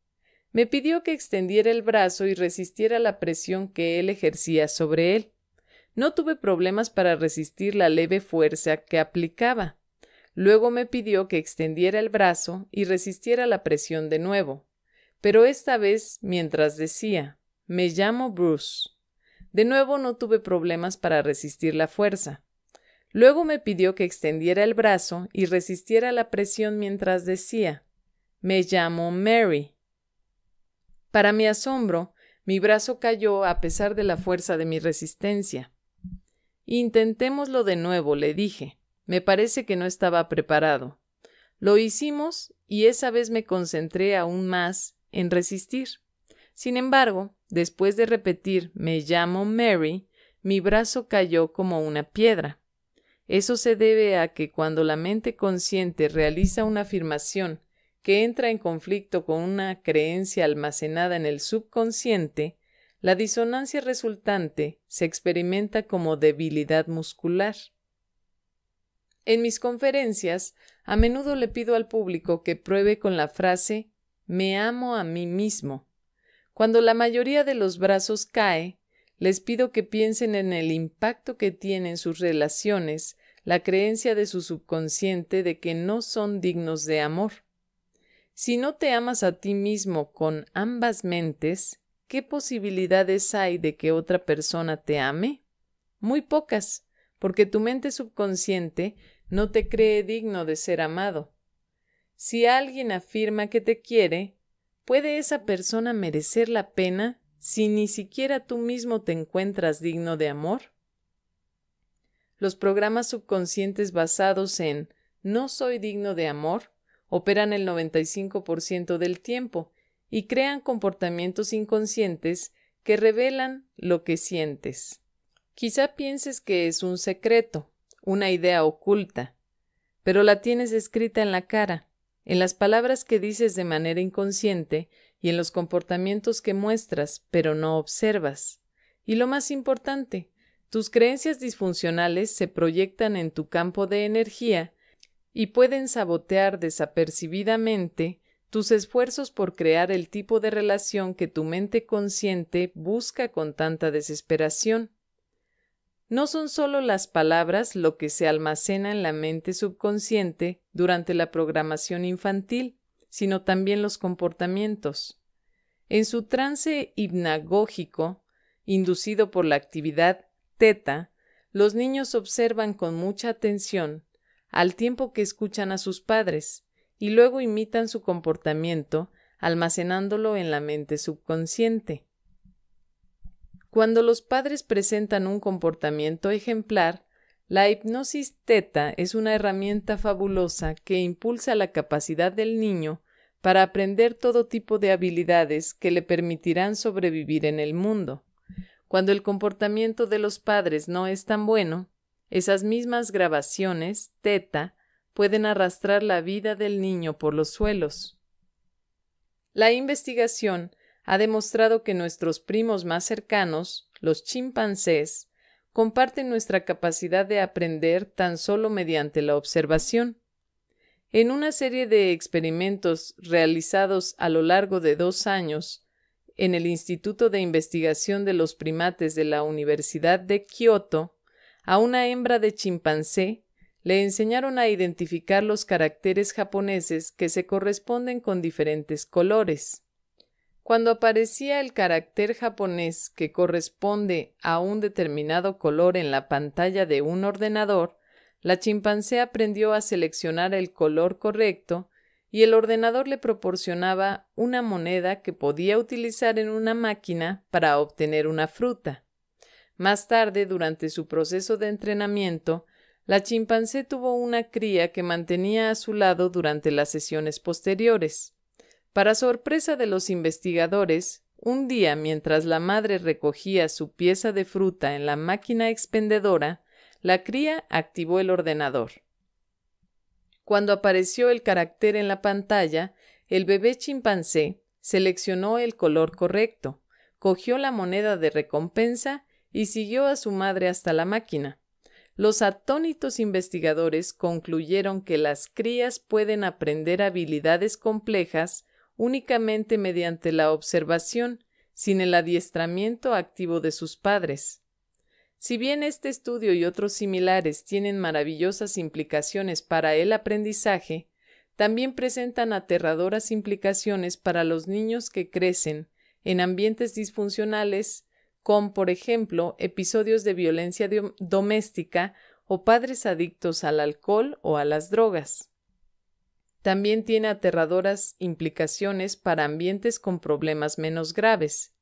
me pidió que extendiera el brazo y resistiera la presión que él ejercía sobre él. No tuve problemas para resistir la leve fuerza que aplicaba. Luego me pidió que extendiera el brazo y resistiera la presión de nuevo, pero esta vez mientras decía Me llamo Bruce. De nuevo no tuve problemas para resistir la fuerza. Luego me pidió que extendiera el brazo y resistiera la presión mientras decía Me llamo Mary. Para mi asombro, mi brazo cayó a pesar de la fuerza de mi resistencia. Intentémoslo de nuevo, le dije. Me parece que no estaba preparado. Lo hicimos y esa vez me concentré aún más en resistir. Sin embargo, después de repetir me llamo Mary, mi brazo cayó como una piedra. Eso se debe a que cuando la mente consciente realiza una afirmación que entra en conflicto con una creencia almacenada en el subconsciente, la disonancia resultante se experimenta como debilidad muscular. En mis conferencias, a menudo le pido al público que pruebe con la frase me amo a mí mismo. Cuando la mayoría de los brazos cae, les pido que piensen en el impacto que tiene en sus relaciones la creencia de su subconsciente de que no son dignos de amor. Si no te amas a ti mismo con ambas mentes, ¿qué posibilidades hay de que otra persona te ame? Muy pocas, porque tu mente subconsciente no te cree digno de ser amado. Si alguien afirma que te quiere, ¿puede esa persona merecer la pena si ni siquiera tú mismo te encuentras digno de amor? Los programas subconscientes basados en no soy digno de amor operan el 95% del tiempo y crean comportamientos inconscientes que revelan lo que sientes. Quizá pienses que es un secreto, una idea oculta, pero la tienes escrita en la cara, en las palabras que dices de manera inconsciente y en los comportamientos que muestras, pero no observas. Y lo más importante, tus creencias disfuncionales se proyectan en tu campo de energía y pueden sabotear desapercibidamente tus esfuerzos por crear el tipo de relación que tu mente consciente busca con tanta desesperación. No son solo las palabras lo que se almacena en la mente subconsciente durante la programación infantil, sino también los comportamientos. En su trance hipnagógico, inducido por la actividad teta, los niños observan con mucha atención al tiempo que escuchan a sus padres, y luego imitan su comportamiento, almacenándolo en la mente subconsciente. Cuando los padres presentan un comportamiento ejemplar, la hipnosis teta es una herramienta fabulosa que impulsa la capacidad del niño para aprender todo tipo de habilidades que le permitirán sobrevivir en el mundo. Cuando el comportamiento de los padres no es tan bueno, esas mismas grabaciones, teta, pueden arrastrar la vida del niño por los suelos. La investigación ha demostrado que nuestros primos más cercanos, los chimpancés, comparten nuestra capacidad de aprender tan solo mediante la observación. En una serie de experimentos realizados a lo largo de dos años en el Instituto de Investigación de los Primates de la Universidad de Kioto, a una hembra de chimpancé le enseñaron a identificar los caracteres japoneses que se corresponden con diferentes colores. Cuando aparecía el carácter japonés que corresponde a un determinado color en la pantalla de un ordenador, la chimpancé aprendió a seleccionar el color correcto y el ordenador le proporcionaba una moneda que podía utilizar en una máquina para obtener una fruta. Más tarde, durante su proceso de entrenamiento, la chimpancé tuvo una cría que mantenía a su lado durante las sesiones posteriores. Para sorpresa de los investigadores, un día mientras la madre recogía su pieza de fruta en la máquina expendedora, la cría activó el ordenador. Cuando apareció el carácter en la pantalla, el bebé chimpancé seleccionó el color correcto, cogió la moneda de recompensa y siguió a su madre hasta la máquina. Los atónitos investigadores concluyeron que las crías pueden aprender habilidades complejas únicamente mediante la observación, sin el adiestramiento activo de sus padres. Si bien este estudio y otros similares tienen maravillosas implicaciones para el aprendizaje, también presentan aterradoras implicaciones para los niños que crecen en ambientes disfuncionales, con, por ejemplo, episodios de violencia doméstica o padres adictos al alcohol o a las drogas. También tiene aterradoras implicaciones para ambientes con problemas menos graves.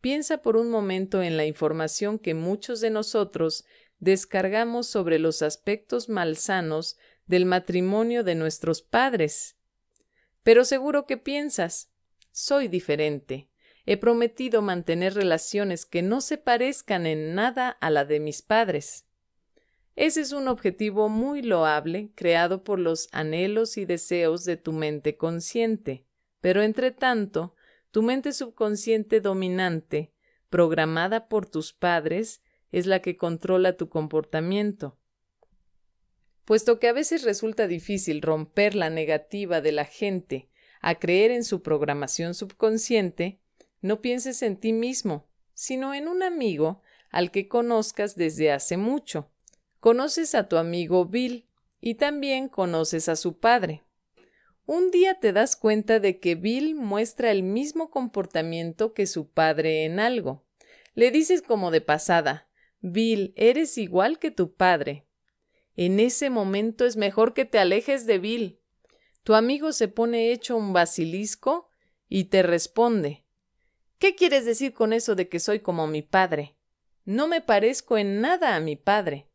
Piensa por un momento en la información que muchos de nosotros descargamos sobre los aspectos malsanos del matrimonio de nuestros padres. Pero seguro que piensas, soy diferente. He prometido mantener relaciones que no se parezcan en nada a la de mis padres. Ese es un objetivo muy loable creado por los anhelos y deseos de tu mente consciente, pero entre tanto, tu mente subconsciente dominante, programada por tus padres, es la que controla tu comportamiento. Puesto que a veces resulta difícil romper la negativa de la gente a creer en su programación subconsciente, no pienses en ti mismo, sino en un amigo al que conozcas desde hace mucho. Conoces a tu amigo Bill y también conoces a su padre. Un día te das cuenta de que Bill muestra el mismo comportamiento que su padre en algo. Le dices como de pasada, Bill, eres igual que tu padre. En ese momento es mejor que te alejes de Bill. Tu amigo se pone hecho un basilisco y te responde, ¿Qué quieres decir con eso de que soy como mi padre? No me parezco en nada a mi padre.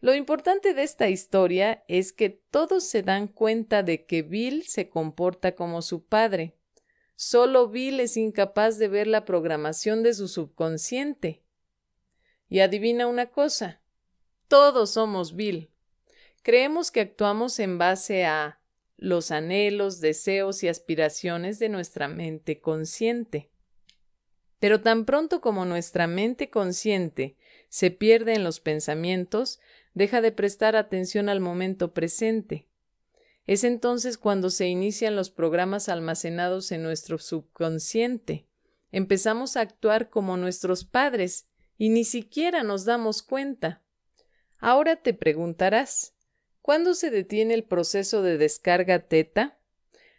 Lo importante de esta historia es que todos se dan cuenta de que Bill se comporta como su padre. Solo Bill es incapaz de ver la programación de su subconsciente. Y adivina una cosa. Todos somos Bill. Creemos que actuamos en base a los anhelos, deseos y aspiraciones de nuestra mente consciente. Pero tan pronto como nuestra mente consciente se pierde en los pensamientos, deja de prestar atención al momento presente. Es entonces cuando se inician los programas almacenados en nuestro subconsciente. Empezamos a actuar como nuestros padres y ni siquiera nos damos cuenta. Ahora te preguntarás, ¿cuándo se detiene el proceso de descarga teta?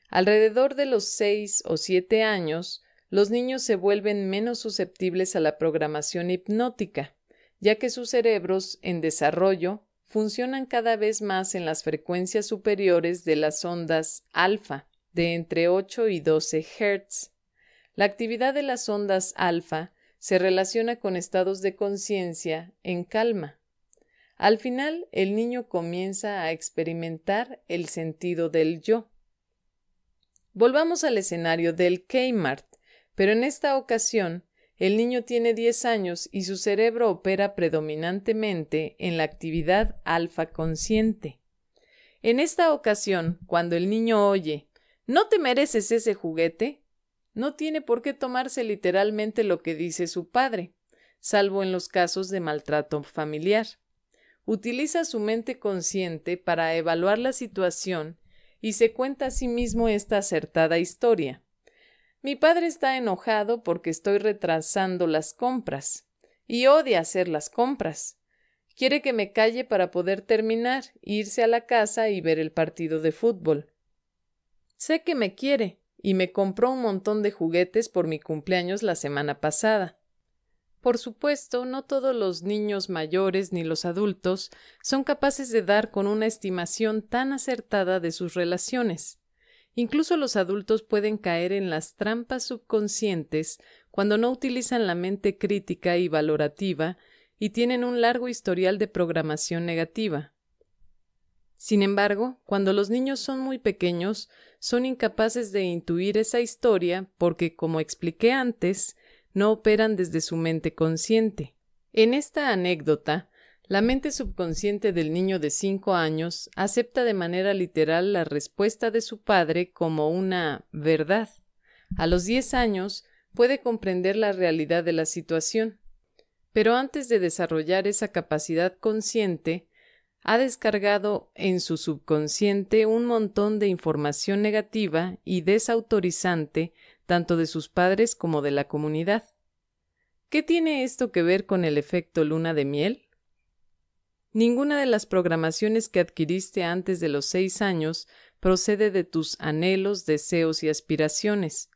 Alrededor de los seis o siete años, los niños se vuelven menos susceptibles a la programación hipnótica, ya que sus cerebros en desarrollo funcionan cada vez más en las frecuencias superiores de las ondas alfa, de entre 8 y 12 Hz. La actividad de las ondas alfa se relaciona con estados de conciencia en calma. Al final, el niño comienza a experimentar el sentido del yo. Volvamos al escenario del Kmart. Pero en esta ocasión, el niño tiene 10 años y su cerebro opera predominantemente en la actividad alfa consciente. En esta ocasión, cuando el niño oye ¿No te mereces ese juguete? No tiene por qué tomarse literalmente lo que dice su padre, salvo en los casos de maltrato familiar. Utiliza su mente consciente para evaluar la situación y se cuenta a sí mismo esta acertada historia. Mi padre está enojado porque estoy retrasando las compras y odia hacer las compras. Quiere que me calle para poder terminar, irse a la casa y ver el partido de fútbol. Sé que me quiere y me compró un montón de juguetes por mi cumpleaños la semana pasada. Por supuesto, no todos los niños mayores ni los adultos son capaces de dar con una estimación tan acertada de sus relaciones. Incluso los adultos pueden caer en las trampas subconscientes cuando no utilizan la mente crítica y valorativa y tienen un largo historial de programación negativa. Sin embargo, cuando los niños son muy pequeños, son incapaces de intuir esa historia porque, como expliqué antes, no operan desde su mente consciente. En esta anécdota, la mente subconsciente del niño de 5 años acepta de manera literal la respuesta de su padre como una verdad. A los 10 años puede comprender la realidad de la situación, pero antes de desarrollar esa capacidad consciente, ha descargado en su subconsciente un montón de información negativa y desautorizante tanto de sus padres como de la comunidad. ¿Qué tiene esto que ver con el efecto luna de miel? Ninguna de las programaciones que adquiriste antes de los seis años procede de tus anhelos, deseos y aspiraciones.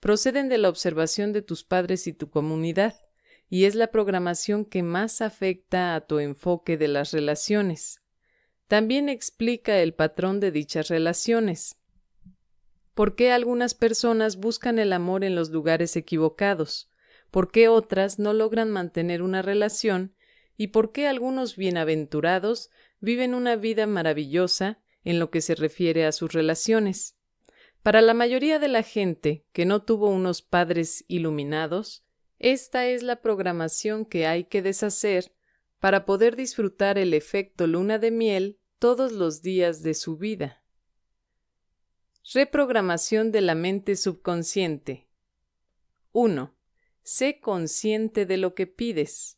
Proceden de la observación de tus padres y tu comunidad, y es la programación que más afecta a tu enfoque de las relaciones. También explica el patrón de dichas relaciones. ¿Por qué algunas personas buscan el amor en los lugares equivocados? ¿Por qué otras no logran mantener una relación y por qué algunos bienaventurados viven una vida maravillosa en lo que se refiere a sus relaciones. Para la mayoría de la gente que no tuvo unos padres iluminados, esta es la programación que hay que deshacer para poder disfrutar el efecto luna de miel todos los días de su vida. Reprogramación de la mente subconsciente. 1. Sé consciente de lo que pides.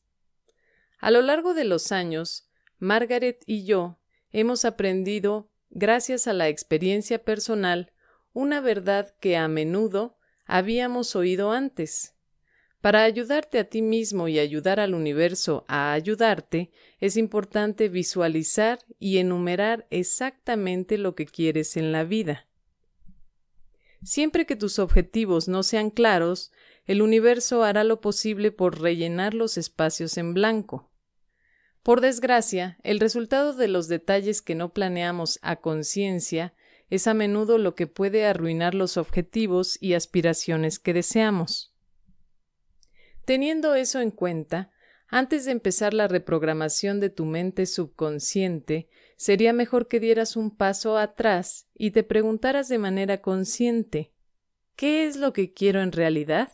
A lo largo de los años, Margaret y yo hemos aprendido, gracias a la experiencia personal, una verdad que a menudo habíamos oído antes. Para ayudarte a ti mismo y ayudar al universo a ayudarte, es importante visualizar y enumerar exactamente lo que quieres en la vida. Siempre que tus objetivos no sean claros, el universo hará lo posible por rellenar los espacios en blanco. Por desgracia, el resultado de los detalles que no planeamos a conciencia es a menudo lo que puede arruinar los objetivos y aspiraciones que deseamos. Teniendo eso en cuenta, antes de empezar la reprogramación de tu mente subconsciente, sería mejor que dieras un paso atrás y te preguntaras de manera consciente ¿Qué es lo que quiero en realidad?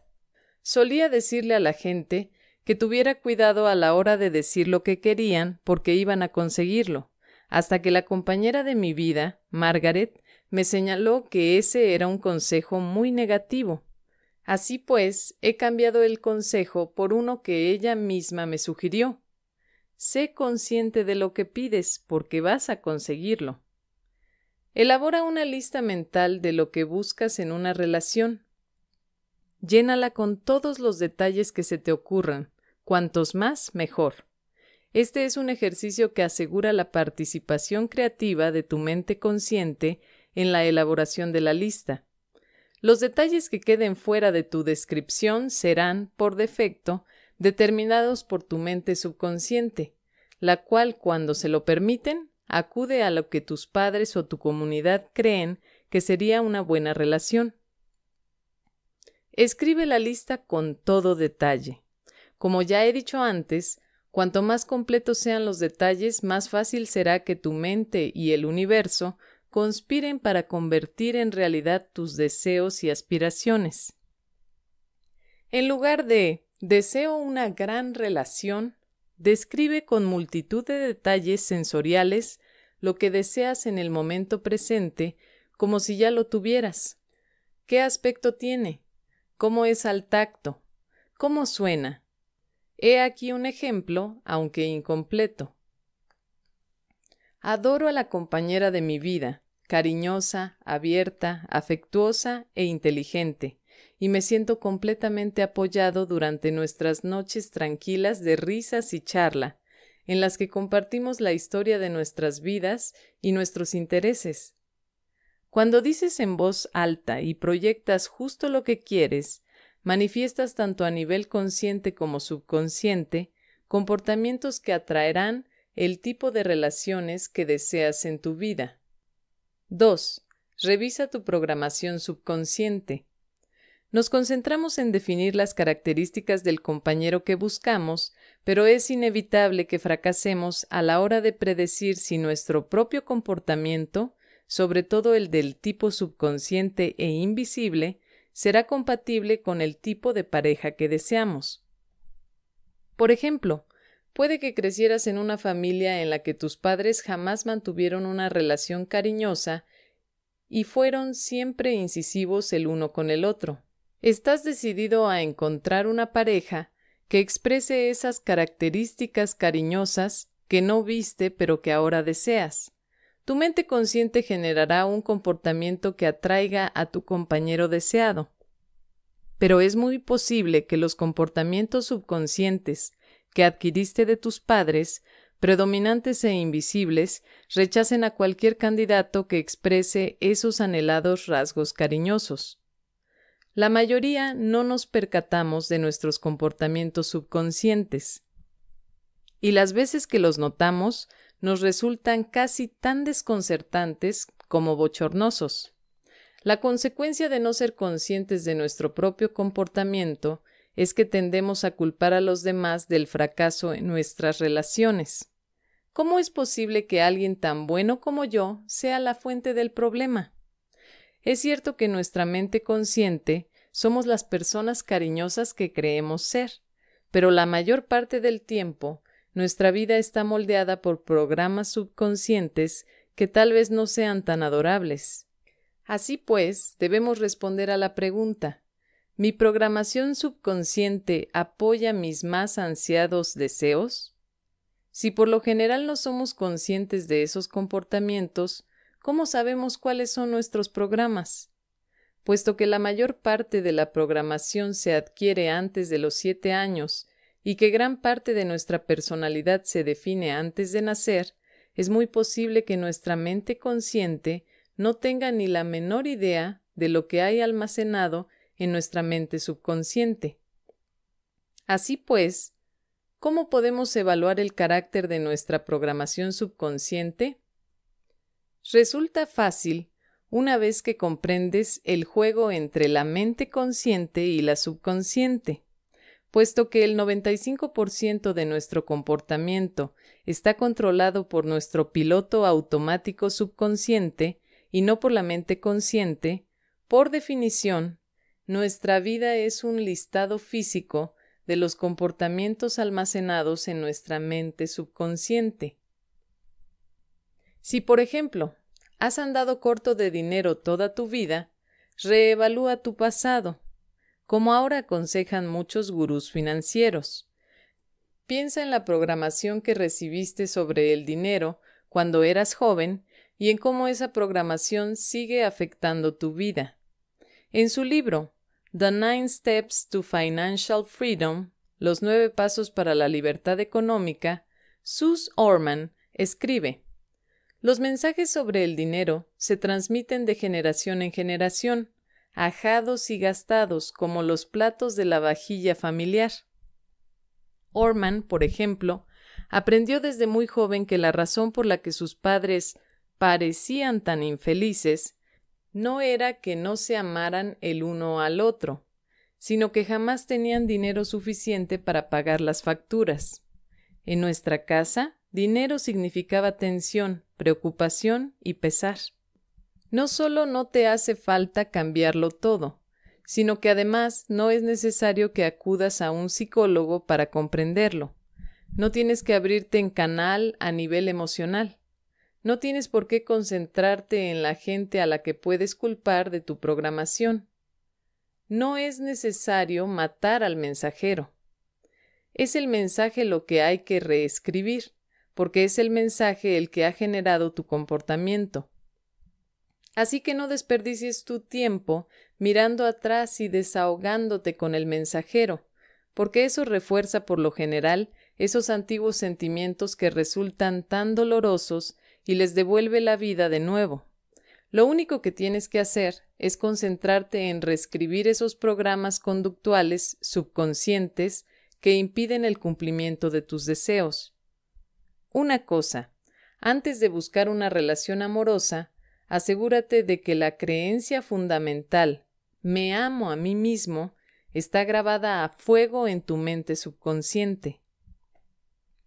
Solía decirle a la gente que tuviera cuidado a la hora de decir lo que querían porque iban a conseguirlo, hasta que la compañera de mi vida, Margaret, me señaló que ese era un consejo muy negativo. Así pues, he cambiado el consejo por uno que ella misma me sugirió. Sé consciente de lo que pides porque vas a conseguirlo. Elabora una lista mental de lo que buscas en una relación Llénala con todos los detalles que se te ocurran, cuantos más mejor. Este es un ejercicio que asegura la participación creativa de tu mente consciente en la elaboración de la lista. Los detalles que queden fuera de tu descripción serán, por defecto, determinados por tu mente subconsciente, la cual, cuando se lo permiten, acude a lo que tus padres o tu comunidad creen que sería una buena relación. Escribe la lista con todo detalle. Como ya he dicho antes, cuanto más completos sean los detalles, más fácil será que tu mente y el universo conspiren para convertir en realidad tus deseos y aspiraciones. En lugar de deseo una gran relación, describe con multitud de detalles sensoriales lo que deseas en el momento presente como si ya lo tuvieras. ¿Qué aspecto tiene? cómo es al tacto, cómo suena. He aquí un ejemplo, aunque incompleto. Adoro a la compañera de mi vida, cariñosa, abierta, afectuosa e inteligente, y me siento completamente apoyado durante nuestras noches tranquilas de risas y charla, en las que compartimos la historia de nuestras vidas y nuestros intereses. Cuando dices en voz alta y proyectas justo lo que quieres, manifiestas tanto a nivel consciente como subconsciente comportamientos que atraerán el tipo de relaciones que deseas en tu vida. 2. Revisa tu programación subconsciente. Nos concentramos en definir las características del compañero que buscamos, pero es inevitable que fracasemos a la hora de predecir si nuestro propio comportamiento sobre todo el del tipo subconsciente e invisible, será compatible con el tipo de pareja que deseamos. Por ejemplo, puede que crecieras en una familia en la que tus padres jamás mantuvieron una relación cariñosa y fueron siempre incisivos el uno con el otro. Estás decidido a encontrar una pareja que exprese esas características cariñosas que no viste pero que ahora deseas. Tu mente consciente generará un comportamiento que atraiga a tu compañero deseado. Pero es muy posible que los comportamientos subconscientes que adquiriste de tus padres, predominantes e invisibles, rechacen a cualquier candidato que exprese esos anhelados rasgos cariñosos. La mayoría no nos percatamos de nuestros comportamientos subconscientes. Y las veces que los notamos, nos resultan casi tan desconcertantes como bochornosos. La consecuencia de no ser conscientes de nuestro propio comportamiento es que tendemos a culpar a los demás del fracaso en nuestras relaciones. ¿Cómo es posible que alguien tan bueno como yo sea la fuente del problema? Es cierto que nuestra mente consciente somos las personas cariñosas que creemos ser, pero la mayor parte del tiempo nuestra vida está moldeada por programas subconscientes que tal vez no sean tan adorables. Así pues, debemos responder a la pregunta ¿Mi programación subconsciente apoya mis más ansiados deseos? Si por lo general no somos conscientes de esos comportamientos, ¿cómo sabemos cuáles son nuestros programas? Puesto que la mayor parte de la programación se adquiere antes de los siete años y que gran parte de nuestra personalidad se define antes de nacer, es muy posible que nuestra mente consciente no tenga ni la menor idea de lo que hay almacenado en nuestra mente subconsciente. Así pues, ¿cómo podemos evaluar el carácter de nuestra programación subconsciente? Resulta fácil una vez que comprendes el juego entre la mente consciente y la subconsciente puesto que el 95% de nuestro comportamiento está controlado por nuestro piloto automático subconsciente y no por la mente consciente, por definición, nuestra vida es un listado físico de los comportamientos almacenados en nuestra mente subconsciente. Si, por ejemplo, has andado corto de dinero toda tu vida, reevalúa tu pasado como ahora aconsejan muchos gurús financieros. Piensa en la programación que recibiste sobre el dinero cuando eras joven y en cómo esa programación sigue afectando tu vida. En su libro The Nine Steps to Financial Freedom, Los nueve pasos para la libertad económica, Sus Orman escribe Los mensajes sobre el dinero se transmiten de generación en generación, ajados y gastados como los platos de la vajilla familiar. Orman, por ejemplo, aprendió desde muy joven que la razón por la que sus padres parecían tan infelices no era que no se amaran el uno al otro, sino que jamás tenían dinero suficiente para pagar las facturas. En nuestra casa, dinero significaba tensión, preocupación y pesar. No solo no te hace falta cambiarlo todo, sino que además no es necesario que acudas a un psicólogo para comprenderlo. No tienes que abrirte en canal a nivel emocional. No tienes por qué concentrarte en la gente a la que puedes culpar de tu programación. No es necesario matar al mensajero. Es el mensaje lo que hay que reescribir, porque es el mensaje el que ha generado tu comportamiento. Así que no desperdicies tu tiempo mirando atrás y desahogándote con el mensajero, porque eso refuerza por lo general esos antiguos sentimientos que resultan tan dolorosos y les devuelve la vida de nuevo. Lo único que tienes que hacer es concentrarte en reescribir esos programas conductuales subconscientes que impiden el cumplimiento de tus deseos. Una cosa, antes de buscar una relación amorosa, asegúrate de que la creencia fundamental me amo a mí mismo está grabada a fuego en tu mente subconsciente.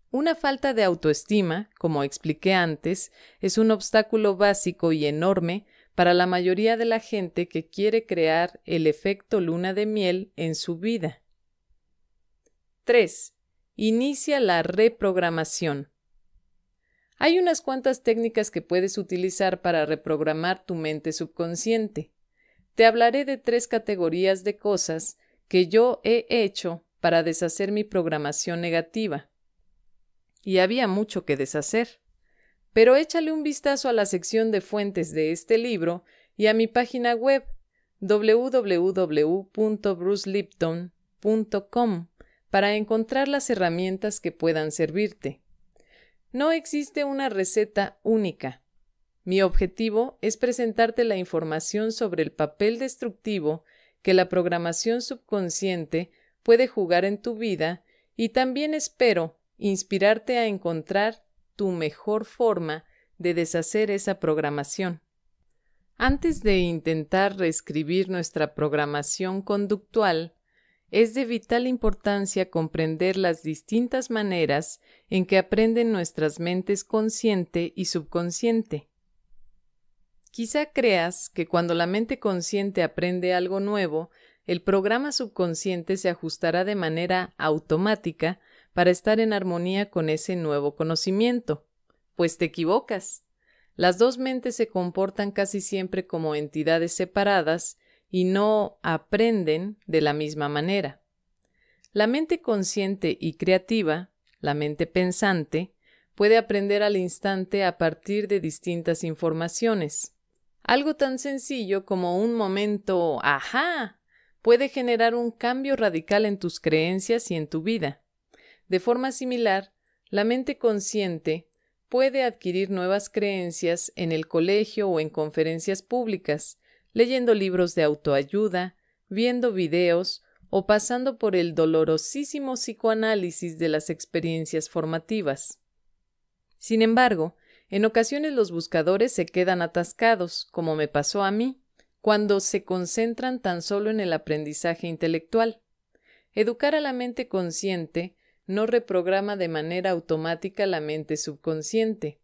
Una falta de autoestima, como expliqué antes, es un obstáculo básico y enorme para la mayoría de la gente que quiere crear el efecto luna de miel en su vida. 3. Inicia la reprogramación. Hay unas cuantas técnicas que puedes utilizar para reprogramar tu mente subconsciente. Te hablaré de tres categorías de cosas que yo he hecho para deshacer mi programación negativa. Y había mucho que deshacer. Pero échale un vistazo a la sección de fuentes de este libro y a mi página web www.brucelipton.com para encontrar las herramientas que puedan servirte. No existe una receta única. Mi objetivo es presentarte la información sobre el papel destructivo que la programación subconsciente puede jugar en tu vida y también espero inspirarte a encontrar tu mejor forma de deshacer esa programación. Antes de intentar reescribir nuestra programación conductual, es de vital importancia comprender las distintas maneras en que aprenden nuestras mentes consciente y subconsciente. Quizá creas que cuando la mente consciente aprende algo nuevo, el programa subconsciente se ajustará de manera automática para estar en armonía con ese nuevo conocimiento. Pues te equivocas. Las dos mentes se comportan casi siempre como entidades separadas y no aprenden de la misma manera. La mente consciente y creativa, la mente pensante, puede aprender al instante a partir de distintas informaciones. Algo tan sencillo como un momento ajá puede generar un cambio radical en tus creencias y en tu vida. De forma similar, la mente consciente puede adquirir nuevas creencias en el colegio o en conferencias públicas, leyendo libros de autoayuda, viendo videos o pasando por el dolorosísimo psicoanálisis de las experiencias formativas. Sin embargo, en ocasiones los buscadores se quedan atascados, como me pasó a mí, cuando se concentran tan solo en el aprendizaje intelectual. Educar a la mente consciente no reprograma de manera automática la mente subconsciente.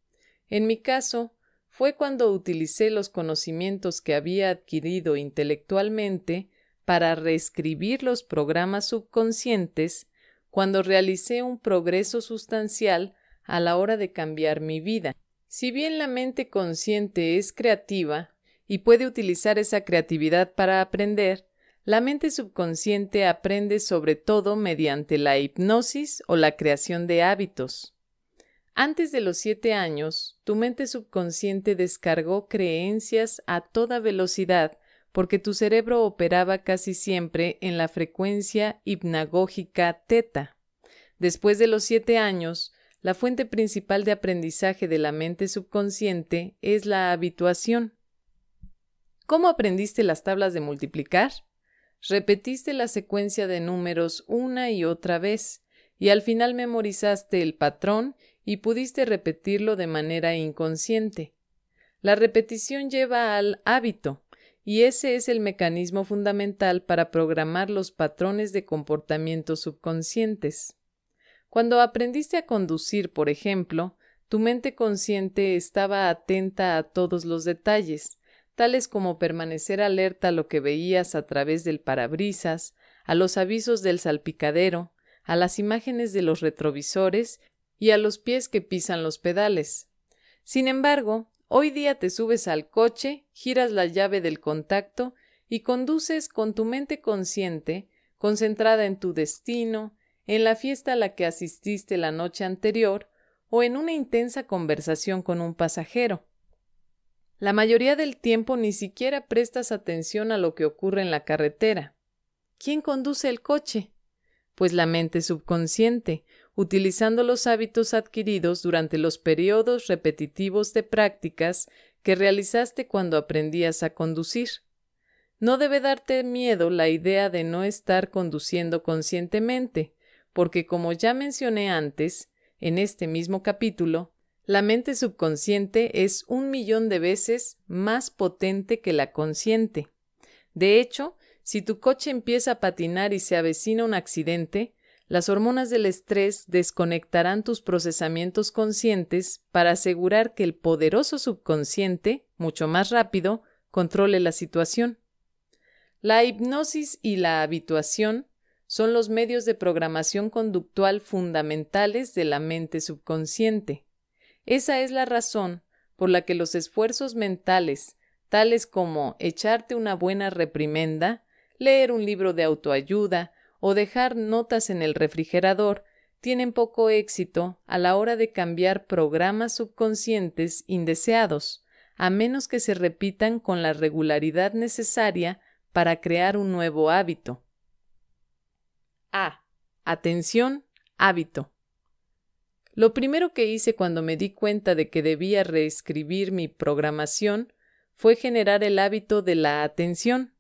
En mi caso, fue cuando utilicé los conocimientos que había adquirido intelectualmente para reescribir los programas subconscientes cuando realicé un progreso sustancial a la hora de cambiar mi vida. Si bien la mente consciente es creativa y puede utilizar esa creatividad para aprender, la mente subconsciente aprende sobre todo mediante la hipnosis o la creación de hábitos. Antes de los siete años, tu mente subconsciente descargó creencias a toda velocidad porque tu cerebro operaba casi siempre en la frecuencia hipnagógica teta. Después de los siete años, la fuente principal de aprendizaje de la mente subconsciente es la habituación. ¿Cómo aprendiste las tablas de multiplicar? Repetiste la secuencia de números una y otra vez, y al final memorizaste el patrón y pudiste repetirlo de manera inconsciente. La repetición lleva al hábito, y ese es el mecanismo fundamental para programar los patrones de comportamiento subconscientes. Cuando aprendiste a conducir, por ejemplo, tu mente consciente estaba atenta a todos los detalles, tales como permanecer alerta a lo que veías a través del parabrisas, a los avisos del salpicadero, a las imágenes de los retrovisores y a los pies que pisan los pedales. Sin embargo, hoy día te subes al coche, giras la llave del contacto y conduces con tu mente consciente, concentrada en tu destino, en la fiesta a la que asististe la noche anterior o en una intensa conversación con un pasajero. La mayoría del tiempo ni siquiera prestas atención a lo que ocurre en la carretera. ¿Quién conduce el coche? Pues la mente subconsciente, utilizando los hábitos adquiridos durante los periodos repetitivos de prácticas que realizaste cuando aprendías a conducir. No debe darte miedo la idea de no estar conduciendo conscientemente, porque como ya mencioné antes, en este mismo capítulo, la mente subconsciente es un millón de veces más potente que la consciente. De hecho, si tu coche empieza a patinar y se avecina un accidente, las hormonas del estrés desconectarán tus procesamientos conscientes para asegurar que el poderoso subconsciente, mucho más rápido, controle la situación. La hipnosis y la habituación son los medios de programación conductual fundamentales de la mente subconsciente. Esa es la razón por la que los esfuerzos mentales, tales como echarte una buena reprimenda, leer un libro de autoayuda, o dejar notas en el refrigerador tienen poco éxito a la hora de cambiar programas subconscientes indeseados, a menos que se repitan con la regularidad necesaria para crear un nuevo hábito. A. Atención, hábito. Lo primero que hice cuando me di cuenta de que debía reescribir mi programación fue generar el hábito de la atención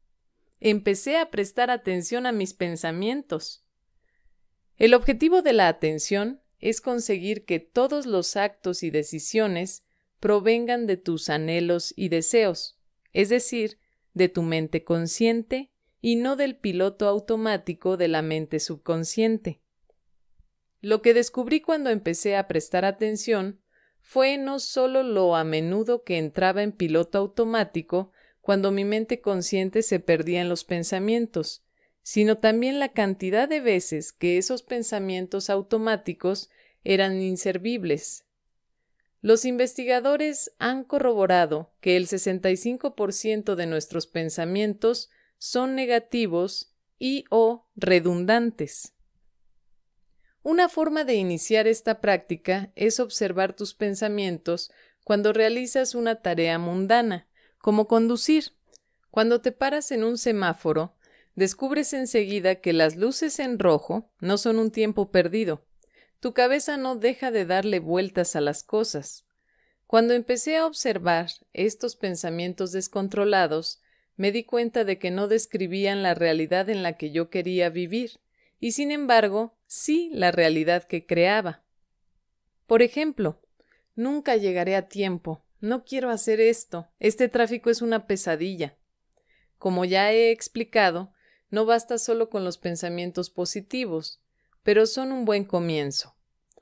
empecé a prestar atención a mis pensamientos. El objetivo de la atención es conseguir que todos los actos y decisiones provengan de tus anhelos y deseos, es decir, de tu mente consciente y no del piloto automático de la mente subconsciente. Lo que descubrí cuando empecé a prestar atención fue no solo lo a menudo que entraba en piloto automático, cuando mi mente consciente se perdía en los pensamientos, sino también la cantidad de veces que esos pensamientos automáticos eran inservibles. Los investigadores han corroborado que el 65% de nuestros pensamientos son negativos y o redundantes. Una forma de iniciar esta práctica es observar tus pensamientos cuando realizas una tarea mundana, como conducir. Cuando te paras en un semáforo, descubres enseguida que las luces en rojo no son un tiempo perdido. Tu cabeza no deja de darle vueltas a las cosas. Cuando empecé a observar estos pensamientos descontrolados, me di cuenta de que no describían la realidad en la que yo quería vivir, y sin embargo, sí la realidad que creaba. Por ejemplo, nunca llegaré a tiempo, no quiero hacer esto, este tráfico es una pesadilla. Como ya he explicado, no basta solo con los pensamientos positivos, pero son un buen comienzo.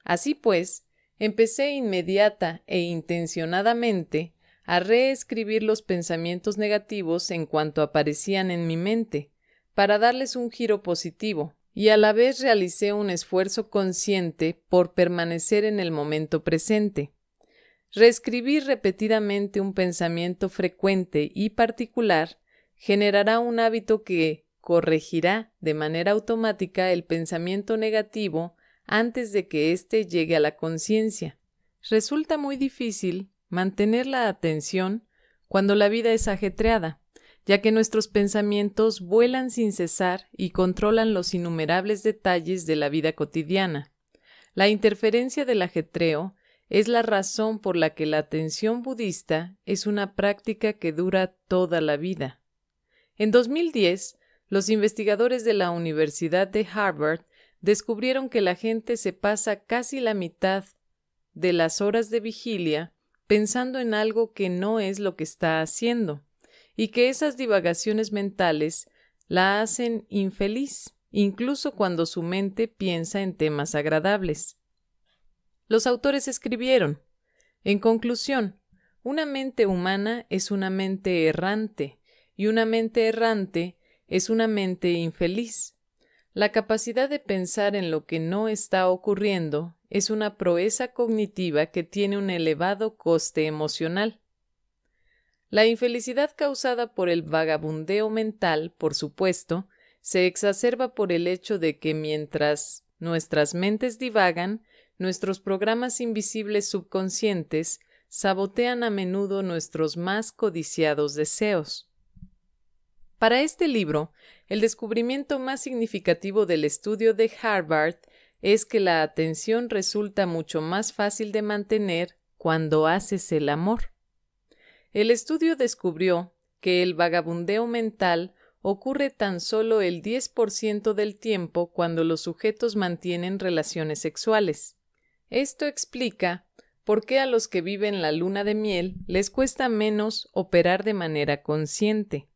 Así pues, empecé inmediata e intencionadamente a reescribir los pensamientos negativos en cuanto aparecían en mi mente, para darles un giro positivo, y a la vez realicé un esfuerzo consciente por permanecer en el momento presente. Reescribir repetidamente un pensamiento frecuente y particular generará un hábito que corregirá de manera automática el pensamiento negativo antes de que éste llegue a la conciencia. Resulta muy difícil mantener la atención cuando la vida es ajetreada, ya que nuestros pensamientos vuelan sin cesar y controlan los innumerables detalles de la vida cotidiana. La interferencia del ajetreo es la razón por la que la atención budista es una práctica que dura toda la vida. En 2010, los investigadores de la Universidad de Harvard descubrieron que la gente se pasa casi la mitad de las horas de vigilia pensando en algo que no es lo que está haciendo, y que esas divagaciones mentales la hacen infeliz, incluso cuando su mente piensa en temas agradables los autores escribieron En conclusión, una mente humana es una mente errante, y una mente errante es una mente infeliz. La capacidad de pensar en lo que no está ocurriendo es una proeza cognitiva que tiene un elevado coste emocional. La infelicidad causada por el vagabundeo mental, por supuesto, se exacerba por el hecho de que mientras nuestras mentes divagan, Nuestros programas invisibles subconscientes sabotean a menudo nuestros más codiciados deseos. Para este libro, el descubrimiento más significativo del estudio de Harvard es que la atención resulta mucho más fácil de mantener cuando haces el amor. El estudio descubrió que el vagabundeo mental ocurre tan solo el 10% del tiempo cuando los sujetos mantienen relaciones sexuales. Esto explica por qué a los que viven la luna de miel les cuesta menos operar de manera consciente.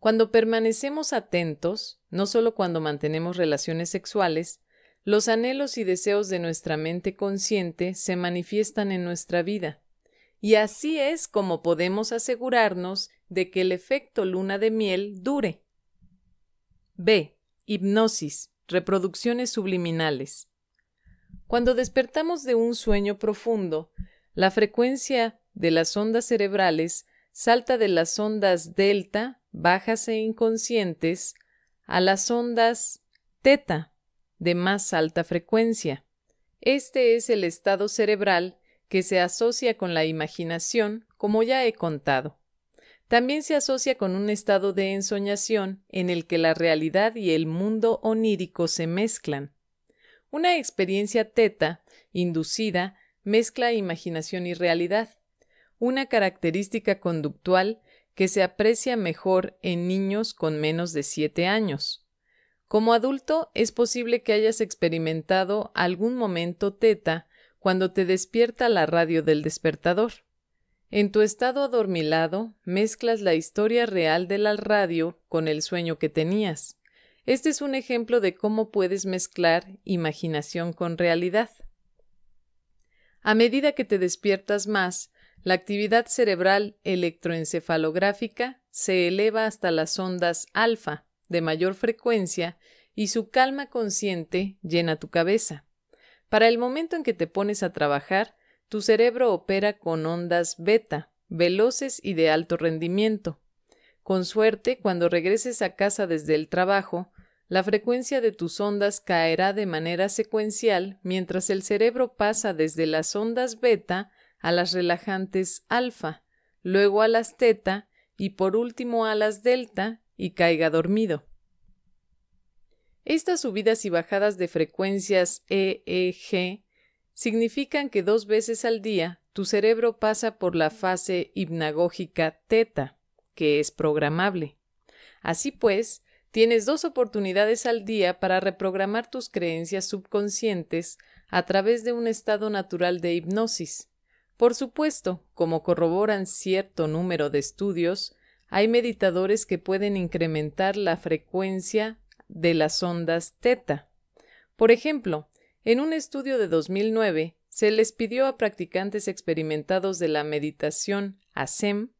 Cuando permanecemos atentos, no solo cuando mantenemos relaciones sexuales, los anhelos y deseos de nuestra mente consciente se manifiestan en nuestra vida. Y así es como podemos asegurarnos de que el efecto luna de miel dure. B. Hipnosis. Reproducciones subliminales. Cuando despertamos de un sueño profundo, la frecuencia de las ondas cerebrales salta de las ondas delta, bajas e inconscientes, a las ondas teta, de más alta frecuencia. Este es el estado cerebral que se asocia con la imaginación, como ya he contado. También se asocia con un estado de ensoñación en el que la realidad y el mundo onírico se mezclan. Una experiencia teta, inducida, mezcla imaginación y realidad, una característica conductual que se aprecia mejor en niños con menos de siete años. Como adulto, es posible que hayas experimentado algún momento teta cuando te despierta la radio del despertador. En tu estado adormilado, mezclas la historia real de la radio con el sueño que tenías. Este es un ejemplo de cómo puedes mezclar imaginación con realidad. A medida que te despiertas más, la actividad cerebral electroencefalográfica se eleva hasta las ondas alfa de mayor frecuencia y su calma consciente llena tu cabeza. Para el momento en que te pones a trabajar, tu cerebro opera con ondas beta, veloces y de alto rendimiento. Con suerte, cuando regreses a casa desde el trabajo, la frecuencia de tus ondas caerá de manera secuencial mientras el cerebro pasa desde las ondas beta a las relajantes alfa, luego a las teta y por último a las delta y caiga dormido. Estas subidas y bajadas de frecuencias EEG significan que dos veces al día tu cerebro pasa por la fase hipnagógica teta, que es programable. Así pues, Tienes dos oportunidades al día para reprogramar tus creencias subconscientes a través de un estado natural de hipnosis. Por supuesto, como corroboran cierto número de estudios, hay meditadores que pueden incrementar la frecuencia de las ondas teta. Por ejemplo, en un estudio de 2009 se les pidió a practicantes experimentados de la meditación ASEM,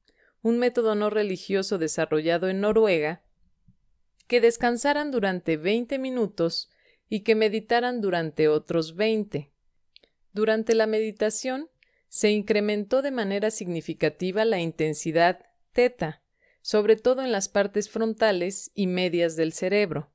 un método no religioso desarrollado en Noruega, que descansaran durante veinte minutos y que meditaran durante otros veinte. Durante la meditación se incrementó de manera significativa la intensidad teta, sobre todo en las partes frontales y medias del cerebro.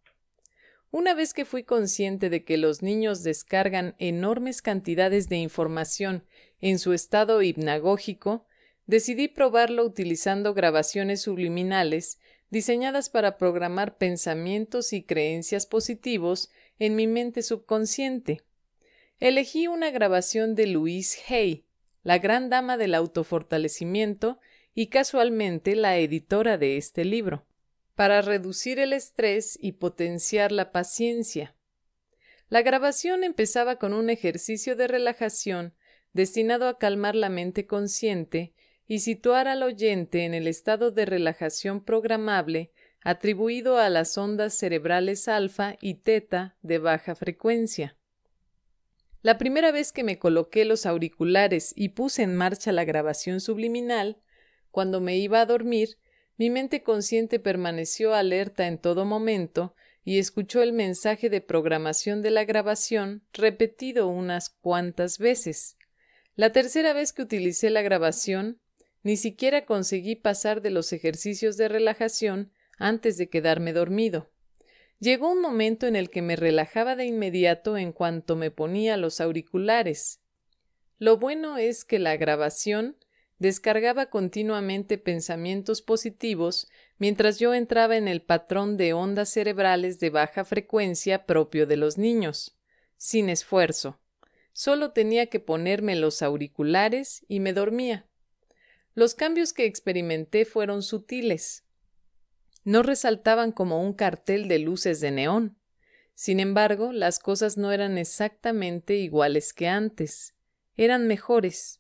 Una vez que fui consciente de que los niños descargan enormes cantidades de información en su estado hipnagógico, decidí probarlo utilizando grabaciones subliminales diseñadas para programar pensamientos y creencias positivos en mi mente subconsciente. Elegí una grabación de Louise Hay, la gran dama del autofortalecimiento y casualmente la editora de este libro, para reducir el estrés y potenciar la paciencia. La grabación empezaba con un ejercicio de relajación destinado a calmar la mente consciente y situar al oyente en el estado de relajación programable atribuido a las ondas cerebrales alfa y teta de baja frecuencia. La primera vez que me coloqué los auriculares y puse en marcha la grabación subliminal, cuando me iba a dormir, mi mente consciente permaneció alerta en todo momento y escuchó el mensaje de programación de la grabación repetido unas cuantas veces. La tercera vez que utilicé la grabación, ni siquiera conseguí pasar de los ejercicios de relajación antes de quedarme dormido. Llegó un momento en el que me relajaba de inmediato en cuanto me ponía los auriculares. Lo bueno es que la grabación descargaba continuamente pensamientos positivos mientras yo entraba en el patrón de ondas cerebrales de baja frecuencia propio de los niños, sin esfuerzo. Solo tenía que ponerme los auriculares y me dormía. Los cambios que experimenté fueron sutiles. No resaltaban como un cartel de luces de neón. Sin embargo, las cosas no eran exactamente iguales que antes. Eran mejores.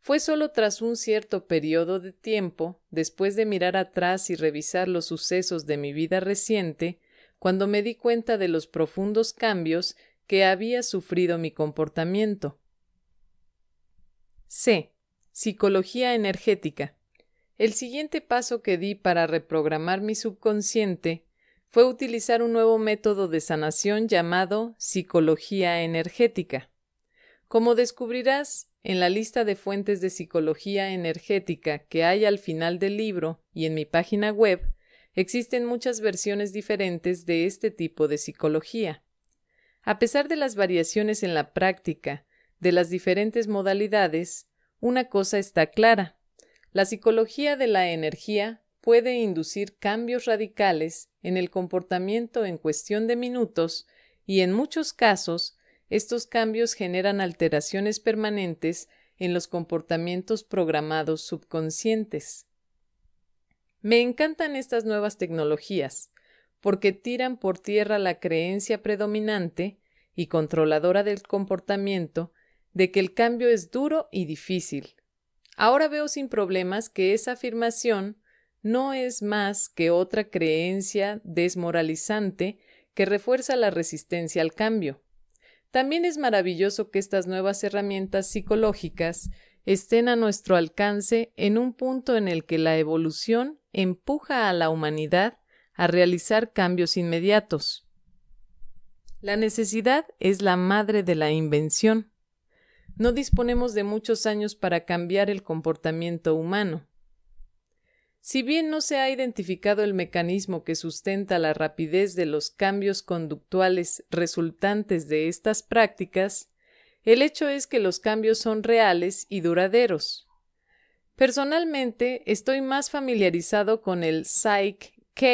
Fue solo tras un cierto periodo de tiempo, después de mirar atrás y revisar los sucesos de mi vida reciente, cuando me di cuenta de los profundos cambios que había sufrido mi comportamiento. C. Psicología energética. El siguiente paso que di para reprogramar mi subconsciente fue utilizar un nuevo método de sanación llamado psicología energética. Como descubrirás en la lista de fuentes de psicología energética que hay al final del libro y en mi página web, existen muchas versiones diferentes de este tipo de psicología. A pesar de las variaciones en la práctica de las diferentes modalidades, una cosa está clara, la psicología de la energía puede inducir cambios radicales en el comportamiento en cuestión de minutos y en muchos casos estos cambios generan alteraciones permanentes en los comportamientos programados subconscientes. Me encantan estas nuevas tecnologías, porque tiran por tierra la creencia predominante y controladora del comportamiento de que el cambio es duro y difícil. Ahora veo sin problemas que esa afirmación no es más que otra creencia desmoralizante que refuerza la resistencia al cambio. También es maravilloso que estas nuevas herramientas psicológicas estén a nuestro alcance en un punto en el que la evolución empuja a la humanidad a realizar cambios inmediatos. La necesidad es la madre de la invención. No disponemos de muchos años para cambiar el comportamiento humano. Si bien no se ha identificado el mecanismo que sustenta la rapidez de los cambios conductuales resultantes de estas prácticas, el hecho es que los cambios son reales y duraderos. Personalmente, estoy más familiarizado con el Psych-K,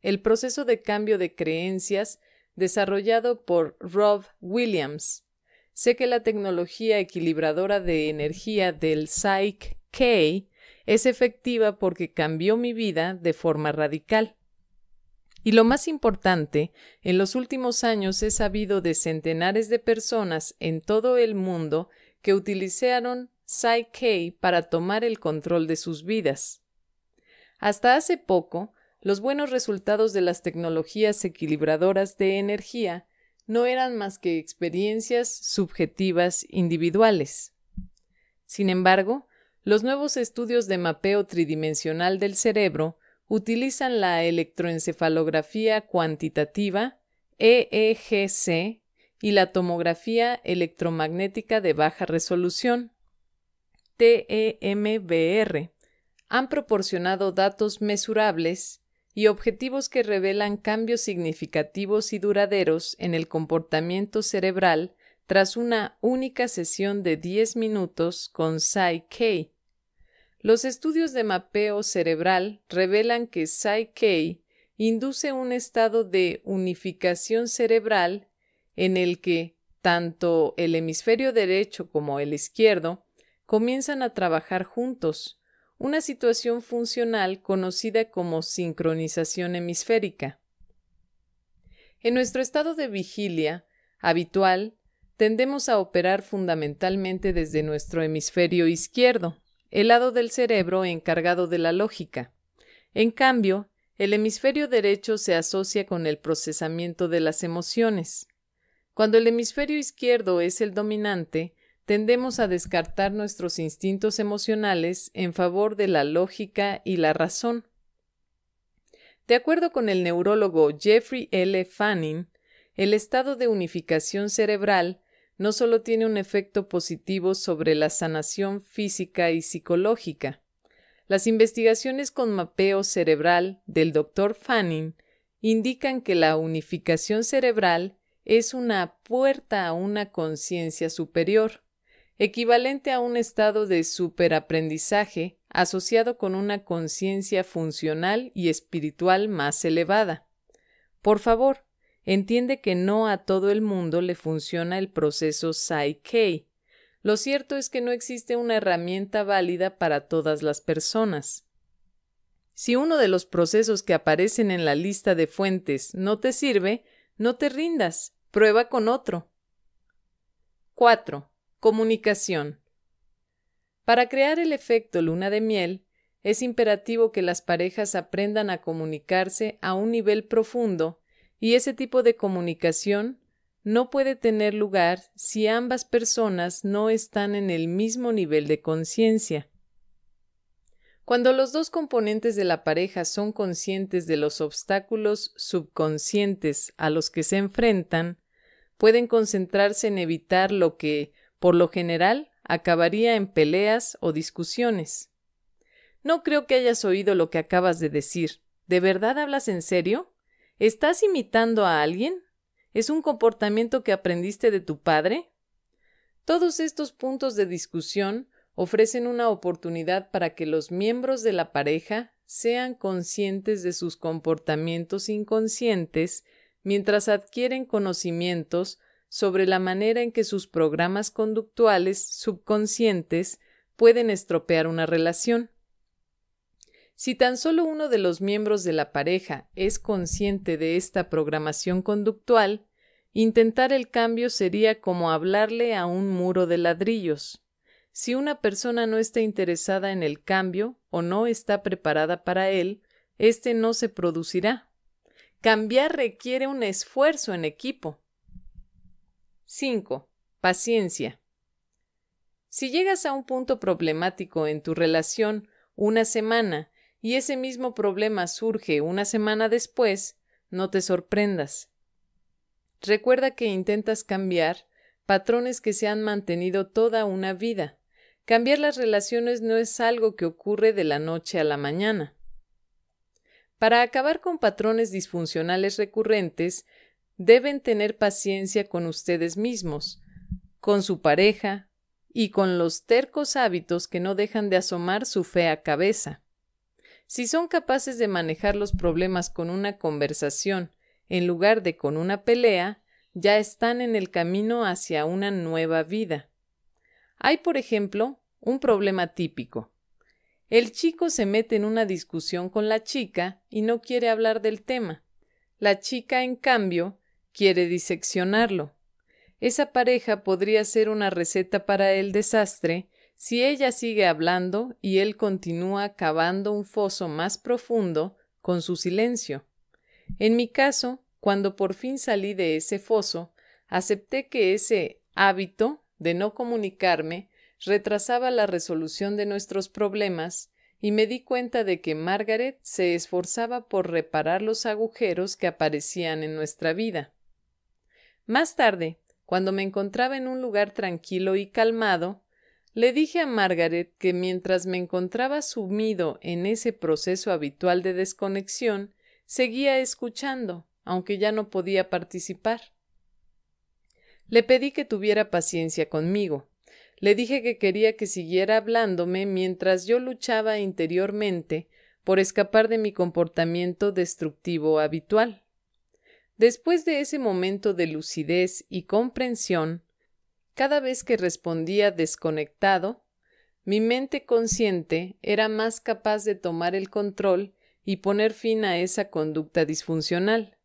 el proceso de cambio de creencias desarrollado por Rob Williams, Sé que la tecnología equilibradora de energía del Psyche-K es efectiva porque cambió mi vida de forma radical. Y lo más importante, en los últimos años he sabido de centenares de personas en todo el mundo que utilizaron PSYCH-K para tomar el control de sus vidas. Hasta hace poco, los buenos resultados de las tecnologías equilibradoras de energía no eran más que experiencias subjetivas individuales. Sin embargo, los nuevos estudios de mapeo tridimensional del cerebro utilizan la electroencefalografía cuantitativa EEGC y la tomografía electromagnética de baja resolución TEMBR han proporcionado datos mesurables y objetivos que revelan cambios significativos y duraderos en el comportamiento cerebral tras una única sesión de 10 minutos con psy Los estudios de mapeo cerebral revelan que psy induce un estado de unificación cerebral en el que tanto el hemisferio derecho como el izquierdo comienzan a trabajar juntos, una situación funcional conocida como sincronización hemisférica. En nuestro estado de vigilia habitual, tendemos a operar fundamentalmente desde nuestro hemisferio izquierdo, el lado del cerebro encargado de la lógica. En cambio, el hemisferio derecho se asocia con el procesamiento de las emociones. Cuando el hemisferio izquierdo es el dominante, tendemos a descartar nuestros instintos emocionales en favor de la lógica y la razón. De acuerdo con el neurólogo Jeffrey L. Fanning, el estado de unificación cerebral no solo tiene un efecto positivo sobre la sanación física y psicológica. Las investigaciones con mapeo cerebral del doctor Fanning indican que la unificación cerebral es una puerta a una conciencia superior equivalente a un estado de superaprendizaje asociado con una conciencia funcional y espiritual más elevada. Por favor, entiende que no a todo el mundo le funciona el proceso Psyche. Lo cierto es que no existe una herramienta válida para todas las personas. Si uno de los procesos que aparecen en la lista de fuentes no te sirve, no te rindas, prueba con otro. 4. Comunicación. Para crear el efecto luna de miel, es imperativo que las parejas aprendan a comunicarse a un nivel profundo y ese tipo de comunicación no puede tener lugar si ambas personas no están en el mismo nivel de conciencia. Cuando los dos componentes de la pareja son conscientes de los obstáculos subconscientes a los que se enfrentan, pueden concentrarse en evitar lo que por lo general, acabaría en peleas o discusiones. No creo que hayas oído lo que acabas de decir. ¿De verdad hablas en serio? ¿Estás imitando a alguien? ¿Es un comportamiento que aprendiste de tu padre? Todos estos puntos de discusión ofrecen una oportunidad para que los miembros de la pareja sean conscientes de sus comportamientos inconscientes mientras adquieren conocimientos sobre la manera en que sus programas conductuales subconscientes pueden estropear una relación. Si tan solo uno de los miembros de la pareja es consciente de esta programación conductual, intentar el cambio sería como hablarle a un muro de ladrillos. Si una persona no está interesada en el cambio o no está preparada para él, este no se producirá. Cambiar requiere un esfuerzo en equipo. 5. Paciencia. Si llegas a un punto problemático en tu relación una semana y ese mismo problema surge una semana después, no te sorprendas. Recuerda que intentas cambiar patrones que se han mantenido toda una vida. Cambiar las relaciones no es algo que ocurre de la noche a la mañana. Para acabar con patrones disfuncionales recurrentes, deben tener paciencia con ustedes mismos, con su pareja y con los tercos hábitos que no dejan de asomar su fea cabeza. Si son capaces de manejar los problemas con una conversación en lugar de con una pelea, ya están en el camino hacia una nueva vida. Hay, por ejemplo, un problema típico. El chico se mete en una discusión con la chica y no quiere hablar del tema. La chica, en cambio, quiere diseccionarlo. Esa pareja podría ser una receta para el desastre si ella sigue hablando y él continúa cavando un foso más profundo con su silencio. En mi caso, cuando por fin salí de ese foso, acepté que ese hábito de no comunicarme retrasaba la resolución de nuestros problemas y me di cuenta de que Margaret se esforzaba por reparar los agujeros que aparecían en nuestra vida. Más tarde, cuando me encontraba en un lugar tranquilo y calmado, le dije a Margaret que mientras me encontraba sumido en ese proceso habitual de desconexión, seguía escuchando, aunque ya no podía participar. Le pedí que tuviera paciencia conmigo. Le dije que quería que siguiera hablándome mientras yo luchaba interiormente por escapar de mi comportamiento destructivo habitual. Después de ese momento de lucidez y comprensión, cada vez que respondía desconectado, mi mente consciente era más capaz de tomar el control y poner fin a esa conducta disfuncional.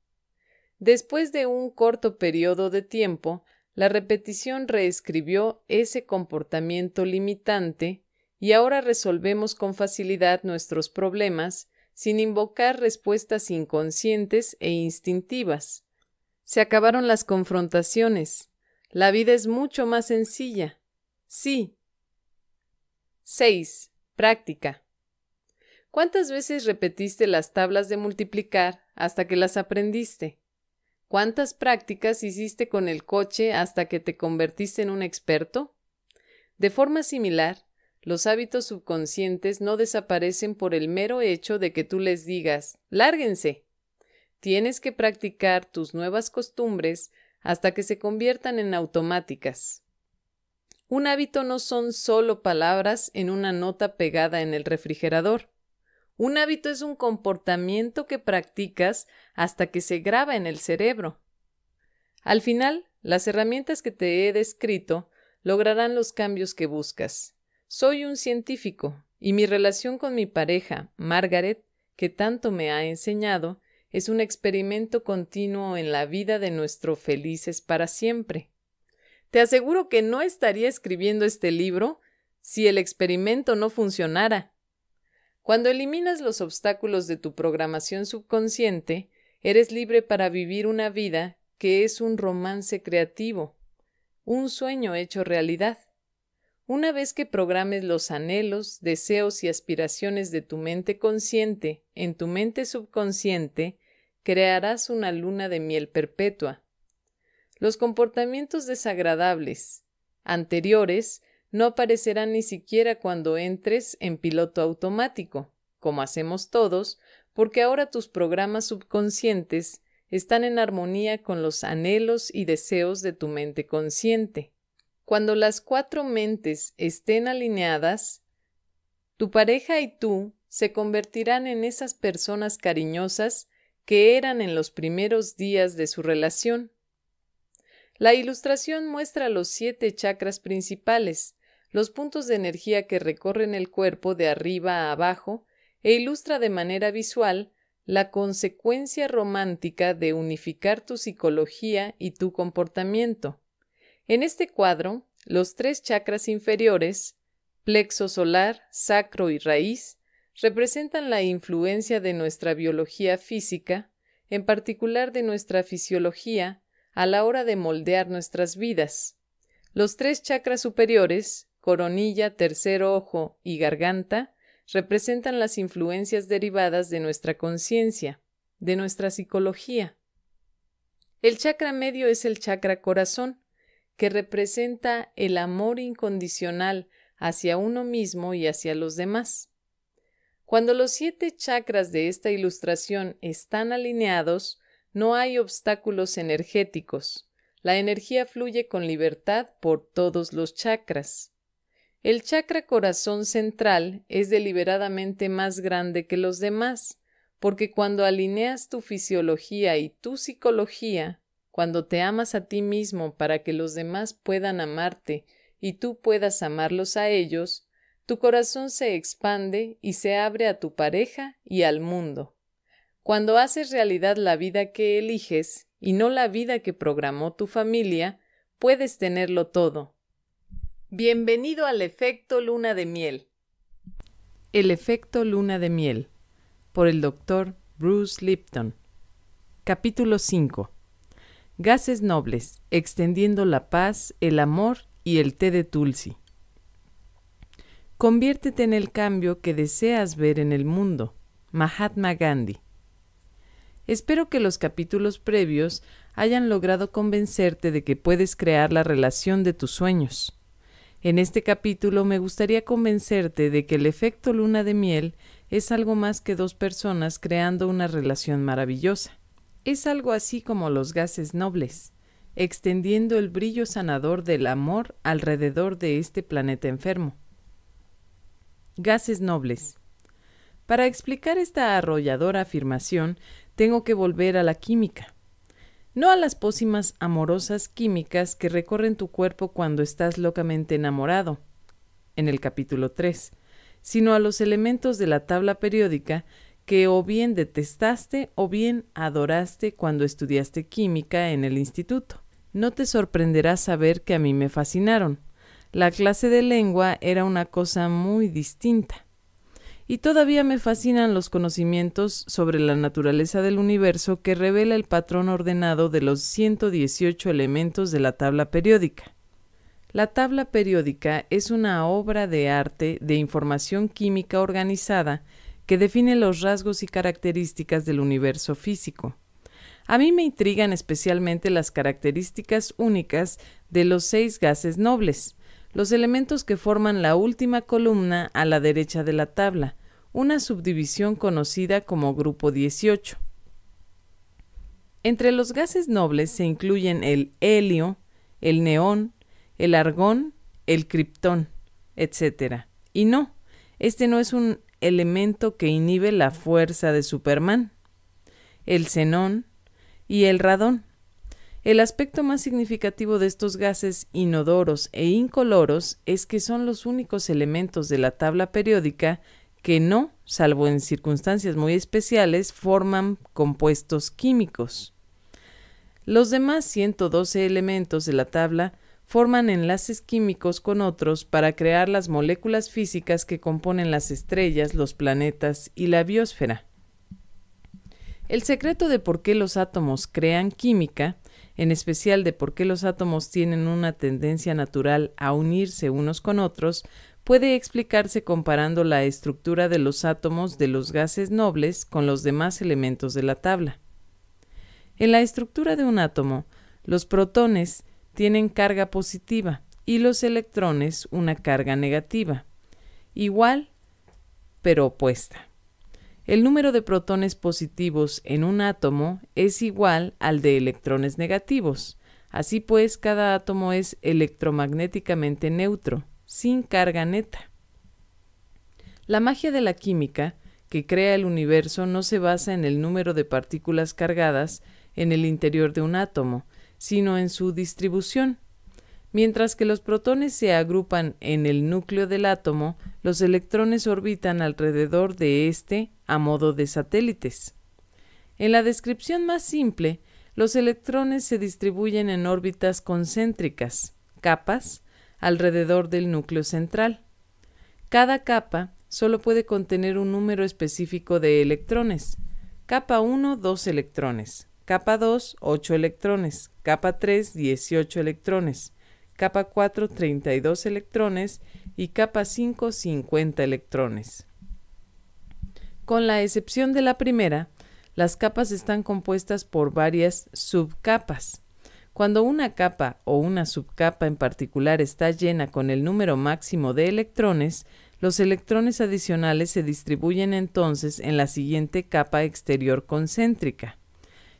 Después de un corto periodo de tiempo, la repetición reescribió ese comportamiento limitante y ahora resolvemos con facilidad nuestros problemas sin invocar respuestas inconscientes e instintivas. Se acabaron las confrontaciones. La vida es mucho más sencilla. Sí. 6. Práctica. ¿Cuántas veces repetiste las tablas de multiplicar hasta que las aprendiste? ¿Cuántas prácticas hiciste con el coche hasta que te convertiste en un experto? De forma similar, los hábitos subconscientes no desaparecen por el mero hecho de que tú les digas, lárguense. Tienes que practicar tus nuevas costumbres hasta que se conviertan en automáticas. Un hábito no son solo palabras en una nota pegada en el refrigerador. Un hábito es un comportamiento que practicas hasta que se graba en el cerebro. Al final, las herramientas que te he descrito lograrán los cambios que buscas. Soy un científico y mi relación con mi pareja, Margaret, que tanto me ha enseñado, es un experimento continuo en la vida de nuestro felices para siempre. Te aseguro que no estaría escribiendo este libro si el experimento no funcionara. Cuando eliminas los obstáculos de tu programación subconsciente, eres libre para vivir una vida que es un romance creativo, un sueño hecho realidad. Una vez que programes los anhelos, deseos y aspiraciones de tu mente consciente en tu mente subconsciente, crearás una luna de miel perpetua. Los comportamientos desagradables anteriores no aparecerán ni siquiera cuando entres en piloto automático, como hacemos todos, porque ahora tus programas subconscientes están en armonía con los anhelos y deseos de tu mente consciente. Cuando las cuatro mentes estén alineadas, tu pareja y tú se convertirán en esas personas cariñosas que eran en los primeros días de su relación. La ilustración muestra los siete chakras principales, los puntos de energía que recorren el cuerpo de arriba a abajo, e ilustra de manera visual la consecuencia romántica de unificar tu psicología y tu comportamiento. En este cuadro, los tres chakras inferiores, plexo solar, sacro y raíz, representan la influencia de nuestra biología física, en particular de nuestra fisiología, a la hora de moldear nuestras vidas. Los tres chakras superiores, coronilla, tercer ojo y garganta, representan las influencias derivadas de nuestra conciencia, de nuestra psicología. El chakra medio es el chakra corazón, que representa el amor incondicional hacia uno mismo y hacia los demás. Cuando los siete chakras de esta ilustración están alineados, no hay obstáculos energéticos. La energía fluye con libertad por todos los chakras. El chakra corazón central es deliberadamente más grande que los demás, porque cuando alineas tu fisiología y tu psicología, cuando te amas a ti mismo para que los demás puedan amarte y tú puedas amarlos a ellos, tu corazón se expande y se abre a tu pareja y al mundo. Cuando haces realidad la vida que eliges y no la vida que programó tu familia, puedes tenerlo todo. Bienvenido al efecto luna de miel. El efecto luna de miel por el doctor Bruce Lipton. Capítulo 5 Gases nobles, extendiendo la paz, el amor y el té de Tulsi. Conviértete en el cambio que deseas ver en el mundo. Mahatma Gandhi. Espero que los capítulos previos hayan logrado convencerte de que puedes crear la relación de tus sueños. En este capítulo me gustaría convencerte de que el efecto luna de miel es algo más que dos personas creando una relación maravillosa es algo así como los gases nobles, extendiendo el brillo sanador del amor alrededor de este planeta enfermo. Gases nobles. Para explicar esta arrolladora afirmación, tengo que volver a la química. No a las pócimas amorosas químicas que recorren tu cuerpo cuando estás locamente enamorado, en el capítulo 3, sino a los elementos de la tabla periódica que o bien detestaste o bien adoraste cuando estudiaste química en el instituto. No te sorprenderá saber que a mí me fascinaron. La clase de lengua era una cosa muy distinta. Y todavía me fascinan los conocimientos sobre la naturaleza del universo que revela el patrón ordenado de los 118 elementos de la tabla periódica. La tabla periódica es una obra de arte de información química organizada que define los rasgos y características del universo físico. A mí me intrigan especialmente las características únicas de los seis gases nobles, los elementos que forman la última columna a la derecha de la tabla, una subdivisión conocida como grupo 18. Entre los gases nobles se incluyen el helio, el neón, el argón, el criptón, etc. Y no, este no es un elemento que inhibe la fuerza de Superman, el xenón y el radón. El aspecto más significativo de estos gases inodoros e incoloros es que son los únicos elementos de la tabla periódica que no, salvo en circunstancias muy especiales, forman compuestos químicos. Los demás 112 elementos de la tabla forman enlaces químicos con otros para crear las moléculas físicas que componen las estrellas, los planetas y la biosfera. El secreto de por qué los átomos crean química, en especial de por qué los átomos tienen una tendencia natural a unirse unos con otros, puede explicarse comparando la estructura de los átomos de los gases nobles con los demás elementos de la tabla. En la estructura de un átomo, los protones tienen carga positiva y los electrones una carga negativa, igual pero opuesta. El número de protones positivos en un átomo es igual al de electrones negativos. Así pues, cada átomo es electromagnéticamente neutro, sin carga neta. La magia de la química, que crea el universo, no se basa en el número de partículas cargadas en el interior de un átomo, sino en su distribución. Mientras que los protones se agrupan en el núcleo del átomo, los electrones orbitan alrededor de éste a modo de satélites. En la descripción más simple, los electrones se distribuyen en órbitas concéntricas, capas, alrededor del núcleo central. Cada capa solo puede contener un número específico de electrones. Capa 1, 2 electrones. Capa 2, 8 electrones. Capa 3, 18 electrones. Capa 4, 32 electrones. Y capa 5, 50 electrones. Con la excepción de la primera, las capas están compuestas por varias subcapas. Cuando una capa o una subcapa en particular está llena con el número máximo de electrones, los electrones adicionales se distribuyen entonces en la siguiente capa exterior concéntrica.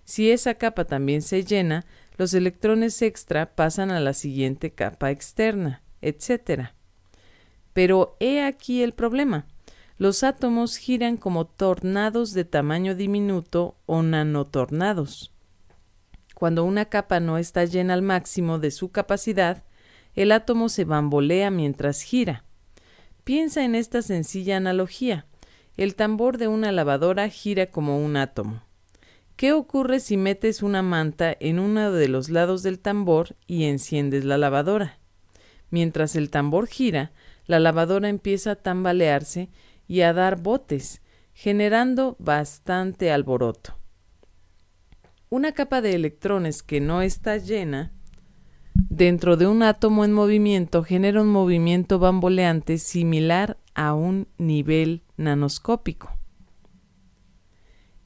Si esa capa también se llena, los electrones extra pasan a la siguiente capa externa, etc. Pero he aquí el problema. Los átomos giran como tornados de tamaño diminuto o nanotornados. Cuando una capa no está llena al máximo de su capacidad, el átomo se bambolea mientras gira. Piensa en esta sencilla analogía. El tambor de una lavadora gira como un átomo. ¿Qué ocurre si metes una manta en uno de los lados del tambor y enciendes la lavadora? Mientras el tambor gira, la lavadora empieza a tambalearse y a dar botes, generando bastante alboroto. Una capa de electrones que no está llena dentro de un átomo en movimiento genera un movimiento bamboleante similar a un nivel nanoscópico.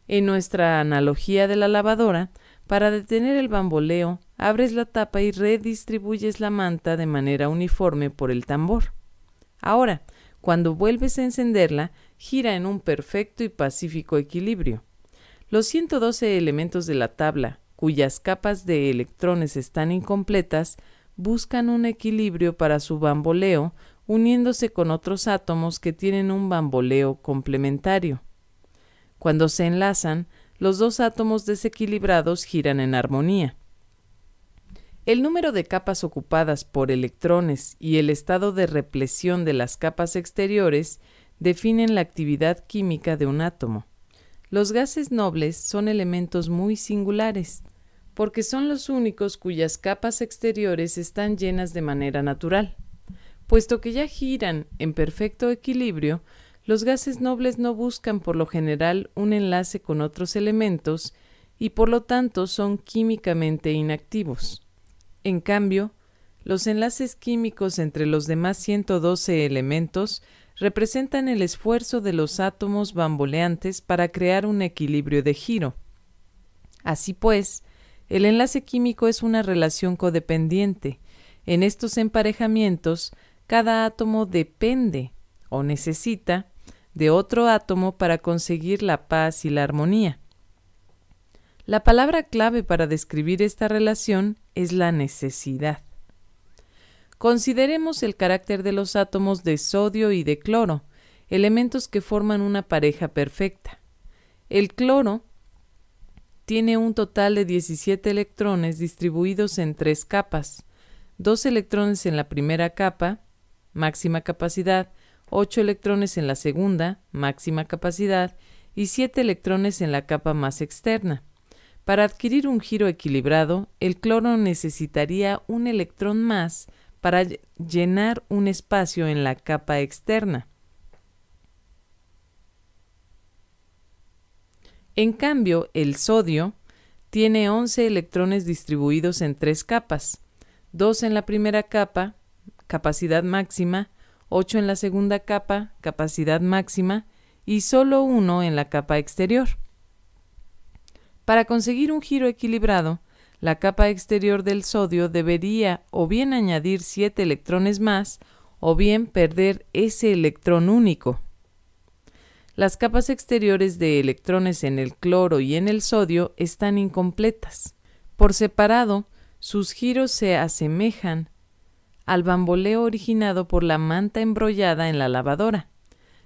En nuestra analogía de la lavadora, para detener el bamboleo, abres la tapa y redistribuyes la manta de manera uniforme por el tambor. Ahora, cuando vuelves a encenderla, gira en un perfecto y pacífico equilibrio. Los 112 elementos de la tabla, cuyas capas de electrones están incompletas, buscan un equilibrio para su bamboleo uniéndose con otros átomos que tienen un bamboleo complementario. Cuando se enlazan, los dos átomos desequilibrados giran en armonía. El número de capas ocupadas por electrones y el estado de represión de las capas exteriores definen la actividad química de un átomo. Los gases nobles son elementos muy singulares, porque son los únicos cuyas capas exteriores están llenas de manera natural. Puesto que ya giran en perfecto equilibrio, los gases nobles no buscan por lo general un enlace con otros elementos y por lo tanto son químicamente inactivos. En cambio, los enlaces químicos entre los demás 112 elementos representan el esfuerzo de los átomos bamboleantes para crear un equilibrio de giro. Así pues, el enlace químico es una relación codependiente. En estos emparejamientos, cada átomo depende o necesita de otro átomo para conseguir la paz y la armonía. La palabra clave para describir esta relación es la necesidad. Consideremos el carácter de los átomos de sodio y de cloro, elementos que forman una pareja perfecta. El cloro tiene un total de 17 electrones distribuidos en tres capas, dos electrones en la primera capa, máxima capacidad, 8 electrones en la segunda, máxima capacidad, y 7 electrones en la capa más externa. Para adquirir un giro equilibrado, el cloro necesitaría un electrón más para llenar un espacio en la capa externa. En cambio, el sodio tiene 11 electrones distribuidos en tres capas, dos en la primera capa, capacidad máxima, 8 en la segunda capa, capacidad máxima, y solo 1 en la capa exterior. Para conseguir un giro equilibrado, la capa exterior del sodio debería o bien añadir 7 electrones más o bien perder ese electrón único. Las capas exteriores de electrones en el cloro y en el sodio están incompletas. Por separado, sus giros se asemejan al bamboleo originado por la manta embrollada en la lavadora.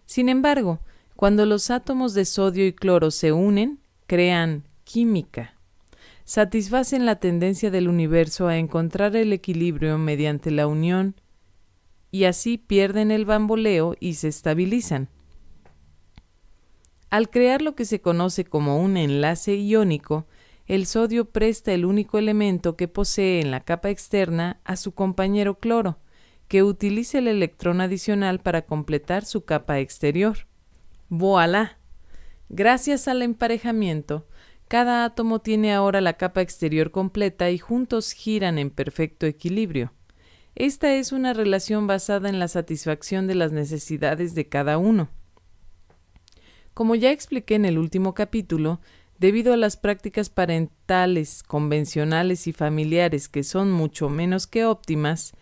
Sin embargo, cuando los átomos de sodio y cloro se unen, crean química. Satisfacen la tendencia del universo a encontrar el equilibrio mediante la unión y así pierden el bamboleo y se estabilizan. Al crear lo que se conoce como un enlace iónico, el sodio presta el único elemento que posee en la capa externa a su compañero cloro, que utiliza el electrón adicional para completar su capa exterior. ¡Voilá! Gracias al emparejamiento, cada átomo tiene ahora la capa exterior completa y juntos giran en perfecto equilibrio. Esta es una relación basada en la satisfacción de las necesidades de cada uno. Como ya expliqué en el último capítulo, Debido a las prácticas parentales, convencionales y familiares que son mucho menos que óptimas,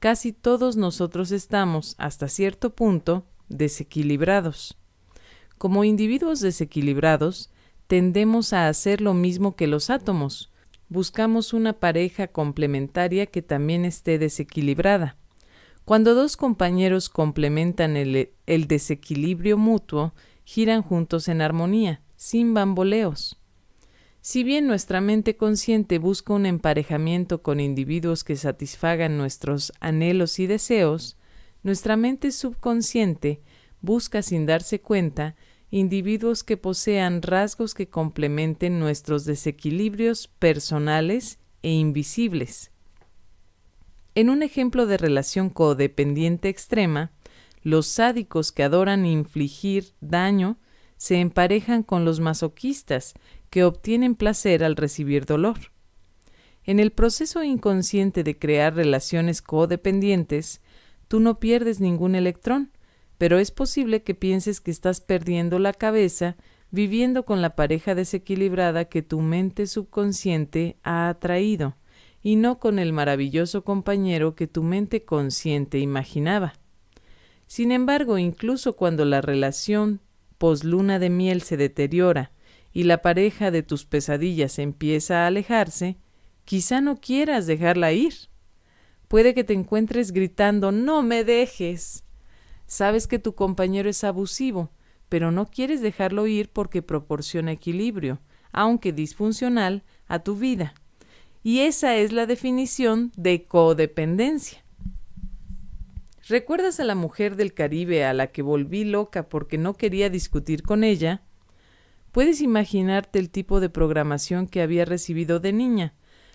casi todos nosotros estamos, hasta cierto punto, desequilibrados. Como individuos desequilibrados, tendemos a hacer lo mismo que los átomos. Buscamos una pareja complementaria que también esté desequilibrada. Cuando dos compañeros complementan el, desequilibrio mutuo, giran juntos en armonía sin bamboleos. Si bien nuestra mente consciente busca un emparejamiento con individuos que satisfagan nuestros anhelos y deseos, nuestra mente subconsciente busca sin darse cuenta individuos que posean rasgos que complementen nuestros desequilibrios personales e invisibles. En un ejemplo de relación codependiente extrema, los sádicos que adoran infligir daño se emparejan con los masoquistas, que obtienen placer al recibir dolor. En el proceso inconsciente de crear relaciones codependientes, tú no pierdes ningún electrón, pero es posible que pienses que estás perdiendo la cabeza viviendo con la pareja desequilibrada que tu mente subconsciente ha atraído, y no con el maravilloso compañero que tu mente consciente imaginaba. Sin embargo, incluso cuando la relación posluna de miel se deteriora y la pareja de tus pesadillas empieza a alejarse, quizá no quieras dejarla ir. Puede que te encuentres gritando No me dejes. Sabes que tu compañero es abusivo, pero no quieres dejarlo ir porque proporciona equilibrio, aunque disfuncional, a tu vida. Y esa es la definición de codependencia. ¿Recuerdas a la mujer del Caribe a la que volví loca porque no quería discutir con ella? Puedes imaginarte el tipo de programación que había recibido de niña,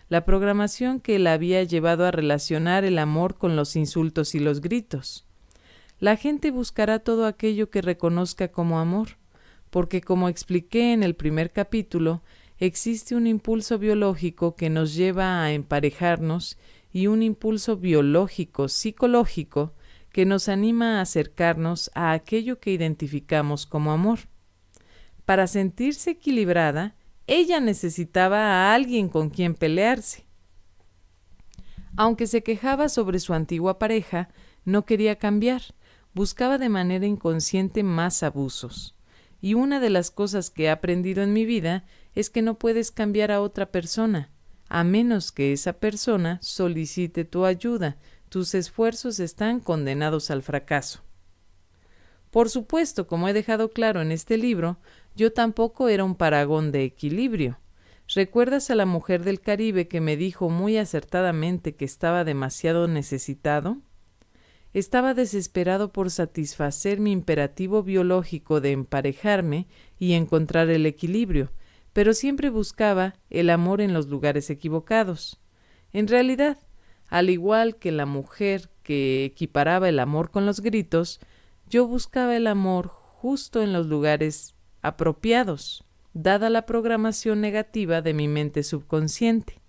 la programación que la había llevado a relacionar el amor con los insultos y los gritos. La gente buscará todo aquello que reconozca como amor, porque como expliqué en el primer capítulo, existe un impulso biológico que nos lleva a emparejarnos y un impulso biológico, psicológico, que nos anima a acercarnos a aquello que identificamos como amor. Para sentirse equilibrada, ella necesitaba a alguien con quien pelearse. Aunque se quejaba sobre su antigua pareja, no quería cambiar, buscaba de manera inconsciente más abusos. Y una de las cosas que he aprendido en mi vida es que no puedes cambiar a otra persona, a menos que esa persona solicite tu ayuda, tus esfuerzos están condenados al fracaso. Por supuesto, como he dejado claro en este libro, yo tampoco era un paragón de equilibrio. ¿Recuerdas a la mujer del Caribe que me dijo muy acertadamente que estaba demasiado necesitado? Estaba desesperado por satisfacer mi imperativo biológico de emparejarme y encontrar el equilibrio, pero siempre buscaba el amor en los lugares equivocados. En realidad, al igual que la mujer que equiparaba el amor con los gritos, yo buscaba el amor justo en los lugares apropiados, dada la programación negativa de mi mente subconsciente.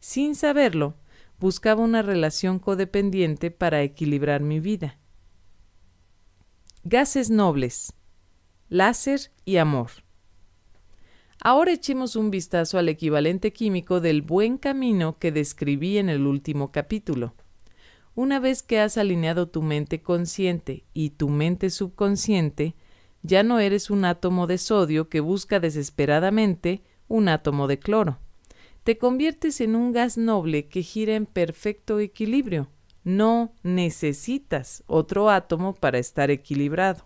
Sin saberlo, buscaba una relación codependiente para equilibrar mi vida. Gases nobles, láser y amor. Ahora echemos un vistazo al equivalente químico del buen camino que describí en el último capítulo. Una vez que has alineado tu mente consciente y tu mente subconsciente, ya no eres un átomo de sodio que busca desesperadamente un átomo de cloro. Te conviertes en un gas noble que gira en perfecto equilibrio. No necesitas otro átomo para estar equilibrado.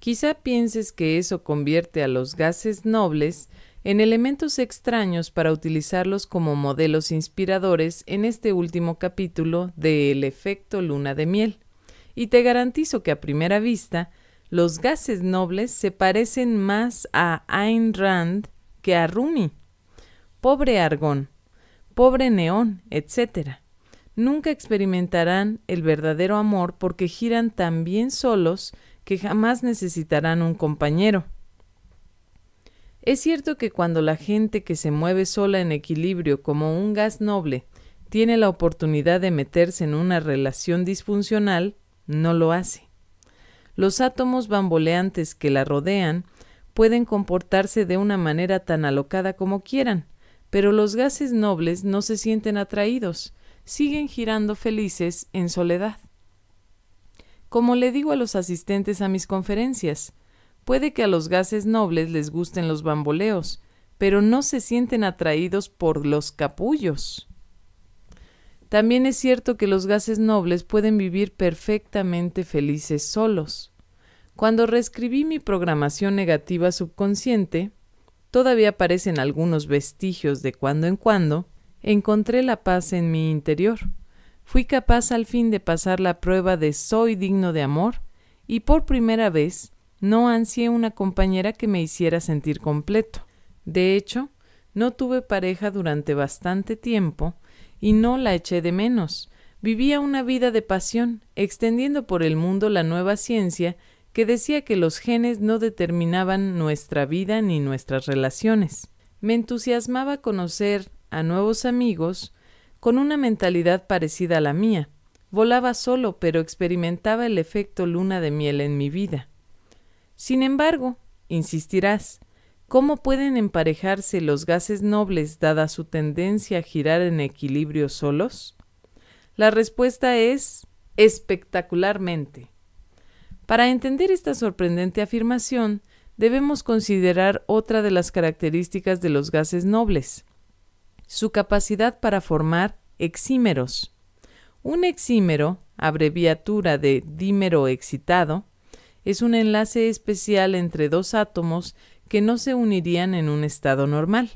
Quizá pienses que eso convierte a los gases nobles en elementos extraños para utilizarlos como modelos inspiradores en este último capítulo de El efecto luna de miel. Y te garantizo que a primera vista, los gases nobles se parecen más a Ayn Rand que a Rumi. Pobre argón, pobre neón, etc. Nunca experimentarán el verdadero amor porque giran tan bien solos que jamás necesitarán un compañero. Es cierto que cuando la gente que se mueve sola en equilibrio como un gas noble tiene la oportunidad de meterse en una relación disfuncional, no lo hace. Los átomos bamboleantes que la rodean pueden comportarse de una manera tan alocada como quieran, pero los gases nobles no se sienten atraídos, siguen girando felices en soledad. Como le digo a los asistentes a mis conferencias, Puede que a los gases nobles les gusten los bamboleos, pero no se sienten atraídos por los capullos. También es cierto que los gases nobles pueden vivir perfectamente felices solos. Cuando reescribí mi programación negativa subconsciente, todavía aparecen algunos vestigios de cuando en cuando, encontré la paz en mi interior. Fui capaz al fin de pasar la prueba de soy digno de amor y por primera vez no ansié una compañera que me hiciera sentir completo. De hecho, no tuve pareja durante bastante tiempo y no la eché de menos. Vivía una vida de pasión, extendiendo por el mundo la nueva ciencia que decía que los genes no determinaban nuestra vida ni nuestras relaciones. Me entusiasmaba conocer a nuevos amigos con una mentalidad parecida a la mía. Volaba solo, pero experimentaba el efecto luna de miel en mi vida. Sin embargo, insistirás, ¿cómo pueden emparejarse los gases nobles dada su tendencia a girar en equilibrio solos? La respuesta es espectacularmente. Para entender esta sorprendente afirmación, debemos considerar otra de las características de los gases nobles, su capacidad para formar exímeros. Un exímero, abreviatura de dímero excitado, es un enlace especial entre dos átomos que no se unirían en un estado normal.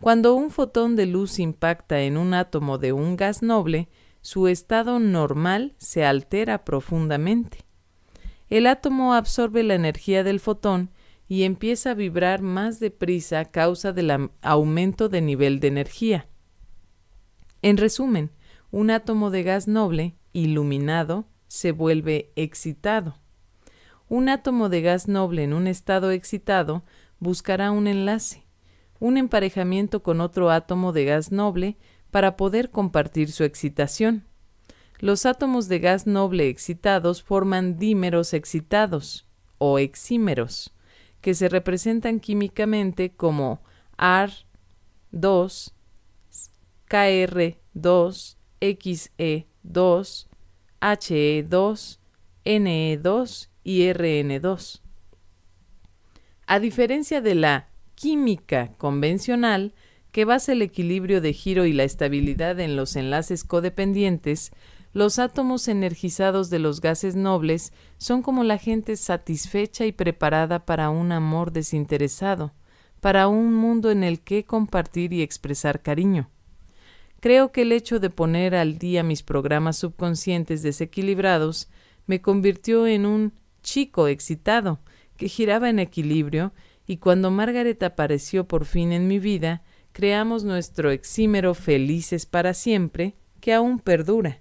Cuando un fotón de luz impacta en un átomo de un gas noble, su estado normal se altera profundamente. El átomo absorbe la energía del fotón y empieza a vibrar más deprisa a causa del aumento de nivel de energía. En resumen, un átomo de gas noble, iluminado, se vuelve excitado. Un átomo de gas noble en un estado excitado buscará un enlace, un emparejamiento con otro átomo de gas noble para poder compartir su excitación. Los átomos de gas noble excitados forman dímeros excitados o exímeros, que se representan químicamente como AR2, KR2, XE2, HE2, NE2 RN2. A diferencia de la química convencional, que basa el equilibrio de giro y la estabilidad en los enlaces codependientes, los átomos energizados de los gases nobles son como la gente satisfecha y preparada para un amor desinteresado, para un mundo en el que compartir y expresar cariño. Creo que el hecho de poner al día mis programas subconscientes desequilibrados me convirtió en un chico excitado, que giraba en equilibrio, y cuando Margaret apareció por fin en mi vida, creamos nuestro exímero Felices para siempre, que aún perdura.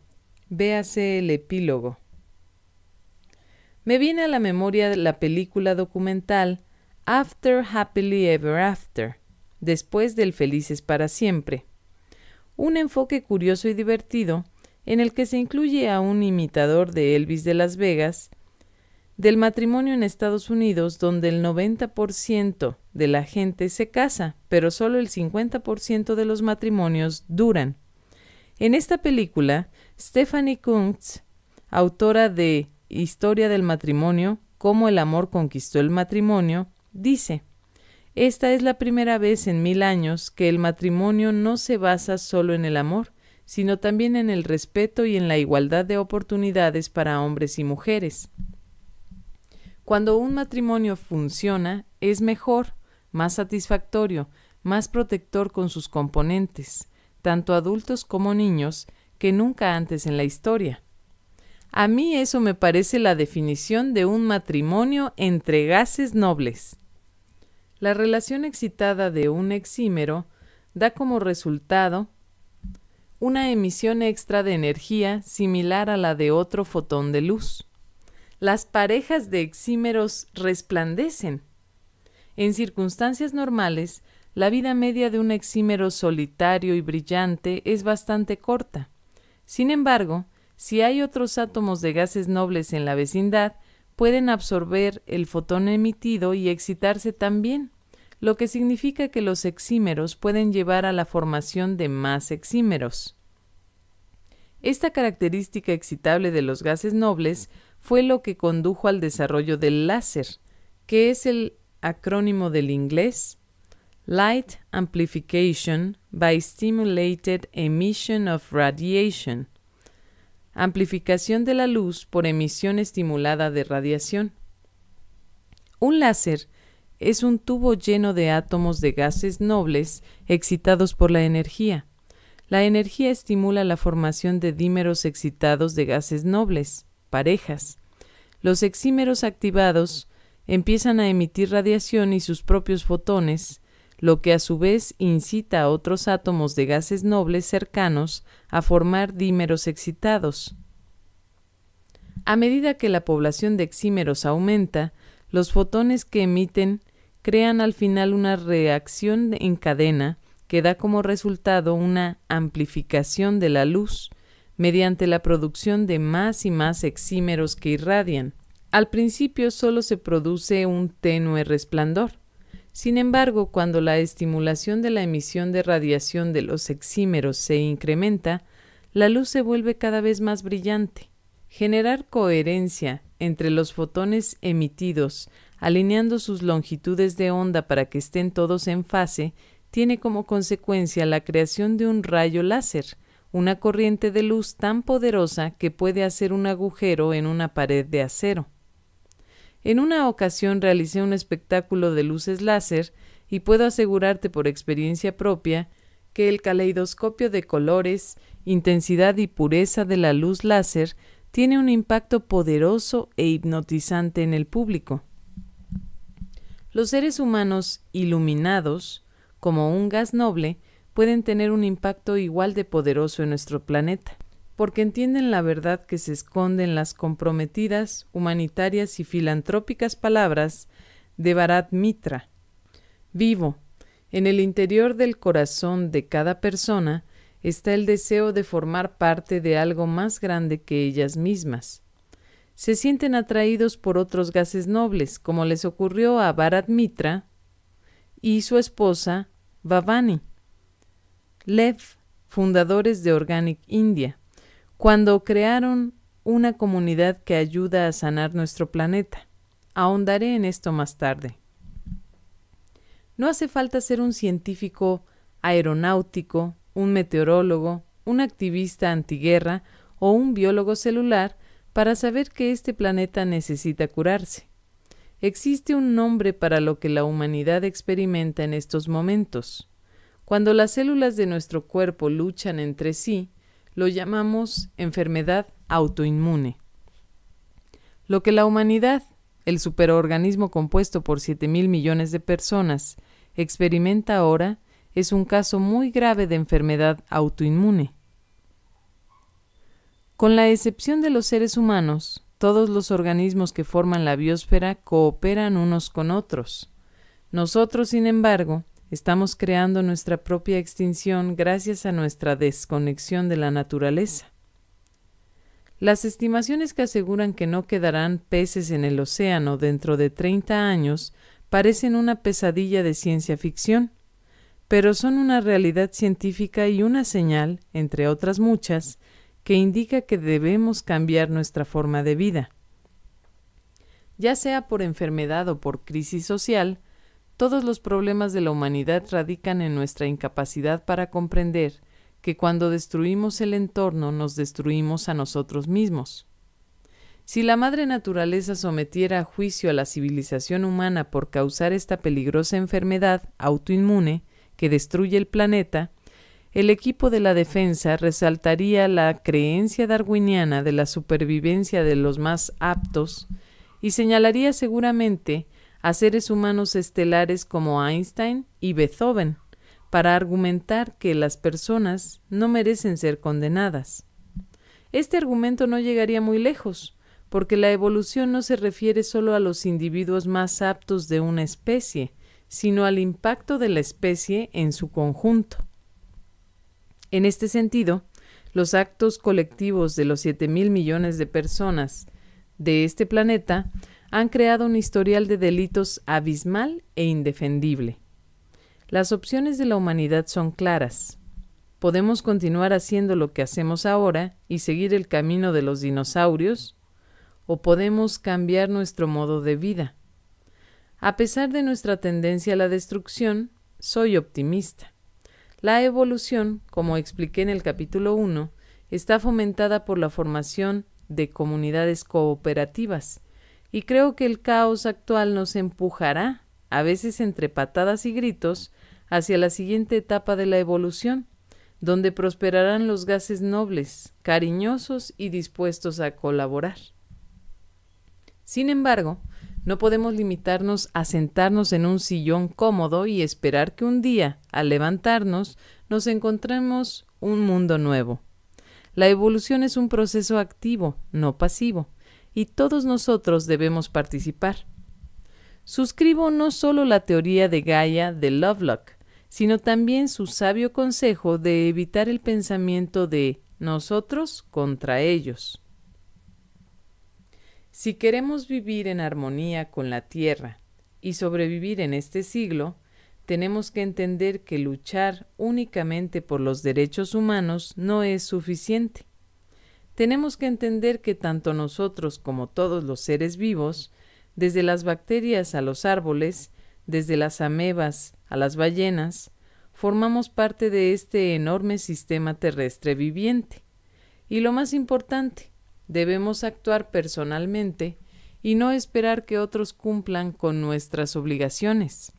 Véase el epílogo. Me viene a la memoria la película documental After Happily Ever After, después del Felices para siempre. Un enfoque curioso y divertido en el que se incluye a un imitador de Elvis de Las Vegas del matrimonio en Estados Unidos, donde el 90% de la gente se casa, pero solo el 50% de los matrimonios duran. En esta película, Stephanie Kuntz, autora de Historia del matrimonio, cómo el amor conquistó el matrimonio, dice, Esta es la primera vez en mil años que el matrimonio no se basa solo en el amor, sino también en el respeto y en la igualdad de oportunidades para hombres y mujeres. Cuando un matrimonio funciona, es mejor, más satisfactorio, más protector con sus componentes, tanto adultos como niños, que nunca antes en la historia. A mí eso me parece la definición de un matrimonio entre gases nobles. La relación excitada de un exímero da como resultado una emisión extra de energía similar a la de otro fotón de luz las parejas de exímeros resplandecen. En circunstancias normales, la vida media de un exímero solitario y brillante es bastante corta. Sin embargo, si hay otros átomos de gases nobles en la vecindad, pueden absorber el fotón emitido y excitarse también, lo que significa que los exímeros pueden llevar a la formación de más exímeros. Esta característica excitable de los gases nobles fue lo que condujo al desarrollo del láser, que es el acrónimo del inglés Light Amplification by Stimulated Emission of Radiation, amplificación de la luz por emisión estimulada de radiación. Un láser es un tubo lleno de átomos de gases nobles excitados por la energía. La energía estimula la formación de dímeros excitados de gases nobles parejas. Los exímeros activados empiezan a emitir radiación y sus propios fotones, lo que a su vez incita a otros átomos de gases nobles cercanos a formar dímeros excitados. A medida que la población de exímeros aumenta, los fotones que emiten crean al final una reacción en cadena que da como resultado una amplificación de la luz, mediante la producción de más y más exímeros que irradian. Al principio solo se produce un tenue resplandor. Sin embargo, cuando la estimulación de la emisión de radiación de los exímeros se incrementa, la luz se vuelve cada vez más brillante. Generar coherencia entre los fotones emitidos, alineando sus longitudes de onda para que estén todos en fase, tiene como consecuencia la creación de un rayo láser, una corriente de luz tan poderosa que puede hacer un agujero en una pared de acero. En una ocasión realicé un espectáculo de luces láser y puedo asegurarte por experiencia propia que el caleidoscopio de colores, intensidad y pureza de la luz láser tiene un impacto poderoso e hipnotizante en el público. Los seres humanos iluminados, como un gas noble, pueden tener un impacto igual de poderoso en nuestro planeta, porque entienden la verdad que se esconden las comprometidas, humanitarias y filantrópicas palabras de Bharat Mitra. Vivo, en el interior del corazón de cada persona está el deseo de formar parte de algo más grande que ellas mismas. Se sienten atraídos por otros gases nobles, como les ocurrió a Bharat Mitra y su esposa Bhavani. Lev, fundadores de Organic India, cuando crearon una comunidad que ayuda a sanar nuestro planeta. Ahondaré en esto más tarde. No hace falta ser un científico aeronáutico, un meteorólogo, un activista antiguerra o un biólogo celular para saber que este planeta necesita curarse. Existe un nombre para lo que la humanidad experimenta en estos momentos. Cuando las células de nuestro cuerpo luchan entre sí, lo llamamos enfermedad autoinmune. Lo que la humanidad, el superorganismo compuesto por 7 mil millones de personas, experimenta ahora es un caso muy grave de enfermedad autoinmune. Con la excepción de los seres humanos, todos los organismos que forman la biosfera cooperan unos con otros. Nosotros, sin embargo, Estamos creando nuestra propia extinción gracias a nuestra desconexión de la naturaleza. Las estimaciones que aseguran que no quedarán peces en el océano dentro de 30 años parecen una pesadilla de ciencia ficción, pero son una realidad científica y una señal, entre otras muchas, que indica que debemos cambiar nuestra forma de vida. Ya sea por enfermedad o por crisis social, todos los problemas de la humanidad radican en nuestra incapacidad para comprender que cuando destruimos el entorno nos destruimos a nosotros mismos. Si la madre naturaleza sometiera a juicio a la civilización humana por causar esta peligrosa enfermedad autoinmune que destruye el planeta, el equipo de la defensa resaltaría la creencia darwiniana de la supervivencia de los más aptos y señalaría seguramente a seres humanos estelares como Einstein y Beethoven para argumentar que las personas no merecen ser condenadas. Este argumento no llegaría muy lejos, porque la evolución no se refiere solo a los individuos más aptos de una especie, sino al impacto de la especie en su conjunto. En este sentido, los actos colectivos de los 7 mil millones de personas de este planeta han creado un historial de delitos abismal e indefendible. Las opciones de la humanidad son claras. Podemos continuar haciendo lo que hacemos ahora y seguir el camino de los dinosaurios, o podemos cambiar nuestro modo de vida. A pesar de nuestra tendencia a la destrucción, soy optimista. La evolución, como expliqué en el capítulo 1, está fomentada por la formación de comunidades cooperativas y creo que el caos actual nos empujará, a veces entre patadas y gritos, hacia la siguiente etapa de la evolución, donde prosperarán los gases nobles, cariñosos y dispuestos a colaborar. Sin embargo, no podemos limitarnos a sentarnos en un sillón cómodo y esperar que un día, al levantarnos, nos encontremos un mundo nuevo. La evolución es un proceso activo, no pasivo y todos nosotros debemos participar. Suscribo no solo la teoría de Gaia de Lovelock, sino también su sabio consejo de evitar el pensamiento de nosotros contra ellos. Si queremos vivir en armonía con la Tierra y sobrevivir en este siglo, tenemos que entender que luchar únicamente por los derechos humanos no es suficiente tenemos que entender que tanto nosotros como todos los seres vivos, desde las bacterias a los árboles, desde las amebas a las ballenas, formamos parte de este enorme sistema terrestre viviente. Y lo más importante, debemos actuar personalmente y no esperar que otros cumplan con nuestras obligaciones.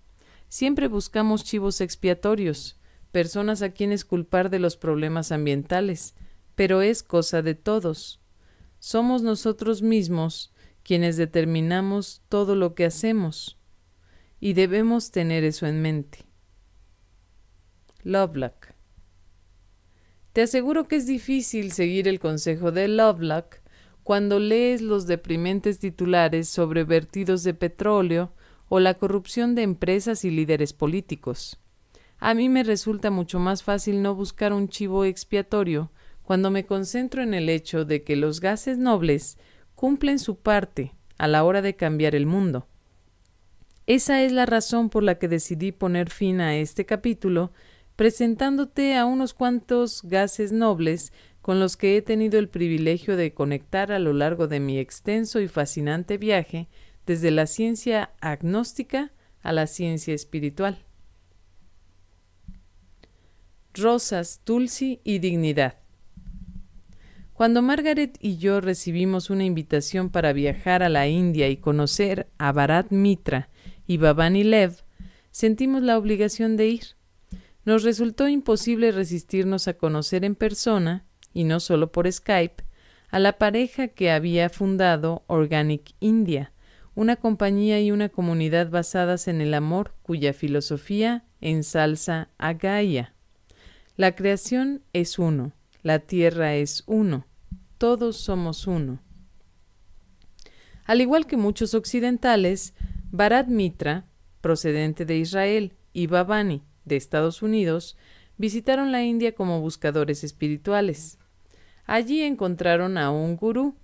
Siempre buscamos chivos expiatorios, personas a quienes culpar de los problemas ambientales, pero es cosa de todos. Somos nosotros mismos quienes determinamos todo lo que hacemos, y debemos tener eso en mente. Lovelock. Te aseguro que es difícil seguir el consejo de Lovelock cuando lees los deprimentes titulares sobre vertidos de petróleo o la corrupción de empresas y líderes políticos. A mí me resulta mucho más fácil no buscar un chivo expiatorio cuando me concentro en el hecho de que los gases nobles cumplen su parte a la hora de cambiar el mundo. Esa es la razón por la que decidí poner fin a este capítulo presentándote a unos cuantos gases nobles con los que he tenido el privilegio de conectar a lo largo de mi extenso y fascinante viaje desde la ciencia agnóstica a la ciencia espiritual. Rosas, dulce y Dignidad. Cuando Margaret y yo recibimos una invitación para viajar a la India y conocer a Bharat Mitra y Bhavani Lev, sentimos la obligación de ir. Nos resultó imposible resistirnos a conocer en persona, y no solo por Skype, a la pareja que había fundado Organic India, una compañía y una comunidad basadas en el amor cuya filosofía ensalza a Gaia. La creación es uno, la tierra es uno, todos somos uno. Al igual que muchos occidentales, Bharat Mitra, procedente de Israel, y Babani, de Estados Unidos, visitaron la India como buscadores espirituales. Allí encontraron a un gurú,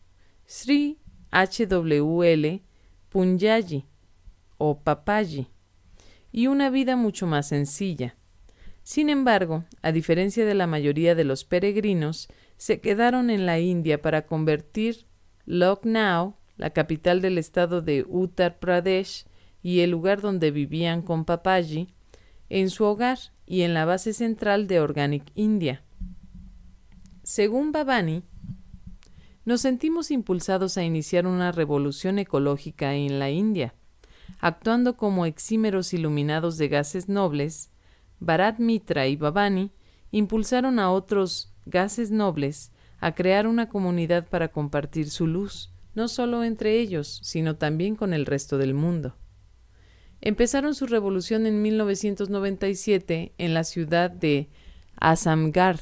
Sri HWL Punyaji o Papaji, y una vida mucho más sencilla. Sin embargo, a diferencia de la mayoría de los peregrinos, se quedaron en la India para convertir Lucknow, la capital del estado de Uttar Pradesh y el lugar donde vivían con Papaji, en su hogar y en la base central de Organic India. Según Babani, nos sentimos impulsados a iniciar una revolución ecológica en la India, actuando como exímeros iluminados de gases nobles. Bharat Mitra y Babani impulsaron a otros gases nobles a crear una comunidad para compartir su luz, no solo entre ellos, sino también con el resto del mundo. Empezaron su revolución en 1997 en la ciudad de Asamgar.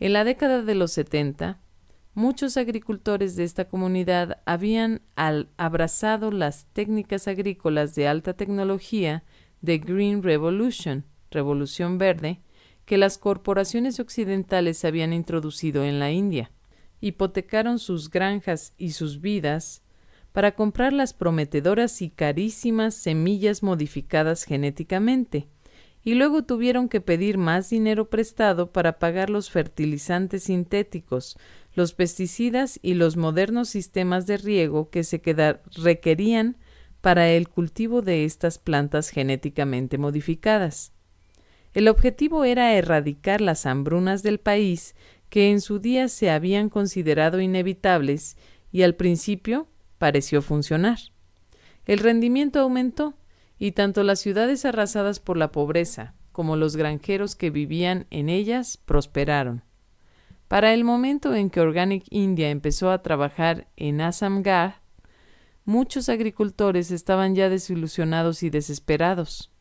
En la década de los 70, muchos agricultores de esta comunidad habían abrazado las técnicas agrícolas de alta tecnología de Green Revolution, Revolución Verde, que las corporaciones occidentales habían introducido en la India. Hipotecaron sus granjas y sus vidas para comprar las prometedoras y carísimas semillas modificadas genéticamente, y luego tuvieron que pedir más dinero prestado para pagar los fertilizantes sintéticos, los pesticidas y los modernos sistemas de riego que se requerían para el cultivo de estas plantas genéticamente modificadas. El objetivo era erradicar las hambrunas del país que en su día se habían considerado inevitables y al principio pareció funcionar. El rendimiento aumentó y tanto las ciudades arrasadas por la pobreza como los granjeros que vivían en ellas prosperaron. Para el momento en que Organic India empezó a trabajar en Assamgarh, muchos agricultores estaban ya desilusionados y desesperados.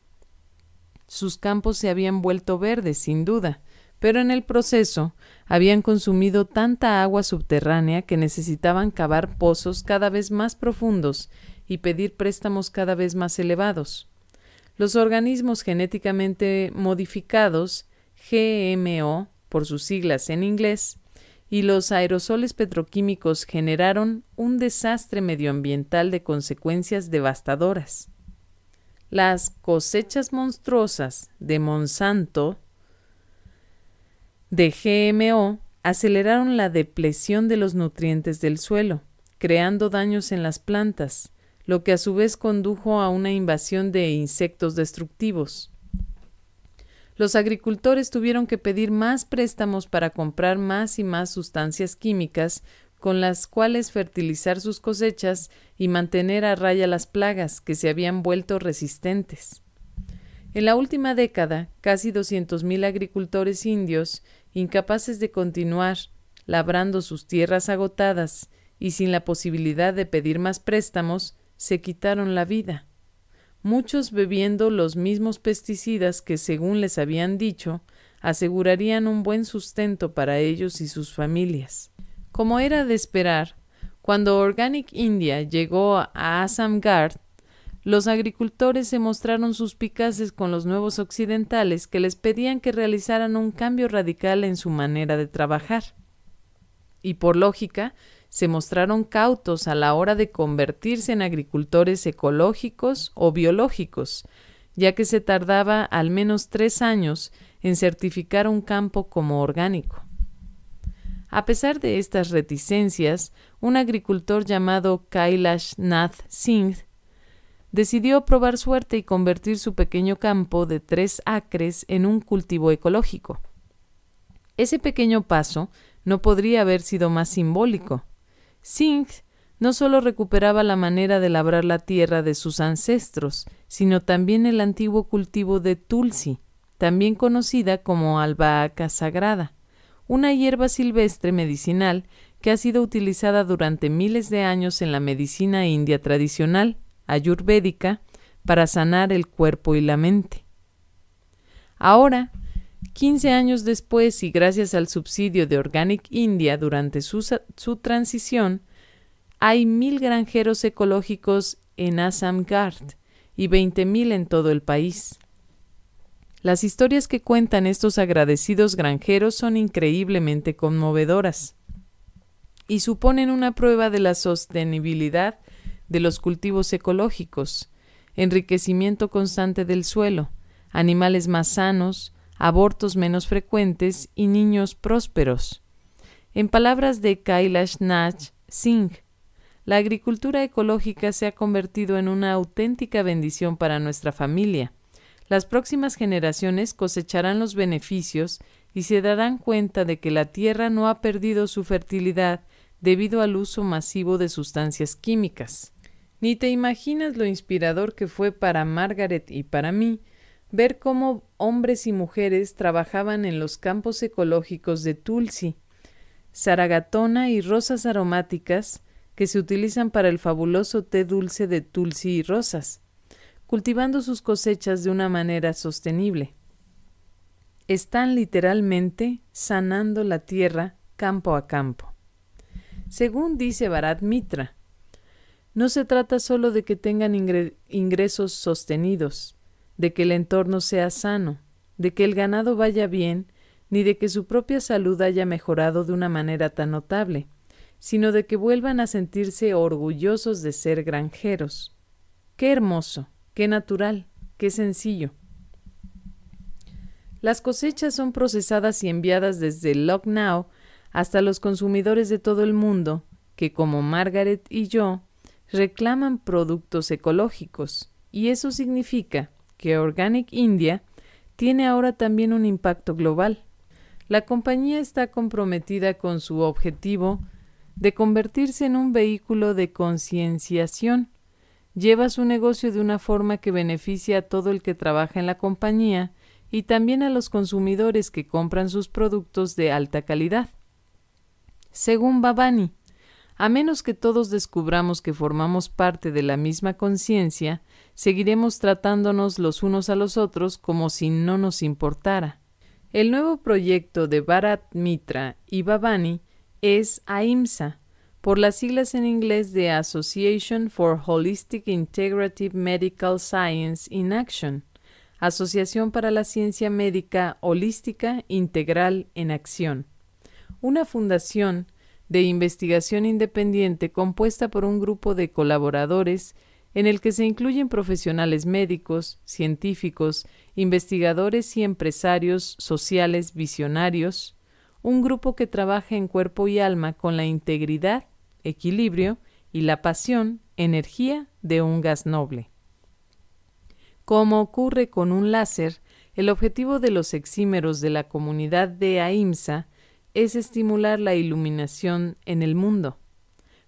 Sus campos se habían vuelto verdes, sin duda, pero en el proceso habían consumido tanta agua subterránea que necesitaban cavar pozos cada vez más profundos y pedir préstamos cada vez más elevados. Los organismos genéticamente modificados, GMO, por sus siglas en inglés, y los aerosoles petroquímicos generaron un desastre medioambiental de consecuencias devastadoras las cosechas monstruosas de Monsanto, de GMO, aceleraron la depresión de los nutrientes del suelo, creando daños en las plantas, lo que a su vez condujo a una invasión de insectos destructivos. Los agricultores tuvieron que pedir más préstamos para comprar más y más sustancias químicas con las cuales fertilizar sus cosechas y mantener a raya las plagas que se habían vuelto resistentes. En la última década, casi mil agricultores indios, incapaces de continuar labrando sus tierras agotadas y sin la posibilidad de pedir más préstamos, se quitaron la vida. Muchos bebiendo los mismos pesticidas que, según les habían dicho, asegurarían un buen sustento para ellos y sus familias. Como era de esperar, cuando Organic India llegó a Assamgard, los agricultores se mostraron suspicaces con los nuevos occidentales que les pedían que realizaran un cambio radical en su manera de trabajar. Y por lógica, se mostraron cautos a la hora de convertirse en agricultores ecológicos o biológicos, ya que se tardaba al menos tres años en certificar un campo como orgánico. A pesar de estas reticencias, un agricultor llamado Kailash Nath Singh decidió probar suerte y convertir su pequeño campo de tres acres en un cultivo ecológico. Ese pequeño paso no podría haber sido más simbólico. Singh no solo recuperaba la manera de labrar la tierra de sus ancestros, sino también el antiguo cultivo de Tulsi, también conocida como albahaca sagrada una hierba silvestre medicinal que ha sido utilizada durante miles de años en la medicina india tradicional, ayurvédica, para sanar el cuerpo y la mente. Ahora, 15 años después y gracias al subsidio de Organic India durante su, transición, hay mil granjeros ecológicos en Assam y y mil en todo el país. Las historias que cuentan estos agradecidos granjeros son increíblemente conmovedoras y suponen una prueba de la sostenibilidad de los cultivos ecológicos, enriquecimiento constante del suelo, animales más sanos, abortos menos frecuentes y niños prósperos. En palabras de Kailash Nash Singh, la agricultura ecológica se ha convertido en una auténtica bendición para nuestra familia. Las próximas generaciones cosecharán los beneficios y se darán cuenta de que la tierra no ha perdido su fertilidad debido al uso masivo de sustancias químicas. Ni te imaginas lo inspirador que fue para Margaret y para mí ver cómo hombres y mujeres trabajaban en los campos ecológicos de Tulsi, zaragatona y rosas aromáticas que se utilizan para el fabuloso té dulce de Tulsi y rosas cultivando sus cosechas de una manera sostenible. Están literalmente sanando la tierra campo a campo. Según dice Bharat Mitra, no se trata solo de que tengan ingresos sostenidos, de que el entorno sea sano, de que el ganado vaya bien, ni de que su propia salud haya mejorado de una manera tan notable, sino de que vuelvan a sentirse orgullosos de ser granjeros. ¡Qué hermoso! Qué natural, qué sencillo. Las cosechas son procesadas y enviadas desde Lucknow hasta los consumidores de todo el mundo, que como Margaret y yo, reclaman productos ecológicos, y eso significa que Organic India tiene ahora también un impacto global. La compañía está comprometida con su objetivo de convertirse en un vehículo de concienciación lleva su negocio de una forma que beneficia a todo el que trabaja en la compañía y también a los consumidores que compran sus productos de alta calidad. Según Babani, a menos que todos descubramos que formamos parte de la misma conciencia, seguiremos tratándonos los unos a los otros como si no nos importara. El nuevo proyecto de Bharat Mitra y Babani es AIMSA, por las siglas en inglés de Association for Holistic Integrative Medical Science in Action, Asociación para la Ciencia Médica Holística Integral en Acción, una fundación de investigación independiente compuesta por un grupo de colaboradores en el que se incluyen profesionales médicos, científicos, investigadores y empresarios sociales visionarios, un grupo que trabaja en cuerpo y alma con la integridad, equilibrio y la pasión, energía de un gas noble. Como ocurre con un láser, el objetivo de los exímeros de la comunidad de AIMSA es estimular la iluminación en el mundo.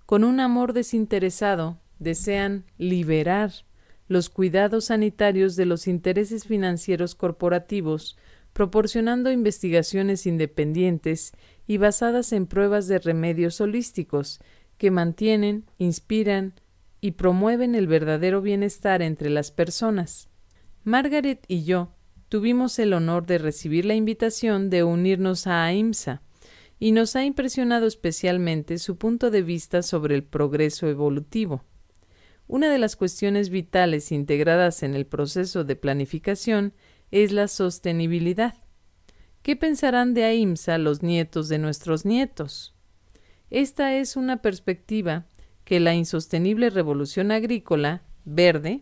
Con un amor desinteresado, desean liberar los cuidados sanitarios de los intereses financieros corporativos proporcionando investigaciones independientes y basadas en pruebas de remedios holísticos que mantienen, inspiran y promueven el verdadero bienestar entre las personas. Margaret y yo tuvimos el honor de recibir la invitación de unirnos a AIMSA y nos ha impresionado especialmente su punto de vista sobre el progreso evolutivo. Una de las cuestiones vitales integradas en el proceso de planificación es la sostenibilidad. ¿Qué pensarán de AIMSA los nietos de nuestros nietos? Esta es una perspectiva que la insostenible revolución agrícola, verde,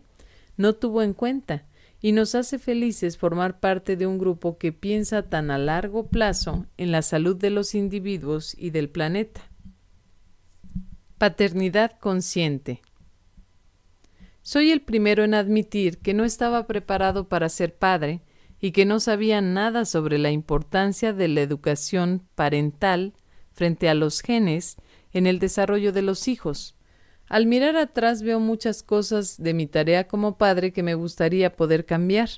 no tuvo en cuenta y nos hace felices formar parte de un grupo que piensa tan a largo plazo en la salud de los individuos y del planeta. Paternidad consciente. Soy el primero en admitir que no estaba preparado para ser padre y que no sabía nada sobre la importancia de la educación parental frente a los genes en el desarrollo de los hijos. Al mirar atrás veo muchas cosas de mi tarea como padre que me gustaría poder cambiar.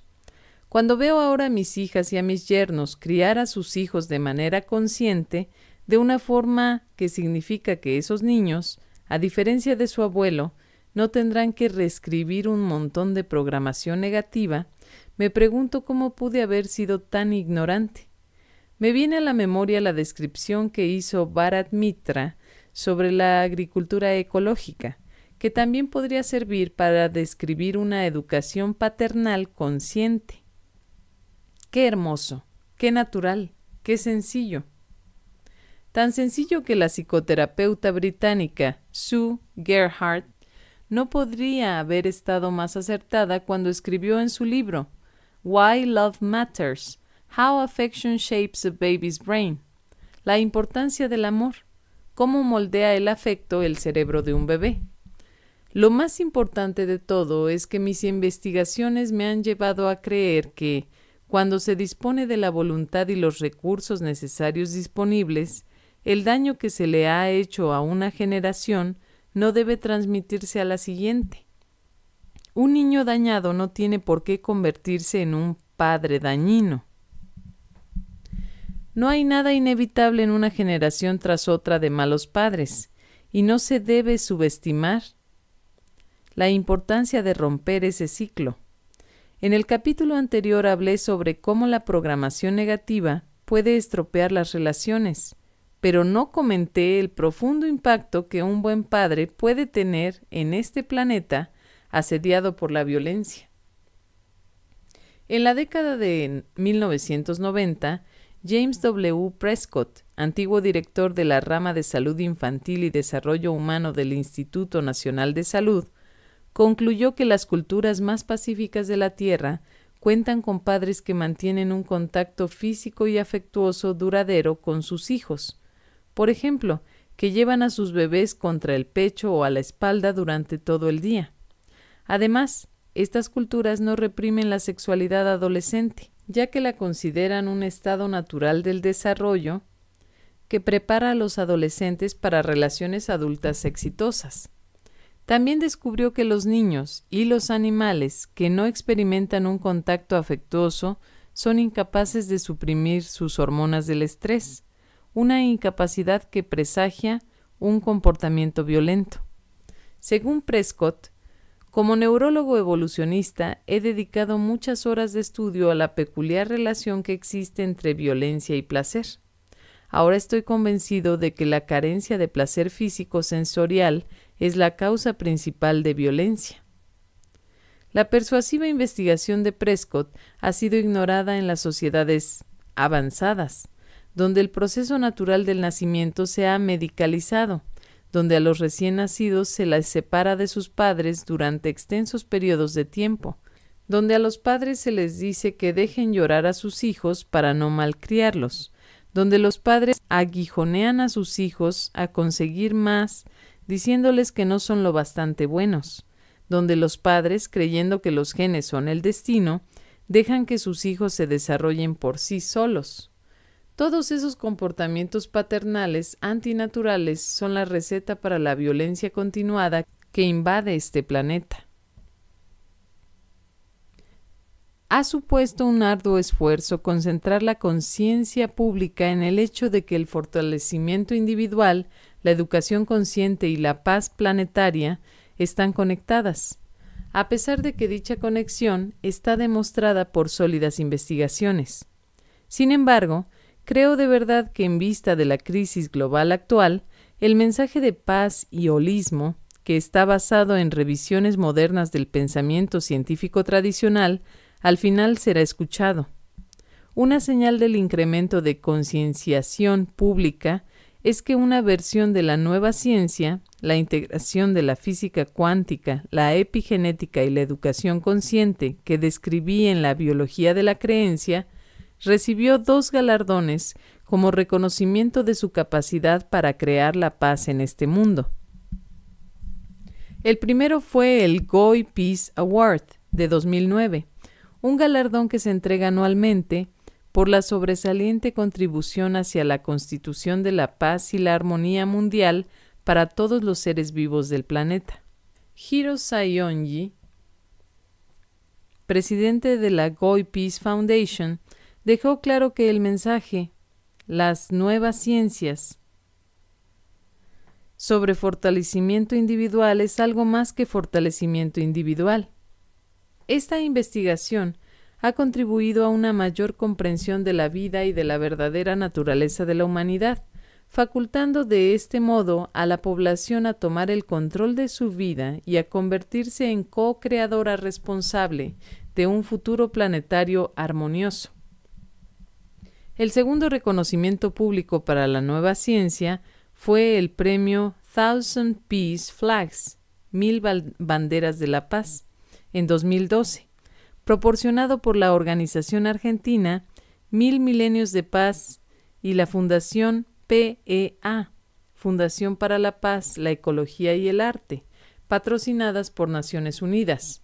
Cuando veo ahora a mis hijas y a mis yernos criar a sus hijos de manera consciente, de una forma que significa que esos niños, a diferencia de su abuelo, no tendrán que reescribir un montón de programación negativa, me pregunto cómo pude haber sido tan ignorante. Me viene a la memoria la descripción que hizo Bharat Mitra sobre la agricultura ecológica, que también podría servir para describir una educación paternal consciente. Qué hermoso, qué natural, qué sencillo. Tan sencillo que la psicoterapeuta británica Sue Gerhardt no podría haber estado más acertada cuando escribió en su libro Why Love Matters, How Affection Shapes a Baby's Brain, la importancia del amor, cómo moldea el afecto el cerebro de un bebé. Lo más importante de todo es que mis investigaciones me han llevado a creer que, cuando se dispone de la voluntad y los recursos necesarios disponibles, el daño que se le ha hecho a una generación no debe transmitirse a la siguiente. Un niño dañado no tiene por qué convertirse en un padre dañino. No hay nada inevitable en una generación tras otra de malos padres, y no se debe subestimar la importancia de romper ese ciclo. En el capítulo anterior hablé sobre cómo la programación negativa puede estropear las relaciones, pero no comenté el profundo impacto que un buen padre puede tener en este planeta asediado por la violencia. En la década de 1990, James W. Prescott, antiguo director de la rama de salud infantil y desarrollo humano del Instituto Nacional de Salud, concluyó que las culturas más pacíficas de la Tierra cuentan con padres que mantienen un contacto físico y afectuoso duradero con sus hijos por ejemplo, que llevan a sus bebés contra el pecho o a la espalda durante todo el día. Además, estas culturas no reprimen la sexualidad adolescente, ya que la consideran un estado natural del desarrollo que prepara a los adolescentes para relaciones adultas exitosas. También descubrió que los niños y los animales que no experimentan un contacto afectuoso son incapaces de suprimir sus hormonas del estrés, una incapacidad que presagia un comportamiento violento. Según Prescott, como neurólogo evolucionista he dedicado muchas horas de estudio a la peculiar relación que existe entre violencia y placer. Ahora estoy convencido de que la carencia de placer físico sensorial es la causa principal de violencia. La persuasiva investigación de Prescott ha sido ignorada en las sociedades avanzadas, donde el proceso natural del nacimiento se ha medicalizado, donde a los recién nacidos se les separa de sus padres durante extensos periodos de tiempo, donde a los padres se les dice que dejen llorar a sus hijos para no malcriarlos, donde los padres aguijonean a sus hijos a conseguir más, diciéndoles que no son lo bastante buenos, donde los padres, creyendo que los genes son el destino, dejan que sus hijos se desarrollen por sí solos, todos esos comportamientos paternales antinaturales son la receta para la violencia continuada que invade este planeta. ha supuesto un arduo esfuerzo concentrar la conciencia pública en el hecho de que el fortalecimiento individual, la educación consciente y la paz planetaria están conectadas, a pesar de que dicha conexión está demostrada por sólidas investigaciones. Sin embargo, Creo de verdad que en vista de la crisis global actual, el mensaje de paz y holismo, que está basado en revisiones modernas del pensamiento científico tradicional, al final será escuchado. Una señal del incremento de concienciación pública es que una versión de la nueva ciencia, la integración de la física cuántica, la epigenética y la educación consciente que describí en la biología de la creencia, recibió dos galardones como reconocimiento de su capacidad para crear la paz en este mundo. El primero fue el Goy Peace Award de 2009, un galardón que se entrega anualmente por la sobresaliente contribución hacia la constitución de la paz y la armonía mundial para todos los seres vivos del planeta. Hiro Sayonji, presidente de la Goi Peace Foundation, dejó claro que el mensaje, las nuevas ciencias, sobre fortalecimiento individual es algo más que fortalecimiento individual. Esta investigación ha contribuido a una mayor comprensión de la vida y de la verdadera naturaleza de la humanidad, facultando de este modo a la población a tomar el control de su vida y a convertirse en co-creadora responsable de un futuro planetario armonioso. El segundo reconocimiento público para la nueva ciencia fue el premio Thousand Peace Flags, Mil Banderas de la Paz, en 2012, proporcionado por la organización argentina Mil Milenios de Paz y la Fundación PEA, Fundación para la Paz, la Ecología y el Arte, patrocinadas por Naciones Unidas.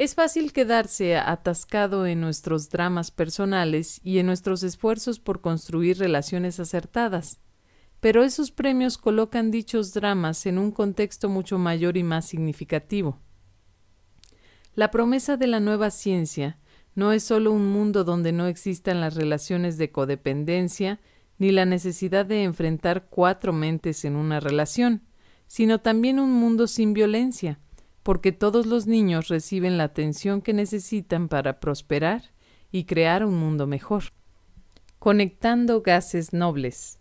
Es fácil quedarse atascado en nuestros dramas personales y en nuestros esfuerzos por construir relaciones acertadas, pero esos premios colocan dichos dramas en un contexto mucho mayor y más significativo. La promesa de la nueva ciencia no es solo un mundo donde no existan las relaciones de codependencia ni la necesidad de enfrentar cuatro mentes en una relación, sino también un mundo sin violencia, porque todos los niños reciben la atención que necesitan para prosperar y crear un mundo mejor. Conectando gases nobles.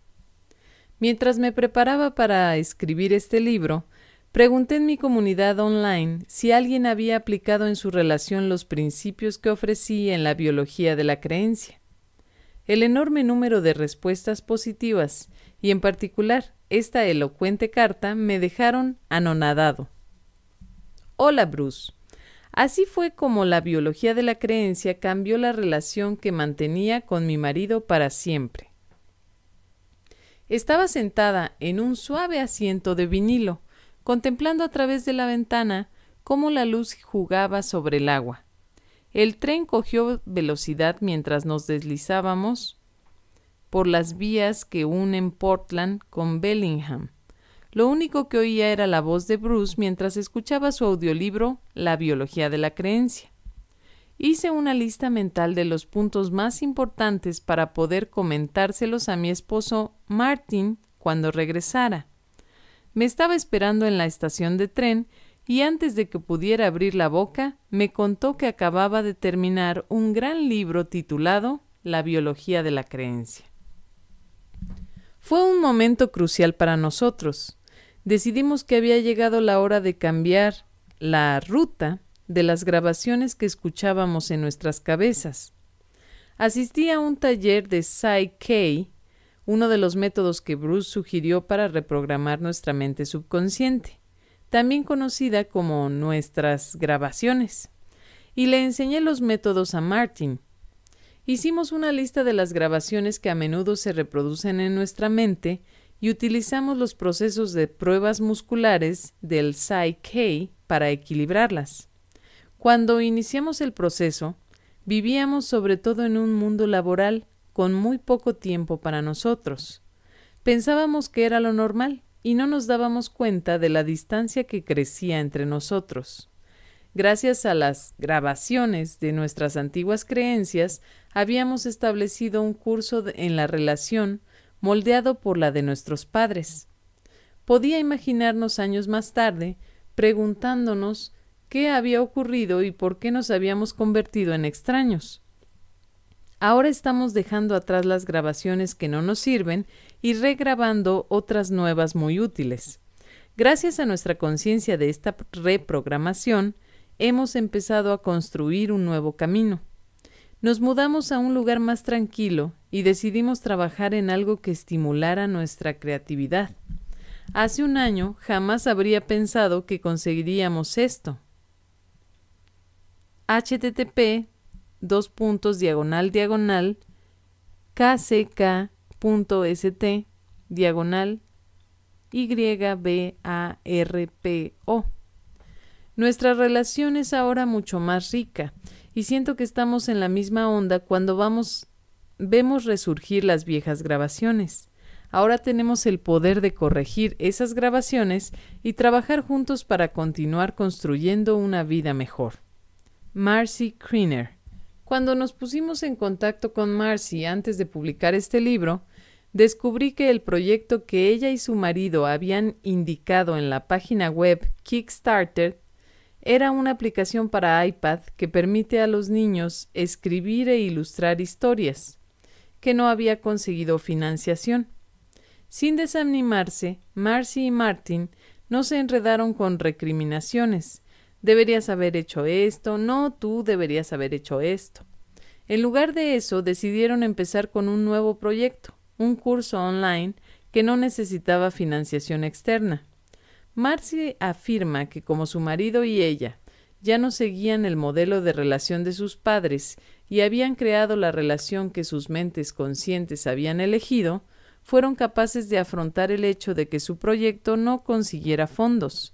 Mientras me preparaba para escribir este libro, pregunté en mi comunidad online si alguien había aplicado en su relación los principios que ofrecí en la biología de la creencia. El enorme número de respuestas positivas, y en particular esta elocuente carta, me dejaron anonadado. Hola Bruce. Así fue como la biología de la creencia cambió la relación que mantenía con mi marido para siempre. Estaba sentada en un suave asiento de vinilo, contemplando a través de la ventana cómo la luz jugaba sobre el agua. El tren cogió velocidad mientras nos deslizábamos por las vías que unen Portland con Bellingham. Lo único que oía era la voz de Bruce mientras escuchaba su audiolibro La biología de la creencia. Hice una lista mental de los puntos más importantes para poder comentárselos a mi esposo Martin cuando regresara. Me estaba esperando en la estación de tren y antes de que pudiera abrir la boca, me contó que acababa de terminar un gran libro titulado La biología de la creencia. Fue un momento crucial para nosotros decidimos que había llegado la hora de cambiar la ruta de las grabaciones que escuchábamos en nuestras cabezas. Asistí a un taller de Psy-K, uno de los métodos que Bruce sugirió para reprogramar nuestra mente subconsciente, también conocida como nuestras grabaciones, y le enseñé los métodos a Martin. Hicimos una lista de las grabaciones que a menudo se reproducen en nuestra mente y utilizamos los procesos de pruebas musculares del Psy-K para equilibrarlas. Cuando iniciamos el proceso, vivíamos sobre todo en un mundo laboral con muy poco tiempo para nosotros. Pensábamos que era lo normal y no nos dábamos cuenta de la distancia que crecía entre nosotros. Gracias a las grabaciones de nuestras antiguas creencias, habíamos establecido un curso en la relación moldeado por la de nuestros padres. Podía imaginarnos años más tarde preguntándonos qué había ocurrido y por qué nos habíamos convertido en extraños. Ahora estamos dejando atrás las grabaciones que no nos sirven y regrabando otras nuevas muy útiles. Gracias a nuestra conciencia de esta reprogramación, hemos empezado a construir un nuevo camino. Nos mudamos a un lugar más tranquilo y decidimos trabajar en algo que estimulara nuestra creatividad. Hace un año jamás habría pensado que conseguiríamos esto. http dos puntos diagonal diagonal kck.st diagonal YBARPO. Nuestra relación es ahora mucho más rica y siento que estamos en la misma onda cuando vamos vemos resurgir las viejas grabaciones. Ahora tenemos el poder de corregir esas grabaciones y trabajar juntos para continuar construyendo una vida mejor. Marcy Creener. Cuando nos pusimos en contacto con Marcy antes de publicar este libro, descubrí que el proyecto que ella y su marido habían indicado en la página web Kickstarter era una aplicación para iPad que permite a los niños escribir e ilustrar historias, que no había conseguido financiación. Sin desanimarse, Marcy y Martin no se enredaron con recriminaciones. Deberías haber hecho esto, no tú deberías haber hecho esto. En lugar de eso, decidieron empezar con un nuevo proyecto, un curso online que no necesitaba financiación externa. Marcy afirma que como su marido y ella ya no seguían el modelo de relación de sus padres y habían creado la relación que sus mentes conscientes habían elegido, fueron capaces de afrontar el hecho de que su proyecto no consiguiera fondos.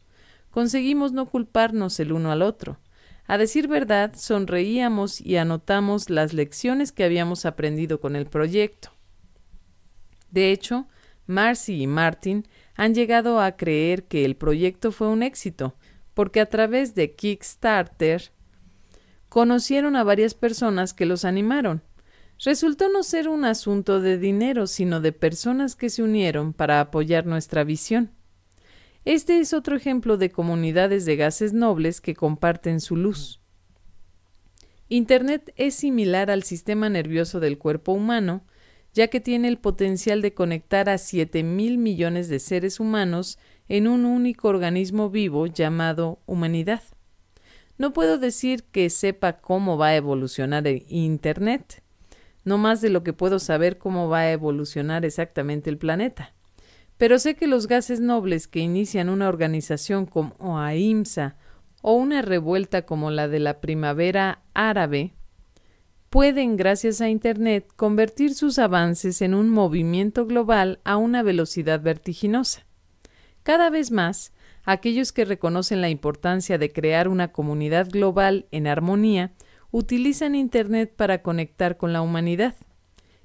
Conseguimos no culparnos el uno al otro. A decir verdad, sonreíamos y anotamos las lecciones que habíamos aprendido con el proyecto. De hecho, Marcy y Martin han llegado a creer que el proyecto fue un éxito, porque a través de Kickstarter conocieron a varias personas que los animaron. Resultó no ser un asunto de dinero, sino de personas que se unieron para apoyar nuestra visión. Este es otro ejemplo de comunidades de gases nobles que comparten su luz. Internet es similar al sistema nervioso del cuerpo humano, ya que tiene el potencial de conectar a 7 mil millones de seres humanos en un único organismo vivo llamado humanidad. No puedo decir que sepa cómo va a evolucionar el Internet, no más de lo que puedo saber cómo va a evolucionar exactamente el planeta. Pero sé que los gases nobles que inician una organización como AIMSA o una revuelta como la de la primavera árabe pueden, gracias a Internet, convertir sus avances en un movimiento global a una velocidad vertiginosa. Cada vez más, aquellos que reconocen la importancia de crear una comunidad global en armonía utilizan Internet para conectar con la humanidad.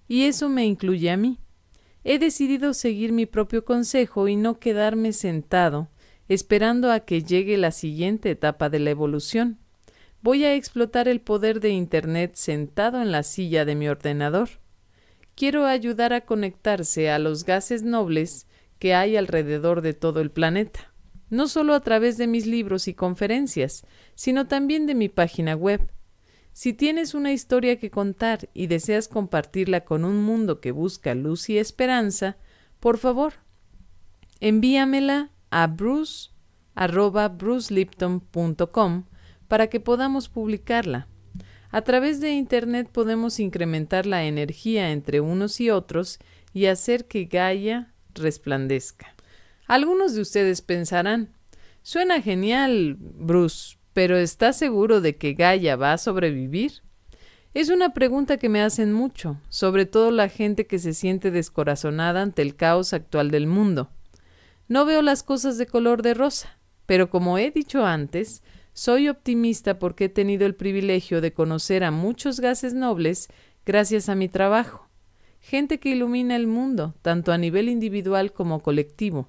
Y eso me incluye a mí. He decidido seguir mi propio consejo y no quedarme sentado, esperando a que llegue la siguiente etapa de la evolución voy a explotar el poder de Internet sentado en la silla de mi ordenador. Quiero ayudar a conectarse a los gases nobles que hay alrededor de todo el planeta, no solo a través de mis libros y conferencias, sino también de mi página web. Si tienes una historia que contar y deseas compartirla con un mundo que busca luz y esperanza, por favor, envíamela a bruce.brucelipton.com para que podamos publicarla. A través de Internet podemos incrementar la energía entre unos y otros y hacer que Gaia resplandezca. Algunos de ustedes pensarán, suena genial, Bruce, pero ¿estás seguro de que Gaia va a sobrevivir? Es una pregunta que me hacen mucho, sobre todo la gente que se siente descorazonada ante el caos actual del mundo. No veo las cosas de color de rosa, pero como he dicho antes, soy optimista porque he tenido el privilegio de conocer a muchos gases nobles gracias a mi trabajo, gente que ilumina el mundo, tanto a nivel individual como colectivo.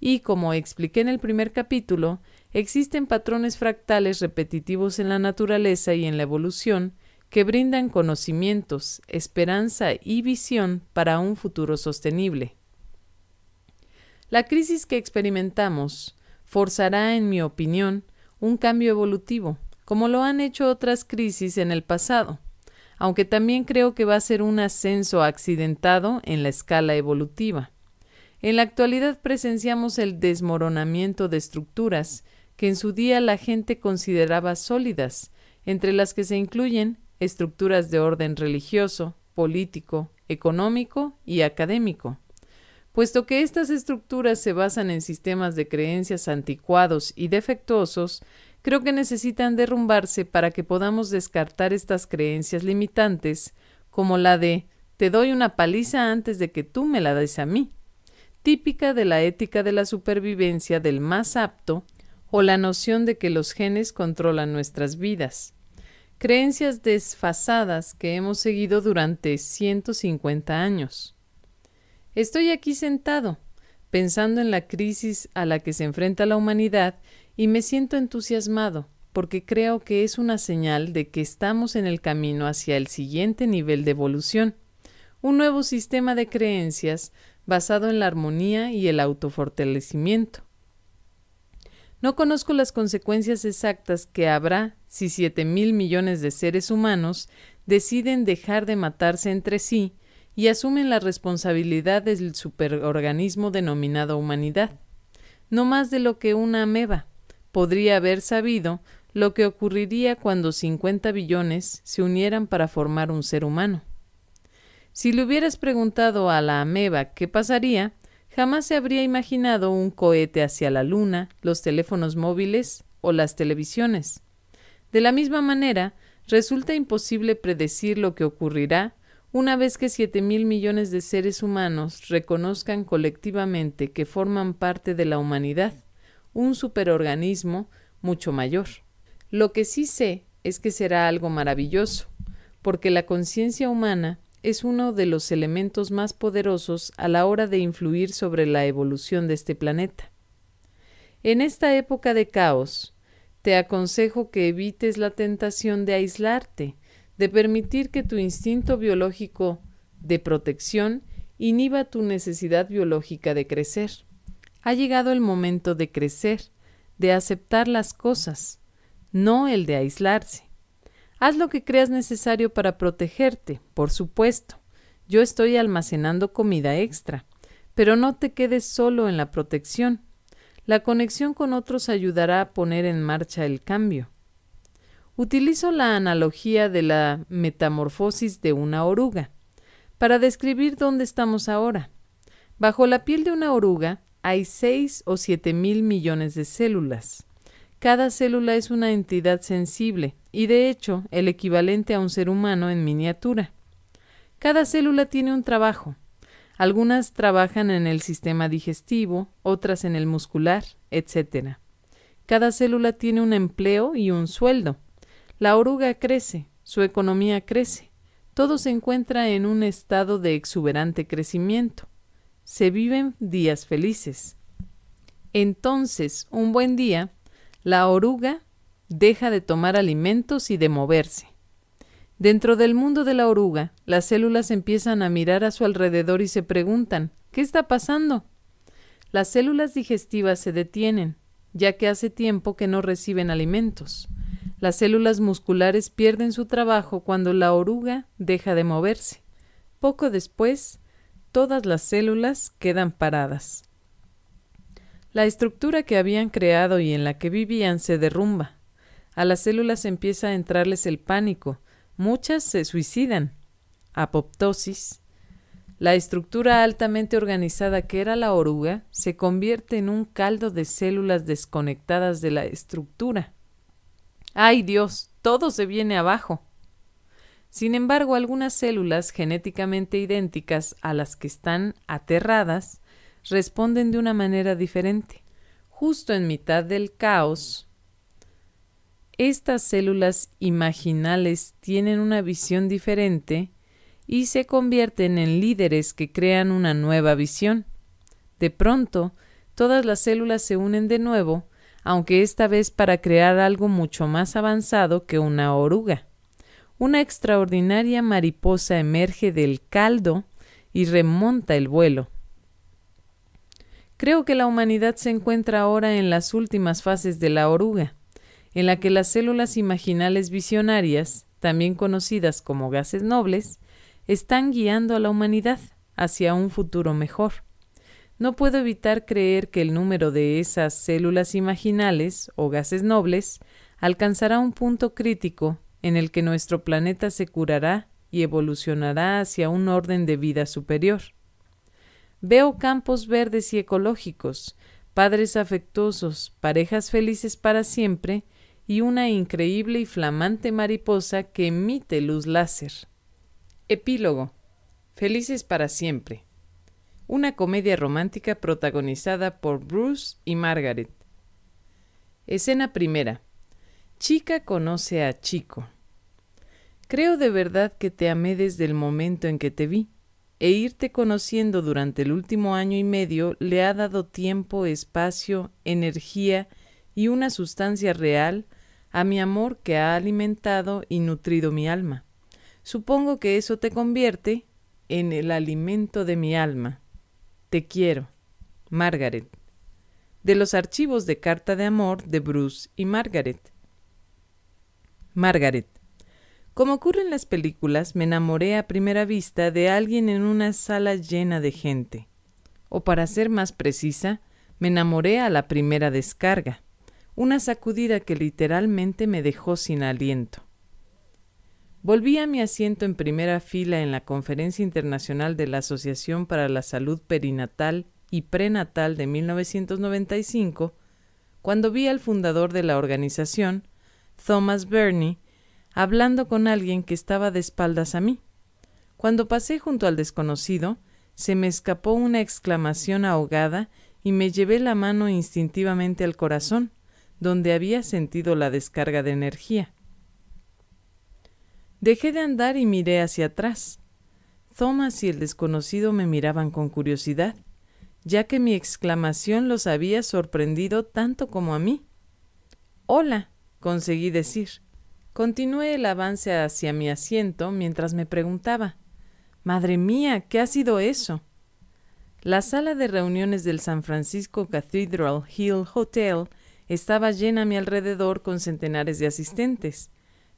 Y como expliqué en el primer capítulo, existen patrones fractales repetitivos en la naturaleza y en la evolución que brindan conocimientos, esperanza y visión para un futuro sostenible. La crisis que experimentamos forzará, en mi opinión, un cambio evolutivo, como lo han hecho otras crisis en el pasado, aunque también creo que va a ser un ascenso accidentado en la escala evolutiva. En la actualidad presenciamos el desmoronamiento de estructuras que en su día la gente consideraba sólidas, entre las que se incluyen estructuras de orden religioso, político, económico y académico puesto que estas estructuras se basan en sistemas de creencias anticuados y defectuosos, creo que necesitan derrumbarse para que podamos descartar estas creencias limitantes, como la de te doy una paliza antes de que tú me la des a mí, típica de la ética de la supervivencia del más apto, o la noción de que los genes controlan nuestras vidas creencias desfasadas que hemos seguido durante 150 años. Estoy aquí sentado, pensando en la crisis a la que se enfrenta la humanidad y me siento entusiasmado, porque creo que es una señal de que estamos en el camino hacia el siguiente nivel de evolución, un nuevo sistema de creencias basado en la armonía y el autofortalecimiento. No conozco las consecuencias exactas que habrá si siete mil millones de seres humanos deciden dejar de matarse entre sí y asumen la responsabilidad del superorganismo denominado humanidad. No más de lo que una ameba podría haber sabido lo que ocurriría cuando 50 billones se unieran para formar un ser humano. Si le hubieras preguntado a la ameba qué pasaría, jamás se habría imaginado un cohete hacia la luna, los teléfonos móviles o las televisiones. De la misma manera, resulta imposible predecir lo que ocurrirá una vez que siete mil millones de seres humanos reconozcan colectivamente que forman parte de la humanidad, un superorganismo mucho mayor. Lo que sí sé es que será algo maravilloso, porque la conciencia humana es uno de los elementos más poderosos a la hora de influir sobre la evolución de este planeta. En esta época de caos, te aconsejo que evites la tentación de aislarte de permitir que tu instinto biológico de protección inhiba tu necesidad biológica de crecer. Ha llegado el momento de crecer, de aceptar las cosas, no el de aislarse. Haz lo que creas necesario para protegerte, por supuesto. Yo estoy almacenando comida extra, pero no te quedes solo en la protección. La conexión con otros ayudará a poner en marcha el cambio utilizo la analogía de la metamorfosis de una oruga para describir dónde estamos ahora. Bajo la piel de una oruga hay 6 o 7 mil millones de células. Cada célula es una entidad sensible y de hecho el equivalente a un ser humano en miniatura. Cada célula tiene un trabajo. Algunas trabajan en el sistema digestivo, otras en el muscular, etc. Cada célula tiene un empleo y un sueldo. La oruga crece, su economía crece, todo se encuentra en un estado de exuberante crecimiento. Se viven días felices. Entonces, un buen día, la oruga deja de tomar alimentos y de moverse. Dentro del mundo de la oruga, las células empiezan a mirar a su alrededor y se preguntan ¿Qué está pasando? Las células digestivas se detienen, ya que hace tiempo que no reciben alimentos. Las células musculares pierden su trabajo cuando la oruga deja de moverse. Poco después, todas las células quedan paradas. La estructura que habían creado y en la que vivían se derrumba. A las células empieza a entrarles el pánico. Muchas se suicidan. Apoptosis. La estructura altamente organizada que era la oruga se convierte en un caldo de células desconectadas de la estructura. ¡Ay Dios! Todo se viene abajo. Sin embargo, algunas células genéticamente idénticas a las que están aterradas responden de una manera diferente. Justo en mitad del caos, estas células imaginales tienen una visión diferente y se convierten en líderes que crean una nueva visión. De pronto, todas las células se unen de nuevo aunque esta vez para crear algo mucho más avanzado que una oruga. Una extraordinaria mariposa emerge del caldo y remonta el vuelo. Creo que la humanidad se encuentra ahora en las últimas fases de la oruga, en la que las células imaginales visionarias, también conocidas como gases nobles, están guiando a la humanidad hacia un futuro mejor no puedo evitar creer que el número de esas células imaginales o gases nobles alcanzará un punto crítico en el que nuestro planeta se curará y evolucionará hacia un orden de vida superior. Veo campos verdes y ecológicos, padres afectuosos, parejas felices para siempre y una increíble y flamante mariposa que emite luz láser. Epílogo. Felices para siempre una comedia romántica protagonizada por Bruce y Margaret. Escena primera. Chica conoce a Chico. Creo de verdad que te amé desde el momento en que te vi, e irte conociendo durante el último año y medio le ha dado tiempo, espacio, energía y una sustancia real a mi amor que ha alimentado y nutrido mi alma. Supongo que eso te convierte en el alimento de mi alma. Te quiero, Margaret. De los archivos de Carta de Amor de Bruce y Margaret. Margaret. Como ocurre en las películas, me enamoré a primera vista de alguien en una sala llena de gente. O para ser más precisa, me enamoré a la primera descarga, una sacudida que literalmente me dejó sin aliento. Volví a mi asiento en primera fila en la Conferencia Internacional de la Asociación para la Salud Perinatal y Prenatal de 1995, cuando vi al fundador de la organización, Thomas Burney, hablando con alguien que estaba de espaldas a mí. Cuando pasé junto al desconocido, se me escapó una exclamación ahogada y me llevé la mano instintivamente al corazón, donde había sentido la descarga de energía. Dejé de andar y miré hacia atrás. Thomas y el desconocido me miraban con curiosidad, ya que mi exclamación los había sorprendido tanto como a mí. Hola, conseguí decir. Continué el avance hacia mi asiento mientras me preguntaba Madre mía, ¿qué ha sido eso? La sala de reuniones del San Francisco Cathedral Hill Hotel estaba llena a mi alrededor con centenares de asistentes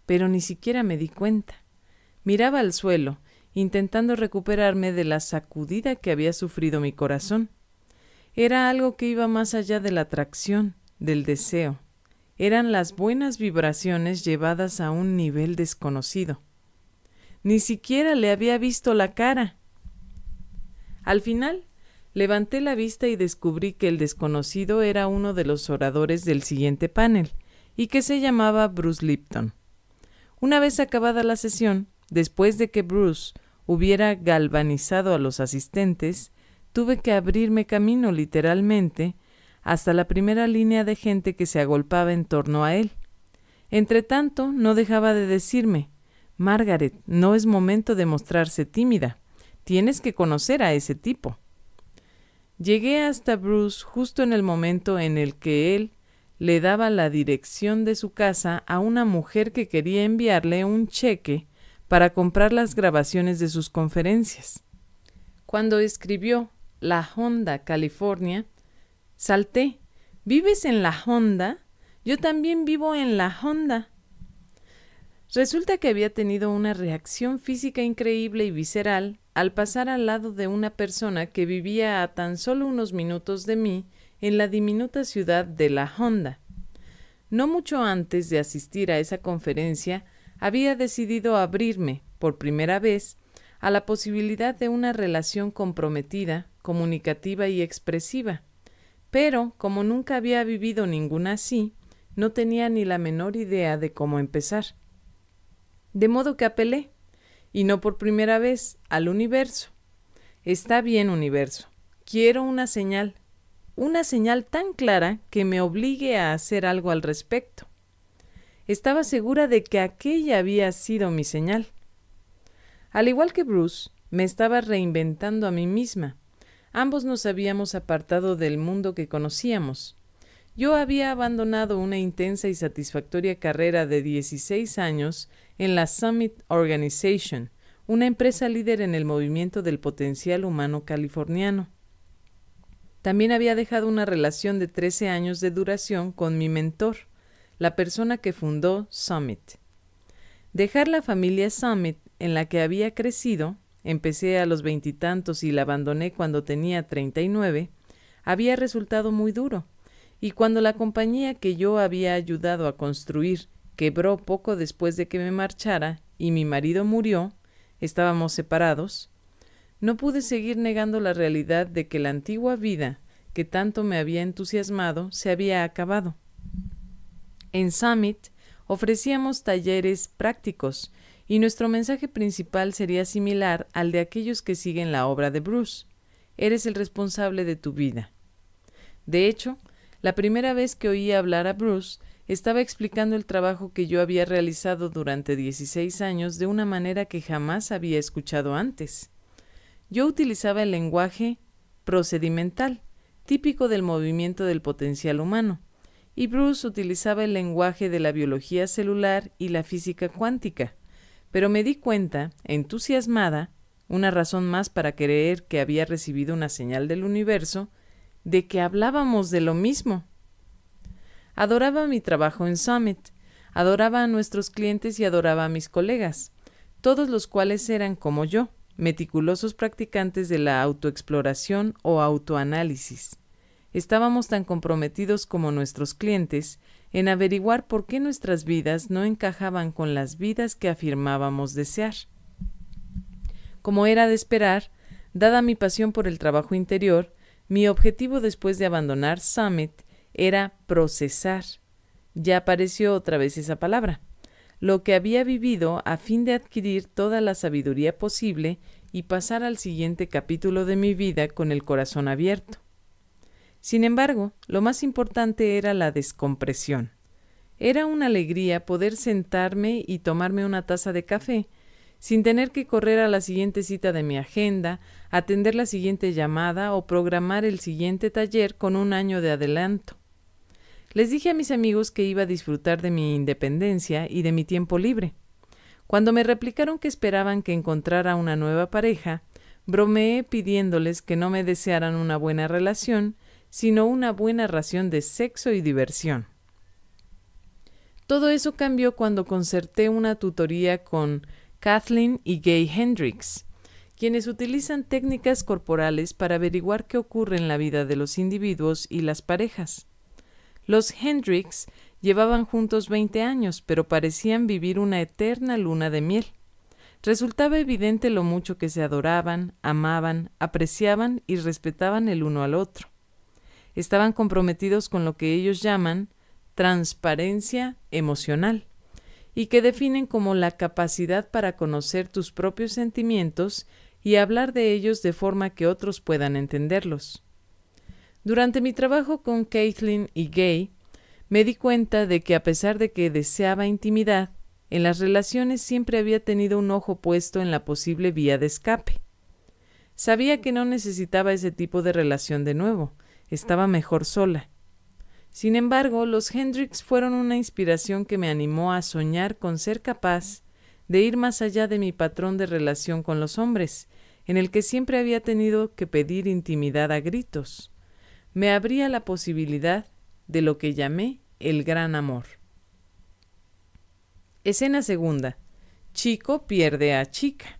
pero ni siquiera me di cuenta. Miraba al suelo, intentando recuperarme de la sacudida que había sufrido mi corazón. Era algo que iba más allá de la atracción, del deseo. Eran las buenas vibraciones llevadas a un nivel desconocido. Ni siquiera le había visto la cara. Al final, levanté la vista y descubrí que el desconocido era uno de los oradores del siguiente panel, y que se llamaba Bruce Lipton. Una vez acabada la sesión, después de que Bruce hubiera galvanizado a los asistentes, tuve que abrirme camino literalmente hasta la primera línea de gente que se agolpaba en torno a él. Entretanto, no dejaba de decirme Margaret, no es momento de mostrarse tímida. Tienes que conocer a ese tipo. Llegué hasta Bruce justo en el momento en el que él le daba la dirección de su casa a una mujer que quería enviarle un cheque para comprar las grabaciones de sus conferencias. Cuando escribió La Honda, California, salté. ¿Vives en la Honda? Yo también vivo en la Honda. Resulta que había tenido una reacción física increíble y visceral al pasar al lado de una persona que vivía a tan solo unos minutos de mí en la diminuta ciudad de La Honda. No mucho antes de asistir a esa conferencia, había decidido abrirme, por primera vez, a la posibilidad de una relación comprometida, comunicativa y expresiva. Pero, como nunca había vivido ninguna así, no tenía ni la menor idea de cómo empezar. De modo que apelé, y no por primera vez, al universo. Está bien, universo. Quiero una señal, una señal tan clara que me obligue a hacer algo al respecto. Estaba segura de que aquella había sido mi señal. Al igual que Bruce, me estaba reinventando a mí misma. Ambos nos habíamos apartado del mundo que conocíamos. Yo había abandonado una intensa y satisfactoria carrera de 16 años en la Summit Organization, una empresa líder en el movimiento del potencial humano californiano. También había dejado una relación de 13 años de duración con mi mentor, la persona que fundó Summit. Dejar la familia Summit, en la que había crecido, empecé a los veintitantos y, la abandoné cuando tenía 39, había resultado muy duro. Y cuando la compañía que yo había ayudado a construir quebró poco después de que me marchara y mi marido murió, estábamos separados, no pude seguir negando la realidad de que la antigua vida que tanto me había entusiasmado se había acabado. En Summit ofrecíamos talleres prácticos y nuestro mensaje principal sería similar al de aquellos que siguen la obra de Bruce. Eres el responsable de tu vida. De hecho, la primera vez que oí hablar a Bruce, estaba explicando el trabajo que yo había realizado durante 16 años de una manera que jamás había escuchado antes yo utilizaba el lenguaje procedimental, típico del movimiento del potencial humano, y Bruce utilizaba el lenguaje de la biología celular y la física cuántica. Pero me di cuenta, entusiasmada, una razón más para creer que había recibido una señal del universo, de que hablábamos de lo mismo. Adoraba mi trabajo en Summit, adoraba a nuestros clientes y adoraba a mis colegas, todos los cuales eran como yo, meticulosos practicantes de la autoexploración o autoanálisis. Estábamos tan comprometidos como nuestros clientes en averiguar por qué nuestras vidas no encajaban con las vidas que afirmábamos desear. Como era de esperar, dada mi pasión por el trabajo interior, mi objetivo después de abandonar Summit era procesar. Ya apareció otra vez esa palabra lo que había vivido a fin de adquirir toda la sabiduría posible y pasar al siguiente capítulo de mi vida con el corazón abierto. Sin embargo, lo más importante era la descompresión. Era una alegría poder sentarme y tomarme una taza de café, sin tener que correr a la siguiente cita de mi agenda, atender la siguiente llamada o programar el siguiente taller con un año de adelanto. Les dije a mis amigos que iba a disfrutar de mi independencia y de mi tiempo libre. Cuando me replicaron que esperaban que encontrara una nueva pareja, bromeé pidiéndoles que no me desearan una buena relación, sino una buena ración de sexo y diversión. Todo eso cambió cuando concerté una tutoría con Kathleen y Gay Hendricks, quienes utilizan técnicas corporales para averiguar qué ocurre en la vida de los individuos y las parejas. Los Hendrix llevaban juntos veinte años, pero parecían vivir una eterna luna de miel. Resultaba evidente lo mucho que se adoraban, amaban, apreciaban y respetaban el uno al otro. Estaban comprometidos con lo que ellos llaman transparencia emocional y que definen como la capacidad para conocer tus propios sentimientos y hablar de ellos de forma que otros puedan entenderlos. Durante mi trabajo con Caitlin y Gay, me di cuenta de que a pesar de que deseaba intimidad, en las relaciones siempre había tenido un ojo puesto en la posible vía de escape. Sabía que no necesitaba ese tipo de relación de nuevo, estaba mejor sola. Sin embargo, los Hendrix fueron una inspiración que me animó a soñar con ser capaz de ir más allá de mi patrón de relación con los hombres, en el que siempre había tenido que pedir intimidad a gritos me abría la posibilidad de lo que llamé el gran amor. Escena segunda. Chico pierde a chica.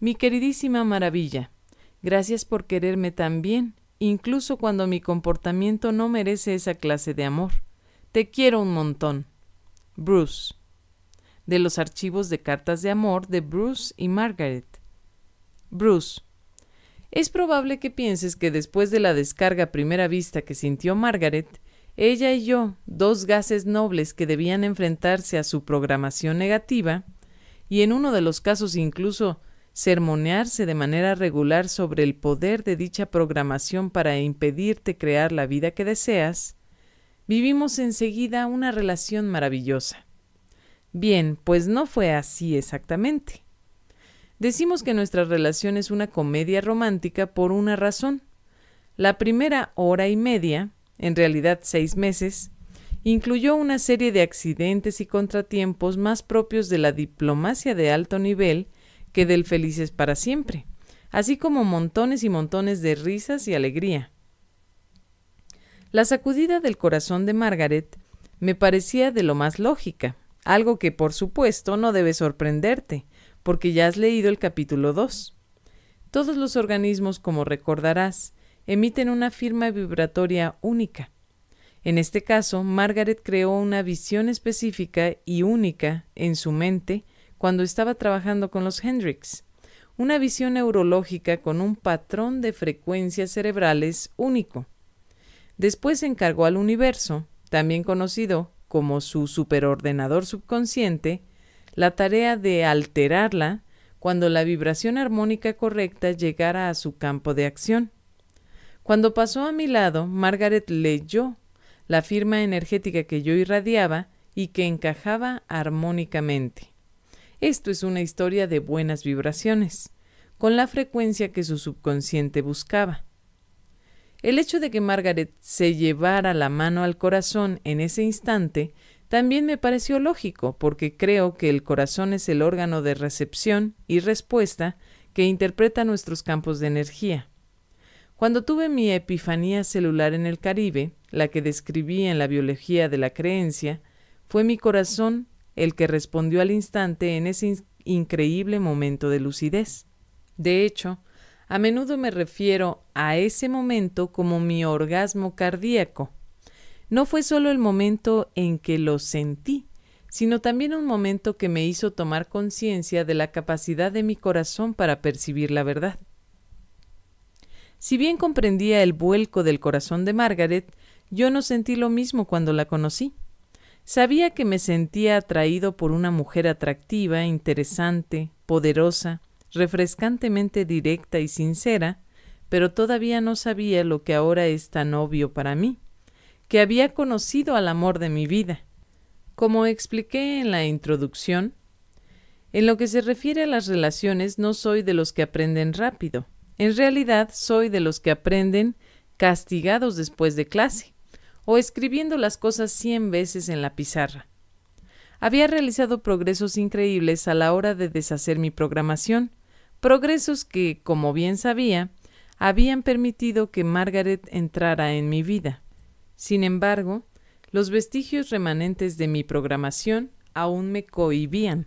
Mi queridísima maravilla, gracias por quererme tan bien, incluso cuando mi comportamiento no merece esa clase de amor. Te quiero un montón. Bruce. De los archivos de cartas de amor de Bruce y Margaret. Bruce. Es probable que pienses que después de la descarga a primera vista que sintió Margaret, ella y yo, dos gases nobles que debían enfrentarse a su programación negativa, y en uno de los casos incluso sermonearse de manera regular sobre el poder de dicha programación para impedirte crear la vida que deseas, vivimos enseguida una relación maravillosa. Bien, pues no fue así exactamente. Decimos que nuestra relación es una comedia romántica por una razón. La primera hora y media, en realidad seis meses, incluyó una serie de accidentes y contratiempos más propios de la diplomacia de alto nivel que del felices para siempre, así como montones y montones de risas y alegría. La sacudida del corazón de Margaret me parecía de lo más lógica, algo que por supuesto no debe sorprenderte, porque ya has leído el capítulo 2. Todos los organismos, como recordarás, emiten una firma vibratoria única. En este caso, Margaret creó una visión específica y única en su mente cuando estaba trabajando con los Hendrix, una visión neurológica con un patrón de frecuencias cerebrales único. Después encargó al universo, también conocido como su superordenador subconsciente, la tarea de alterarla cuando la vibración armónica correcta llegara a su campo de acción. Cuando pasó a mi lado, Margaret leyó la firma energética que yo irradiaba y que encajaba armónicamente. Esto es una historia de buenas vibraciones, con la frecuencia que su subconsciente buscaba. El hecho de que Margaret se llevara la mano al corazón en ese instante también me pareció lógico, porque creo que el corazón es el órgano de recepción y respuesta que interpreta nuestros campos de energía. Cuando tuve mi epifanía celular en el Caribe, la que describí en la biología de la creencia, fue mi corazón el que respondió al instante en ese increíble momento de lucidez. De hecho, a menudo me refiero a ese momento como mi orgasmo cardíaco, no fue solo el momento en que lo sentí, sino también un momento que me hizo tomar conciencia de la capacidad de mi corazón para percibir la verdad. Si bien comprendía el vuelco del corazón de Margaret, yo no sentí lo mismo cuando la conocí. Sabía que me sentía atraído por una mujer atractiva, interesante, poderosa, refrescantemente directa y sincera, pero todavía no sabía lo que ahora es tan obvio para mí que había conocido al amor de mi vida. Como expliqué en la introducción, en lo que se refiere a las relaciones no soy de los que aprenden rápido. En realidad soy de los que aprenden castigados después de clase o escribiendo las cosas cien veces en la pizarra. Había realizado progresos increíbles a la hora de deshacer mi programación, progresos que, como bien sabía, habían permitido que Margaret entrara en mi vida. Sin embargo, los vestigios remanentes de mi programación aún me cohibían.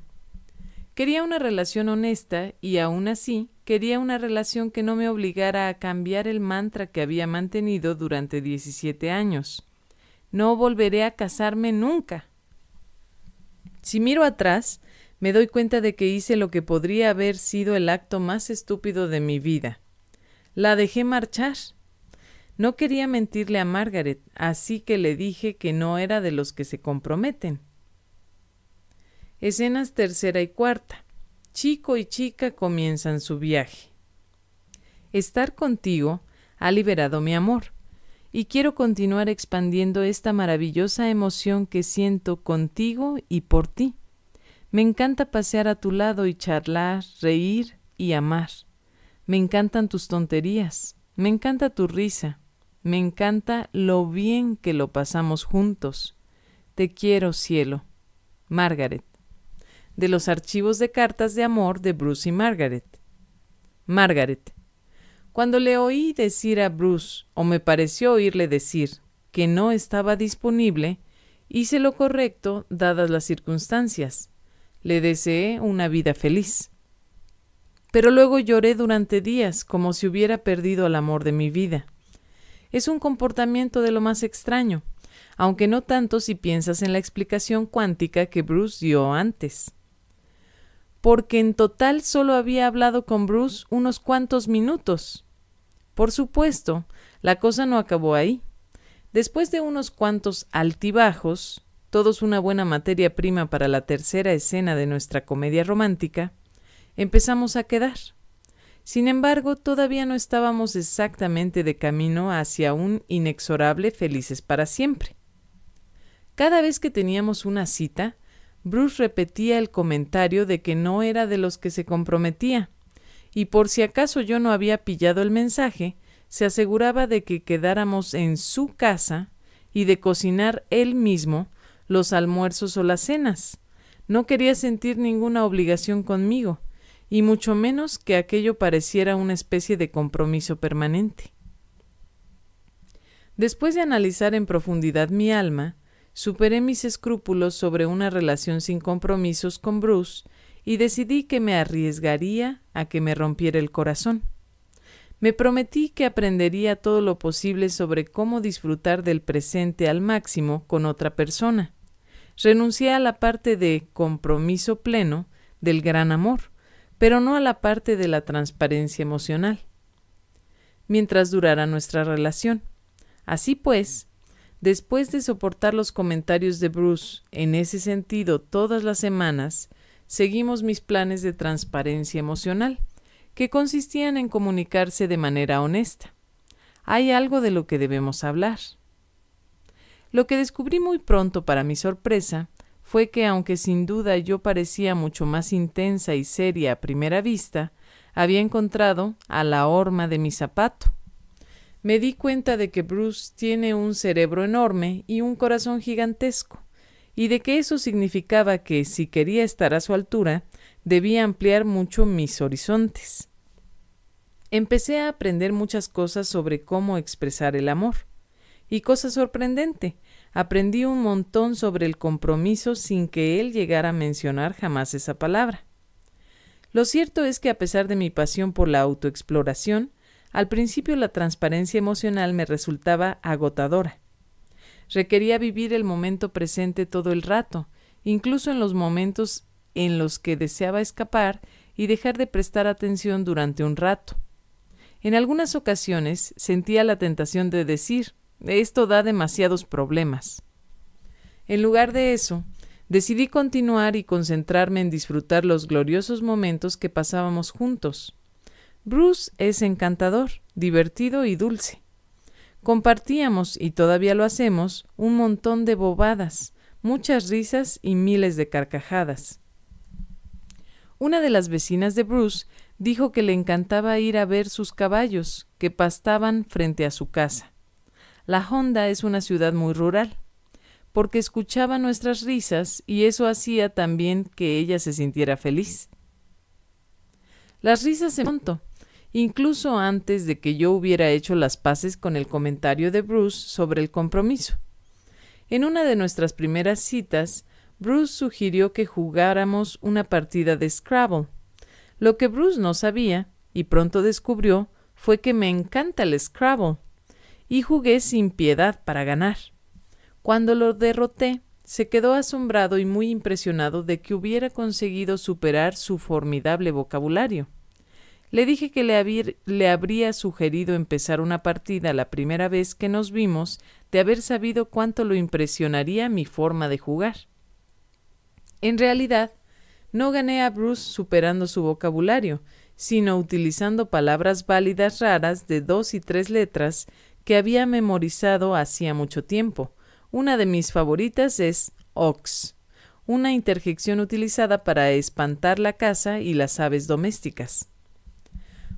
Quería una relación honesta y aún así quería una relación que no me obligara a cambiar el mantra que había mantenido durante 17 años. No volveré a casarme nunca. Si miro atrás, me doy cuenta de que hice lo que podría haber sido el acto más estúpido de mi vida. La dejé marchar. No quería mentirle a Margaret, así que le dije que no era de los que se comprometen. Escenas tercera y cuarta. Chico y chica comienzan su viaje. Estar contigo ha liberado mi amor, y quiero continuar expandiendo esta maravillosa emoción que siento contigo y por ti. Me encanta pasear a tu lado y charlar, reír y amar. Me encantan tus tonterías, me encanta tu risa, me encanta lo bien que lo pasamos juntos. Te quiero, cielo. Margaret. De los archivos de cartas de amor de Bruce y Margaret. Margaret. Cuando le oí decir a Bruce, o me pareció oírle decir, que no estaba disponible, hice lo correcto dadas las circunstancias. Le deseé una vida feliz. Pero luego lloré durante días como si hubiera perdido el amor de mi vida es un comportamiento de lo más extraño, aunque no tanto si piensas en la explicación cuántica que Bruce dio antes. Porque en total solo había hablado con Bruce unos cuantos minutos. Por supuesto, la cosa no acabó ahí. Después de unos cuantos altibajos, todos una buena materia prima para la tercera escena de nuestra comedia romántica, empezamos a quedar. Sin embargo, todavía no estábamos exactamente de camino hacia un inexorable felices para siempre. Cada vez que teníamos una cita, Bruce repetía el comentario de que no era de los que se comprometía, y por si acaso yo no había pillado el mensaje, se aseguraba de que quedáramos en su casa y de cocinar él mismo los almuerzos o las cenas. No quería sentir ninguna obligación conmigo, y mucho menos que aquello pareciera una especie de compromiso permanente. Después de analizar en profundidad mi alma, superé mis escrúpulos sobre una relación sin compromisos con Bruce y decidí que me arriesgaría a que me rompiera el corazón. Me prometí que aprendería todo lo posible sobre cómo disfrutar del presente al máximo con otra persona. Renuncié a la parte de compromiso pleno del gran amor, pero no a la parte de la transparencia emocional, mientras durara nuestra relación. Así pues, después de soportar los comentarios de Bruce en ese sentido todas las semanas, seguimos mis planes de transparencia emocional, que consistían en comunicarse de manera honesta. Hay algo de lo que debemos hablar. Lo que descubrí muy pronto para mi sorpresa fue que aunque sin duda yo parecía mucho más intensa y seria a primera vista, había encontrado a la horma de mi zapato. Me di cuenta de que Bruce tiene un cerebro enorme y un corazón gigantesco, y de que eso significaba que, si quería estar a su altura, debía ampliar mucho mis horizontes. Empecé a aprender muchas cosas sobre cómo expresar el amor, y cosa sorprendente, aprendí un montón sobre el compromiso sin que él llegara a mencionar jamás esa palabra. Lo cierto es que a pesar de mi pasión por la autoexploración, al principio la transparencia emocional me resultaba agotadora. Requería vivir el momento presente todo el rato, incluso en los momentos en los que deseaba escapar y dejar de prestar atención durante un rato. En algunas ocasiones sentía la tentación de decir esto da demasiados problemas. En lugar de eso, decidí continuar y concentrarme en disfrutar los gloriosos momentos que pasábamos juntos. Bruce es encantador, divertido y dulce. Compartíamos, y todavía lo hacemos, un montón de bobadas, muchas risas y miles de carcajadas. Una de las vecinas de Bruce dijo que le encantaba ir a ver sus caballos, que pastaban frente a su casa. La Honda es una ciudad muy rural, porque escuchaba nuestras risas y eso hacía también que ella se sintiera feliz. Las risas se montó, incluso antes de que yo hubiera hecho las paces con el comentario de Bruce sobre el compromiso. En una de nuestras primeras citas, Bruce sugirió que jugáramos una partida de Scrabble. Lo que Bruce no sabía, y pronto descubrió, fue que me encanta el Scrabble y jugué sin piedad para ganar. Cuando lo derroté, se quedó asombrado y muy impresionado de que hubiera conseguido superar su formidable vocabulario. Le dije que le, habría sugerido empezar una partida la primera vez que nos vimos de haber sabido cuánto lo impresionaría mi forma de jugar. En realidad, no gané a Bruce superando su vocabulario, sino utilizando palabras válidas raras de dos y tres letras que había memorizado hacía mucho tiempo. Una de mis favoritas es ox, una interjección utilizada para espantar la casa y las aves domésticas.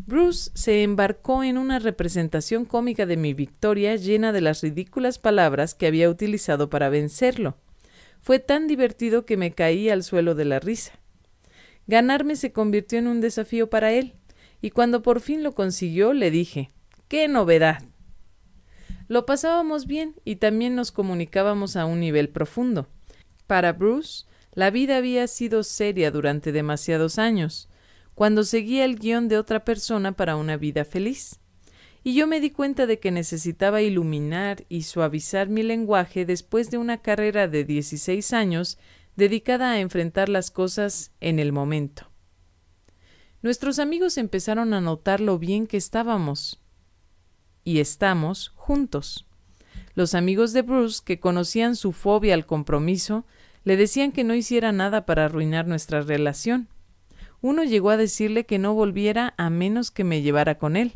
Bruce se embarcó en una representación cómica de mi victoria llena de las ridículas palabras que había utilizado para vencerlo. Fue tan divertido que me caí al suelo de la risa. Ganarme se convirtió en un desafío para él, y cuando por fin lo consiguió le dije ¡Qué novedad! Lo pasábamos bien y también nos comunicábamos a un nivel profundo. Para Bruce, la vida había sido seria durante demasiados años, cuando seguía el guión de otra persona para una vida feliz. Y yo me di cuenta de que necesitaba iluminar y suavizar mi lenguaje después de una carrera de 16 años dedicada a enfrentar las cosas en el momento. Nuestros amigos empezaron a notar lo bien que estábamos y estamos juntos. Los amigos de Bruce, que conocían su fobia al compromiso, le decían que no hiciera nada para arruinar nuestra relación. Uno llegó a decirle que no volviera a menos que me llevara con él.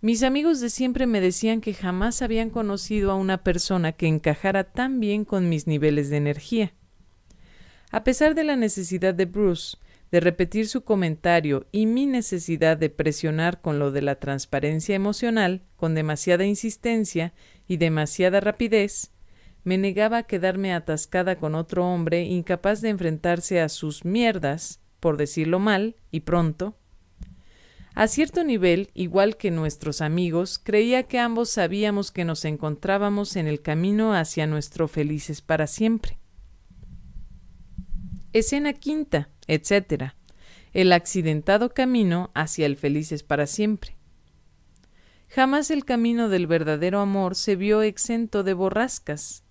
Mis amigos de siempre me decían que jamás habían conocido a una persona que encajara tan bien con mis niveles de energía. A pesar de la necesidad de Bruce de repetir su comentario y mi necesidad de presionar con lo de la transparencia emocional con demasiada insistencia y demasiada rapidez, me negaba a quedarme atascada con otro hombre incapaz de enfrentarse a sus mierdas, por decirlo mal, y pronto. A cierto nivel, igual que nuestros amigos, creía que ambos sabíamos que nos encontrábamos en el camino hacia nuestro felices para siempre. Escena quinta etc. El accidentado camino hacia el felices para siempre. Jamás el camino del verdadero amor se vio exento de borrascas.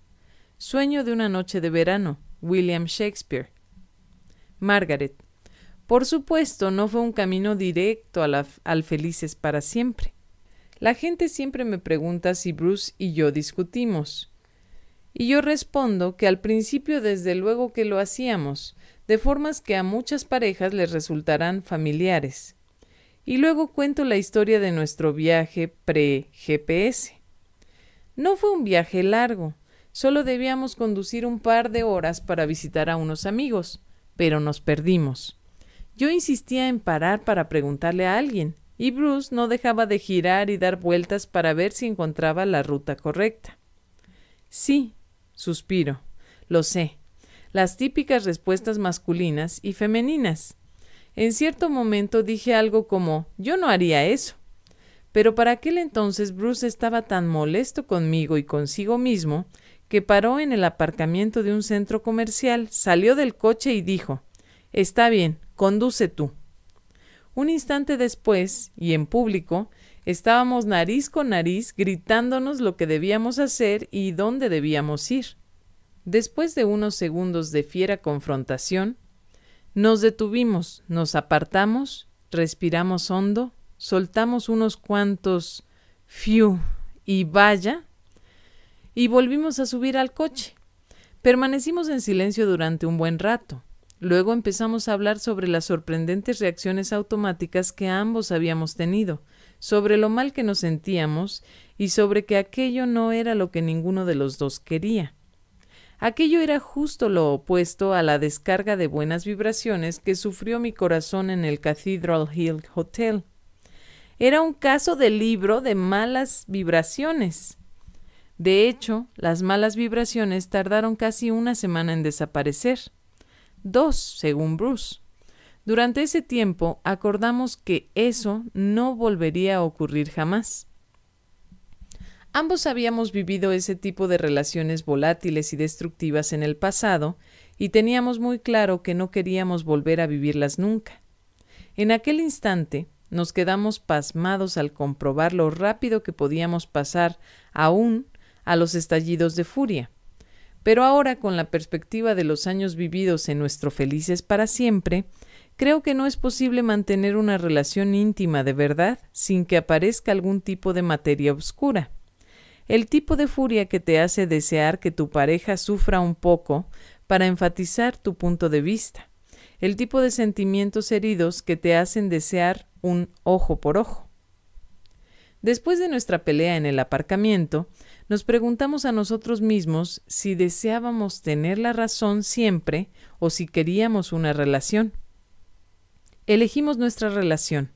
Sueño de una noche de verano, William Shakespeare. Margaret. Por supuesto, no fue un camino directo al felices para siempre. La gente siempre me pregunta si Bruce y yo discutimos. Y yo respondo que al principio desde luego que lo hacíamos, de formas que a muchas parejas les resultarán familiares. Y luego cuento la historia de nuestro viaje pre-GPS. No fue un viaje largo, solo debíamos conducir un par de horas para visitar a unos amigos, pero nos perdimos. Yo insistía en parar para preguntarle a alguien, y Bruce no dejaba de girar y dar vueltas para ver si encontraba la ruta correcta. Sí, suspiro, lo sé, las típicas respuestas masculinas y femeninas. En cierto momento dije algo como yo no haría eso. Pero para aquel entonces Bruce estaba tan molesto conmigo y consigo mismo que paró en el aparcamiento de un centro comercial, salió del coche y dijo Está bien, conduce tú. Un instante después, y en público, estábamos nariz con nariz gritándonos lo que debíamos hacer y dónde debíamos ir. Después de unos segundos de fiera confrontación, nos detuvimos, nos apartamos, respiramos hondo, soltamos unos cuantos fiu y vaya, y volvimos a subir al coche. Permanecimos en silencio durante un buen rato. Luego empezamos a hablar sobre las sorprendentes reacciones automáticas que ambos habíamos tenido, sobre lo mal que nos sentíamos y sobre que aquello no era lo que ninguno de los dos quería. Aquello era justo lo opuesto a la descarga de buenas vibraciones que sufrió mi corazón en el Cathedral Hill Hotel. Era un caso de libro de malas vibraciones. De hecho, las malas vibraciones tardaron casi una semana en desaparecer. Dos, según Bruce. Durante ese tiempo acordamos que eso no volvería a ocurrir jamás. Ambos habíamos vivido ese tipo de relaciones volátiles y destructivas en el pasado, y teníamos muy claro que no queríamos volver a vivirlas nunca. En aquel instante nos quedamos pasmados al comprobar lo rápido que podíamos pasar aún a los estallidos de furia. Pero ahora, con la perspectiva de los años vividos en nuestro Felices para siempre, creo que no es posible mantener una relación íntima de verdad sin que aparezca algún tipo de materia oscura el tipo de furia que te hace desear que tu pareja sufra un poco para enfatizar tu punto de vista, el tipo de sentimientos heridos que te hacen desear un ojo por ojo. Después de nuestra pelea en el aparcamiento, nos preguntamos a nosotros mismos si deseábamos tener la razón siempre o si queríamos una relación. Elegimos nuestra relación.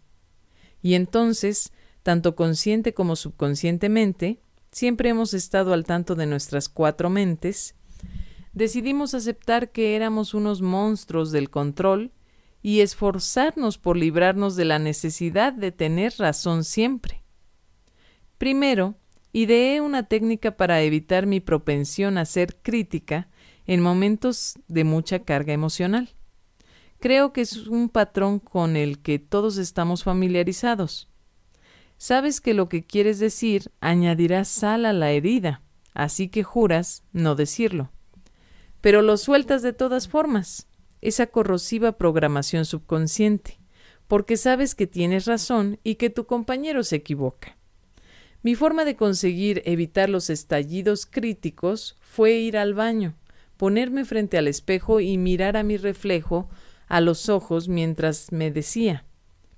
Y entonces, tanto consciente como subconscientemente, siempre hemos estado al tanto de nuestras cuatro mentes, decidimos aceptar que éramos unos monstruos del control y esforzarnos por librarnos de la necesidad de tener razón siempre. Primero, ideé una técnica para evitar mi propensión a ser crítica en momentos de mucha carga emocional. Creo que es un patrón con el que todos estamos familiarizados. Sabes que lo que quieres decir añadirá sal a la herida, así que juras no decirlo. Pero lo sueltas de todas formas, esa corrosiva programación subconsciente, porque sabes que tienes razón y que tu compañero se equivoca. Mi forma de conseguir evitar los estallidos críticos fue ir al baño, ponerme frente al espejo y mirar a mi reflejo a los ojos mientras me decía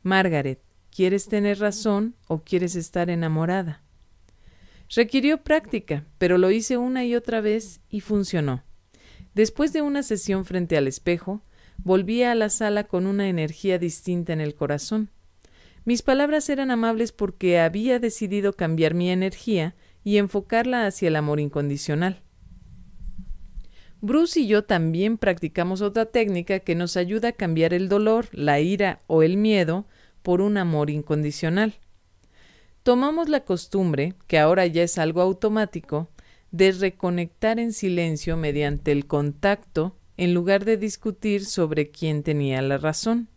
Margaret, ¿Quieres tener razón o quieres estar enamorada? Requirió práctica, pero lo hice una y otra vez y funcionó. Después de una sesión frente al espejo, volví a la sala con una energía distinta en el corazón. Mis palabras eran amables porque había decidido cambiar mi energía y enfocarla hacia el amor incondicional. Bruce y yo también practicamos otra técnica que nos ayuda a cambiar el dolor, la ira o el miedo por un amor incondicional. Tomamos la costumbre, que ahora ya es algo automático, de reconectar en silencio mediante el contacto en lugar de discutir sobre quién tenía la razón.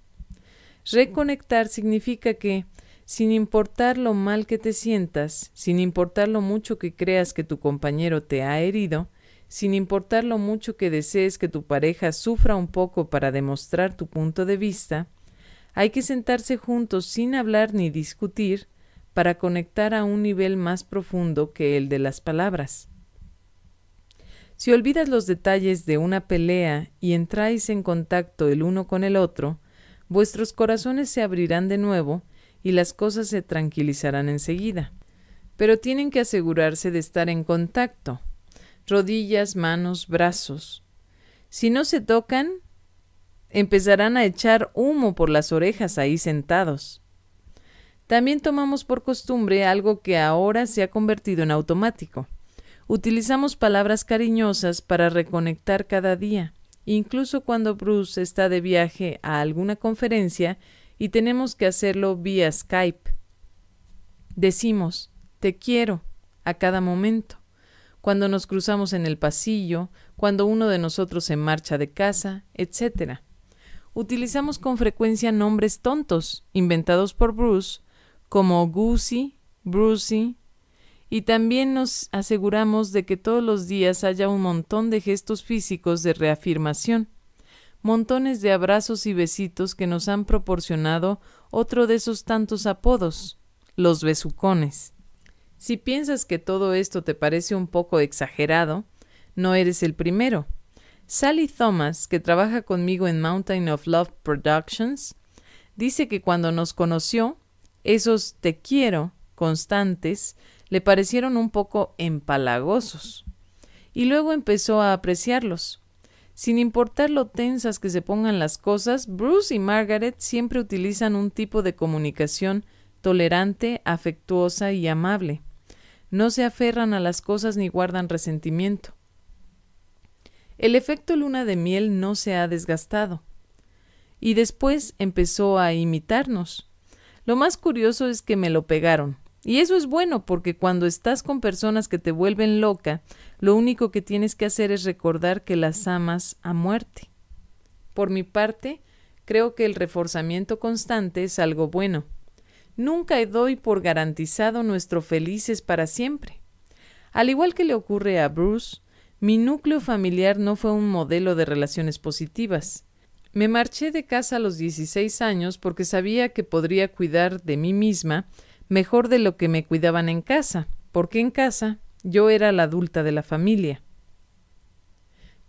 Reconectar significa que, sin importar lo mal que te sientas, sin importar lo mucho que creas que tu compañero te ha herido, sin importar lo mucho que desees que tu pareja sufra un poco para demostrar tu punto de vista, hay que sentarse juntos sin hablar ni discutir para conectar a un nivel más profundo que el de las palabras. Si olvidas los detalles de una pelea y entráis en contacto el uno con el otro, vuestros corazones se abrirán de nuevo y las cosas se tranquilizarán enseguida. Pero tienen que asegurarse de estar en contacto. Rodillas, manos, brazos. Si no se tocan, Empezarán a echar humo por las orejas ahí sentados. También tomamos por costumbre algo que ahora se ha convertido en automático. Utilizamos palabras cariñosas para reconectar cada día, incluso cuando Bruce está de viaje a alguna conferencia y tenemos que hacerlo vía Skype. Decimos, te quiero, a cada momento, cuando nos cruzamos en el pasillo, cuando uno de nosotros se marcha de casa, etc utilizamos con frecuencia nombres tontos inventados por Bruce, como Goosey, Brucey, y también nos aseguramos de que todos los días haya un montón de gestos físicos de reafirmación, montones de abrazos y besitos que nos han proporcionado otro de esos tantos apodos, los besucones. Si piensas que todo esto te parece un poco exagerado, no eres el primero. Sally Thomas, que trabaja conmigo en Mountain of Love Productions, dice que cuando nos conoció, esos te quiero constantes le parecieron un poco empalagosos. Y luego empezó a apreciarlos. Sin importar lo tensas que se pongan las cosas, Bruce y Margaret siempre utilizan un tipo de comunicación tolerante, afectuosa y amable. No se aferran a las cosas ni guardan resentimiento el efecto luna de miel no se ha desgastado. Y después empezó a imitarnos. Lo más curioso es que me lo pegaron. Y eso es bueno porque cuando estás con personas que te vuelven loca, lo único que tienes que hacer es recordar que las amas a muerte. Por mi parte, creo que el reforzamiento constante es algo bueno. Nunca doy por garantizado nuestro felices para siempre. Al igual que le ocurre a Bruce, mi núcleo familiar no fue un modelo de relaciones positivas. Me marché de casa a los 16 años porque sabía que podría cuidar de mí misma mejor de lo que me cuidaban en casa, porque en casa yo era la adulta de la familia.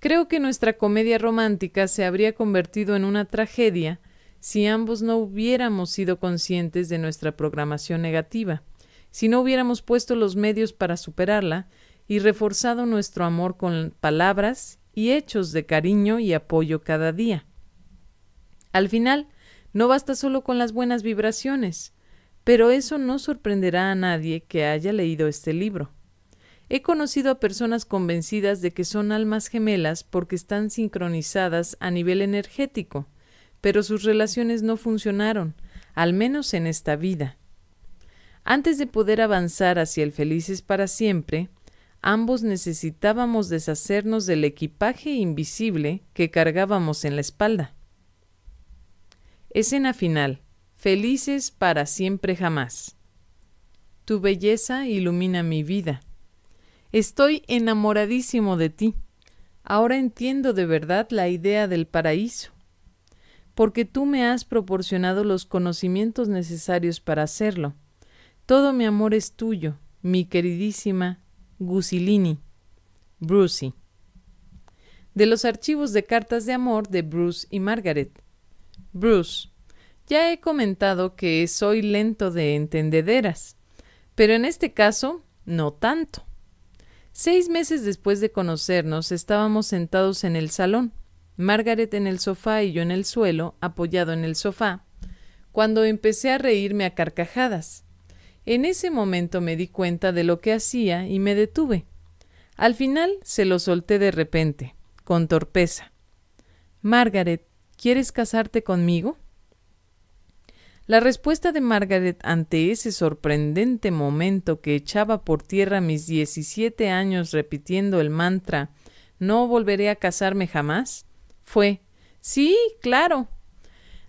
Creo que nuestra comedia romántica se habría convertido en una tragedia si ambos no hubiéramos sido conscientes de nuestra programación negativa, si no hubiéramos puesto los medios para superarla y reforzado nuestro amor con palabras y hechos de cariño y apoyo cada día. Al final, no basta solo con las buenas vibraciones, pero eso no sorprenderá a nadie que haya leído este libro. He conocido a personas convencidas de que son almas gemelas porque están sincronizadas a nivel energético, pero sus relaciones no funcionaron, al menos en esta vida. Antes de poder avanzar hacia el felices para siempre, ambos necesitábamos deshacernos del equipaje invisible que cargábamos en la espalda. Escena final. Felices para siempre jamás. Tu belleza ilumina mi vida. Estoy enamoradísimo de ti. Ahora entiendo de verdad la idea del paraíso, porque tú me has proporcionado los conocimientos necesarios para hacerlo. Todo mi amor es tuyo, mi queridísima Gusilini, Brucey. De los archivos de cartas de amor de Bruce y Margaret. Bruce. Ya he comentado que soy lento de entendederas, pero en este caso no tanto. Seis meses después de conocernos estábamos sentados en el salón, Margaret en el sofá y yo en el suelo, apoyado en el sofá, cuando empecé a reírme a carcajadas. En ese momento me di cuenta de lo que hacía y me detuve. Al final se lo solté de repente, con torpeza. Margaret, ¿quieres casarte conmigo? La respuesta de Margaret ante ese sorprendente momento que echaba por tierra mis 17 años repitiendo el mantra No volveré a casarme jamás fue Sí, claro.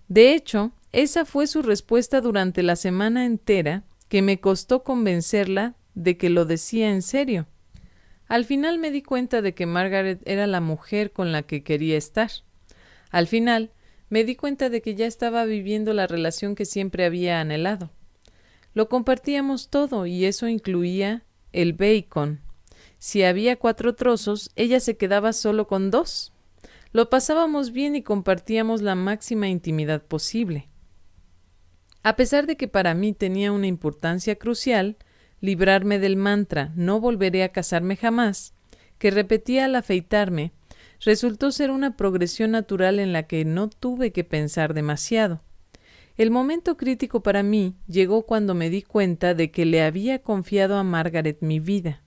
De hecho, esa fue su respuesta durante la semana entera que me costó convencerla de que lo decía en serio. Al final me di cuenta de que Margaret era la mujer con la que quería estar. Al final me di cuenta de que ya estaba viviendo la relación que siempre había anhelado. Lo compartíamos todo y eso incluía el bacon. Si había cuatro trozos, ella se quedaba solo con dos. Lo pasábamos bien y compartíamos la máxima intimidad posible. A pesar de que para mí tenía una importancia crucial, librarme del mantra no volveré a casarme jamás, que repetía al afeitarme, resultó ser una progresión natural en la que no tuve que pensar demasiado. El momento crítico para mí llegó cuando me di cuenta de que le había confiado a Margaret mi vida.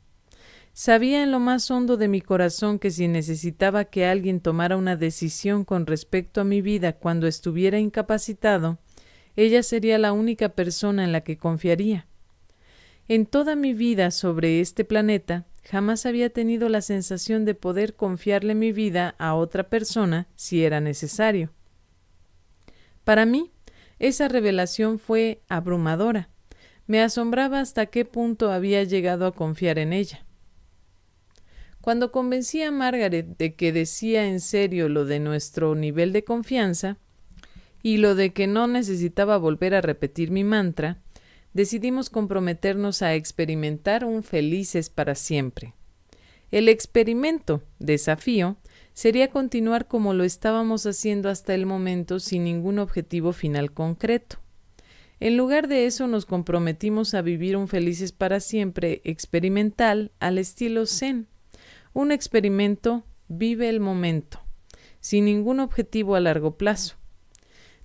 Sabía en lo más hondo de mi corazón que si necesitaba que alguien tomara una decisión con respecto a mi vida cuando estuviera incapacitado, ella sería la única persona en la que confiaría. En toda mi vida sobre este planeta jamás había tenido la sensación de poder confiarle mi vida a otra persona si era necesario. Para mí, esa revelación fue abrumadora. Me asombraba hasta qué punto había llegado a confiar en ella. Cuando convencí a Margaret de que decía en serio lo de nuestro nivel de confianza, y lo de que no necesitaba volver a repetir mi mantra, decidimos comprometernos a experimentar un felices para siempre. El experimento, desafío, sería continuar como lo estábamos haciendo hasta el momento sin ningún objetivo final concreto. En lugar de eso nos comprometimos a vivir un felices para siempre experimental al estilo Zen. Un experimento vive el momento, sin ningún objetivo a largo plazo.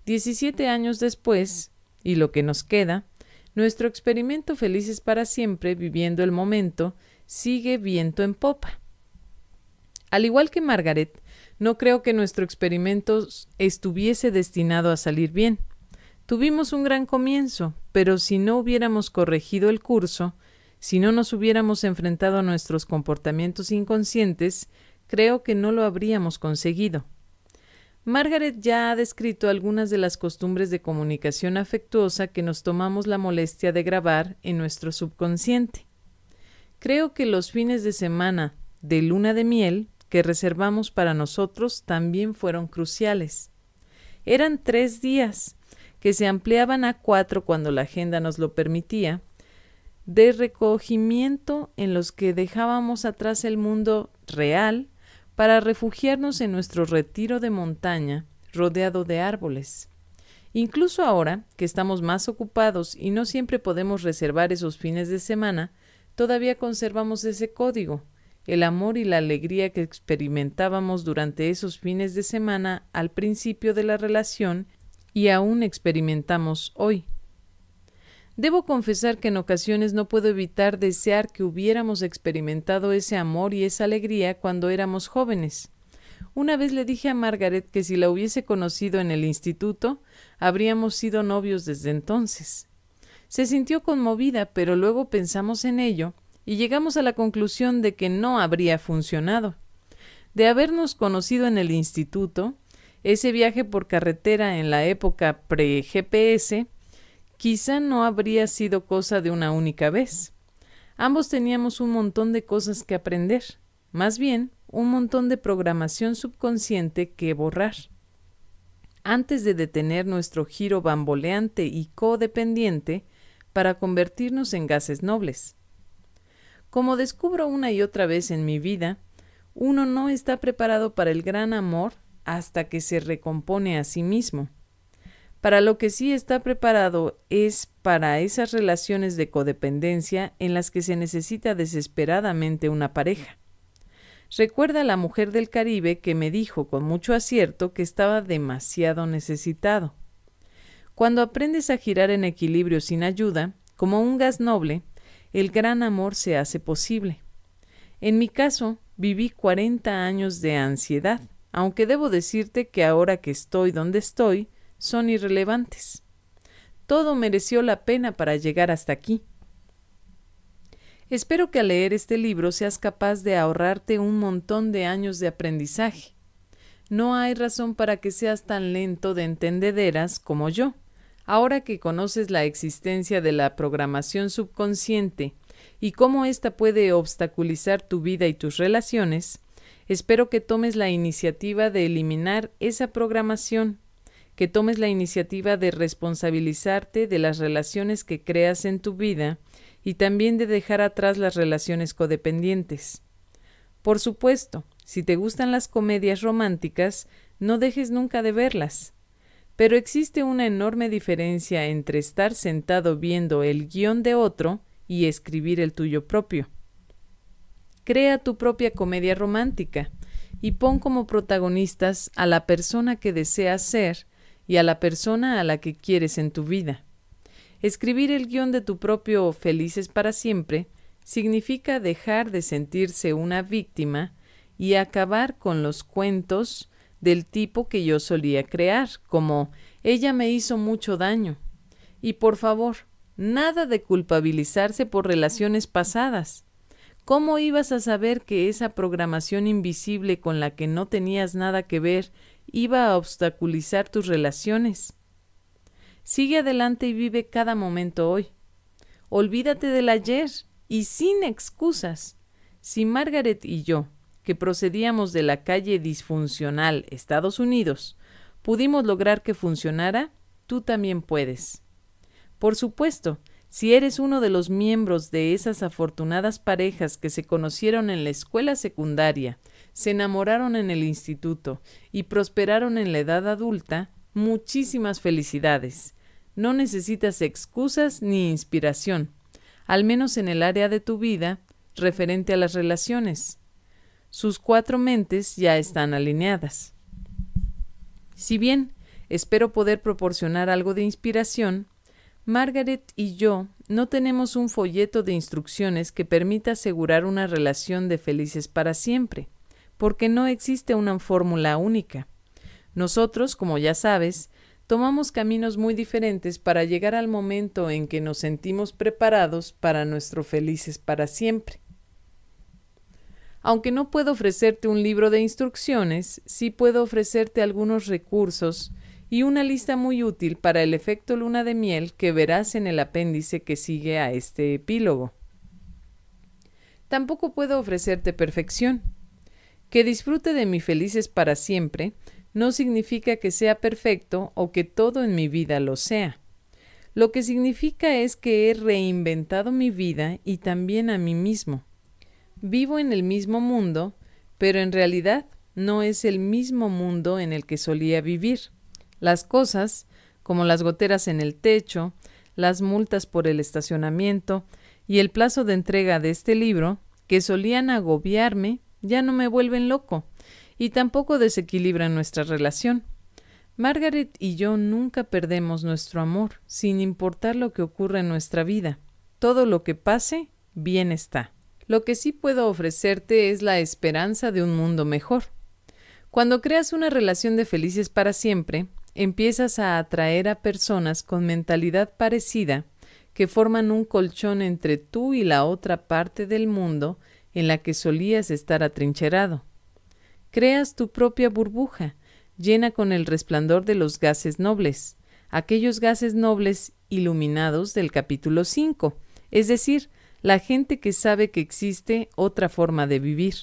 Diecisiete años después, y lo que nos queda, nuestro experimento Felices para siempre, viviendo el momento, sigue viento en popa. Al igual que Margaret, no creo que nuestro experimento estuviese destinado a salir bien. Tuvimos un gran comienzo, pero si no hubiéramos corregido el curso, si no nos hubiéramos enfrentado a nuestros comportamientos inconscientes, creo que no lo habríamos conseguido. Margaret ya ha descrito algunas de las costumbres de comunicación afectuosa que nos tomamos la molestia de grabar en nuestro subconsciente. Creo que los fines de semana de luna de miel que reservamos para nosotros también fueron cruciales. Eran tres días, que se ampliaban a cuatro cuando la agenda nos lo permitía, de recogimiento en los que dejábamos atrás el mundo real para refugiarnos en nuestro retiro de montaña rodeado de árboles. Incluso ahora, que estamos más ocupados y no siempre podemos reservar esos fines de semana, todavía conservamos ese código, el amor y la alegría que experimentábamos durante esos fines de semana al principio de la relación y aún experimentamos hoy. Debo confesar que en ocasiones no puedo evitar desear que hubiéramos experimentado ese amor y esa alegría cuando éramos jóvenes. Una vez le dije a Margaret que si la hubiese conocido en el instituto, habríamos sido novios desde entonces. Se sintió conmovida, pero luego pensamos en ello y llegamos a la conclusión de que no habría funcionado. De habernos conocido en el instituto, ese viaje por carretera en la época pre-GPS Quizá no habría sido cosa de una única vez. Ambos teníamos un montón de cosas que aprender, más bien un montón de programación subconsciente que borrar. Antes de detener nuestro giro bamboleante y codependiente para convertirnos en gases nobles. Como descubro una y otra vez en mi vida, uno no está preparado para el gran amor hasta que se recompone a sí mismo. Para lo que sí está preparado es para esas relaciones de codependencia en las que se necesita desesperadamente una pareja. Recuerda la mujer del Caribe que me dijo con mucho acierto que estaba demasiado necesitado. Cuando aprendes a girar en equilibrio sin ayuda, como un gas noble, el gran amor se hace posible. En mi caso, viví 40 años de ansiedad, aunque debo decirte que ahora que estoy donde estoy, son irrelevantes. Todo mereció la pena para llegar hasta aquí. Espero que al leer este libro seas capaz de ahorrarte un montón de años de aprendizaje. No hay razón para que seas tan lento de entendederas como yo. Ahora que conoces la existencia de la programación subconsciente y cómo ésta puede obstaculizar tu vida y tus relaciones, espero que tomes la iniciativa de eliminar esa programación que tomes la iniciativa de responsabilizarte de las relaciones que creas en tu vida y también de dejar atrás las relaciones codependientes. Por supuesto, si te gustan las comedias románticas, no dejes nunca de verlas. Pero existe una enorme diferencia entre estar sentado viendo el guión de otro y escribir el tuyo propio. Crea tu propia comedia romántica y pon como protagonistas a la persona que deseas ser y a la persona a la que quieres en tu vida. Escribir el guión de tu propio Felices para siempre significa dejar de sentirse una víctima y acabar con los cuentos del tipo que yo solía crear, como ella me hizo mucho daño. Y por favor, nada de culpabilizarse por relaciones pasadas. ¿Cómo ibas a saber que esa programación invisible con la que no tenías nada que ver iba a obstaculizar tus relaciones. Sigue adelante y vive cada momento hoy. Olvídate del ayer y sin excusas. Si Margaret y yo, que procedíamos de la calle disfuncional Estados Unidos, pudimos lograr que funcionara, tú también puedes. Por supuesto, si eres uno de los miembros de esas afortunadas parejas que se conocieron en la escuela secundaria se enamoraron en el instituto y prosperaron en la edad adulta, muchísimas felicidades. No necesitas excusas ni inspiración, al menos en el área de tu vida referente a las relaciones. Sus cuatro mentes ya están alineadas. Si bien espero poder proporcionar algo de inspiración, Margaret y yo no tenemos un folleto de instrucciones que permita asegurar una relación de felices para siempre porque no existe una fórmula única. Nosotros, como ya sabes, tomamos caminos muy diferentes para llegar al momento en que nos sentimos preparados para nuestro felices para siempre. Aunque no puedo ofrecerte un libro de instrucciones, sí puedo ofrecerte algunos recursos y una lista muy útil para el efecto luna de miel que verás en el apéndice que sigue a este epílogo. Tampoco puedo ofrecerte perfección. Que disfrute de mi felices para siempre no significa que sea perfecto o que todo en mi vida lo sea. Lo que significa es que he reinventado mi vida y también a mí mismo. Vivo en el mismo mundo, pero en realidad no es el mismo mundo en el que solía vivir. Las cosas, como las goteras en el techo, las multas por el estacionamiento y el plazo de entrega de este libro, que solían agobiarme, ya no me vuelven loco y tampoco desequilibran nuestra relación. Margaret y yo nunca perdemos nuestro amor, sin importar lo que ocurra en nuestra vida. Todo lo que pase, bien está. Lo que sí puedo ofrecerte es la esperanza de un mundo mejor. Cuando creas una relación de felices para siempre, empiezas a atraer a personas con mentalidad parecida que forman un colchón entre tú y la otra parte del mundo en la que solías estar atrincherado. Creas tu propia burbuja, llena con el resplandor de los gases nobles, aquellos gases nobles iluminados del capítulo 5, es decir, la gente que sabe que existe otra forma de vivir.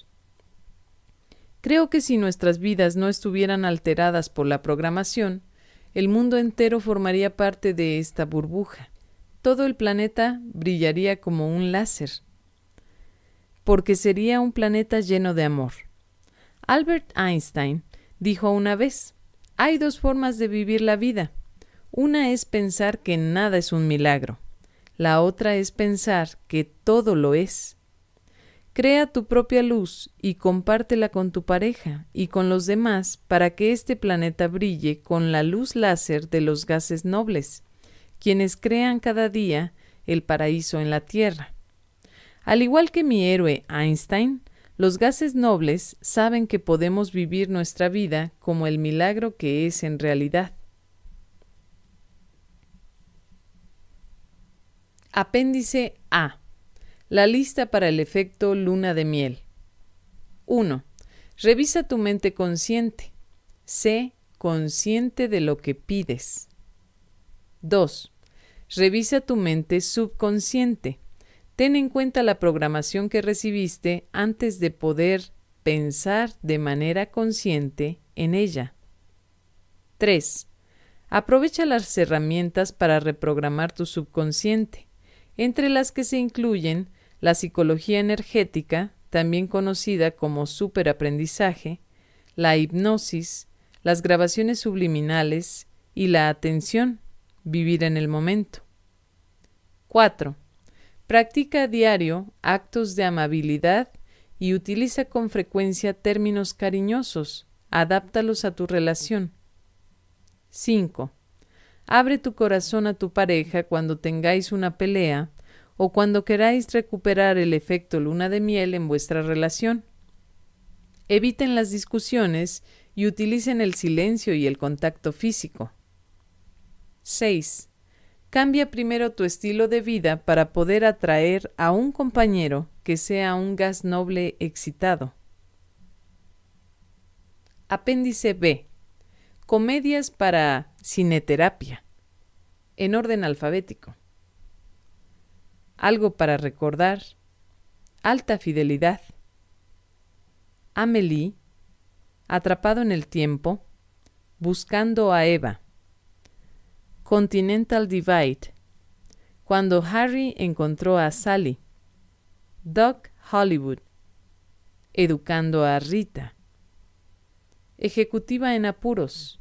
Creo que si nuestras vidas no estuvieran alteradas por la programación, el mundo entero formaría parte de esta burbuja. Todo el planeta brillaría como un láser, porque sería un planeta lleno de amor. Albert Einstein dijo una vez, hay dos formas de vivir la vida. Una es pensar que nada es un milagro. La otra es pensar que todo lo es. Crea tu propia luz y compártela con tu pareja y con los demás para que este planeta brille con la luz láser de los gases nobles, quienes crean cada día el paraíso en la Tierra. Al igual que mi héroe Einstein, los gases nobles saben que podemos vivir nuestra vida como el milagro que es en realidad. Apéndice A. La lista para el efecto luna de miel. 1. Revisa tu mente consciente. Sé consciente de lo que pides. 2. Revisa tu mente subconsciente. Ten en cuenta la programación que recibiste antes de poder pensar de manera consciente en ella. 3. Aprovecha las herramientas para reprogramar tu subconsciente, entre las que se incluyen la psicología energética, también conocida como superaprendizaje, la hipnosis, las grabaciones subliminales y la atención, vivir en el momento. 4. Practica a diario actos de amabilidad y utiliza con frecuencia términos cariñosos. Adáptalos a tu relación. 5. Abre tu corazón a tu pareja cuando tengáis una pelea o cuando queráis recuperar el efecto luna de miel en vuestra relación. Eviten las discusiones y utilicen el silencio y el contacto físico. 6. Cambia primero tu estilo de vida para poder atraer a un compañero que sea un gas noble excitado. Apéndice B. Comedias para cineterapia. En orden alfabético. Algo para recordar. Alta fidelidad. Amelie. Atrapado en el tiempo. Buscando a Eva. Continental Divide, cuando Harry encontró a Sally, Doc Hollywood, educando a Rita, Ejecutiva en apuros,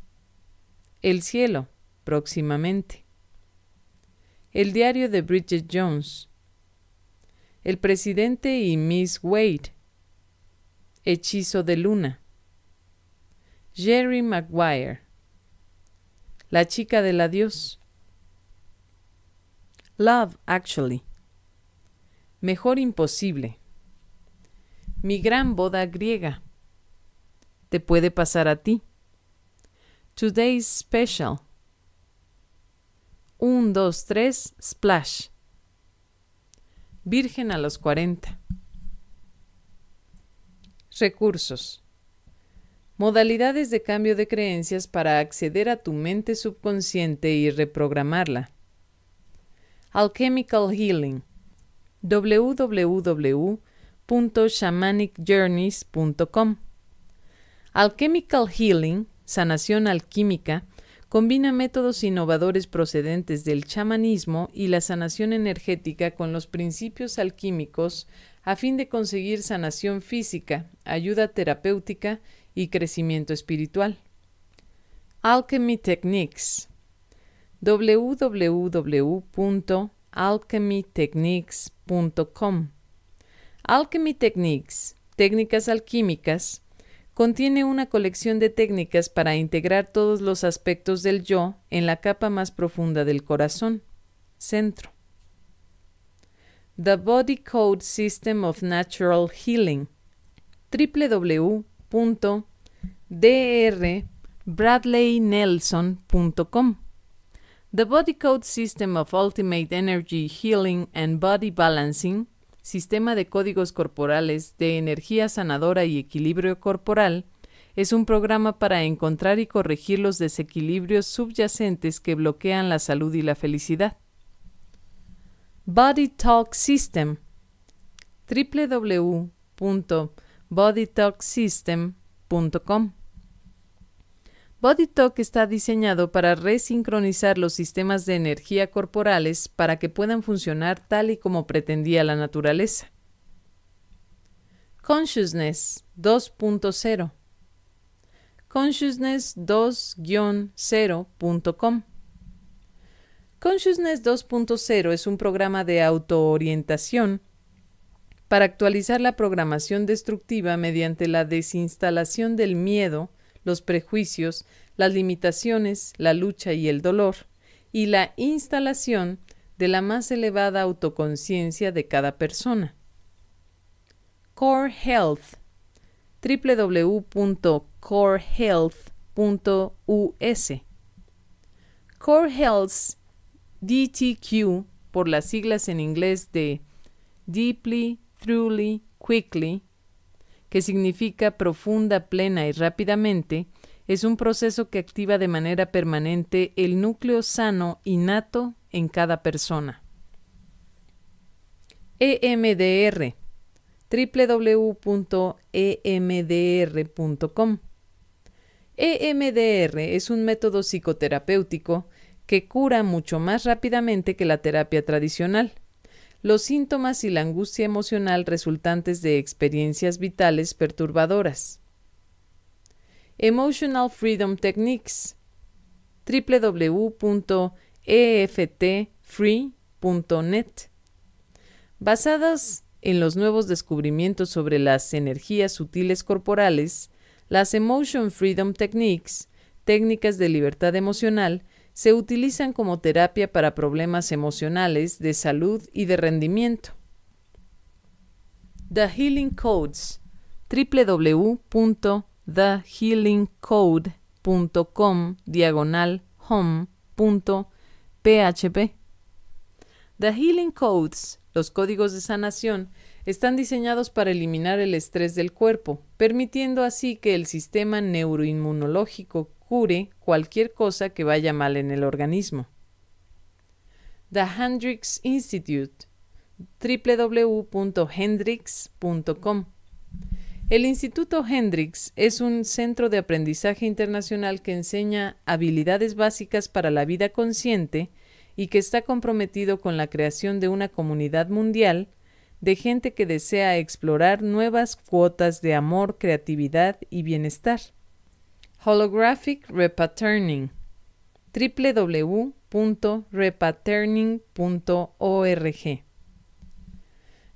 El cielo, próximamente, El diario de Bridget Jones, El presidente y Miss Wade, Hechizo de Luna, Jerry Maguire, la chica del adiós. Love, actually. Mejor imposible. Mi gran boda griega. Te puede pasar a ti. Today's special. Un, dos, tres, splash. Virgen a los cuarenta. Recursos modalidades de cambio de creencias para acceder a tu mente subconsciente y reprogramarla. Alchemical Healing www.shamanicjourneys.com Alchemical Healing, sanación alquímica, combina métodos innovadores procedentes del chamanismo y la sanación energética con los principios alquímicos a fin de conseguir sanación física, ayuda terapéutica y crecimiento espiritual. Alchemy Techniques www.alchemytechniques.com Alchemy Techniques, técnicas alquímicas, contiene una colección de técnicas para integrar todos los aspectos del yo en la capa más profunda del corazón, centro. The Body Code System of Natural Healing www drbradleynelson.com. The Body Code System of Ultimate Energy Healing and Body Balancing, Sistema de Códigos Corporales de Energía Sanadora y Equilibrio Corporal, es un programa para encontrar y corregir los desequilibrios subyacentes que bloquean la salud y la felicidad. Body Talk System www.bodytalksystem.com BodyTalk está diseñado para resincronizar los sistemas de energía corporales para que puedan funcionar tal y como pretendía la naturaleza. Consciousness 2.0 Consciousness2-0.com Consciousness 2.0 es un programa de autoorientación para actualizar la programación destructiva mediante la desinstalación del miedo los prejuicios, las limitaciones, la lucha y el dolor, y la instalación de la más elevada autoconciencia de cada persona. Core Health www.corehealth.us Core Health DTQ por las siglas en inglés de Deeply, Truly, Quickly que significa profunda, plena y rápidamente, es un proceso que activa de manera permanente el núcleo sano innato en cada persona. EMDR www.emdr.com EMDR es un método psicoterapéutico que cura mucho más rápidamente que la terapia tradicional los síntomas y la angustia emocional resultantes de experiencias vitales perturbadoras. Emotional Freedom Techniques www.eftfree.net Basadas en los nuevos descubrimientos sobre las energías sutiles corporales, las Emotion Freedom Techniques, técnicas de libertad emocional, se utilizan como terapia para problemas emocionales, de salud y de rendimiento. The Healing Codes www.thehealingcode.com diagonal home.php The Healing Codes, los códigos de sanación, están diseñados para eliminar el estrés del cuerpo, permitiendo así que el sistema neuroinmunológico cure cualquier cosa que vaya mal en el organismo. The Hendrix Institute, www.hendrix.com. El Instituto Hendrix es un centro de aprendizaje internacional que enseña habilidades básicas para la vida consciente y que está comprometido con la creación de una comunidad mundial de gente que desea explorar nuevas cuotas de amor, creatividad y bienestar. Holographic Repatterning www.repatterning.org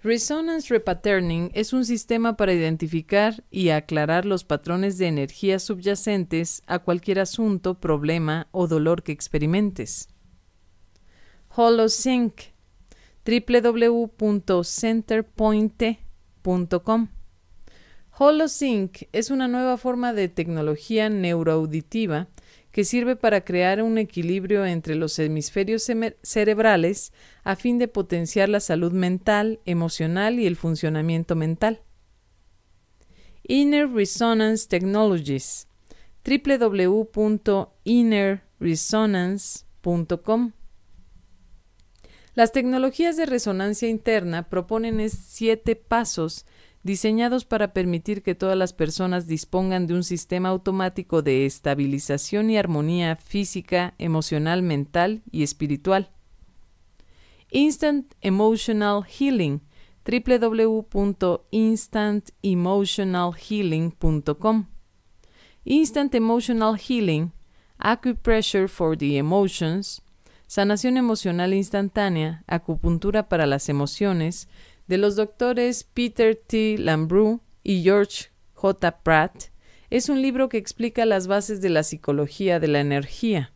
Resonance Repatterning es un sistema para identificar y aclarar los patrones de energía subyacentes a cualquier asunto, problema o dolor que experimentes. Holosync www.centerpointe.com HoloSync es una nueva forma de tecnología neuroauditiva que sirve para crear un equilibrio entre los hemisferios cerebrales a fin de potenciar la salud mental, emocional y el funcionamiento mental. Inner Resonance Technologies www.innerresonance.com Las tecnologías de resonancia interna proponen siete pasos diseñados para permitir que todas las personas dispongan de un sistema automático de estabilización y armonía física, emocional, mental y espiritual. Instant Emotional Healing www.instantemotionalhealing.com Instant Emotional Healing, Acupressure for the Emotions, sanación emocional instantánea, acupuntura para las emociones, de los doctores Peter T. Lambrou y George J. Pratt, es un libro que explica las bases de la psicología de la energía.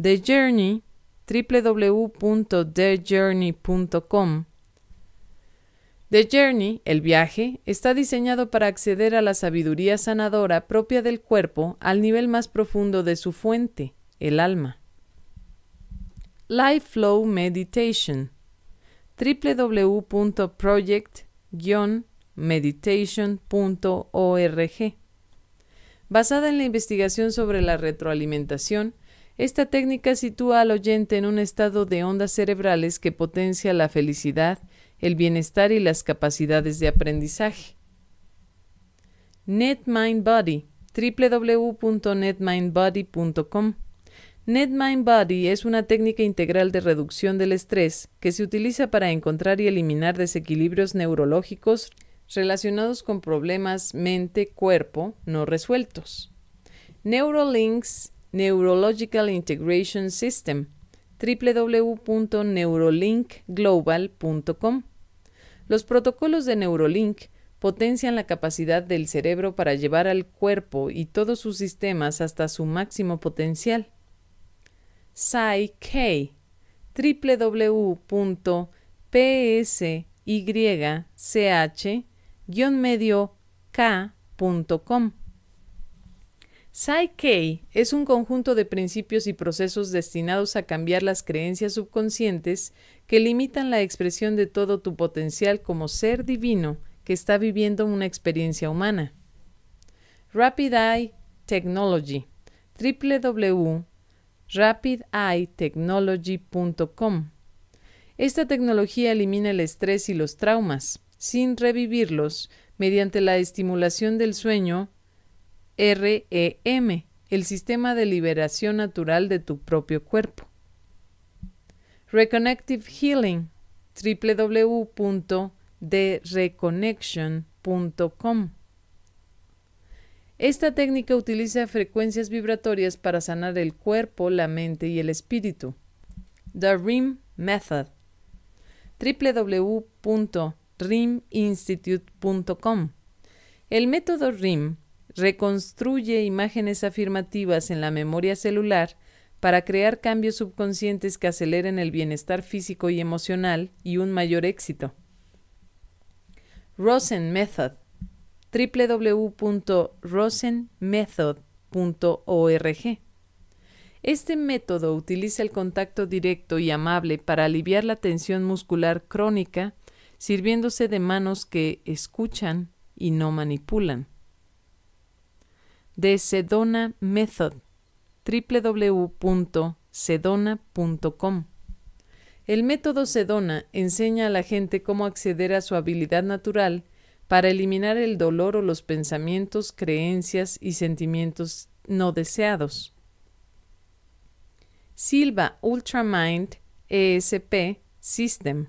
The Journey, www.thejourney.com. The Journey, el viaje, está diseñado para acceder a la sabiduría sanadora propia del cuerpo al nivel más profundo de su fuente, el alma. Life Flow Meditation www.project-meditation.org. Basada en la investigación sobre la retroalimentación, esta técnica sitúa al oyente en un estado de ondas cerebrales que potencia la felicidad, el bienestar y las capacidades de aprendizaje. NetMindBody www.netmindbody.com Net Body es una técnica integral de reducción del estrés que se utiliza para encontrar y eliminar desequilibrios neurológicos relacionados con problemas mente-cuerpo no resueltos. Neurolinks Neurological Integration System www.neurolinkglobal.com Los protocolos de Neurolink potencian la capacidad del cerebro para llevar al cuerpo y todos sus sistemas hasta su máximo potencial PsyK wwwpsych kcom PsyK es un conjunto de principios y procesos destinados a cambiar las creencias subconscientes que limitan la expresión de todo tu potencial como ser divino que está viviendo una experiencia humana. Rapid Eye Technology www rapideyetechnology.com. Esta tecnología elimina el estrés y los traumas sin revivirlos mediante la estimulación del sueño REM, el sistema de liberación natural de tu propio cuerpo. Reconnective Healing www.dereconnection.com esta técnica utiliza frecuencias vibratorias para sanar el cuerpo, la mente y el espíritu. The RIM Method www.riminstitute.com El método RIM reconstruye imágenes afirmativas en la memoria celular para crear cambios subconscientes que aceleren el bienestar físico y emocional y un mayor éxito. Rosen Method www.rosenmethod.org. Este método utiliza el contacto directo y amable para aliviar la tensión muscular crónica, sirviéndose de manos que escuchan y no manipulan. De Sedona Method www.sedona.com El método Sedona enseña a la gente cómo acceder a su habilidad natural para eliminar el dolor o los pensamientos, creencias y sentimientos no deseados. Silva Ultramind ESP System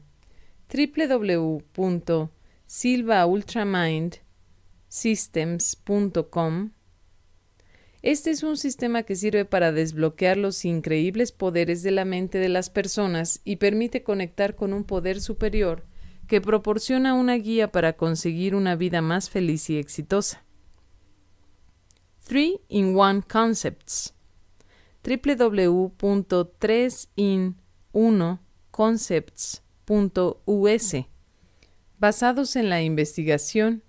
www.silvaultramindsystems.com Este es un sistema que sirve para desbloquear los increíbles poderes de la mente de las personas y permite conectar con un poder superior que proporciona una guía para conseguir una vida más feliz y exitosa. 3-in-1 Concepts www.3in1concepts.us Basados en la investigación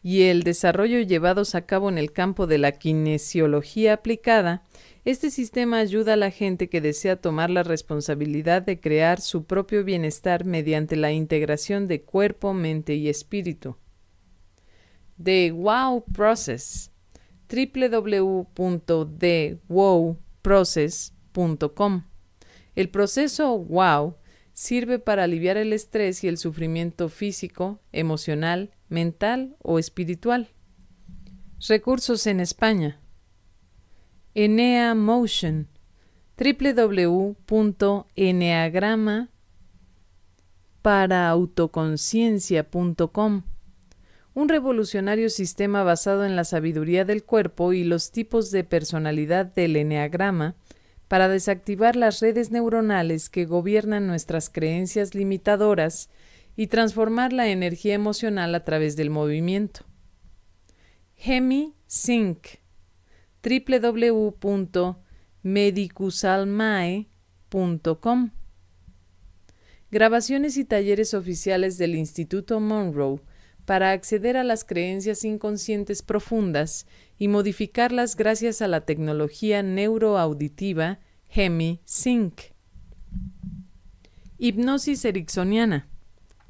y el desarrollo llevados a cabo en el campo de la kinesiología aplicada este sistema ayuda a la gente que desea tomar la responsabilidad de crear su propio bienestar mediante la integración de cuerpo, mente y espíritu. The Wow Process www.thewowprocess.com El proceso Wow sirve para aliviar el estrés y el sufrimiento físico, emocional, mental o espiritual. Recursos en España. Enea Motion www.eneagrama para un revolucionario sistema basado en la sabiduría del cuerpo y los tipos de personalidad del eneagrama para desactivar las redes neuronales que gobiernan nuestras creencias limitadoras y transformar la energía emocional a través del movimiento. Hemi Sync www.medicusalmae.com. Grabaciones y talleres oficiales del Instituto Monroe para acceder a las creencias inconscientes profundas y modificarlas gracias a la tecnología neuroauditiva HemiSync. Hipnosis ericksoniana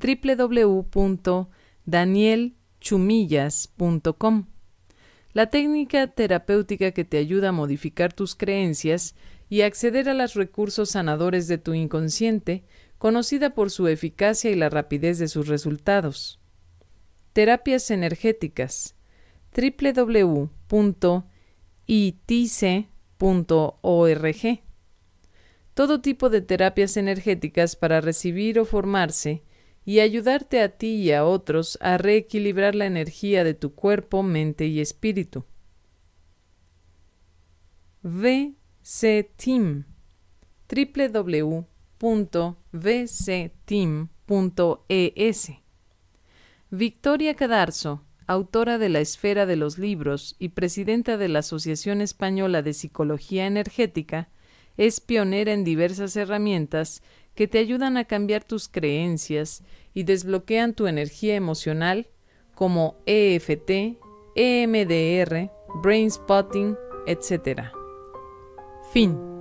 www.danielchumillas.com la técnica terapéutica que te ayuda a modificar tus creencias y acceder a los recursos sanadores de tu inconsciente, conocida por su eficacia y la rapidez de sus resultados. Terapias energéticas www.itc.org e Todo tipo de terapias energéticas para recibir o formarse y ayudarte a ti y a otros a reequilibrar la energía de tu cuerpo, mente y espíritu. VCTeam www.vcteam.es Victoria Cadarzo, autora de La Esfera de los Libros y presidenta de la Asociación Española de Psicología Energética, es pionera en diversas herramientas que te ayudan a cambiar tus creencias y desbloquean tu energía emocional como EFT, EMDR, Brain Spotting, etc. Fin.